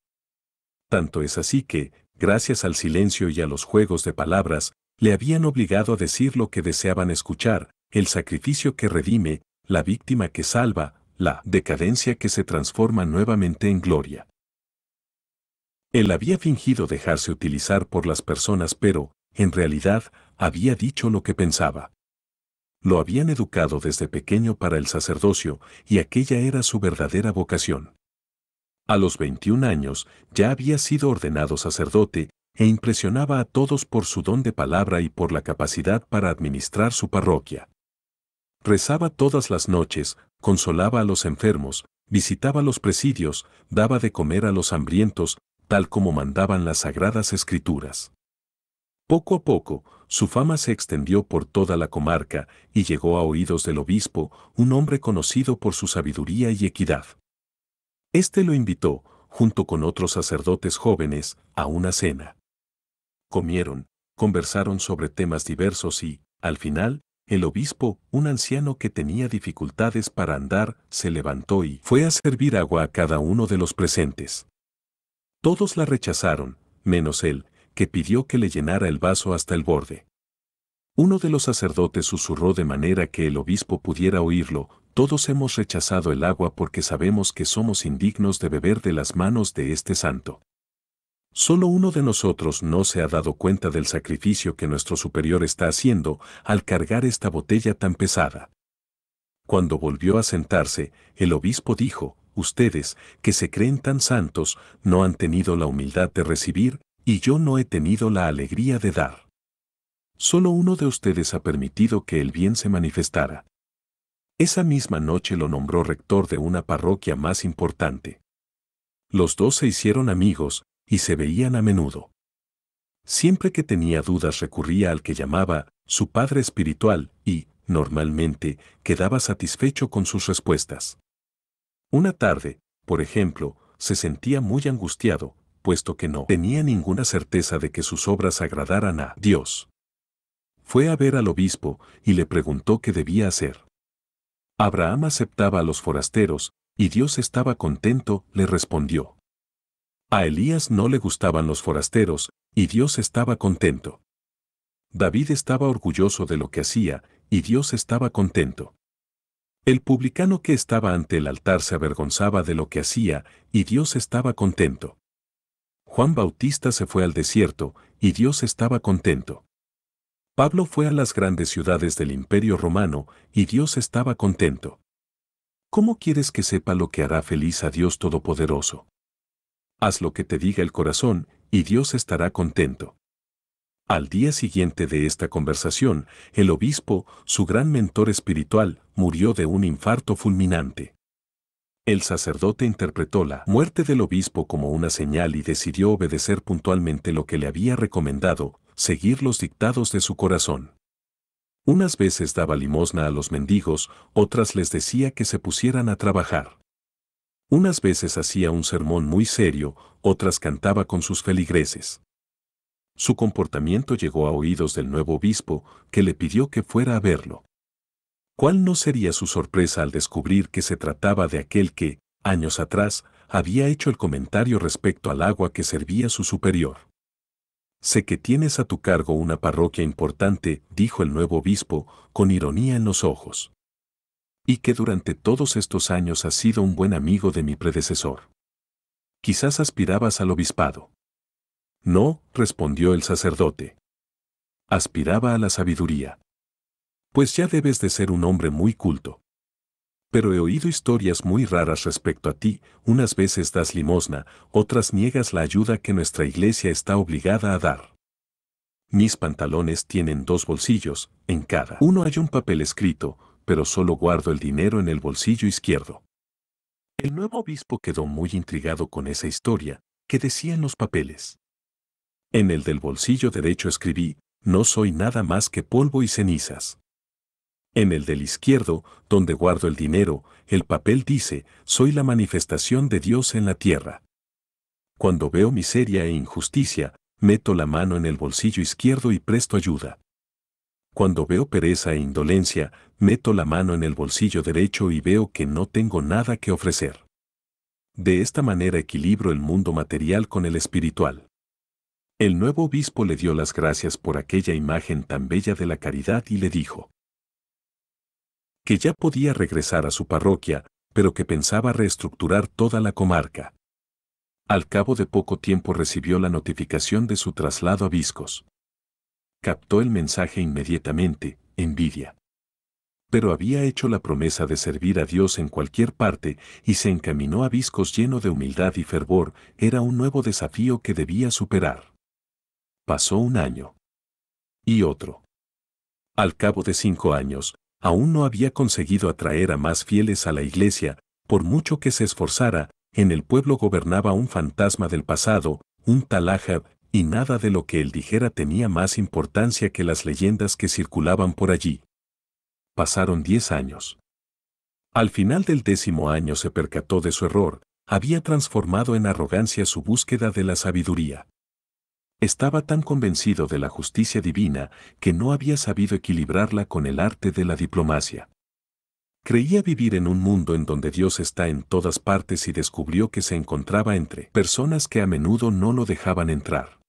Tanto es así que, gracias al silencio y a los juegos de palabras, le habían obligado a decir lo que deseaban escuchar, el sacrificio que redime, la víctima que salva, la decadencia que se transforma nuevamente en gloria. Él había fingido dejarse utilizar por las personas, pero, en realidad, había dicho lo que pensaba. Lo habían educado desde pequeño para el sacerdocio, y aquella era su verdadera vocación. A los 21 años ya había sido ordenado sacerdote, e impresionaba a todos por su don de palabra y por la capacidad para administrar su parroquia. Rezaba todas las noches, consolaba a los enfermos, visitaba los presidios, daba de comer a los hambrientos, tal como mandaban las sagradas escrituras. Poco a poco, su fama se extendió por toda la comarca y llegó a oídos del obispo, un hombre conocido por su sabiduría y equidad. Este lo invitó, junto con otros sacerdotes jóvenes, a una cena. Comieron, conversaron sobre temas diversos y, al final, el obispo, un anciano que tenía dificultades para andar, se levantó y fue a servir agua a cada uno de los presentes. Todos la rechazaron, menos él, que pidió que le llenara el vaso hasta el borde. Uno de los sacerdotes susurró de manera que el obispo pudiera oírlo, todos hemos rechazado el agua porque sabemos que somos indignos de beber de las manos de este santo. Solo uno de nosotros no se ha dado cuenta del sacrificio que nuestro superior está haciendo al cargar esta botella tan pesada. Cuando volvió a sentarse, el obispo dijo, ustedes, que se creen tan santos, no han tenido la humildad de recibir, y yo no he tenido la alegría de dar. Solo uno de ustedes ha permitido que el bien se manifestara. Esa misma noche lo nombró rector de una parroquia más importante. Los dos se hicieron amigos y se veían a menudo. Siempre que tenía dudas recurría al que llamaba su padre espiritual y, normalmente, quedaba satisfecho con sus respuestas. Una tarde, por ejemplo, se sentía muy angustiado, puesto que no tenía ninguna certeza de que sus obras agradaran a Dios. Fue a ver al obispo y le preguntó qué debía hacer. Abraham aceptaba a los forasteros, y Dios estaba contento, le respondió. A Elías no le gustaban los forasteros, y Dios estaba contento. David estaba orgulloso de lo que hacía, y Dios estaba contento. El publicano que estaba ante el altar se avergonzaba de lo que hacía, y Dios estaba contento. Juan Bautista se fue al desierto, y Dios estaba contento. Pablo fue a las grandes ciudades del imperio romano, y Dios estaba contento. ¿Cómo quieres que sepa lo que hará feliz a Dios Todopoderoso? Haz lo que te diga el corazón, y Dios estará contento. Al día siguiente de esta conversación, el obispo, su gran mentor espiritual, murió de un infarto fulminante. El sacerdote interpretó la muerte del obispo como una señal y decidió obedecer puntualmente lo que le había recomendado, seguir los dictados de su corazón. Unas veces daba limosna a los mendigos, otras les decía que se pusieran a trabajar. Unas veces hacía un sermón muy serio, otras cantaba con sus feligreses. Su comportamiento llegó a oídos del nuevo obispo, que le pidió que fuera a verlo. ¿Cuál no sería su sorpresa al descubrir que se trataba de aquel que, años atrás, había hecho el comentario respecto al agua que servía su superior? Sé que tienes a tu cargo una parroquia importante, dijo el nuevo obispo, con ironía en los ojos. Y que durante todos estos años has sido un buen amigo de mi predecesor. Quizás aspirabas al obispado. No, respondió el sacerdote. Aspiraba a la sabiduría. Pues ya debes de ser un hombre muy culto. Pero he oído historias muy raras respecto a ti, unas veces das limosna, otras niegas la ayuda que nuestra iglesia está obligada a dar. Mis pantalones tienen dos bolsillos, en cada uno hay un papel escrito, pero solo guardo el dinero en el bolsillo izquierdo. El nuevo obispo quedó muy intrigado con esa historia, que decía en los papeles. En el del bolsillo derecho escribí, no soy nada más que polvo y cenizas. En el del izquierdo, donde guardo el dinero, el papel dice, soy la manifestación de Dios en la tierra. Cuando veo miseria e injusticia, meto la mano en el bolsillo izquierdo y presto ayuda. Cuando veo pereza e indolencia, meto la mano en el bolsillo derecho y veo que no tengo nada que ofrecer. De esta manera equilibro el mundo material con el espiritual. El nuevo obispo le dio las gracias por aquella imagen tan bella de la caridad y le dijo que ya podía regresar a su parroquia, pero que pensaba reestructurar toda la comarca. Al cabo de poco tiempo recibió la notificación de su traslado a Viscos. Captó el mensaje inmediatamente, envidia. Pero había hecho la promesa de servir a Dios en cualquier parte y se encaminó a Viscos lleno de humildad y fervor, era un nuevo desafío que debía superar. Pasó un año. Y otro. Al cabo de cinco años, aún no había conseguido atraer a más fieles a la iglesia, por mucho que se esforzara, en el pueblo gobernaba un fantasma del pasado, un talajab, y nada de lo que él dijera tenía más importancia que las leyendas que circulaban por allí. Pasaron diez años. Al final del décimo año se percató de su error, había transformado en arrogancia su búsqueda de la sabiduría. Estaba tan convencido de la justicia divina que no había sabido equilibrarla con el arte de la diplomacia. Creía vivir en un mundo en donde Dios está en todas partes y descubrió que se encontraba entre personas que a menudo no lo dejaban entrar.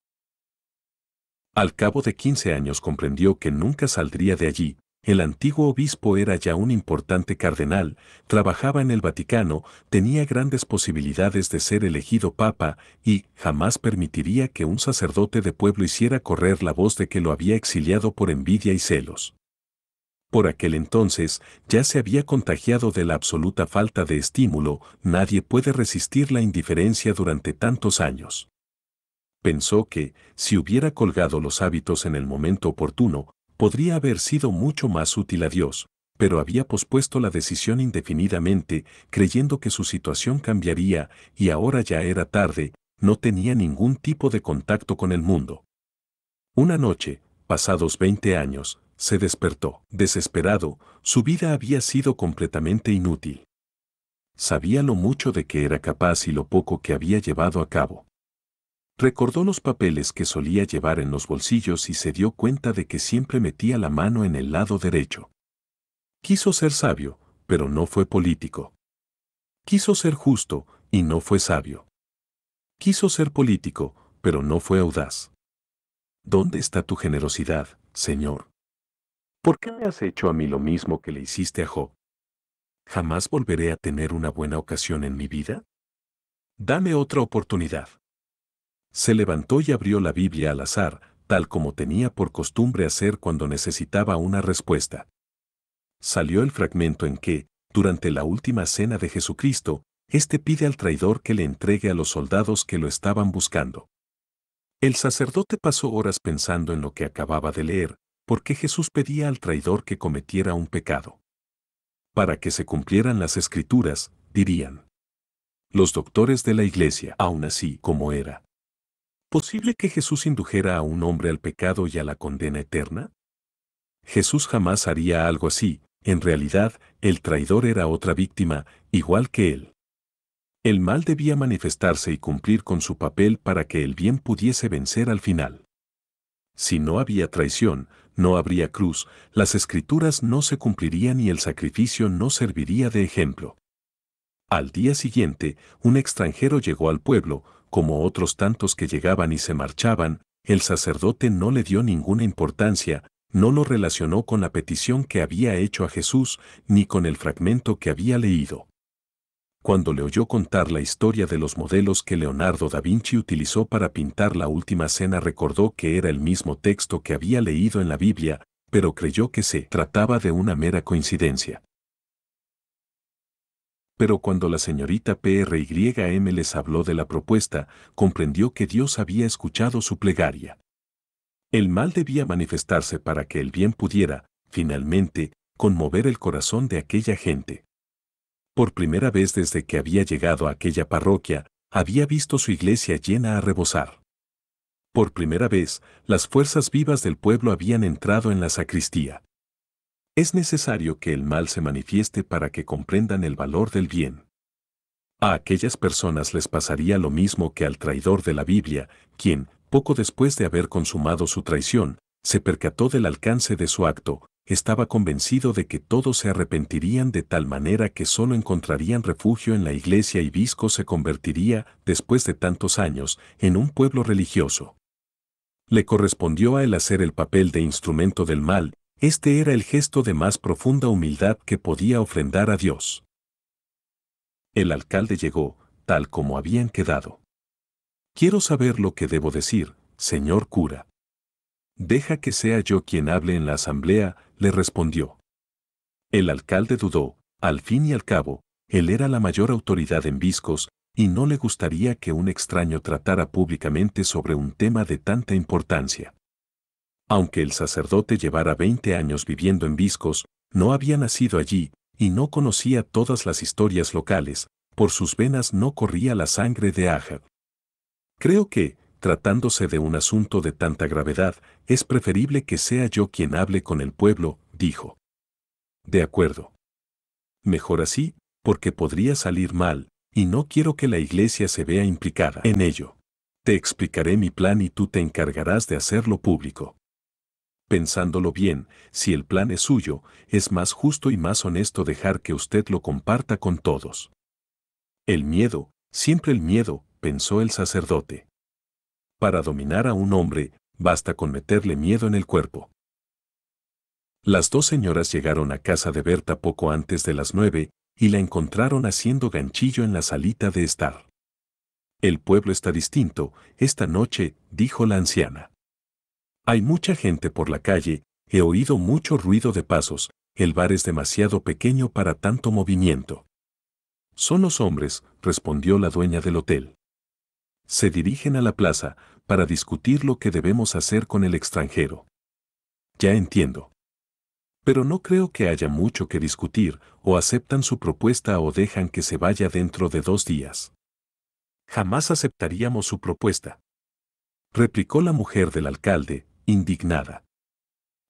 Al cabo de 15 años comprendió que nunca saldría de allí, el antiguo obispo era ya un importante cardenal, trabajaba en el Vaticano, tenía grandes posibilidades de ser elegido papa y jamás permitiría que un sacerdote de pueblo hiciera correr la voz de que lo había exiliado por envidia y celos. Por aquel entonces ya se había contagiado de la absoluta falta de estímulo, nadie puede resistir la indiferencia durante tantos años pensó que, si hubiera colgado los hábitos en el momento oportuno, podría haber sido mucho más útil a Dios, pero había pospuesto la decisión indefinidamente, creyendo que su situación cambiaría y ahora ya era tarde, no tenía ningún tipo de contacto con el mundo. Una noche, pasados 20 años, se despertó. Desesperado, su vida había sido completamente inútil. Sabía lo mucho de que era capaz y lo poco que había llevado a cabo. Recordó los papeles que solía llevar en los bolsillos y se dio cuenta de que siempre metía la mano en el lado derecho. Quiso ser sabio, pero no fue político. Quiso ser justo, y no fue sabio. Quiso ser político, pero no fue audaz. ¿Dónde está tu generosidad, Señor? ¿Por qué me has hecho a mí lo mismo que le hiciste a Job? ¿Jamás volveré a tener una buena ocasión en mi vida? Dame otra oportunidad. Se levantó y abrió la Biblia al azar, tal como tenía por costumbre hacer cuando necesitaba una respuesta. Salió el fragmento en que, durante la última cena de Jesucristo, éste pide al traidor que le entregue a los soldados que lo estaban buscando. El sacerdote pasó horas pensando en lo que acababa de leer, porque Jesús pedía al traidor que cometiera un pecado. Para que se cumplieran las escrituras, dirían. Los doctores de la iglesia, aún así como era, ¿posible que Jesús indujera a un hombre al pecado y a la condena eterna? Jesús jamás haría algo así, en realidad, el traidor era otra víctima, igual que él. El mal debía manifestarse y cumplir con su papel para que el bien pudiese vencer al final. Si no había traición, no habría cruz, las escrituras no se cumplirían y el sacrificio no serviría de ejemplo. Al día siguiente, un extranjero llegó al pueblo, como otros tantos que llegaban y se marchaban, el sacerdote no le dio ninguna importancia, no lo relacionó con la petición que había hecho a Jesús, ni con el fragmento que había leído. Cuando le oyó contar la historia de los modelos que Leonardo da Vinci utilizó para pintar la última cena, recordó que era el mismo texto que había leído en la Biblia, pero creyó que se trataba de una mera coincidencia. Pero cuando la señorita PRYM les habló de la propuesta, comprendió que Dios había escuchado su plegaria. El mal debía manifestarse para que el bien pudiera, finalmente, conmover el corazón de aquella gente. Por primera vez desde que había llegado a aquella parroquia, había visto su iglesia llena a rebosar. Por primera vez, las fuerzas vivas del pueblo habían entrado en la sacristía. Es necesario que el mal se manifieste para que comprendan el valor del bien. A aquellas personas les pasaría lo mismo que al traidor de la Biblia, quien, poco después de haber consumado su traición, se percató del alcance de su acto, estaba convencido de que todos se arrepentirían de tal manera que solo encontrarían refugio en la iglesia y Visco se convertiría, después de tantos años, en un pueblo religioso. Le correspondió a él hacer el papel de instrumento del mal este era el gesto de más profunda humildad que podía ofrendar a Dios. El alcalde llegó, tal como habían quedado. Quiero saber lo que debo decir, señor cura. Deja que sea yo quien hable en la asamblea, le respondió. El alcalde dudó, al fin y al cabo, él era la mayor autoridad en Viscos, y no le gustaría que un extraño tratara públicamente sobre un tema de tanta importancia. Aunque el sacerdote llevara veinte años viviendo en Viscos, no había nacido allí y no conocía todas las historias locales, por sus venas no corría la sangre de Ahab. Creo que, tratándose de un asunto de tanta gravedad, es preferible que sea yo quien hable con el pueblo, dijo. De acuerdo. Mejor así, porque podría salir mal, y no quiero que la iglesia se vea implicada en ello. Te explicaré mi plan y tú te encargarás de hacerlo público pensándolo bien, si el plan es suyo, es más justo y más honesto dejar que usted lo comparta con todos. El miedo, siempre el miedo, pensó el sacerdote. Para dominar a un hombre, basta con meterle miedo en el cuerpo. Las dos señoras llegaron a casa de Berta poco antes de las nueve y la encontraron haciendo ganchillo en la salita de estar. El pueblo está distinto, esta noche, dijo la anciana. Hay mucha gente por la calle, he oído mucho ruido de pasos, el bar es demasiado pequeño para tanto movimiento. Son los hombres, respondió la dueña del hotel. Se dirigen a la plaza para discutir lo que debemos hacer con el extranjero. Ya entiendo. Pero no creo que haya mucho que discutir, o aceptan su propuesta o dejan que se vaya dentro de dos días. Jamás aceptaríamos su propuesta. Replicó la mujer del alcalde, indignada.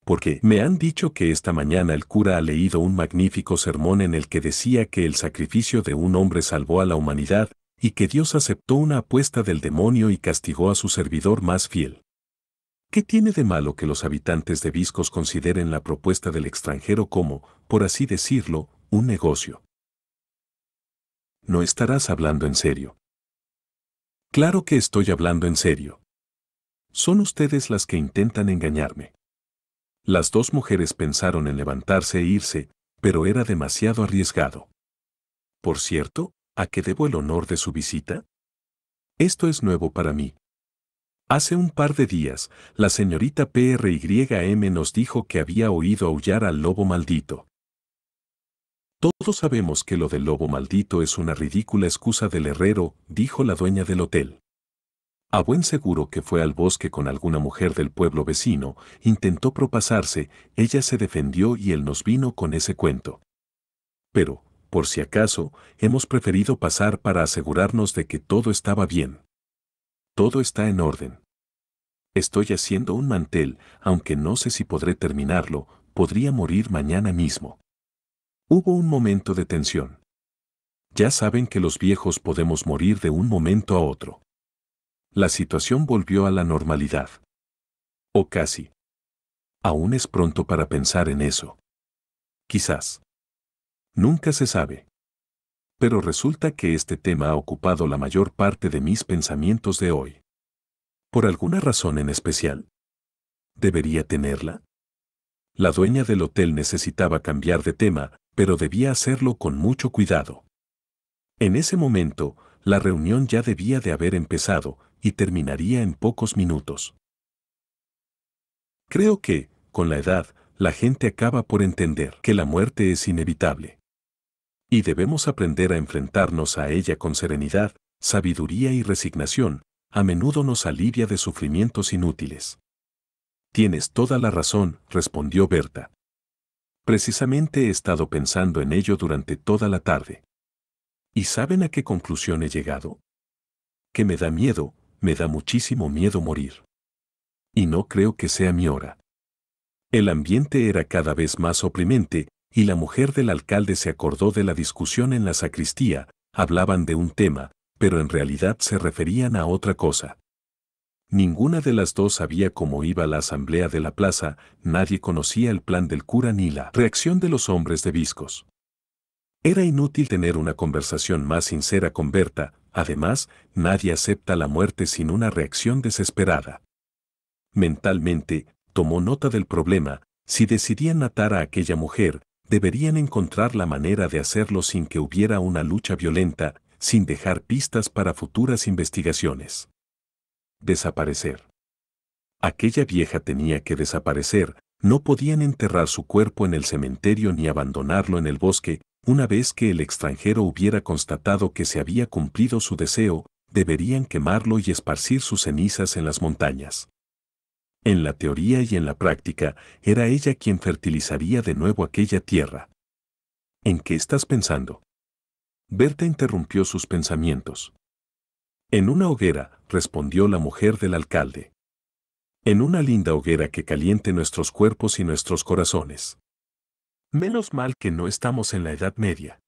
Porque me han dicho que esta mañana el cura ha leído un magnífico sermón en el que decía que el sacrificio de un hombre salvó a la humanidad, y que Dios aceptó una apuesta del demonio y castigó a su servidor más fiel. ¿Qué tiene de malo que los habitantes de Viscos consideren la propuesta del extranjero como, por así decirlo, un negocio? No estarás hablando en serio. Claro que estoy hablando en serio. Son ustedes las que intentan engañarme. Las dos mujeres pensaron en levantarse e irse, pero era demasiado arriesgado. Por cierto, ¿a qué debo el honor de su visita? Esto es nuevo para mí. Hace un par de días, la señorita PRYM nos dijo que había oído aullar al lobo maldito. Todos sabemos que lo del lobo maldito es una ridícula excusa del herrero, dijo la dueña del hotel. A buen seguro que fue al bosque con alguna mujer del pueblo vecino, intentó propasarse, ella se defendió y él nos vino con ese cuento. Pero, por si acaso, hemos preferido pasar para asegurarnos de que todo estaba bien. Todo está en orden. Estoy haciendo un mantel, aunque no sé si podré terminarlo, podría morir mañana mismo. Hubo un momento de tensión. Ya saben que los viejos podemos morir de un momento a otro la situación volvió a la normalidad. O casi. Aún es pronto para pensar en eso. Quizás. Nunca se sabe. Pero resulta que este tema ha ocupado la mayor parte de mis pensamientos de hoy. Por alguna razón en especial. ¿Debería tenerla? La dueña del hotel necesitaba cambiar de tema, pero debía hacerlo con mucho cuidado. En ese momento, la reunión ya debía de haber empezado, y terminaría en pocos minutos. Creo que, con la edad, la gente acaba por entender que la muerte es inevitable. Y debemos aprender a enfrentarnos a ella con serenidad, sabiduría y resignación, a menudo nos alivia de sufrimientos inútiles. Tienes toda la razón, respondió Berta. Precisamente he estado pensando en ello durante toda la tarde. ¿Y saben a qué conclusión he llegado? Que me da miedo, me da muchísimo miedo morir. Y no creo que sea mi hora. El ambiente era cada vez más oprimente, y la mujer del alcalde se acordó de la discusión en la sacristía, hablaban de un tema, pero en realidad se referían a otra cosa. Ninguna de las dos sabía cómo iba la asamblea de la plaza, nadie conocía el plan del cura ni la reacción de los hombres de Viscos. Era inútil tener una conversación más sincera con Berta, Además, nadie acepta la muerte sin una reacción desesperada. Mentalmente, tomó nota del problema, si decidían atar a aquella mujer, deberían encontrar la manera de hacerlo sin que hubiera una lucha violenta, sin dejar pistas para futuras investigaciones. Desaparecer. Aquella vieja tenía que desaparecer, no podían enterrar su cuerpo en el cementerio ni abandonarlo en el bosque, una vez que el extranjero hubiera constatado que se había cumplido su deseo, deberían quemarlo y esparcir sus cenizas en las montañas. En la teoría y en la práctica, era ella quien fertilizaría de nuevo aquella tierra. ¿En qué estás pensando? Berta interrumpió sus pensamientos. En una hoguera, respondió la mujer del alcalde. En una linda hoguera que caliente nuestros cuerpos y nuestros corazones. Menos mal que no estamos en la Edad Media.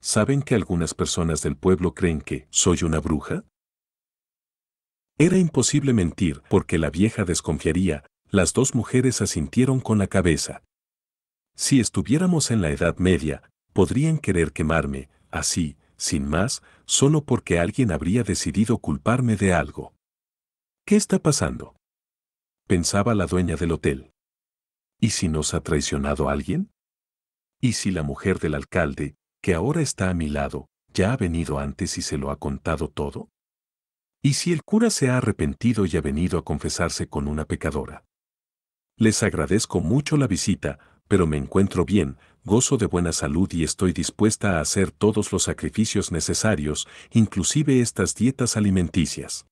¿Saben que algunas personas del pueblo creen que soy una bruja? Era imposible mentir porque la vieja desconfiaría, las dos mujeres asintieron con la cabeza. Si estuviéramos en la Edad Media, podrían querer quemarme, así, sin más, solo porque alguien habría decidido culparme de algo. ¿Qué está pasando? Pensaba la dueña del hotel. ¿Y si nos ha traicionado alguien? ¿Y si la mujer del alcalde, que ahora está a mi lado, ya ha venido antes y se lo ha contado todo? ¿Y si el cura se ha arrepentido y ha venido a confesarse con una pecadora? Les agradezco mucho la visita, pero me encuentro bien, gozo de buena salud y estoy dispuesta a hacer todos los sacrificios necesarios, inclusive estas dietas alimenticias.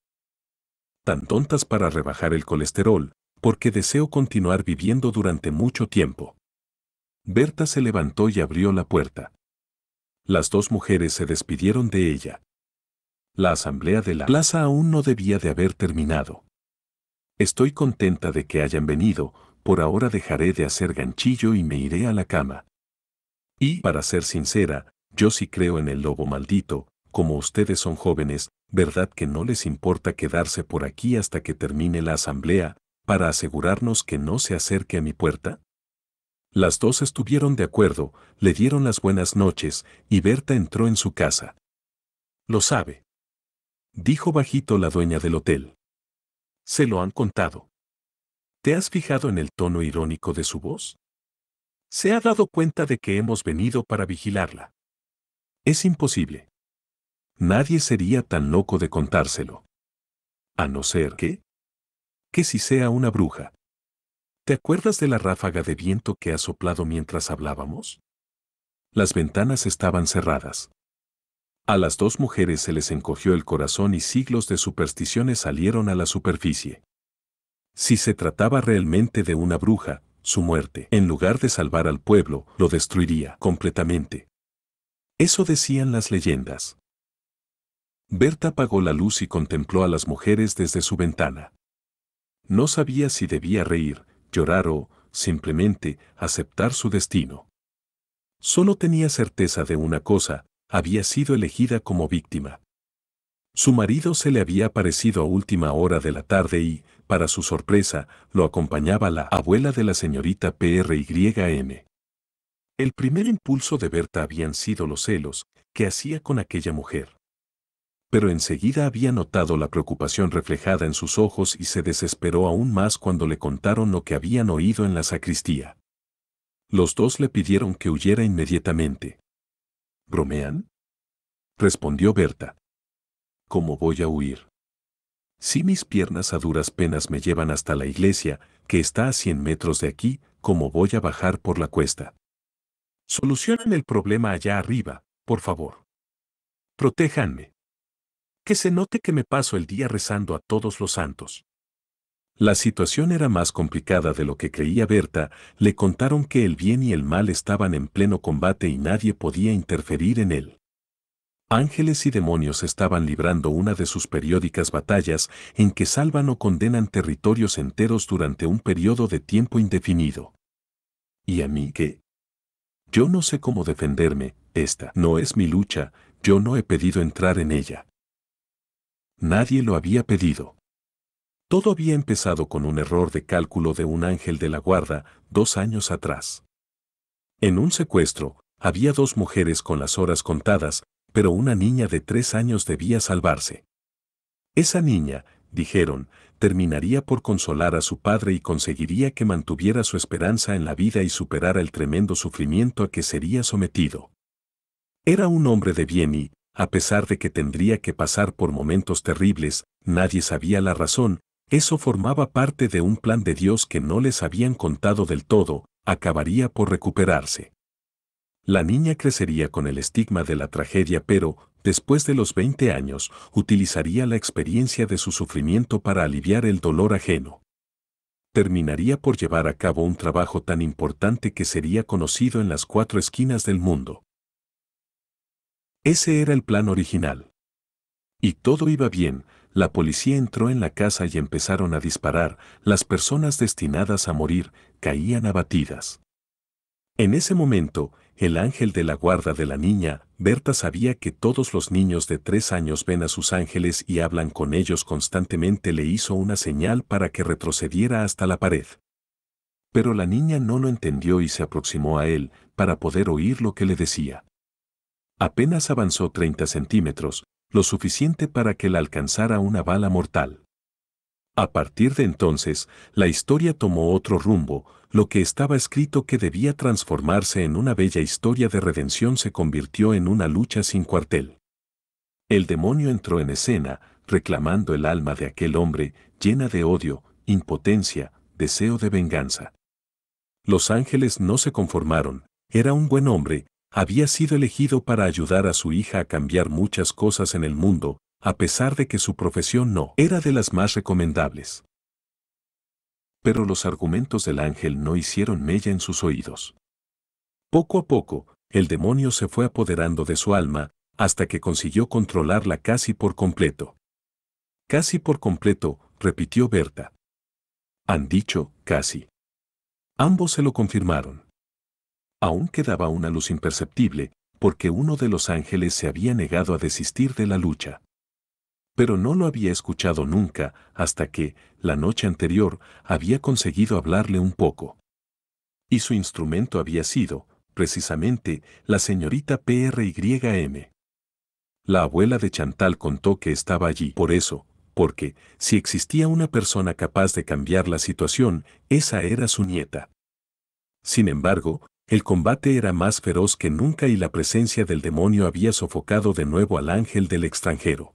Tan tontas para rebajar el colesterol, porque deseo continuar viviendo durante mucho tiempo. Berta se levantó y abrió la puerta. Las dos mujeres se despidieron de ella. La asamblea de la plaza aún no debía de haber terminado. Estoy contenta de que hayan venido, por ahora dejaré de hacer ganchillo y me iré a la cama. Y, para ser sincera, yo sí creo en el lobo maldito, como ustedes son jóvenes, ¿verdad que no les importa quedarse por aquí hasta que termine la asamblea? para asegurarnos que no se acerque a mi puerta? Las dos estuvieron de acuerdo, le dieron las buenas noches y Berta entró en su casa. Lo sabe. Dijo bajito la dueña del hotel. Se lo han contado. ¿Te has fijado en el tono irónico de su voz? Se ha dado cuenta de que hemos venido para vigilarla. Es imposible. Nadie sería tan loco de contárselo. A no ser que que si sea una bruja. ¿Te acuerdas de la ráfaga de viento que ha soplado mientras hablábamos? Las ventanas estaban cerradas. A las dos mujeres se les encogió el corazón y siglos de supersticiones salieron a la superficie. Si se trataba realmente de una bruja, su muerte, en lugar de salvar al pueblo, lo destruiría completamente. Eso decían las leyendas. Berta apagó la luz y contempló a las mujeres desde su ventana. No sabía si debía reír, llorar o, simplemente, aceptar su destino. Solo tenía certeza de una cosa, había sido elegida como víctima. Su marido se le había aparecido a última hora de la tarde y, para su sorpresa, lo acompañaba la abuela de la señorita PRYM. El primer impulso de Berta habían sido los celos que hacía con aquella mujer pero enseguida había notado la preocupación reflejada en sus ojos y se desesperó aún más cuando le contaron lo que habían oído en la sacristía. Los dos le pidieron que huyera inmediatamente. ¿Bromean? respondió Berta. ¿Cómo voy a huir? Si mis piernas a duras penas me llevan hasta la iglesia, que está a 100 metros de aquí, ¿cómo voy a bajar por la cuesta? Solucionen el problema allá arriba, por favor. Protéjanme que se note que me paso el día rezando a todos los santos. La situación era más complicada de lo que creía Berta, le contaron que el bien y el mal estaban en pleno combate y nadie podía interferir en él. Ángeles y demonios estaban librando una de sus periódicas batallas en que salvan o condenan territorios enteros durante un periodo de tiempo indefinido. ¿Y a mí qué? Yo no sé cómo defenderme, esta no es mi lucha, yo no he pedido entrar en ella. Nadie lo había pedido. Todo había empezado con un error de cálculo de un ángel de la guarda dos años atrás. En un secuestro, había dos mujeres con las horas contadas, pero una niña de tres años debía salvarse. Esa niña, dijeron, terminaría por consolar a su padre y conseguiría que mantuviera su esperanza en la vida y superara el tremendo sufrimiento a que sería sometido. Era un hombre de bien y, a pesar de que tendría que pasar por momentos terribles, nadie sabía la razón, eso formaba parte de un plan de Dios que no les habían contado del todo, acabaría por recuperarse. La niña crecería con el estigma de la tragedia, pero, después de los 20 años, utilizaría la experiencia de su sufrimiento para aliviar el dolor ajeno. Terminaría por llevar a cabo un trabajo tan importante que sería conocido en las cuatro esquinas del mundo. Ese era el plan original. Y todo iba bien, la policía entró en la casa y empezaron a disparar, las personas destinadas a morir caían abatidas. En ese momento, el ángel de la guarda de la niña, Berta sabía que todos los niños de tres años ven a sus ángeles y hablan con ellos constantemente, le hizo una señal para que retrocediera hasta la pared. Pero la niña no lo entendió y se aproximó a él para poder oír lo que le decía. Apenas avanzó 30 centímetros, lo suficiente para que la alcanzara una bala mortal. A partir de entonces, la historia tomó otro rumbo, lo que estaba escrito que debía transformarse en una bella historia de redención se convirtió en una lucha sin cuartel. El demonio entró en escena, reclamando el alma de aquel hombre, llena de odio, impotencia, deseo de venganza. Los ángeles no se conformaron, era un buen hombre, había sido elegido para ayudar a su hija a cambiar muchas cosas en el mundo, a pesar de que su profesión no era de las más recomendables. Pero los argumentos del ángel no hicieron mella en sus oídos. Poco a poco, el demonio se fue apoderando de su alma, hasta que consiguió controlarla casi por completo. Casi por completo, repitió Berta. Han dicho, casi. Ambos se lo confirmaron. Aún quedaba una luz imperceptible, porque uno de los ángeles se había negado a desistir de la lucha. Pero no lo había escuchado nunca hasta que, la noche anterior, había conseguido hablarle un poco. Y su instrumento había sido, precisamente, la señorita PRYM. La abuela de Chantal contó que estaba allí por eso, porque, si existía una persona capaz de cambiar la situación, esa era su nieta. Sin embargo, el combate era más feroz que nunca y la presencia del demonio había sofocado de nuevo al ángel del extranjero.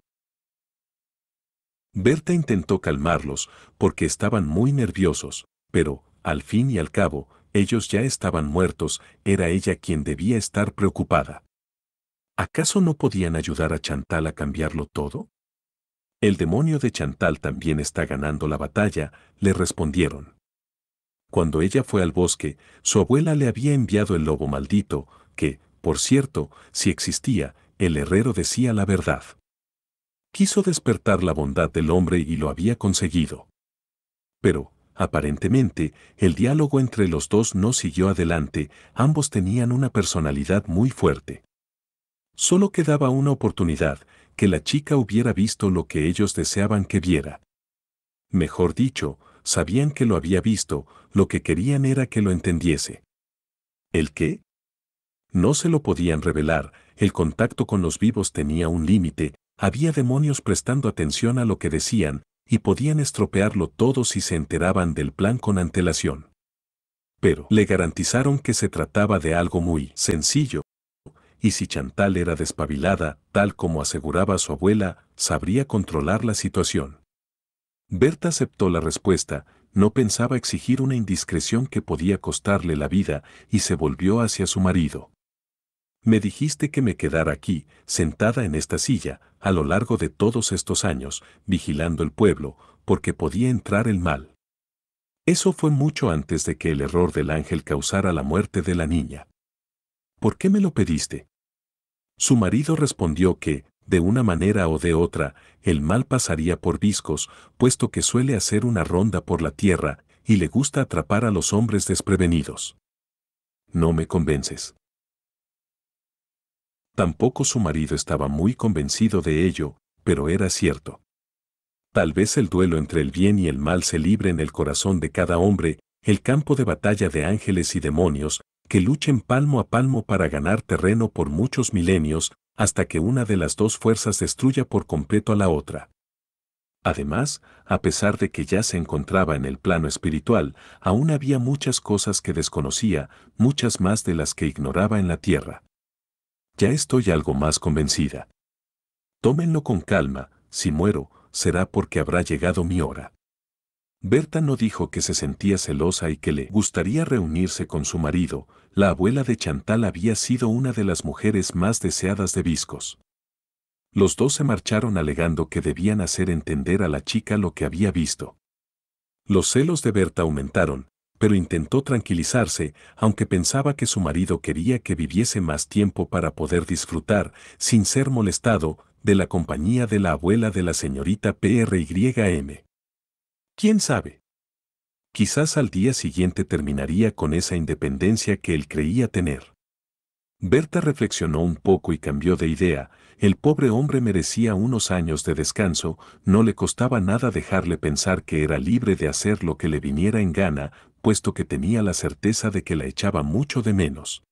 Berta intentó calmarlos, porque estaban muy nerviosos, pero, al fin y al cabo, ellos ya estaban muertos, era ella quien debía estar preocupada. ¿Acaso no podían ayudar a Chantal a cambiarlo todo? El demonio de Chantal también está ganando la batalla, le respondieron cuando ella fue al bosque, su abuela le había enviado el lobo maldito, que, por cierto, si existía, el herrero decía la verdad. Quiso despertar la bondad del hombre y lo había conseguido. Pero, aparentemente, el diálogo entre los dos no siguió adelante, ambos tenían una personalidad muy fuerte. Solo quedaba una oportunidad, que la chica hubiera visto lo que ellos deseaban que viera. Mejor dicho, sabían que lo había visto, lo que querían era que lo entendiese. ¿El qué? No se lo podían revelar, el contacto con los vivos tenía un límite, había demonios prestando atención a lo que decían, y podían estropearlo todo si se enteraban del plan con antelación. Pero le garantizaron que se trataba de algo muy sencillo, y si Chantal era despabilada, tal como aseguraba su abuela, sabría controlar la situación. Berta aceptó la respuesta, no pensaba exigir una indiscreción que podía costarle la vida y se volvió hacia su marido. Me dijiste que me quedara aquí, sentada en esta silla, a lo largo de todos estos años, vigilando el pueblo, porque podía entrar el mal. Eso fue mucho antes de que el error del ángel causara la muerte de la niña. ¿Por qué me lo pediste? Su marido respondió que, de una manera o de otra, el mal pasaría por Viscos, puesto que suele hacer una ronda por la tierra y le gusta atrapar a los hombres desprevenidos. No me convences. Tampoco su marido estaba muy convencido de ello, pero era cierto. Tal vez el duelo entre el bien y el mal se libre en el corazón de cada hombre, el campo de batalla de ángeles y demonios, que luchen palmo a palmo para ganar terreno por muchos milenios, hasta que una de las dos fuerzas destruya por completo a la otra. Además, a pesar de que ya se encontraba en el plano espiritual, aún había muchas cosas que desconocía, muchas más de las que ignoraba en la tierra. Ya estoy algo más convencida. Tómenlo con calma, si muero, será porque habrá llegado mi hora. Berta no dijo que se sentía celosa y que le gustaría reunirse con su marido, la abuela de Chantal había sido una de las mujeres más deseadas de Viscos. Los dos se marcharon alegando que debían hacer entender a la chica lo que había visto. Los celos de Berta aumentaron, pero intentó tranquilizarse, aunque pensaba que su marido quería que viviese más tiempo para poder disfrutar, sin ser molestado, de la compañía de la abuela de la señorita PRYM. ¿Quién sabe? Quizás al día siguiente terminaría con esa independencia que él creía tener. Berta reflexionó un poco y cambió de idea, el pobre hombre merecía unos años de descanso, no le costaba nada dejarle pensar que era libre de hacer lo que le viniera en gana, puesto que tenía la certeza de que la echaba mucho de menos.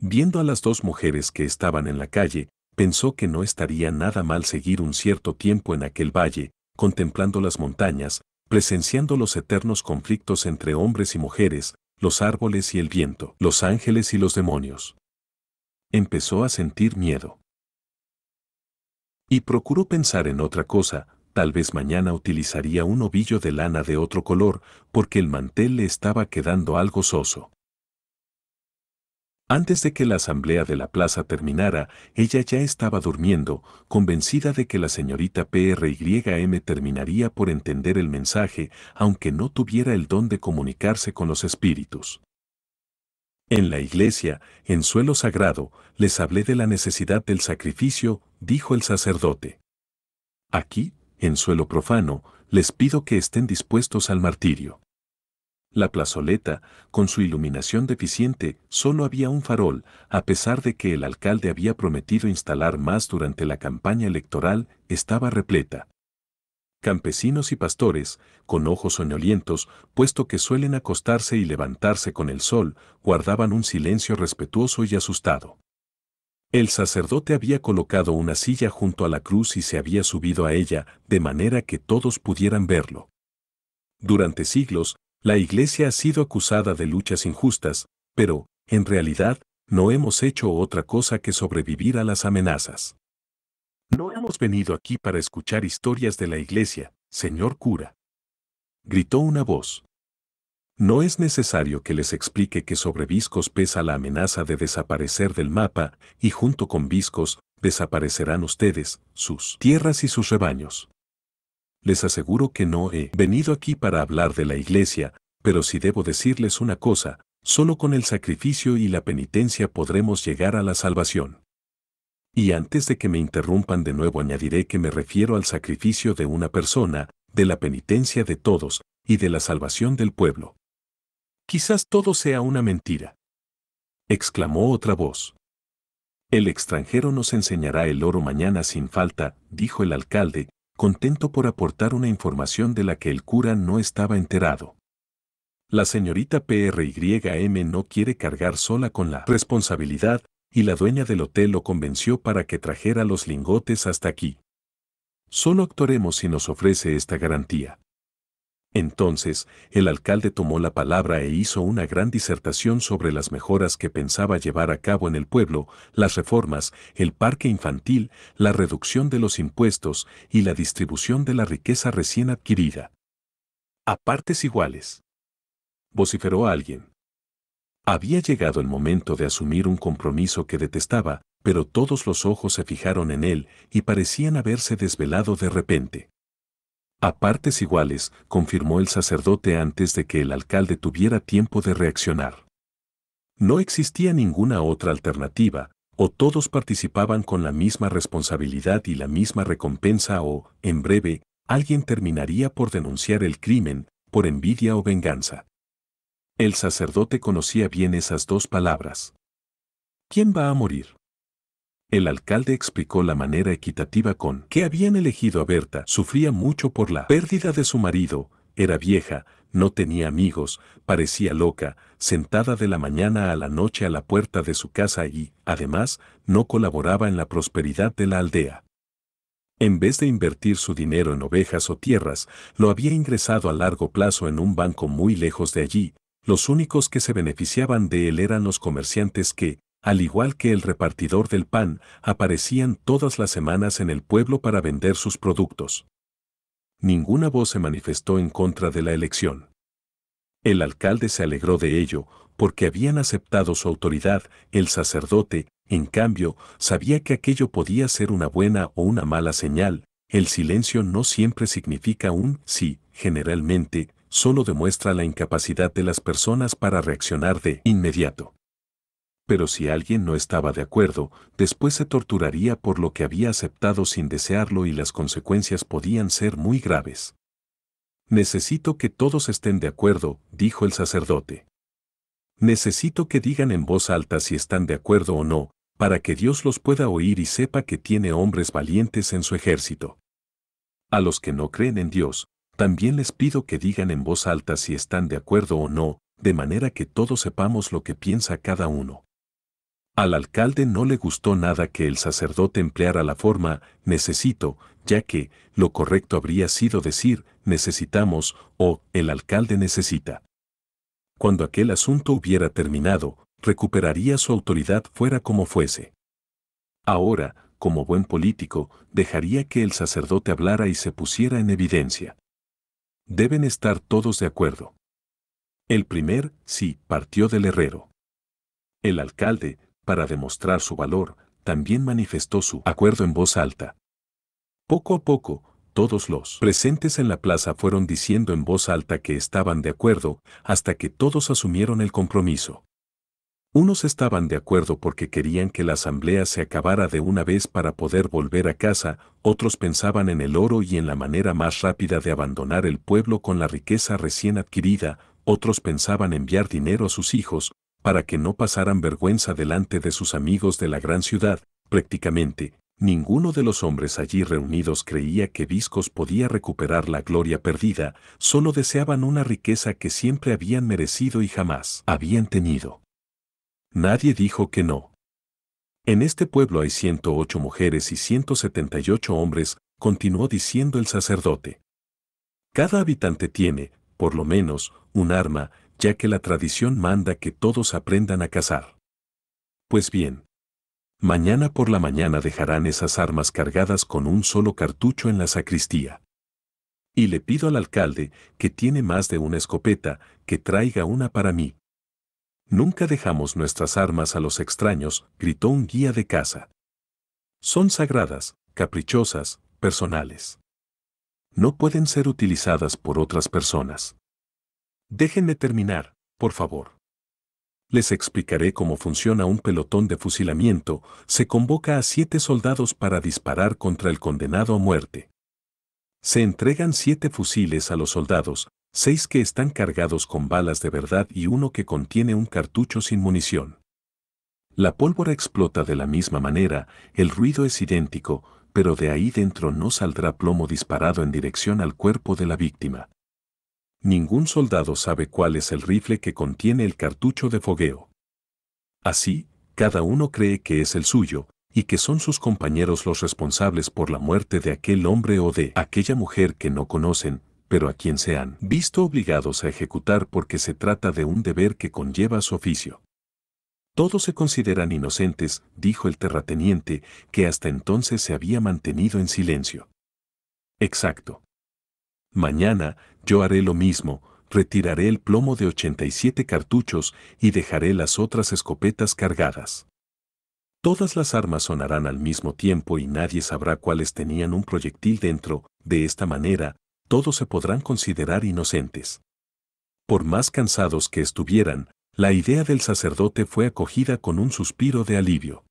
Viendo a las dos mujeres que estaban en la calle, pensó que no estaría nada mal seguir un cierto tiempo en aquel valle, contemplando las montañas, presenciando los eternos conflictos entre hombres y mujeres, los árboles y el viento, los ángeles y los demonios. Empezó a sentir miedo. Y procuró pensar en otra cosa, tal vez mañana utilizaría un ovillo de lana de otro color, porque el mantel le estaba quedando algo soso. Antes de que la asamblea de la plaza terminara, ella ya estaba durmiendo, convencida de que la señorita PRYM terminaría por entender el mensaje, aunque no tuviera el don de comunicarse con los espíritus. En la iglesia, en suelo sagrado, les hablé de la necesidad del sacrificio, dijo el sacerdote. Aquí, en suelo profano, les pido que estén dispuestos al martirio la plazoleta, con su iluminación deficiente, solo había un farol, a pesar de que el alcalde había prometido instalar más durante la campaña electoral, estaba repleta. Campesinos y pastores, con ojos soñolientos, puesto que suelen acostarse y levantarse con el sol, guardaban un silencio respetuoso y asustado. El sacerdote había colocado una silla junto a la cruz y se había subido a ella, de manera que todos pudieran verlo. Durante siglos, la Iglesia ha sido acusada de luchas injustas, pero, en realidad, no hemos hecho otra cosa que sobrevivir a las amenazas. No hemos venido aquí para escuchar historias de la Iglesia, señor cura. Gritó una voz. No es necesario que les explique que sobre Viscos pesa la amenaza de desaparecer del mapa, y junto con Viscos, desaparecerán ustedes, sus tierras y sus rebaños les aseguro que no he venido aquí para hablar de la iglesia, pero si debo decirles una cosa, solo con el sacrificio y la penitencia podremos llegar a la salvación. Y antes de que me interrumpan de nuevo añadiré que me refiero al sacrificio de una persona, de la penitencia de todos, y de la salvación del pueblo. Quizás todo sea una mentira. Exclamó otra voz. El extranjero nos enseñará el oro mañana sin falta, dijo el alcalde, contento por aportar una información de la que el cura no estaba enterado. La señorita PRYM no quiere cargar sola con la responsabilidad, y la dueña del hotel lo convenció para que trajera los lingotes hasta aquí. Solo actuaremos si nos ofrece esta garantía. Entonces, el alcalde tomó la palabra e hizo una gran disertación sobre las mejoras que pensaba llevar a cabo en el pueblo, las reformas, el parque infantil, la reducción de los impuestos y la distribución de la riqueza recién adquirida. A partes iguales. Vociferó alguien. Había llegado el momento de asumir un compromiso que detestaba, pero todos los ojos se fijaron en él y parecían haberse desvelado de repente. A partes iguales, confirmó el sacerdote antes de que el alcalde tuviera tiempo de reaccionar. No existía ninguna otra alternativa, o todos participaban con la misma responsabilidad y la misma recompensa o, en breve, alguien terminaría por denunciar el crimen, por envidia o venganza. El sacerdote conocía bien esas dos palabras. ¿Quién va a morir? El alcalde explicó la manera equitativa con que habían elegido a Berta. Sufría mucho por la pérdida de su marido, era vieja, no tenía amigos, parecía loca, sentada de la mañana a la noche a la puerta de su casa y, además, no colaboraba en la prosperidad de la aldea. En vez de invertir su dinero en ovejas o tierras, lo había ingresado a largo plazo en un banco muy lejos de allí. Los únicos que se beneficiaban de él eran los comerciantes que, al igual que el repartidor del pan, aparecían todas las semanas en el pueblo para vender sus productos. Ninguna voz se manifestó en contra de la elección. El alcalde se alegró de ello, porque habían aceptado su autoridad, el sacerdote, en cambio, sabía que aquello podía ser una buena o una mala señal, el silencio no siempre significa un sí, generalmente, solo demuestra la incapacidad de las personas para reaccionar de inmediato pero si alguien no estaba de acuerdo, después se torturaría por lo que había aceptado sin desearlo y las consecuencias podían ser muy graves. Necesito que todos estén de acuerdo, dijo el sacerdote. Necesito que digan en voz alta si están de acuerdo o no, para que Dios los pueda oír y sepa que tiene hombres valientes en su ejército. A los que no creen en Dios, también les pido que digan en voz alta si están de acuerdo o no, de manera que todos sepamos lo que piensa cada uno. Al alcalde no le gustó nada que el sacerdote empleara la forma necesito, ya que lo correcto habría sido decir necesitamos o el alcalde necesita. Cuando aquel asunto hubiera terminado, recuperaría su autoridad fuera como fuese. Ahora, como buen político, dejaría que el sacerdote hablara y se pusiera en evidencia. Deben estar todos de acuerdo. El primer, sí, partió del herrero. El alcalde, para demostrar su valor, también manifestó su acuerdo en voz alta. Poco a poco, todos los presentes en la plaza fueron diciendo en voz alta que estaban de acuerdo, hasta que todos asumieron el compromiso. Unos estaban de acuerdo porque querían que la asamblea se acabara de una vez para poder volver a casa, otros pensaban en el oro y en la manera más rápida de abandonar el pueblo con la riqueza recién adquirida, otros pensaban enviar dinero a sus hijos, para que no pasaran vergüenza delante de sus amigos de la gran ciudad, prácticamente, ninguno de los hombres allí reunidos creía que Viscos podía recuperar la gloria perdida, solo deseaban una riqueza que siempre habían merecido y jamás habían tenido. Nadie dijo que no. En este pueblo hay 108 mujeres y 178 hombres, continuó diciendo el sacerdote. Cada habitante tiene, por lo menos, un arma, ya que la tradición manda que todos aprendan a cazar. Pues bien, mañana por la mañana dejarán esas armas cargadas con un solo cartucho en la sacristía. Y le pido al alcalde, que tiene más de una escopeta, que traiga una para mí. Nunca dejamos nuestras armas a los extraños, gritó un guía de caza. Son sagradas, caprichosas, personales. No pueden ser utilizadas por otras personas. Déjenme terminar, por favor. Les explicaré cómo funciona un pelotón de fusilamiento. Se convoca a siete soldados para disparar contra el condenado a muerte. Se entregan siete fusiles a los soldados, seis que están cargados con balas de verdad y uno que contiene un cartucho sin munición. La pólvora explota de la misma manera, el ruido es idéntico, pero de ahí dentro no saldrá plomo disparado en dirección al cuerpo de la víctima. Ningún soldado sabe cuál es el rifle que contiene el cartucho de fogueo. Así, cada uno cree que es el suyo, y que son sus compañeros los responsables por la muerte de aquel hombre o de aquella mujer que no conocen, pero a quien se han visto obligados a ejecutar porque se trata de un deber que conlleva su oficio. Todos se consideran inocentes, dijo el terrateniente, que hasta entonces se había mantenido en silencio. Exacto. Mañana, yo haré lo mismo, retiraré el plomo de 87 cartuchos y dejaré las otras escopetas cargadas. Todas las armas sonarán al mismo tiempo y nadie sabrá cuáles tenían un proyectil dentro, de esta manera, todos se podrán considerar inocentes. Por más cansados que estuvieran, la idea del sacerdote fue acogida con un suspiro de alivio.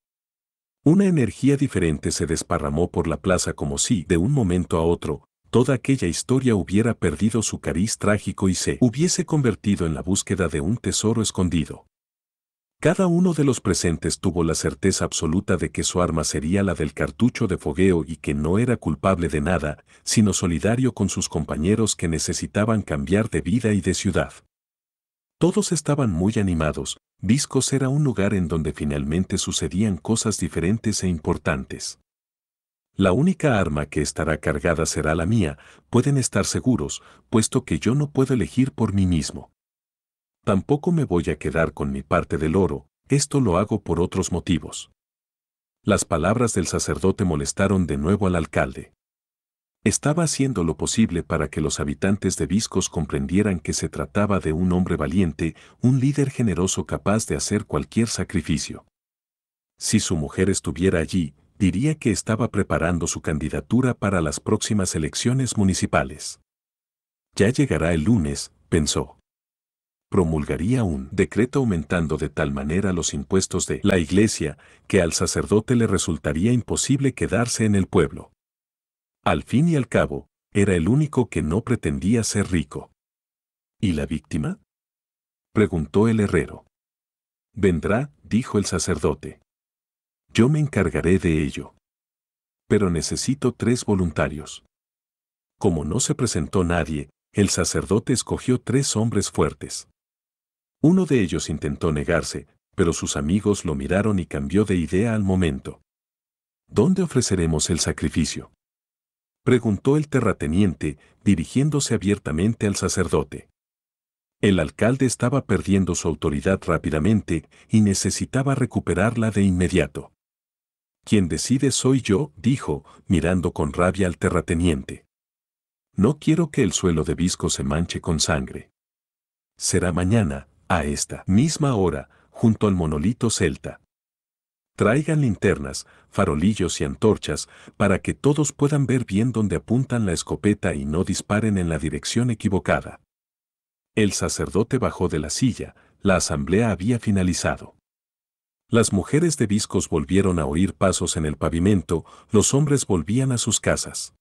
Una energía diferente se desparramó por la plaza como si, de un momento a otro, toda aquella historia hubiera perdido su cariz trágico y se hubiese convertido en la búsqueda de un tesoro escondido. Cada uno de los presentes tuvo la certeza absoluta de que su arma sería la del cartucho de fogueo y que no era culpable de nada, sino solidario con sus compañeros que necesitaban cambiar de vida y de ciudad. Todos estaban muy animados, Viscos era un lugar en donde finalmente sucedían cosas diferentes e importantes. La única arma que estará cargada será la mía, pueden estar seguros, puesto que yo no puedo elegir por mí mismo. Tampoco me voy a quedar con mi parte del oro, esto lo hago por otros motivos. Las palabras del sacerdote molestaron de nuevo al alcalde. Estaba haciendo lo posible para que los habitantes de Viscos comprendieran que se trataba de un hombre valiente, un líder generoso capaz de hacer cualquier sacrificio. Si su mujer estuviera allí, diría que estaba preparando su candidatura para las próximas elecciones municipales. Ya llegará el lunes, pensó. Promulgaría un decreto aumentando de tal manera los impuestos de la iglesia que al sacerdote le resultaría imposible quedarse en el pueblo. Al fin y al cabo, era el único que no pretendía ser rico. ¿Y la víctima? preguntó el herrero. Vendrá, dijo el sacerdote. Yo me encargaré de ello. Pero necesito tres voluntarios. Como no se presentó nadie, el sacerdote escogió tres hombres fuertes. Uno de ellos intentó negarse, pero sus amigos lo miraron y cambió de idea al momento. ¿Dónde ofreceremos el sacrificio? preguntó el terrateniente, dirigiéndose abiertamente al sacerdote. El alcalde estaba perdiendo su autoridad rápidamente y necesitaba recuperarla de inmediato. Quien decide soy yo, dijo, mirando con rabia al terrateniente. No quiero que el suelo de Visco se manche con sangre. Será mañana, a esta misma hora, junto al monolito celta. Traigan linternas, farolillos y antorchas para que todos puedan ver bien dónde apuntan la escopeta y no disparen en la dirección equivocada. El sacerdote bajó de la silla, la asamblea había finalizado. Las mujeres de Viscos volvieron a oír pasos en el pavimento, los hombres volvían a sus casas.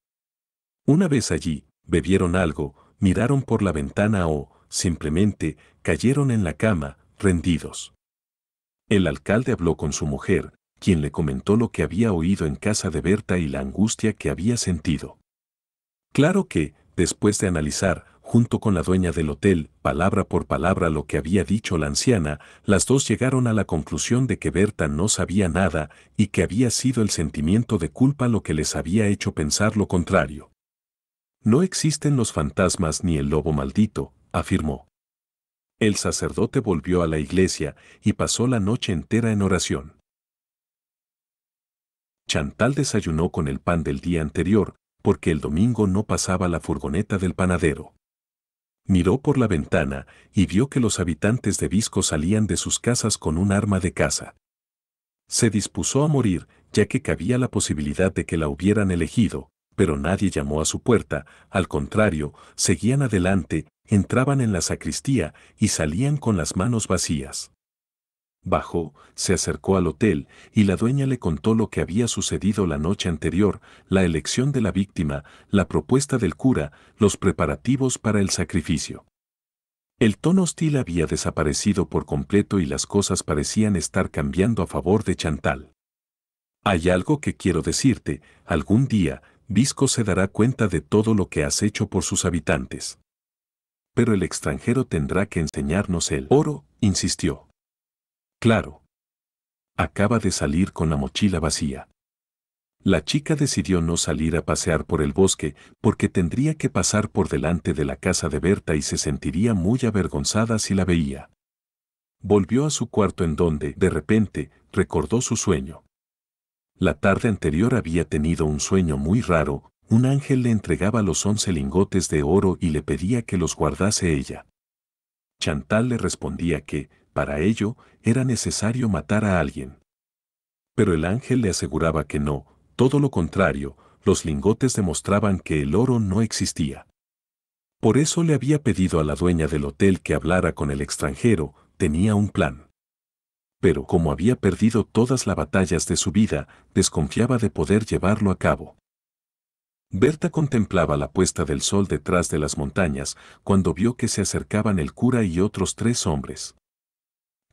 Una vez allí, bebieron algo, miraron por la ventana o, simplemente, cayeron en la cama, rendidos. El alcalde habló con su mujer, quien le comentó lo que había oído en casa de Berta y la angustia que había sentido. Claro que, después de analizar, junto con la dueña del hotel, palabra por palabra lo que había dicho la anciana, las dos llegaron a la conclusión de que Berta no sabía nada y que había sido el sentimiento de culpa lo que les había hecho pensar lo contrario. No existen los fantasmas ni el lobo maldito, afirmó. El sacerdote volvió a la iglesia y pasó la noche entera en oración. Chantal desayunó con el pan del día anterior, porque el domingo no pasaba la furgoneta del panadero miró por la ventana y vio que los habitantes de Visco salían de sus casas con un arma de caza. Se dispuso a morir, ya que cabía la posibilidad de que la hubieran elegido, pero nadie llamó a su puerta, al contrario, seguían adelante, entraban en la sacristía y salían con las manos vacías bajó, se acercó al hotel y la dueña le contó lo que había sucedido la noche anterior, la elección de la víctima, la propuesta del cura, los preparativos para el sacrificio. El tono hostil había desaparecido por completo y las cosas parecían estar cambiando a favor de Chantal. Hay algo que quiero decirte, algún día, Visco se dará cuenta de todo lo que has hecho por sus habitantes. Pero el extranjero tendrá que enseñarnos el oro, insistió. Claro. Acaba de salir con la mochila vacía. La chica decidió no salir a pasear por el bosque porque tendría que pasar por delante de la casa de Berta y se sentiría muy avergonzada si la veía. Volvió a su cuarto en donde, de repente, recordó su sueño. La tarde anterior había tenido un sueño muy raro, un ángel le entregaba los once lingotes de oro y le pedía que los guardase ella. Chantal le respondía que, para ello, era necesario matar a alguien. Pero el ángel le aseguraba que no, todo lo contrario, los lingotes demostraban que el oro no existía. Por eso le había pedido a la dueña del hotel que hablara con el extranjero, tenía un plan. Pero como había perdido todas las batallas de su vida, desconfiaba de poder llevarlo a cabo. Berta contemplaba la puesta del sol detrás de las montañas cuando vio que se acercaban el cura y otros tres hombres.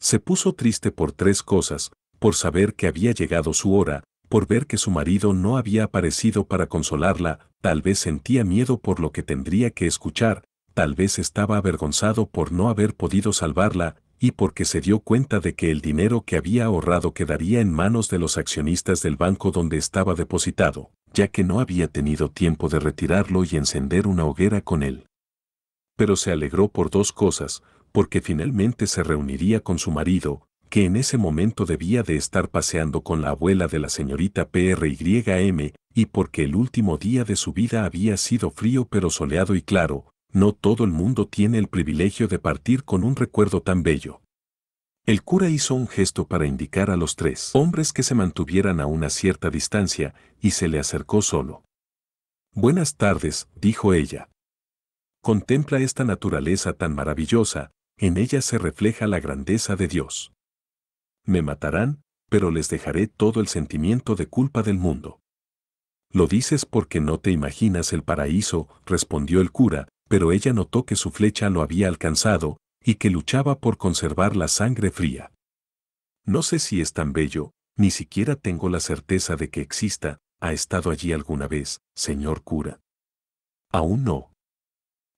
Se puso triste por tres cosas, por saber que había llegado su hora, por ver que su marido no había aparecido para consolarla, tal vez sentía miedo por lo que tendría que escuchar, tal vez estaba avergonzado por no haber podido salvarla, y porque se dio cuenta de que el dinero que había ahorrado quedaría en manos de los accionistas del banco donde estaba depositado, ya que no había tenido tiempo de retirarlo y encender una hoguera con él. Pero se alegró por dos cosas, porque finalmente se reuniría con su marido, que en ese momento debía de estar paseando con la abuela de la señorita PRYM, y porque el último día de su vida había sido frío pero soleado y claro, no todo el mundo tiene el privilegio de partir con un recuerdo tan bello. El cura hizo un gesto para indicar a los tres hombres que se mantuvieran a una cierta distancia y se le acercó solo. Buenas tardes, dijo ella. Contempla esta naturaleza tan maravillosa, en ella se refleja la grandeza de Dios. Me matarán, pero les dejaré todo el sentimiento de culpa del mundo. Lo dices porque no te imaginas el paraíso, respondió el cura, pero ella notó que su flecha lo había alcanzado, y que luchaba por conservar la sangre fría. No sé si es tan bello, ni siquiera tengo la certeza de que exista, ha estado allí alguna vez, señor cura. Aún no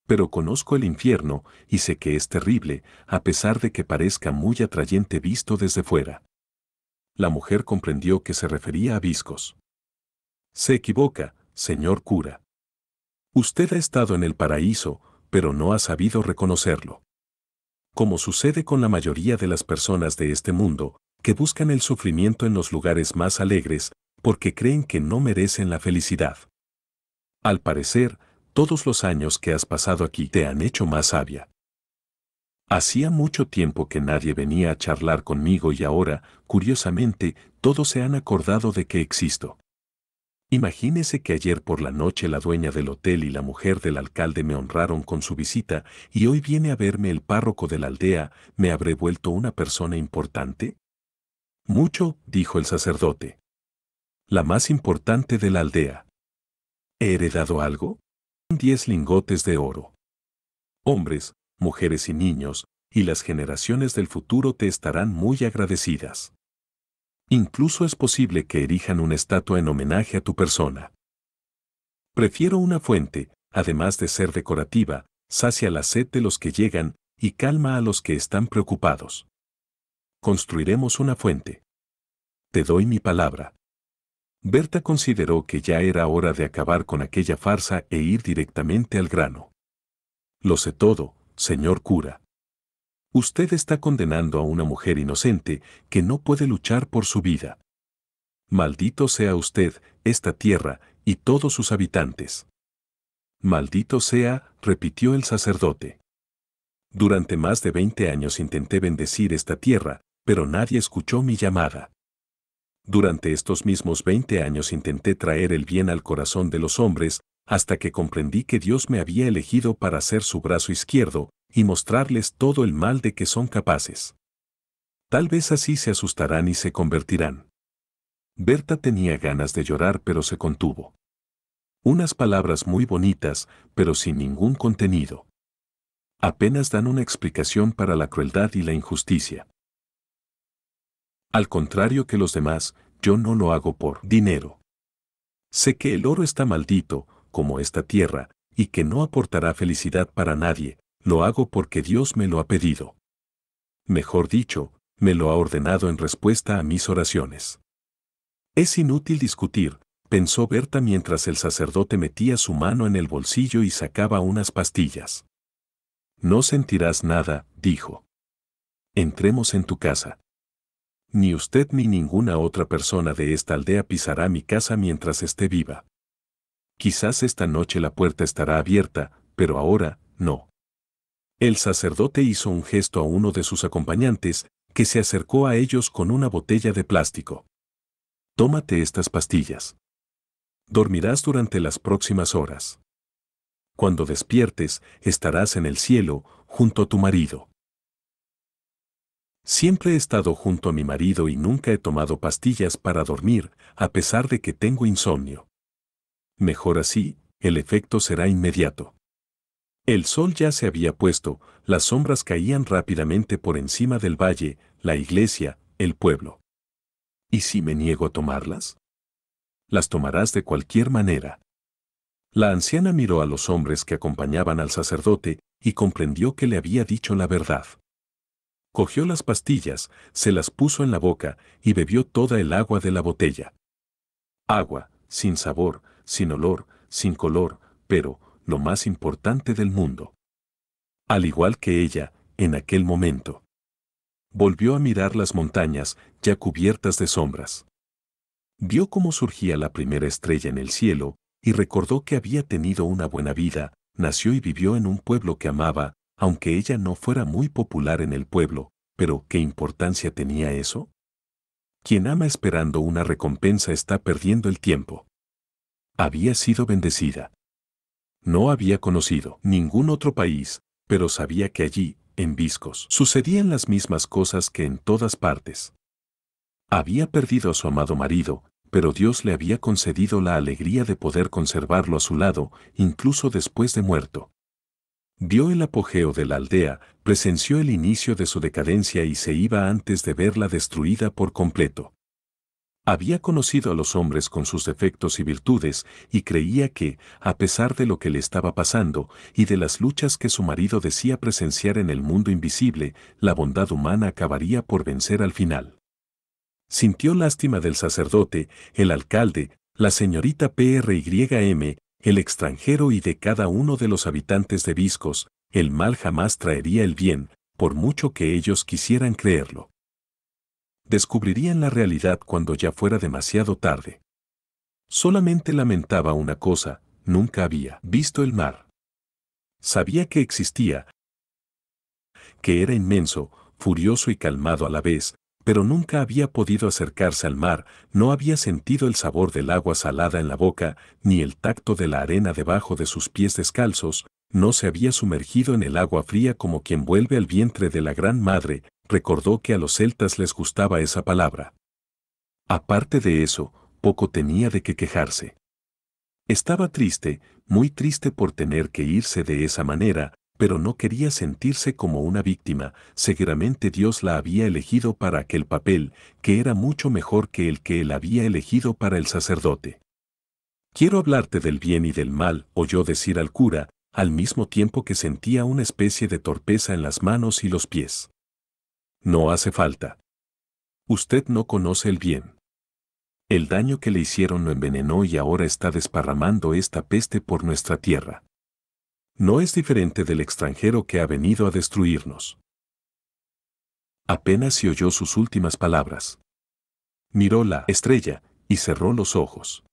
pero conozco el infierno y sé que es terrible, a pesar de que parezca muy atrayente visto desde fuera. La mujer comprendió que se refería a viscos. Se equivoca, señor cura. Usted ha estado en el paraíso, pero no ha sabido reconocerlo. Como sucede con la mayoría de las personas de este mundo, que buscan el sufrimiento en los lugares más alegres, porque creen que no merecen la felicidad. Al parecer, todos los años que has pasado aquí te han hecho más sabia. Hacía mucho tiempo que nadie venía a charlar conmigo y ahora, curiosamente, todos se han acordado de que existo. Imagínese que ayer por la noche la dueña del hotel y la mujer del alcalde me honraron con su visita y hoy viene a verme el párroco de la aldea, ¿me habré vuelto una persona importante? Mucho, dijo el sacerdote. La más importante de la aldea. ¿He heredado algo? diez lingotes de oro. Hombres, mujeres y niños, y las generaciones del futuro te estarán muy agradecidas. Incluso es posible que erijan una estatua en homenaje a tu persona. Prefiero una fuente, además de ser decorativa, sacia la sed de los que llegan y calma a los que están preocupados. Construiremos una fuente. Te doy mi palabra. Berta consideró que ya era hora de acabar con aquella farsa e ir directamente al grano. Lo sé todo, señor cura. Usted está condenando a una mujer inocente que no puede luchar por su vida. Maldito sea usted, esta tierra, y todos sus habitantes. Maldito sea, repitió el sacerdote. Durante más de veinte años intenté bendecir esta tierra, pero nadie escuchó mi llamada. Durante estos mismos 20 años intenté traer el bien al corazón de los hombres, hasta que comprendí que Dios me había elegido para ser su brazo izquierdo y mostrarles todo el mal de que son capaces. Tal vez así se asustarán y se convertirán. Berta tenía ganas de llorar pero se contuvo. Unas palabras muy bonitas, pero sin ningún contenido. Apenas dan una explicación para la crueldad y la injusticia. Al contrario que los demás, yo no lo hago por dinero. Sé que el oro está maldito, como esta tierra, y que no aportará felicidad para nadie, lo hago porque Dios me lo ha pedido. Mejor dicho, me lo ha ordenado en respuesta a mis oraciones. Es inútil discutir, pensó Berta mientras el sacerdote metía su mano en el bolsillo y sacaba unas pastillas. No sentirás nada, dijo. Entremos en tu casa ni usted ni ninguna otra persona de esta aldea pisará mi casa mientras esté viva. Quizás esta noche la puerta estará abierta, pero ahora, no. El sacerdote hizo un gesto a uno de sus acompañantes, que se acercó a ellos con una botella de plástico. Tómate estas pastillas. Dormirás durante las próximas horas. Cuando despiertes, estarás en el cielo, junto a tu marido. Siempre he estado junto a mi marido y nunca he tomado pastillas para dormir, a pesar de que tengo insomnio. Mejor así, el efecto será inmediato. El sol ya se había puesto, las sombras caían rápidamente por encima del valle, la iglesia, el pueblo. ¿Y si me niego a tomarlas? Las tomarás de cualquier manera. La anciana miró a los hombres que acompañaban al sacerdote y comprendió que le había dicho la verdad cogió las pastillas, se las puso en la boca y bebió toda el agua de la botella. Agua, sin sabor, sin olor, sin color, pero, lo más importante del mundo. Al igual que ella, en aquel momento. Volvió a mirar las montañas, ya cubiertas de sombras. Vio cómo surgía la primera estrella en el cielo, y recordó que había tenido una buena vida, nació y vivió en un pueblo que amaba, aunque ella no fuera muy popular en el pueblo, pero ¿qué importancia tenía eso? Quien ama esperando una recompensa está perdiendo el tiempo. Había sido bendecida. No había conocido ningún otro país, pero sabía que allí, en Viscos, sucedían las mismas cosas que en todas partes. Había perdido a su amado marido, pero Dios le había concedido la alegría de poder conservarlo a su lado, incluso después de muerto. Vio el apogeo de la aldea, presenció el inicio de su decadencia y se iba antes de verla destruida por completo. Había conocido a los hombres con sus defectos y virtudes y creía que, a pesar de lo que le estaba pasando y de las luchas que su marido decía presenciar en el mundo invisible, la bondad humana acabaría por vencer al final. Sintió lástima del sacerdote, el alcalde, la señorita PRYM, el extranjero y de cada uno de los habitantes de Viscos, el mal jamás traería el bien, por mucho que ellos quisieran creerlo. Descubrirían la realidad cuando ya fuera demasiado tarde. Solamente lamentaba una cosa, nunca había visto el mar. Sabía que existía, que era inmenso, furioso y calmado a la vez, pero nunca había podido acercarse al mar, no había sentido el sabor del agua salada en la boca, ni el tacto de la arena debajo de sus pies descalzos, no se había sumergido en el agua fría como quien vuelve al vientre de la Gran Madre, recordó que a los celtas les gustaba esa palabra. Aparte de eso, poco tenía de qué quejarse. Estaba triste, muy triste por tener que irse de esa manera, pero no quería sentirse como una víctima, seguramente Dios la había elegido para aquel papel, que era mucho mejor que el que él había elegido para el sacerdote. Quiero hablarte del bien y del mal, oyó decir al cura, al mismo tiempo que sentía una especie de torpeza en las manos y los pies. No hace falta. Usted no conoce el bien. El daño que le hicieron lo envenenó y ahora está desparramando esta peste por nuestra tierra no es diferente del extranjero que ha venido a destruirnos. Apenas se oyó sus últimas palabras. Miró la estrella y cerró los ojos.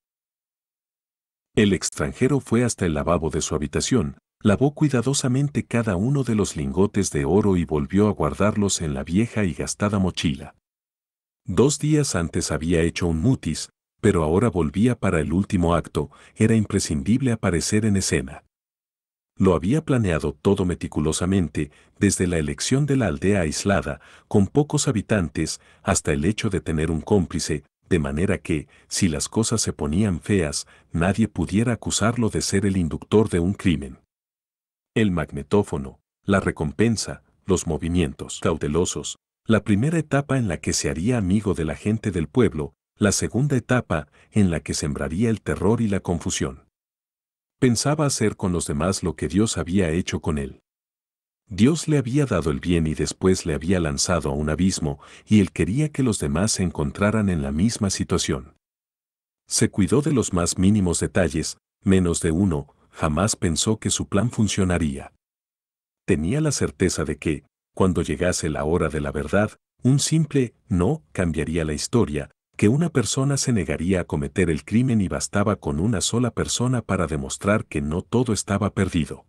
El extranjero fue hasta el lavabo de su habitación, lavó cuidadosamente cada uno de los lingotes de oro y volvió a guardarlos en la vieja y gastada mochila. Dos días antes había hecho un mutis, pero ahora volvía para el último acto, era imprescindible aparecer en escena. Lo había planeado todo meticulosamente, desde la elección de la aldea aislada, con pocos habitantes, hasta el hecho de tener un cómplice, de manera que, si las cosas se ponían feas, nadie pudiera acusarlo de ser el inductor de un crimen. El magnetófono, la recompensa, los movimientos cautelosos, la primera etapa en la que se haría amigo de la gente del pueblo, la segunda etapa en la que sembraría el terror y la confusión pensaba hacer con los demás lo que Dios había hecho con él. Dios le había dado el bien y después le había lanzado a un abismo, y él quería que los demás se encontraran en la misma situación. Se cuidó de los más mínimos detalles, menos de uno, jamás pensó que su plan funcionaría. Tenía la certeza de que, cuando llegase la hora de la verdad, un simple no cambiaría la historia, que una persona se negaría a cometer el crimen y bastaba con una sola persona para demostrar que no todo estaba perdido.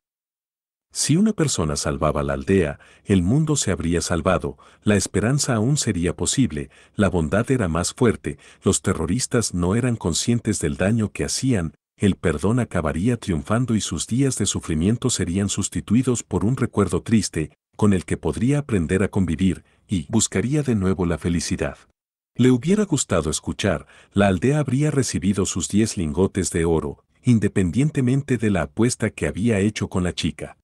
Si una persona salvaba la aldea, el mundo se habría salvado, la esperanza aún sería posible, la bondad era más fuerte, los terroristas no eran conscientes del daño que hacían, el perdón acabaría triunfando y sus días de sufrimiento serían sustituidos por un recuerdo triste, con el que podría aprender a convivir, y buscaría de nuevo la felicidad. Le hubiera gustado escuchar, la aldea habría recibido sus diez lingotes de oro, independientemente de la apuesta que había hecho con la chica.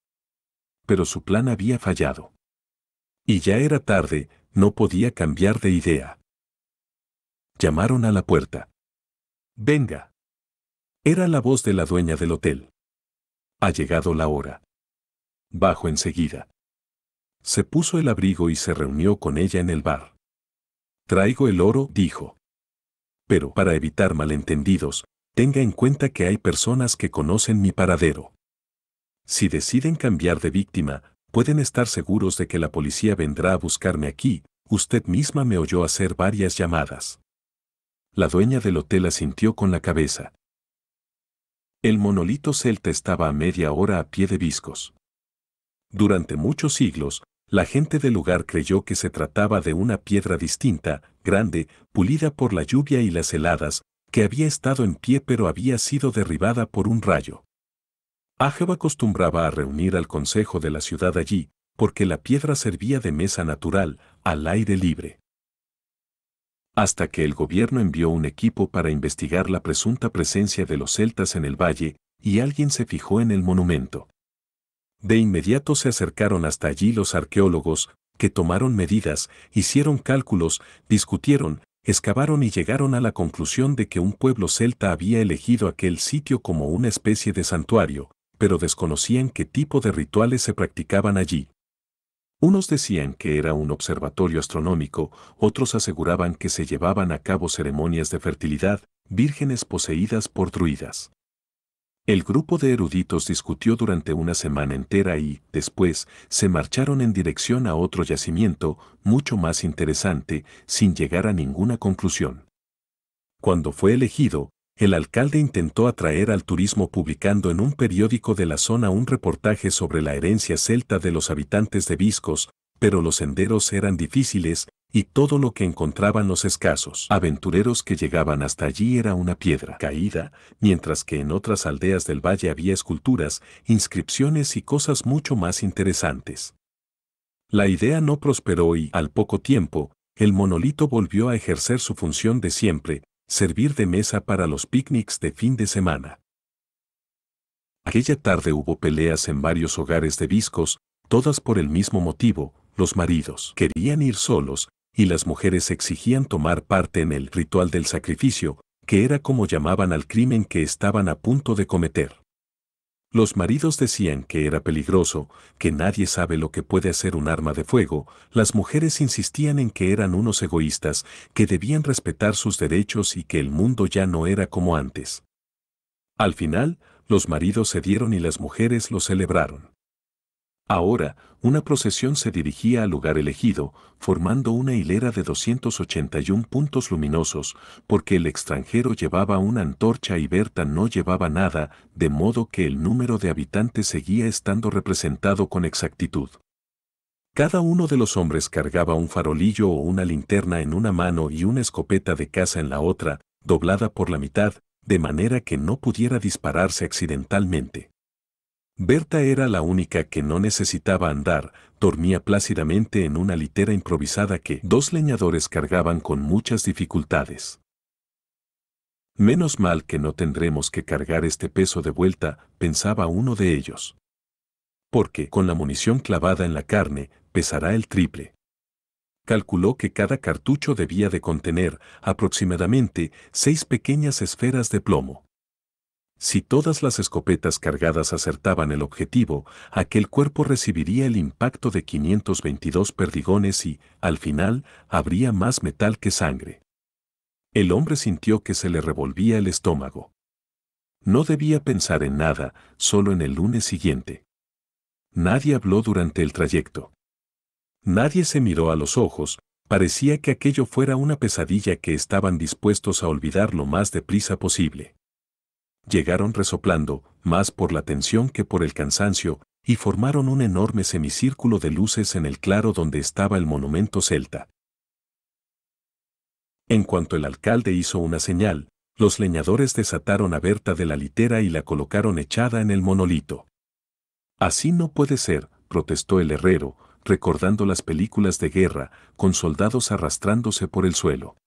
Pero su plan había fallado. Y ya era tarde, no podía cambiar de idea. Llamaron a la puerta. Venga. Era la voz de la dueña del hotel. Ha llegado la hora. Bajo enseguida. Se puso el abrigo y se reunió con ella en el bar. Traigo el oro, dijo. Pero para evitar malentendidos, tenga en cuenta que hay personas que conocen mi paradero. Si deciden cambiar de víctima, pueden estar seguros de que la policía vendrá a buscarme aquí, usted misma me oyó hacer varias llamadas. La dueña del hotel asintió con la cabeza. El monolito celta estaba a media hora a pie de viscos. Durante muchos siglos, la gente del lugar creyó que se trataba de una piedra distinta, grande, pulida por la lluvia y las heladas, que había estado en pie pero había sido derribada por un rayo. Ágeva acostumbraba a reunir al consejo de la ciudad allí, porque la piedra servía de mesa natural, al aire libre. Hasta que el gobierno envió un equipo para investigar la presunta presencia de los celtas en el valle, y alguien se fijó en el monumento. De inmediato se acercaron hasta allí los arqueólogos, que tomaron medidas, hicieron cálculos, discutieron, excavaron y llegaron a la conclusión de que un pueblo celta había elegido aquel sitio como una especie de santuario, pero desconocían qué tipo de rituales se practicaban allí. Unos decían que era un observatorio astronómico, otros aseguraban que se llevaban a cabo ceremonias de fertilidad, vírgenes poseídas por druidas. El grupo de eruditos discutió durante una semana entera y, después, se marcharon en dirección a otro yacimiento, mucho más interesante, sin llegar a ninguna conclusión. Cuando fue elegido, el alcalde intentó atraer al turismo publicando en un periódico de la zona un reportaje sobre la herencia celta de los habitantes de Viscos, pero los senderos eran difíciles, y todo lo que encontraban los escasos aventureros que llegaban hasta allí era una piedra caída, mientras que en otras aldeas del valle había esculturas, inscripciones y cosas mucho más interesantes. La idea no prosperó y, al poco tiempo, el monolito volvió a ejercer su función de siempre, servir de mesa para los picnics de fin de semana. Aquella tarde hubo peleas en varios hogares de viscos, todas por el mismo motivo, los maridos querían ir solos, y las mujeres exigían tomar parte en el ritual del sacrificio, que era como llamaban al crimen que estaban a punto de cometer. Los maridos decían que era peligroso, que nadie sabe lo que puede hacer un arma de fuego, las mujeres insistían en que eran unos egoístas, que debían respetar sus derechos y que el mundo ya no era como antes. Al final, los maridos cedieron y las mujeres lo celebraron. Ahora, una procesión se dirigía al lugar elegido, formando una hilera de 281 puntos luminosos, porque el extranjero llevaba una antorcha y Berta no llevaba nada, de modo que el número de habitantes seguía estando representado con exactitud. Cada uno de los hombres cargaba un farolillo o una linterna en una mano y una escopeta de caza en la otra, doblada por la mitad, de manera que no pudiera dispararse accidentalmente. Berta era la única que no necesitaba andar, dormía plácidamente en una litera improvisada que dos leñadores cargaban con muchas dificultades. Menos mal que no tendremos que cargar este peso de vuelta, pensaba uno de ellos. Porque con la munición clavada en la carne, pesará el triple. Calculó que cada cartucho debía de contener aproximadamente seis pequeñas esferas de plomo. Si todas las escopetas cargadas acertaban el objetivo, aquel cuerpo recibiría el impacto de 522 perdigones y, al final, habría más metal que sangre. El hombre sintió que se le revolvía el estómago. No debía pensar en nada, solo en el lunes siguiente. Nadie habló durante el trayecto. Nadie se miró a los ojos, parecía que aquello fuera una pesadilla que estaban dispuestos a olvidar lo más deprisa posible llegaron resoplando, más por la tensión que por el cansancio, y formaron un enorme semicírculo de luces en el claro donde estaba el monumento celta. En cuanto el alcalde hizo una señal, los leñadores desataron a Berta de la litera y la colocaron echada en el monolito. Así no puede ser, protestó el herrero, recordando las películas de guerra, con soldados arrastrándose por el suelo.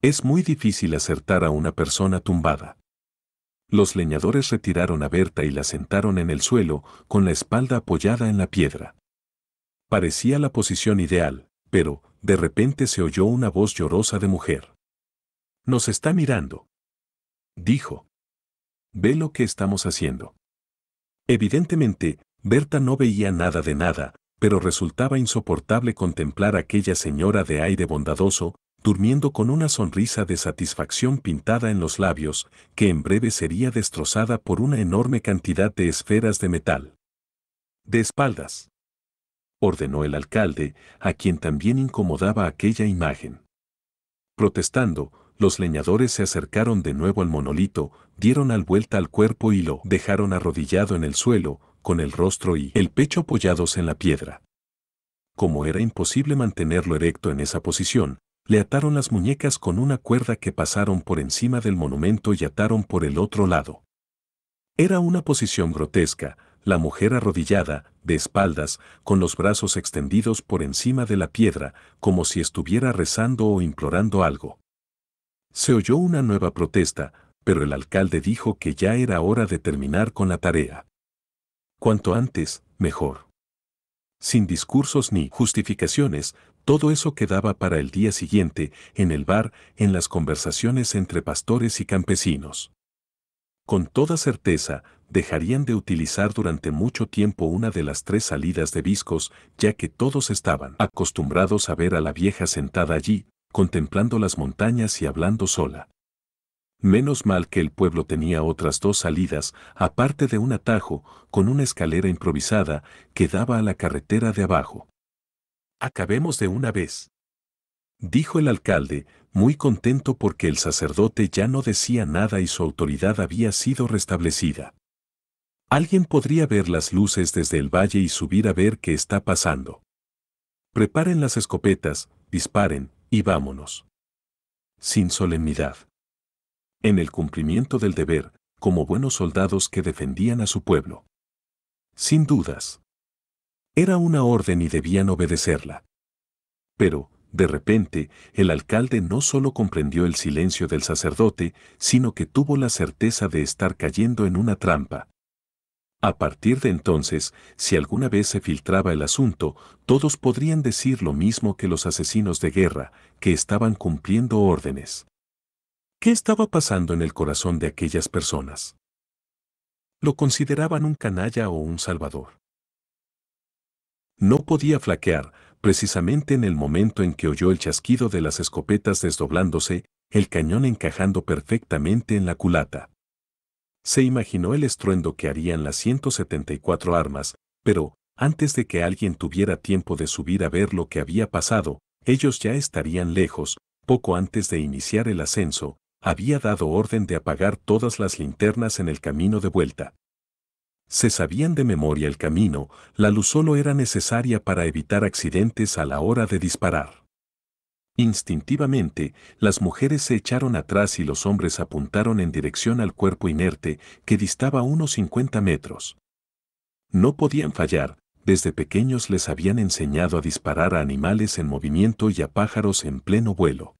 Es muy difícil acertar a una persona tumbada. Los leñadores retiraron a Berta y la sentaron en el suelo, con la espalda apoyada en la piedra. Parecía la posición ideal, pero, de repente se oyó una voz llorosa de mujer. Nos está mirando. Dijo. Ve lo que estamos haciendo. Evidentemente, Berta no veía nada de nada, pero resultaba insoportable contemplar a aquella señora de aire bondadoso, durmiendo con una sonrisa de satisfacción pintada en los labios, que en breve sería destrozada por una enorme cantidad de esferas de metal. De espaldas, ordenó el alcalde, a quien también incomodaba aquella imagen. Protestando, los leñadores se acercaron de nuevo al monolito, dieron al vuelta al cuerpo y lo dejaron arrodillado en el suelo, con el rostro y el pecho apoyados en la piedra. Como era imposible mantenerlo erecto en esa posición, le ataron las muñecas con una cuerda que pasaron por encima del monumento y ataron por el otro lado. Era una posición grotesca, la mujer arrodillada, de espaldas, con los brazos extendidos por encima de la piedra, como si estuviera rezando o implorando algo. Se oyó una nueva protesta, pero el alcalde dijo que ya era hora de terminar con la tarea. Cuanto antes, mejor. Sin discursos ni justificaciones, todo eso quedaba para el día siguiente, en el bar, en las conversaciones entre pastores y campesinos. Con toda certeza, dejarían de utilizar durante mucho tiempo una de las tres salidas de Viscos, ya que todos estaban acostumbrados a ver a la vieja sentada allí, contemplando las montañas y hablando sola. Menos mal que el pueblo tenía otras dos salidas, aparte de un atajo, con una escalera improvisada, que daba a la carretera de abajo. Acabemos de una vez. Dijo el alcalde, muy contento porque el sacerdote ya no decía nada y su autoridad había sido restablecida. Alguien podría ver las luces desde el valle y subir a ver qué está pasando. Preparen las escopetas, disparen, y vámonos. Sin solemnidad. En el cumplimiento del deber, como buenos soldados que defendían a su pueblo. Sin dudas. Era una orden y debían obedecerla. Pero, de repente, el alcalde no solo comprendió el silencio del sacerdote, sino que tuvo la certeza de estar cayendo en una trampa. A partir de entonces, si alguna vez se filtraba el asunto, todos podrían decir lo mismo que los asesinos de guerra, que estaban cumpliendo órdenes. ¿Qué estaba pasando en el corazón de aquellas personas? Lo consideraban un canalla o un salvador. No podía flaquear, precisamente en el momento en que oyó el chasquido de las escopetas desdoblándose, el cañón encajando perfectamente en la culata. Se imaginó el estruendo que harían las 174 armas, pero, antes de que alguien tuviera tiempo de subir a ver lo que había pasado, ellos ya estarían lejos, poco antes de iniciar el ascenso, había dado orden de apagar todas las linternas en el camino de vuelta. Se sabían de memoria el camino, la luz solo era necesaria para evitar accidentes a la hora de disparar. Instintivamente, las mujeres se echaron atrás y los hombres apuntaron en dirección al cuerpo inerte, que distaba unos 50 metros. No podían fallar, desde pequeños les habían enseñado a disparar a animales en movimiento y a pájaros en pleno vuelo.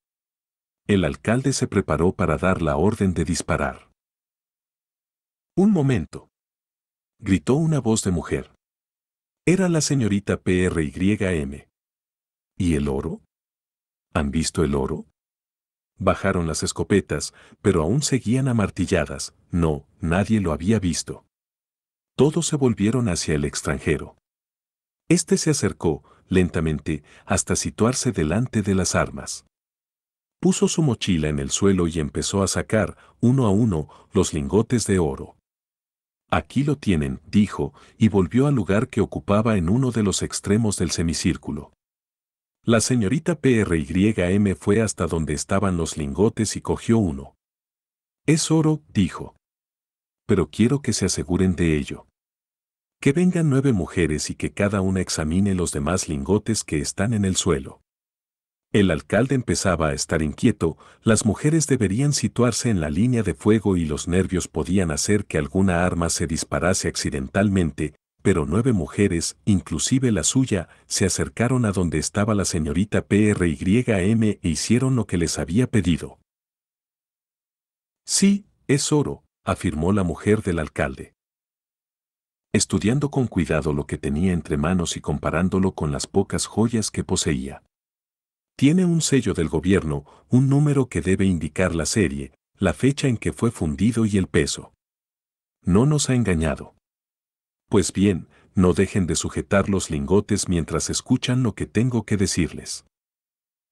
El alcalde se preparó para dar la orden de disparar. Un momento gritó una voz de mujer. Era la señorita PRYM. ¿Y el oro? ¿Han visto el oro? Bajaron las escopetas, pero aún seguían amartilladas. No, nadie lo había visto. Todos se volvieron hacia el extranjero. Este se acercó, lentamente, hasta situarse delante de las armas. Puso su mochila en el suelo y empezó a sacar, uno a uno, los lingotes de oro. Aquí lo tienen, dijo, y volvió al lugar que ocupaba en uno de los extremos del semicírculo. La señorita PRYM fue hasta donde estaban los lingotes y cogió uno. Es oro, dijo. Pero quiero que se aseguren de ello. Que vengan nueve mujeres y que cada una examine los demás lingotes que están en el suelo. El alcalde empezaba a estar inquieto, las mujeres deberían situarse en la línea de fuego y los nervios podían hacer que alguna arma se disparase accidentalmente, pero nueve mujeres, inclusive la suya, se acercaron a donde estaba la señorita PRYM e hicieron lo que les había pedido. Sí, es oro, afirmó la mujer del alcalde. Estudiando con cuidado lo que tenía entre manos y comparándolo con las pocas joyas que poseía. Tiene un sello del gobierno, un número que debe indicar la serie, la fecha en que fue fundido y el peso. No nos ha engañado. Pues bien, no dejen de sujetar los lingotes mientras escuchan lo que tengo que decirles.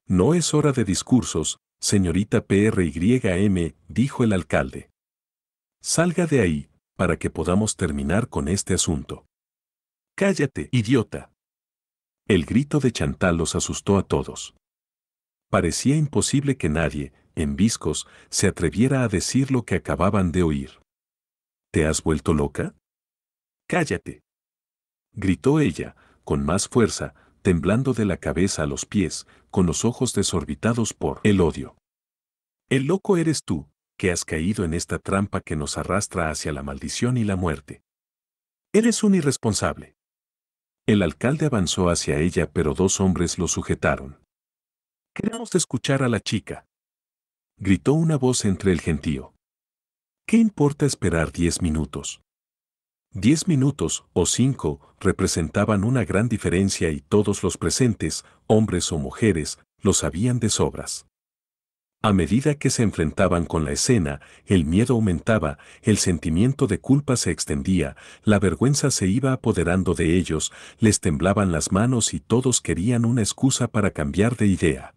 No es hora de discursos, señorita PRYM, dijo el alcalde. Salga de ahí, para que podamos terminar con este asunto. Cállate, idiota. El grito de Chantal los asustó a todos. Parecía imposible que nadie, en Viscos, se atreviera a decir lo que acababan de oír. ¿Te has vuelto loca? Cállate. Gritó ella, con más fuerza, temblando de la cabeza a los pies, con los ojos desorbitados por el odio. El loco eres tú, que has caído en esta trampa que nos arrastra hacia la maldición y la muerte. Eres un irresponsable. El alcalde avanzó hacia ella pero dos hombres lo sujetaron. Queremos escuchar a la chica. Gritó una voz entre el gentío. ¿Qué importa esperar diez minutos? Diez minutos o cinco representaban una gran diferencia y todos los presentes, hombres o mujeres, lo sabían de sobras. A medida que se enfrentaban con la escena, el miedo aumentaba, el sentimiento de culpa se extendía, la vergüenza se iba apoderando de ellos, les temblaban las manos y todos querían una excusa para cambiar de idea.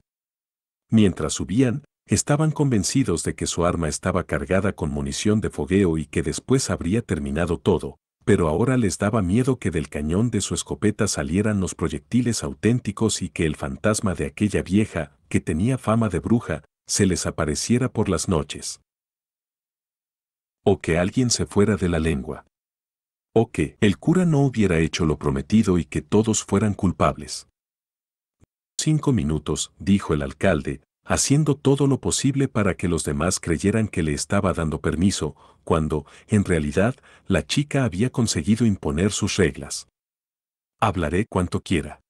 Mientras subían, estaban convencidos de que su arma estaba cargada con munición de fogueo y que después habría terminado todo, pero ahora les daba miedo que del cañón de su escopeta salieran los proyectiles auténticos y que el fantasma de aquella vieja, que tenía fama de bruja, se les apareciera por las noches. O que alguien se fuera de la lengua. O que el cura no hubiera hecho lo prometido y que todos fueran culpables cinco minutos, dijo el alcalde, haciendo todo lo posible para que los demás creyeran que le estaba dando permiso, cuando, en realidad, la chica había conseguido imponer sus reglas. Hablaré cuanto quiera.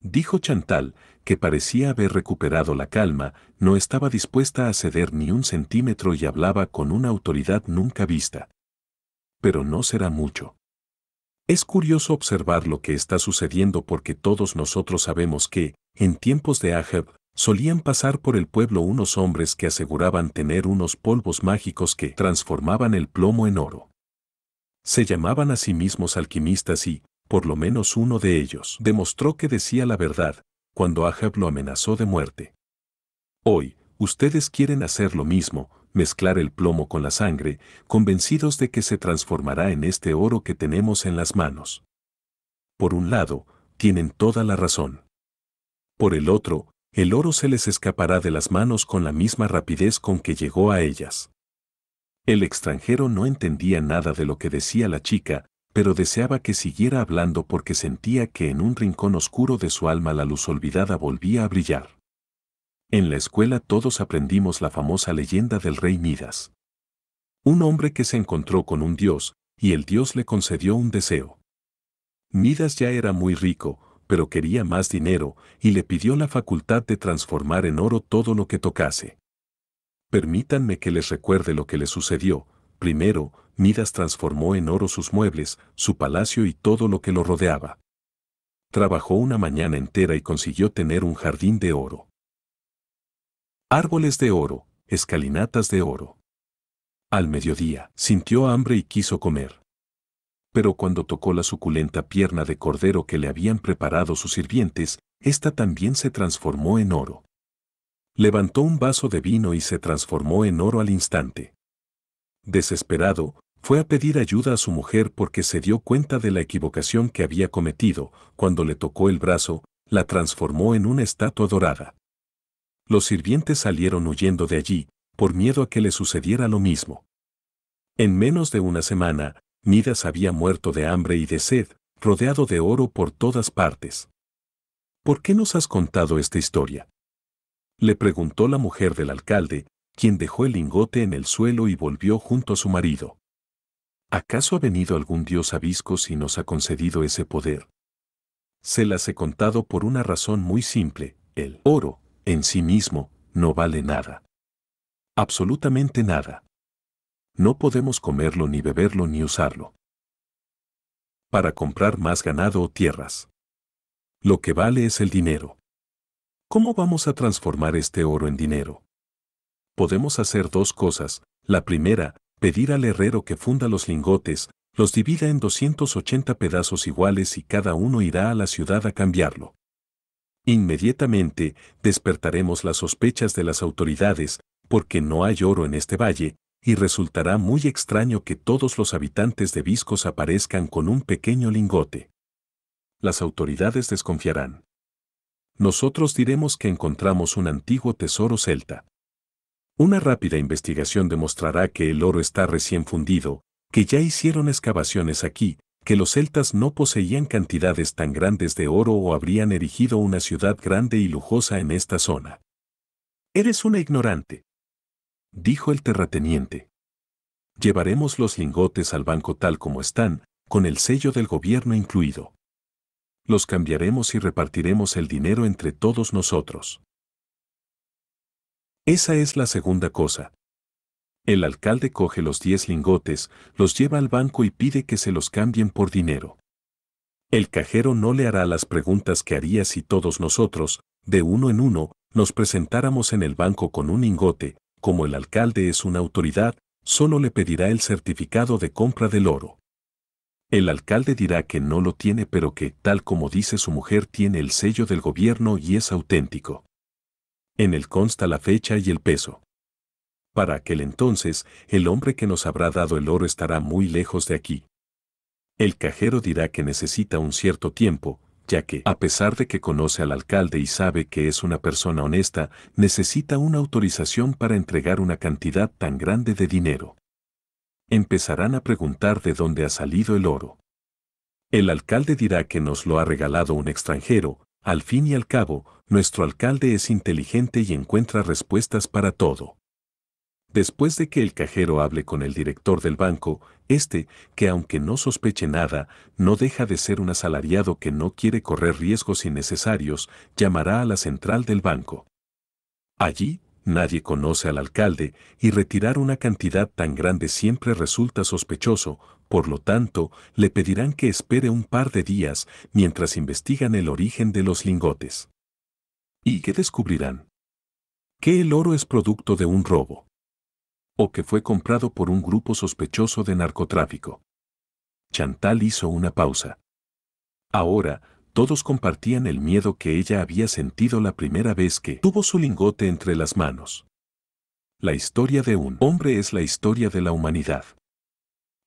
Dijo Chantal, que parecía haber recuperado la calma, no estaba dispuesta a ceder ni un centímetro y hablaba con una autoridad nunca vista. Pero no será mucho. Es curioso observar lo que está sucediendo porque todos nosotros sabemos que, en tiempos de Ahab, solían pasar por el pueblo unos hombres que aseguraban tener unos polvos mágicos que transformaban el plomo en oro. Se llamaban a sí mismos alquimistas y, por lo menos uno de ellos, demostró que decía la verdad, cuando Ahab lo amenazó de muerte. Hoy, ustedes quieren hacer lo mismo, mezclar el plomo con la sangre, convencidos de que se transformará en este oro que tenemos en las manos. Por un lado, tienen toda la razón. Por el otro, el oro se les escapará de las manos con la misma rapidez con que llegó a ellas. El extranjero no entendía nada de lo que decía la chica, pero deseaba que siguiera hablando porque sentía que en un rincón oscuro de su alma la luz olvidada volvía a brillar. En la escuela todos aprendimos la famosa leyenda del rey Midas. Un hombre que se encontró con un dios, y el dios le concedió un deseo. Midas ya era muy rico, pero quería más dinero, y le pidió la facultad de transformar en oro todo lo que tocase. Permítanme que les recuerde lo que le sucedió. Primero, Midas transformó en oro sus muebles, su palacio y todo lo que lo rodeaba. Trabajó una mañana entera y consiguió tener un jardín de oro. Árboles de oro, escalinatas de oro. Al mediodía, sintió hambre y quiso comer pero cuando tocó la suculenta pierna de cordero que le habían preparado sus sirvientes, ésta también se transformó en oro. Levantó un vaso de vino y se transformó en oro al instante. Desesperado, fue a pedir ayuda a su mujer porque se dio cuenta de la equivocación que había cometido, cuando le tocó el brazo, la transformó en una estatua dorada. Los sirvientes salieron huyendo de allí, por miedo a que le sucediera lo mismo. En menos de una semana, Midas había muerto de hambre y de sed, rodeado de oro por todas partes. ¿Por qué nos has contado esta historia? Le preguntó la mujer del alcalde, quien dejó el lingote en el suelo y volvió junto a su marido. ¿Acaso ha venido algún dios Viscos y nos ha concedido ese poder? Se las he contado por una razón muy simple, el oro, en sí mismo, no vale nada. Absolutamente nada no podemos comerlo ni beberlo ni usarlo. Para comprar más ganado o tierras. Lo que vale es el dinero. ¿Cómo vamos a transformar este oro en dinero? Podemos hacer dos cosas. La primera, pedir al herrero que funda los lingotes, los divida en 280 pedazos iguales y cada uno irá a la ciudad a cambiarlo. Inmediatamente despertaremos las sospechas de las autoridades, porque no hay oro en este valle, y resultará muy extraño que todos los habitantes de Viscos aparezcan con un pequeño lingote. Las autoridades desconfiarán. Nosotros diremos que encontramos un antiguo tesoro celta. Una rápida investigación demostrará que el oro está recién fundido, que ya hicieron excavaciones aquí, que los celtas no poseían cantidades tan grandes de oro o habrían erigido una ciudad grande y lujosa en esta zona. Eres una ignorante dijo el terrateniente. Llevaremos los lingotes al banco tal como están, con el sello del gobierno incluido. Los cambiaremos y repartiremos el dinero entre todos nosotros. Esa es la segunda cosa. El alcalde coge los diez lingotes, los lleva al banco y pide que se los cambien por dinero. El cajero no le hará las preguntas que haría si todos nosotros, de uno en uno, nos presentáramos en el banco con un lingote, como el alcalde es una autoridad, solo le pedirá el certificado de compra del oro. El alcalde dirá que no lo tiene pero que, tal como dice su mujer, tiene el sello del gobierno y es auténtico. En él consta la fecha y el peso. Para aquel entonces, el hombre que nos habrá dado el oro estará muy lejos de aquí. El cajero dirá que necesita un cierto tiempo, ya que, a pesar de que conoce al alcalde y sabe que es una persona honesta, necesita una autorización para entregar una cantidad tan grande de dinero. Empezarán a preguntar de dónde ha salido el oro. El alcalde dirá que nos lo ha regalado un extranjero, al fin y al cabo, nuestro alcalde es inteligente y encuentra respuestas para todo. Después de que el cajero hable con el director del banco, este, que aunque no sospeche nada, no deja de ser un asalariado que no quiere correr riesgos innecesarios, llamará a la central del banco. Allí, nadie conoce al alcalde y retirar una cantidad tan grande siempre resulta sospechoso, por lo tanto, le pedirán que espere un par de días mientras investigan el origen de los lingotes. ¿Y qué descubrirán? Que el oro es producto de un robo o que fue comprado por un grupo sospechoso de narcotráfico. Chantal hizo una pausa. Ahora, todos compartían el miedo que ella había sentido la primera vez que tuvo su lingote entre las manos. La historia de un hombre es la historia de la humanidad.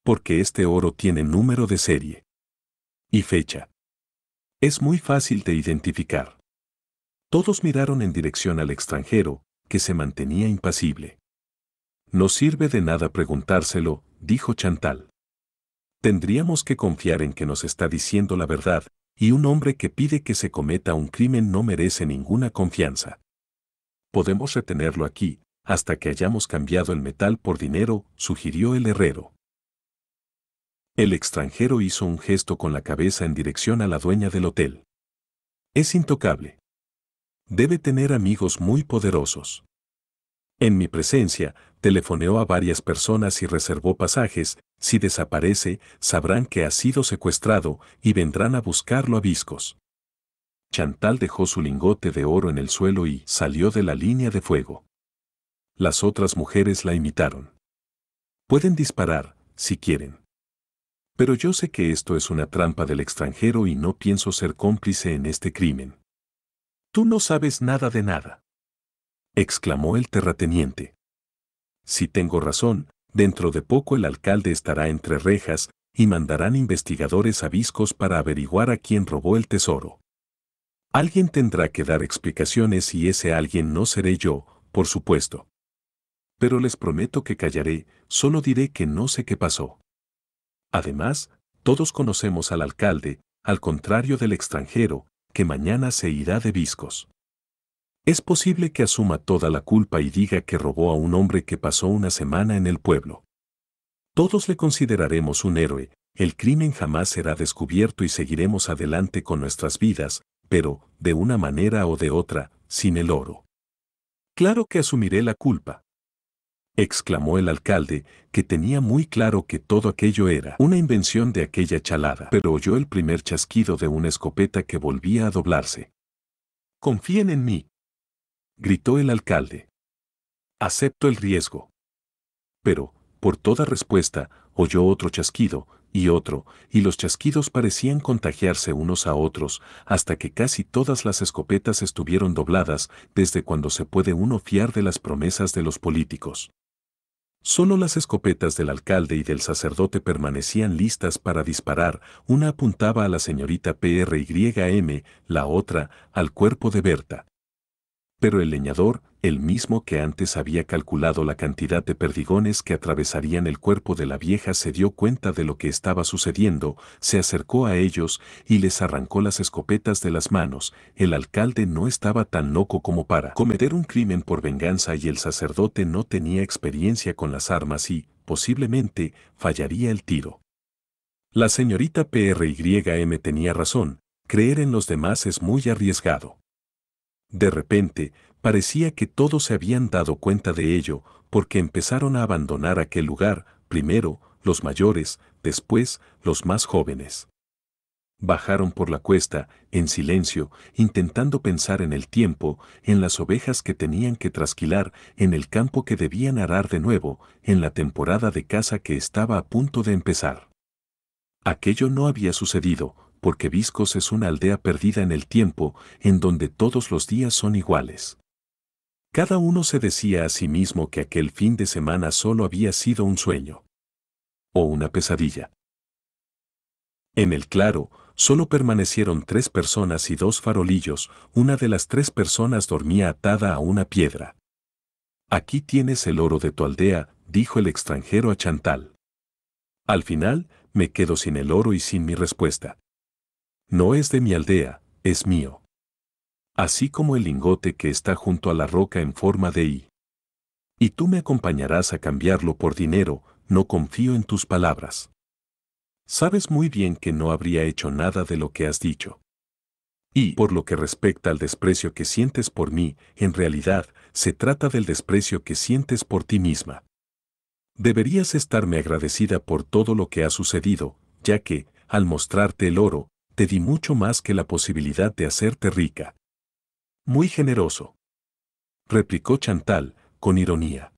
Porque este oro tiene número de serie. Y fecha. Es muy fácil de identificar. Todos miraron en dirección al extranjero, que se mantenía impasible. No sirve de nada preguntárselo, dijo Chantal. Tendríamos que confiar en que nos está diciendo la verdad, y un hombre que pide que se cometa un crimen no merece ninguna confianza. Podemos retenerlo aquí, hasta que hayamos cambiado el metal por dinero, sugirió el herrero. El extranjero hizo un gesto con la cabeza en dirección a la dueña del hotel. Es intocable. Debe tener amigos muy poderosos. En mi presencia, telefoneó a varias personas y reservó pasajes, si desaparece, sabrán que ha sido secuestrado y vendrán a buscarlo a Viscos. Chantal dejó su lingote de oro en el suelo y salió de la línea de fuego. Las otras mujeres la imitaron. Pueden disparar, si quieren. Pero yo sé que esto es una trampa del extranjero y no pienso ser cómplice en este crimen. Tú no sabes nada de nada exclamó el terrateniente. Si tengo razón, dentro de poco el alcalde estará entre rejas y mandarán investigadores a Viscos para averiguar a quién robó el tesoro. Alguien tendrá que dar explicaciones y ese alguien no seré yo, por supuesto. Pero les prometo que callaré, solo diré que no sé qué pasó. Además, todos conocemos al alcalde, al contrario del extranjero, que mañana se irá de Viscos. Es posible que asuma toda la culpa y diga que robó a un hombre que pasó una semana en el pueblo. Todos le consideraremos un héroe, el crimen jamás será descubierto y seguiremos adelante con nuestras vidas, pero, de una manera o de otra, sin el oro. Claro que asumiré la culpa. Exclamó el alcalde, que tenía muy claro que todo aquello era una invención de aquella chalada, pero oyó el primer chasquido de una escopeta que volvía a doblarse. Confíen en mí, gritó el alcalde. Acepto el riesgo. Pero, por toda respuesta, oyó otro chasquido, y otro, y los chasquidos parecían contagiarse unos a otros, hasta que casi todas las escopetas estuvieron dobladas desde cuando se puede uno fiar de las promesas de los políticos. Solo las escopetas del alcalde y del sacerdote permanecían listas para disparar, una apuntaba a la señorita PRYM, la otra al cuerpo de Berta. Pero el leñador, el mismo que antes había calculado la cantidad de perdigones que atravesarían el cuerpo de la vieja, se dio cuenta de lo que estaba sucediendo, se acercó a ellos y les arrancó las escopetas de las manos. El alcalde no estaba tan loco como para cometer un crimen por venganza y el sacerdote no tenía experiencia con las armas y, posiblemente, fallaría el tiro. La señorita PRYM tenía razón, creer en los demás es muy arriesgado. De repente, parecía que todos se habían dado cuenta de ello, porque empezaron a abandonar aquel lugar, primero los mayores, después los más jóvenes. Bajaron por la cuesta, en silencio, intentando pensar en el tiempo, en las ovejas que tenían que trasquilar, en el campo que debían arar de nuevo, en la temporada de caza que estaba a punto de empezar. Aquello no había sucedido, porque Viscos es una aldea perdida en el tiempo, en donde todos los días son iguales. Cada uno se decía a sí mismo que aquel fin de semana solo había sido un sueño. O una pesadilla. En el claro, solo permanecieron tres personas y dos farolillos, una de las tres personas dormía atada a una piedra. Aquí tienes el oro de tu aldea, dijo el extranjero a Chantal. Al final, me quedo sin el oro y sin mi respuesta. No es de mi aldea, es mío. Así como el lingote que está junto a la roca en forma de I. Y tú me acompañarás a cambiarlo por dinero, no confío en tus palabras. Sabes muy bien que no habría hecho nada de lo que has dicho. Y por lo que respecta al desprecio que sientes por mí, en realidad, se trata del desprecio que sientes por ti misma. Deberías estarme agradecida por todo lo que ha sucedido, ya que, al mostrarte el oro, te di mucho más que la posibilidad de hacerte rica. Muy generoso. Replicó Chantal, con ironía.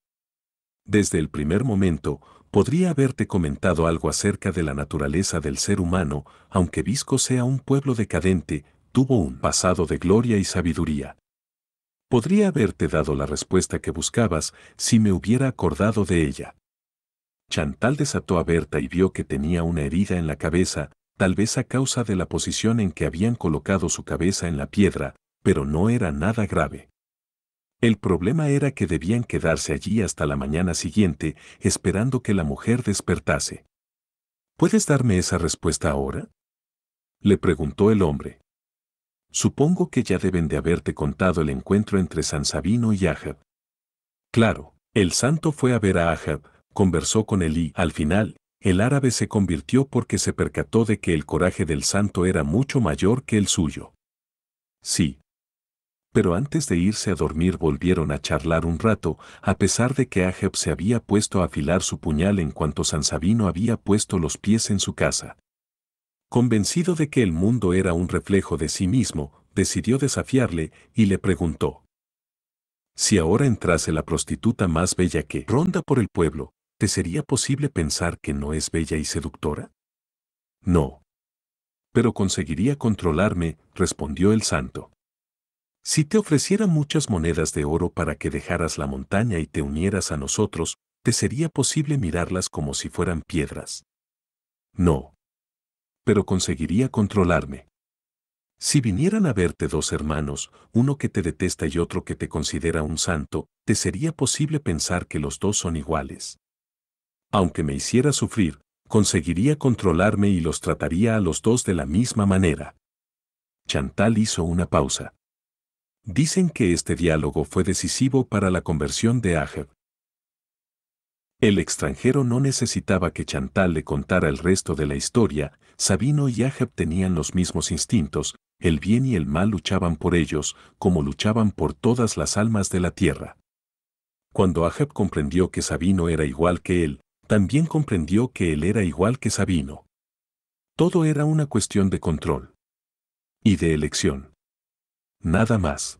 Desde el primer momento, podría haberte comentado algo acerca de la naturaleza del ser humano, aunque Visco sea un pueblo decadente, tuvo un pasado de gloria y sabiduría. Podría haberte dado la respuesta que buscabas si me hubiera acordado de ella. Chantal desató a Berta y vio que tenía una herida en la cabeza, tal vez a causa de la posición en que habían colocado su cabeza en la piedra, pero no era nada grave. El problema era que debían quedarse allí hasta la mañana siguiente, esperando que la mujer despertase. ¿Puedes darme esa respuesta ahora? Le preguntó el hombre. Supongo que ya deben de haberte contado el encuentro entre San Sabino y Ahab. Claro, el santo fue a ver a Ahab, conversó con él y, al final, el árabe se convirtió porque se percató de que el coraje del santo era mucho mayor que el suyo. Sí. Pero antes de irse a dormir volvieron a charlar un rato, a pesar de que Ajeb se había puesto a afilar su puñal en cuanto Sabino había puesto los pies en su casa. Convencido de que el mundo era un reflejo de sí mismo, decidió desafiarle y le preguntó. Si ahora entrase la prostituta más bella que ronda por el pueblo, ¿te sería posible pensar que no es bella y seductora? No. Pero conseguiría controlarme, respondió el santo. Si te ofreciera muchas monedas de oro para que dejaras la montaña y te unieras a nosotros, te sería posible mirarlas como si fueran piedras. No. Pero conseguiría controlarme. Si vinieran a verte dos hermanos, uno que te detesta y otro que te considera un santo, te sería posible pensar que los dos son iguales. Aunque me hiciera sufrir, conseguiría controlarme y los trataría a los dos de la misma manera. Chantal hizo una pausa. Dicen que este diálogo fue decisivo para la conversión de Ajeb. El extranjero no necesitaba que Chantal le contara el resto de la historia, Sabino y Ajeb tenían los mismos instintos, el bien y el mal luchaban por ellos, como luchaban por todas las almas de la tierra. Cuando Ajeb comprendió que Sabino era igual que él, también comprendió que él era igual que Sabino. Todo era una cuestión de control. Y de elección. Nada más.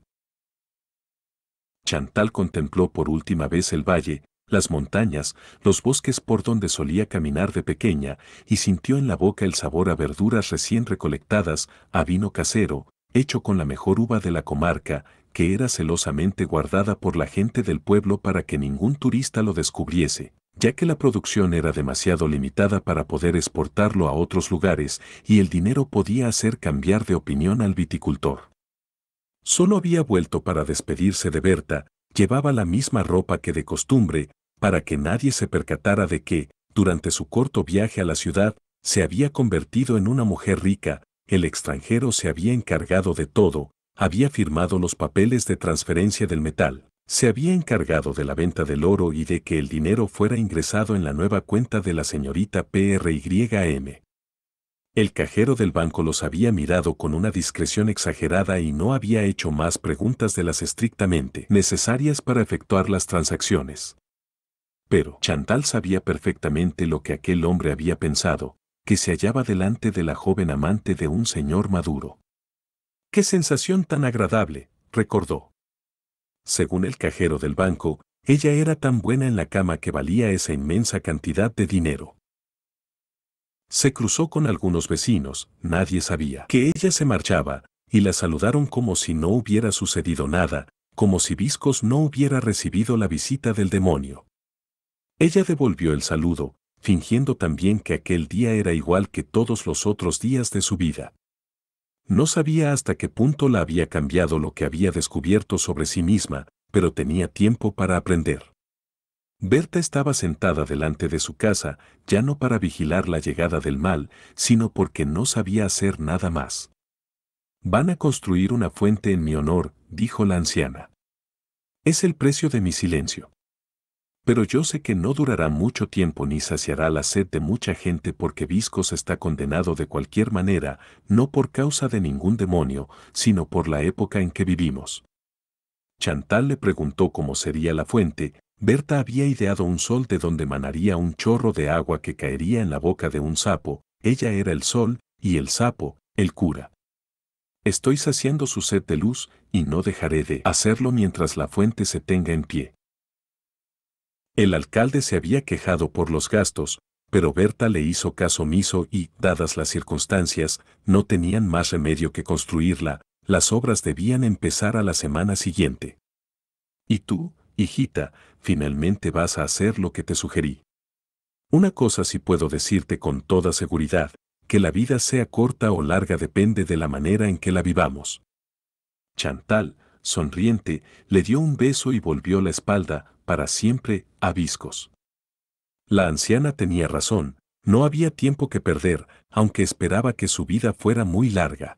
Chantal contempló por última vez el valle, las montañas, los bosques por donde solía caminar de pequeña, y sintió en la boca el sabor a verduras recién recolectadas, a vino casero, hecho con la mejor uva de la comarca, que era celosamente guardada por la gente del pueblo para que ningún turista lo descubriese, ya que la producción era demasiado limitada para poder exportarlo a otros lugares y el dinero podía hacer cambiar de opinión al viticultor. Solo había vuelto para despedirse de Berta, llevaba la misma ropa que de costumbre, para que nadie se percatara de que, durante su corto viaje a la ciudad, se había convertido en una mujer rica, el extranjero se había encargado de todo, había firmado los papeles de transferencia del metal, se había encargado de la venta del oro y de que el dinero fuera ingresado en la nueva cuenta de la señorita PRYM. El cajero del banco los había mirado con una discreción exagerada y no había hecho más preguntas de las estrictamente necesarias para efectuar las transacciones. Pero Chantal sabía perfectamente lo que aquel hombre había pensado, que se hallaba delante de la joven amante de un señor maduro. ¡Qué sensación tan agradable! recordó según el cajero del banco, ella era tan buena en la cama que valía esa inmensa cantidad de dinero. Se cruzó con algunos vecinos, nadie sabía que ella se marchaba, y la saludaron como si no hubiera sucedido nada, como si Viscos no hubiera recibido la visita del demonio. Ella devolvió el saludo, fingiendo también que aquel día era igual que todos los otros días de su vida. No sabía hasta qué punto la había cambiado lo que había descubierto sobre sí misma, pero tenía tiempo para aprender. Berta estaba sentada delante de su casa, ya no para vigilar la llegada del mal, sino porque no sabía hacer nada más. Van a construir una fuente en mi honor, dijo la anciana. Es el precio de mi silencio. Pero yo sé que no durará mucho tiempo ni saciará la sed de mucha gente porque Viscos está condenado de cualquier manera, no por causa de ningún demonio, sino por la época en que vivimos. Chantal le preguntó cómo sería la fuente, Berta había ideado un sol de donde manaría un chorro de agua que caería en la boca de un sapo, ella era el sol, y el sapo, el cura. Estoy saciando su sed de luz, y no dejaré de hacerlo mientras la fuente se tenga en pie. El alcalde se había quejado por los gastos, pero Berta le hizo caso omiso y, dadas las circunstancias, no tenían más remedio que construirla, las obras debían empezar a la semana siguiente. Y tú, hijita, finalmente vas a hacer lo que te sugerí. Una cosa sí puedo decirte con toda seguridad, que la vida sea corta o larga depende de la manera en que la vivamos. Chantal, sonriente, le dio un beso y volvió la espalda, para siempre, aviscos. La anciana tenía razón, no había tiempo que perder, aunque esperaba que su vida fuera muy larga.